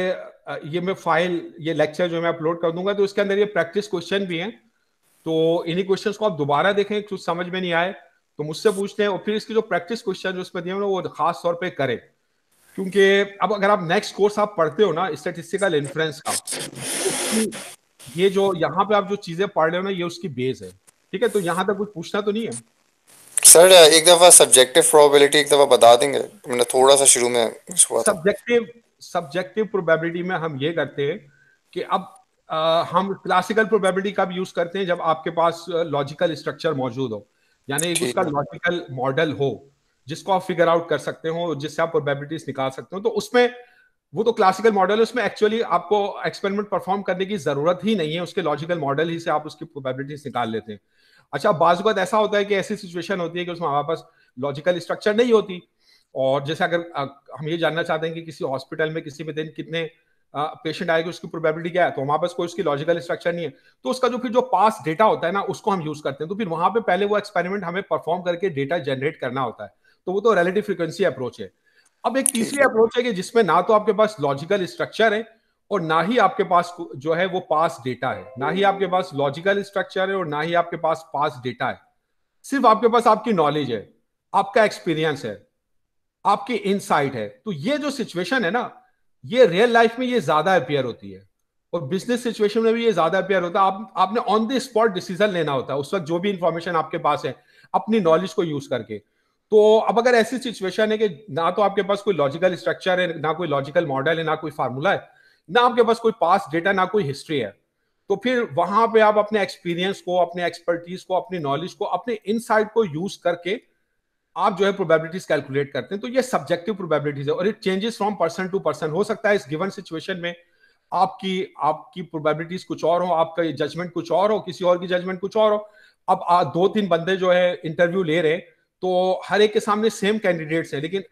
ये मैं फाइल ये लेक्चर जो मैं अपलोड कर दूंगा तो इसके अंदर ये प्रैक्टिस क्वेश्चन भी हैं तो इन्हीं क्वेश्चन को आप दोबारा देखें कुछ समझ में नहीं आए तो मुझसे पूछते हैं और फिर इसकी जो प्रैक्टिस क्वेश्चन जो उसमें दिए वो खास तौर पर करें क्योंकि अब अगर आप नेक्स्ट कोर्स आप पढ़ते हो ना स्टेटिस्टिकल इन्फ्लुएंस का ये जो यहाँ पे आप जो चीजें पढ़ रहे हो ना ये उसकी बेस है ठीक है तो यहाँ तक कुछ पूछना तो नहीं है सर एक दफा सब्जेक्टिव प्रोबेबिलिटी एक दफा बता देंगे मैंने थोड़ा सा शुरू में सब्जेक्टिव सब्जेक्टिव प्रोबेबिलिटी में हम ये करते हैं कि अब आ, हम क्लासिकल प्रोबेबिलिटी का भी यूज करते हैं जब आपके पास लॉजिकल स्ट्रक्चर मौजूद हो यानी उसका लॉजिकल मॉडल हो जिसको आप फिगर आउट कर सकते हो जिससे आप प्रोबेबिलिटीज निकाल सकते हो तो उसमें वो तो क्लासिकल मॉडल है उसमें एक्चुअली आपको एक्सपेरिमेंट परफॉर्म करने की जरूरत ही नहीं है उसके लॉजिकल मॉडल ही से आप उसकी प्रोबेबिलिटीज निकाल लेते हैं अच्छा बाजूबत ऐसा होता है कि ऐसी सिचुएशन होती है कि उसमें हमारे पास लॉजिकल स्ट्रक्चर नहीं होती और जैसे अगर हम ये जानना चाहते हैं कि किसी हॉस्पिटल में किसी भी दिन कितने पेशेंट आएगी उसकी प्रोबेबिलिटी क्या है तो हमारे पास कोई उसकी लॉजिकल स्ट्रक्चर नहीं है तो उसका जो फिर जो पास डेटा होता है ना उसको हम यूज करते हैं तो फिर वहां पे पहले वो एक्सपेरिमेंट हमें परफॉर्म करके डेटा जनरेट करना होता है तो वो तो रिलेटिव फ्रिक्वेंसी अप्रोच है अब एक तीसरी अप्रोच है कि जिसमें ना तो आपके पास लॉजिकल स्ट्रक्चर है और ना ही आपके पास जो है वो पास डेटा है ना ही आपके पास लॉजिकल स्ट्रक्चर है और ना ही आपके पास पास डेटा है सिर्फ आपके पास आपकी नॉलेज है आपका एक्सपीरियंस है आपकी इनसाइट है तो ये जो सिचुएशन है ना ये रियल लाइफ में ये ज्यादा अपेयर होती है और बिजनेस सिचुएशन में भी ये ज्यादा अपेयर होता है आप आपने ऑन द स्पॉट डिसीजन लेना होता है उस वक्त जो भी इंफॉर्मेशन आपके पास है अपनी नॉलेज को यूज करके तो अब अगर ऐसी सिचुएशन है कि ना तो आपके पास कोई लॉजिकल स्ट्रक्चर है ना कोई लॉजिकल मॉडल है ना कोई फार्मूला है ना आपके पास कोई पास डेटा ना कोई हिस्ट्री है तो फिर वहां पे आप अपने एक्सपीरियंस को अपने एक्सपर्टीज को अपने नॉलेज को अपने इनसाइट को यूज करके आप जो है प्रोबेबिलिटीज कैलकुलेट करते हैं तो ये सब्जेक्टिव प्रोबेबिलिटीज है और it changes from person to person हो सकता है इस गिवन सिचुएशन में आपकी आपकी प्रोबेबिलिटीज कुछ और हो आपका जजमेंट कुछ और हो किसी और की जजमेंट कुछ और हो अब दो तीन बंदे जो है इंटरव्यू ले रहे हैं तो हर एक के सामने सेम कैंडिडेट्स है लेकिन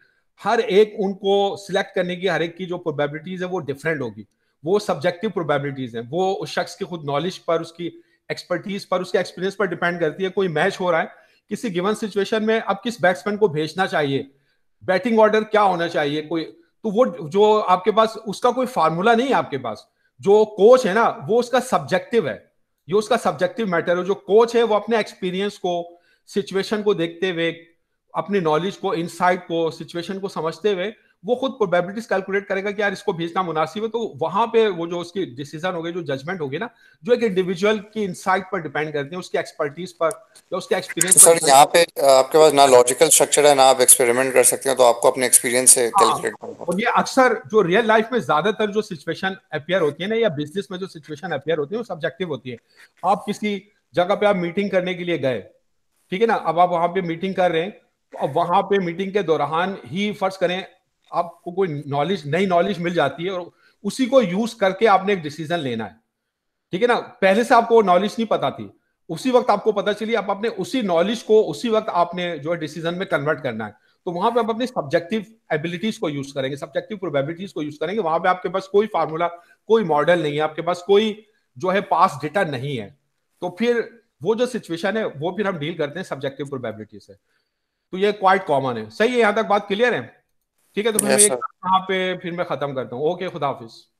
हर एक उनको सिलेक्ट करने की हर एक की जो प्रोबेबिलिटीज है वो डिफरेंट होगी वो सब्जेक्टिव प्रोबेबिलिटीज हैं वो उस शख्स की खुद नॉलेज पर उसकी एक्सपर्टीज पर उसके एक्सपीरियंस पर डिपेंड करती है कोई मैच हो रहा है किसी गिवन सिचुएशन में अब किस बैट्समैन को भेजना चाहिए बैटिंग ऑर्डर क्या होना चाहिए कोई तो वो जो आपके पास उसका कोई फार्मूला नहीं है आपके पास जो कोच है ना वो उसका सब्जेक्टिव है ये उसका सब्जेक्टिव मैटर है जो कोच है वो अपने एक्सपीरियंस को सिचुएशन को देखते हुए अपनी नॉलेज को इनसाइट को सिचुएशन को समझते हुए वो खुद प्रोबेबिलिटीज कैलकुलेट करेगा कि यार इसको भेजना मुनासिब है तो वहां पे वो जो उसकी डिसीजन होगी जो जजमेंट होगी ना जो एक इंडिविजुअल की इनसाइट पर डिपेंड करती है उसकी एक्सपर्टीज पर या उसके एक्सपीरियंस सर यहाँ पे आपके पास ना लॉजिकल स्ट्रक्चर है ना आप एक्सपेरिमेंट कर सकते हैं तो आपको अपने एक्सपीरियंस से कैलकुलेट हाँ। करना और ये अक्सर जो रियल लाइफ में ज्यादातर जो सिचुएशन अपियर होती है ना या बिजनेस में जो सिचुएशन अपेयर होती है वो सब्जेक्टिव होती है आप किसी जगह पे आप मीटिंग करने के लिए गए ठीक है ना अब आप वहां पे मीटिंग कर रहे हैं तो अब वहां पे मीटिंग के दौरान ही फर्ज करें आपको कोई नॉलेज नई नॉलेज मिल जाती है और उसी को यूज करके आपने एक डिसीजन लेना है ठीक है ना पहले से आपको नॉलेज नहीं पता थी उसी वक्त आपको पता चली आप अपने उसी नॉलेज को उसी वक्त आपने जो है डिसीजन में कन्वर्ट करना है तो वहां पे आप अपनी सब्जेक्टिव एबिलिटीज को यूज करेंगे सब्जेक्टिव प्रोबेबिलिटीज को यूज करेंगे वहां पे आपके पास कोई फार्मूला कोई मॉडल नहीं है आपके पास कोई जो है पास डेटा नहीं है तो फिर वो जो सिचुएशन है वो फिर हम डील करते हैं सब्जेक्टिव प्रोबेबिलिटी से तो ये क्वाइट कॉमन है सही है यहाँ तक बात क्लियर है ठीक है तो फिर yes, मैं यहाँ पे फिर मैं खत्म करता हूँ ओके खुदा हाफिज़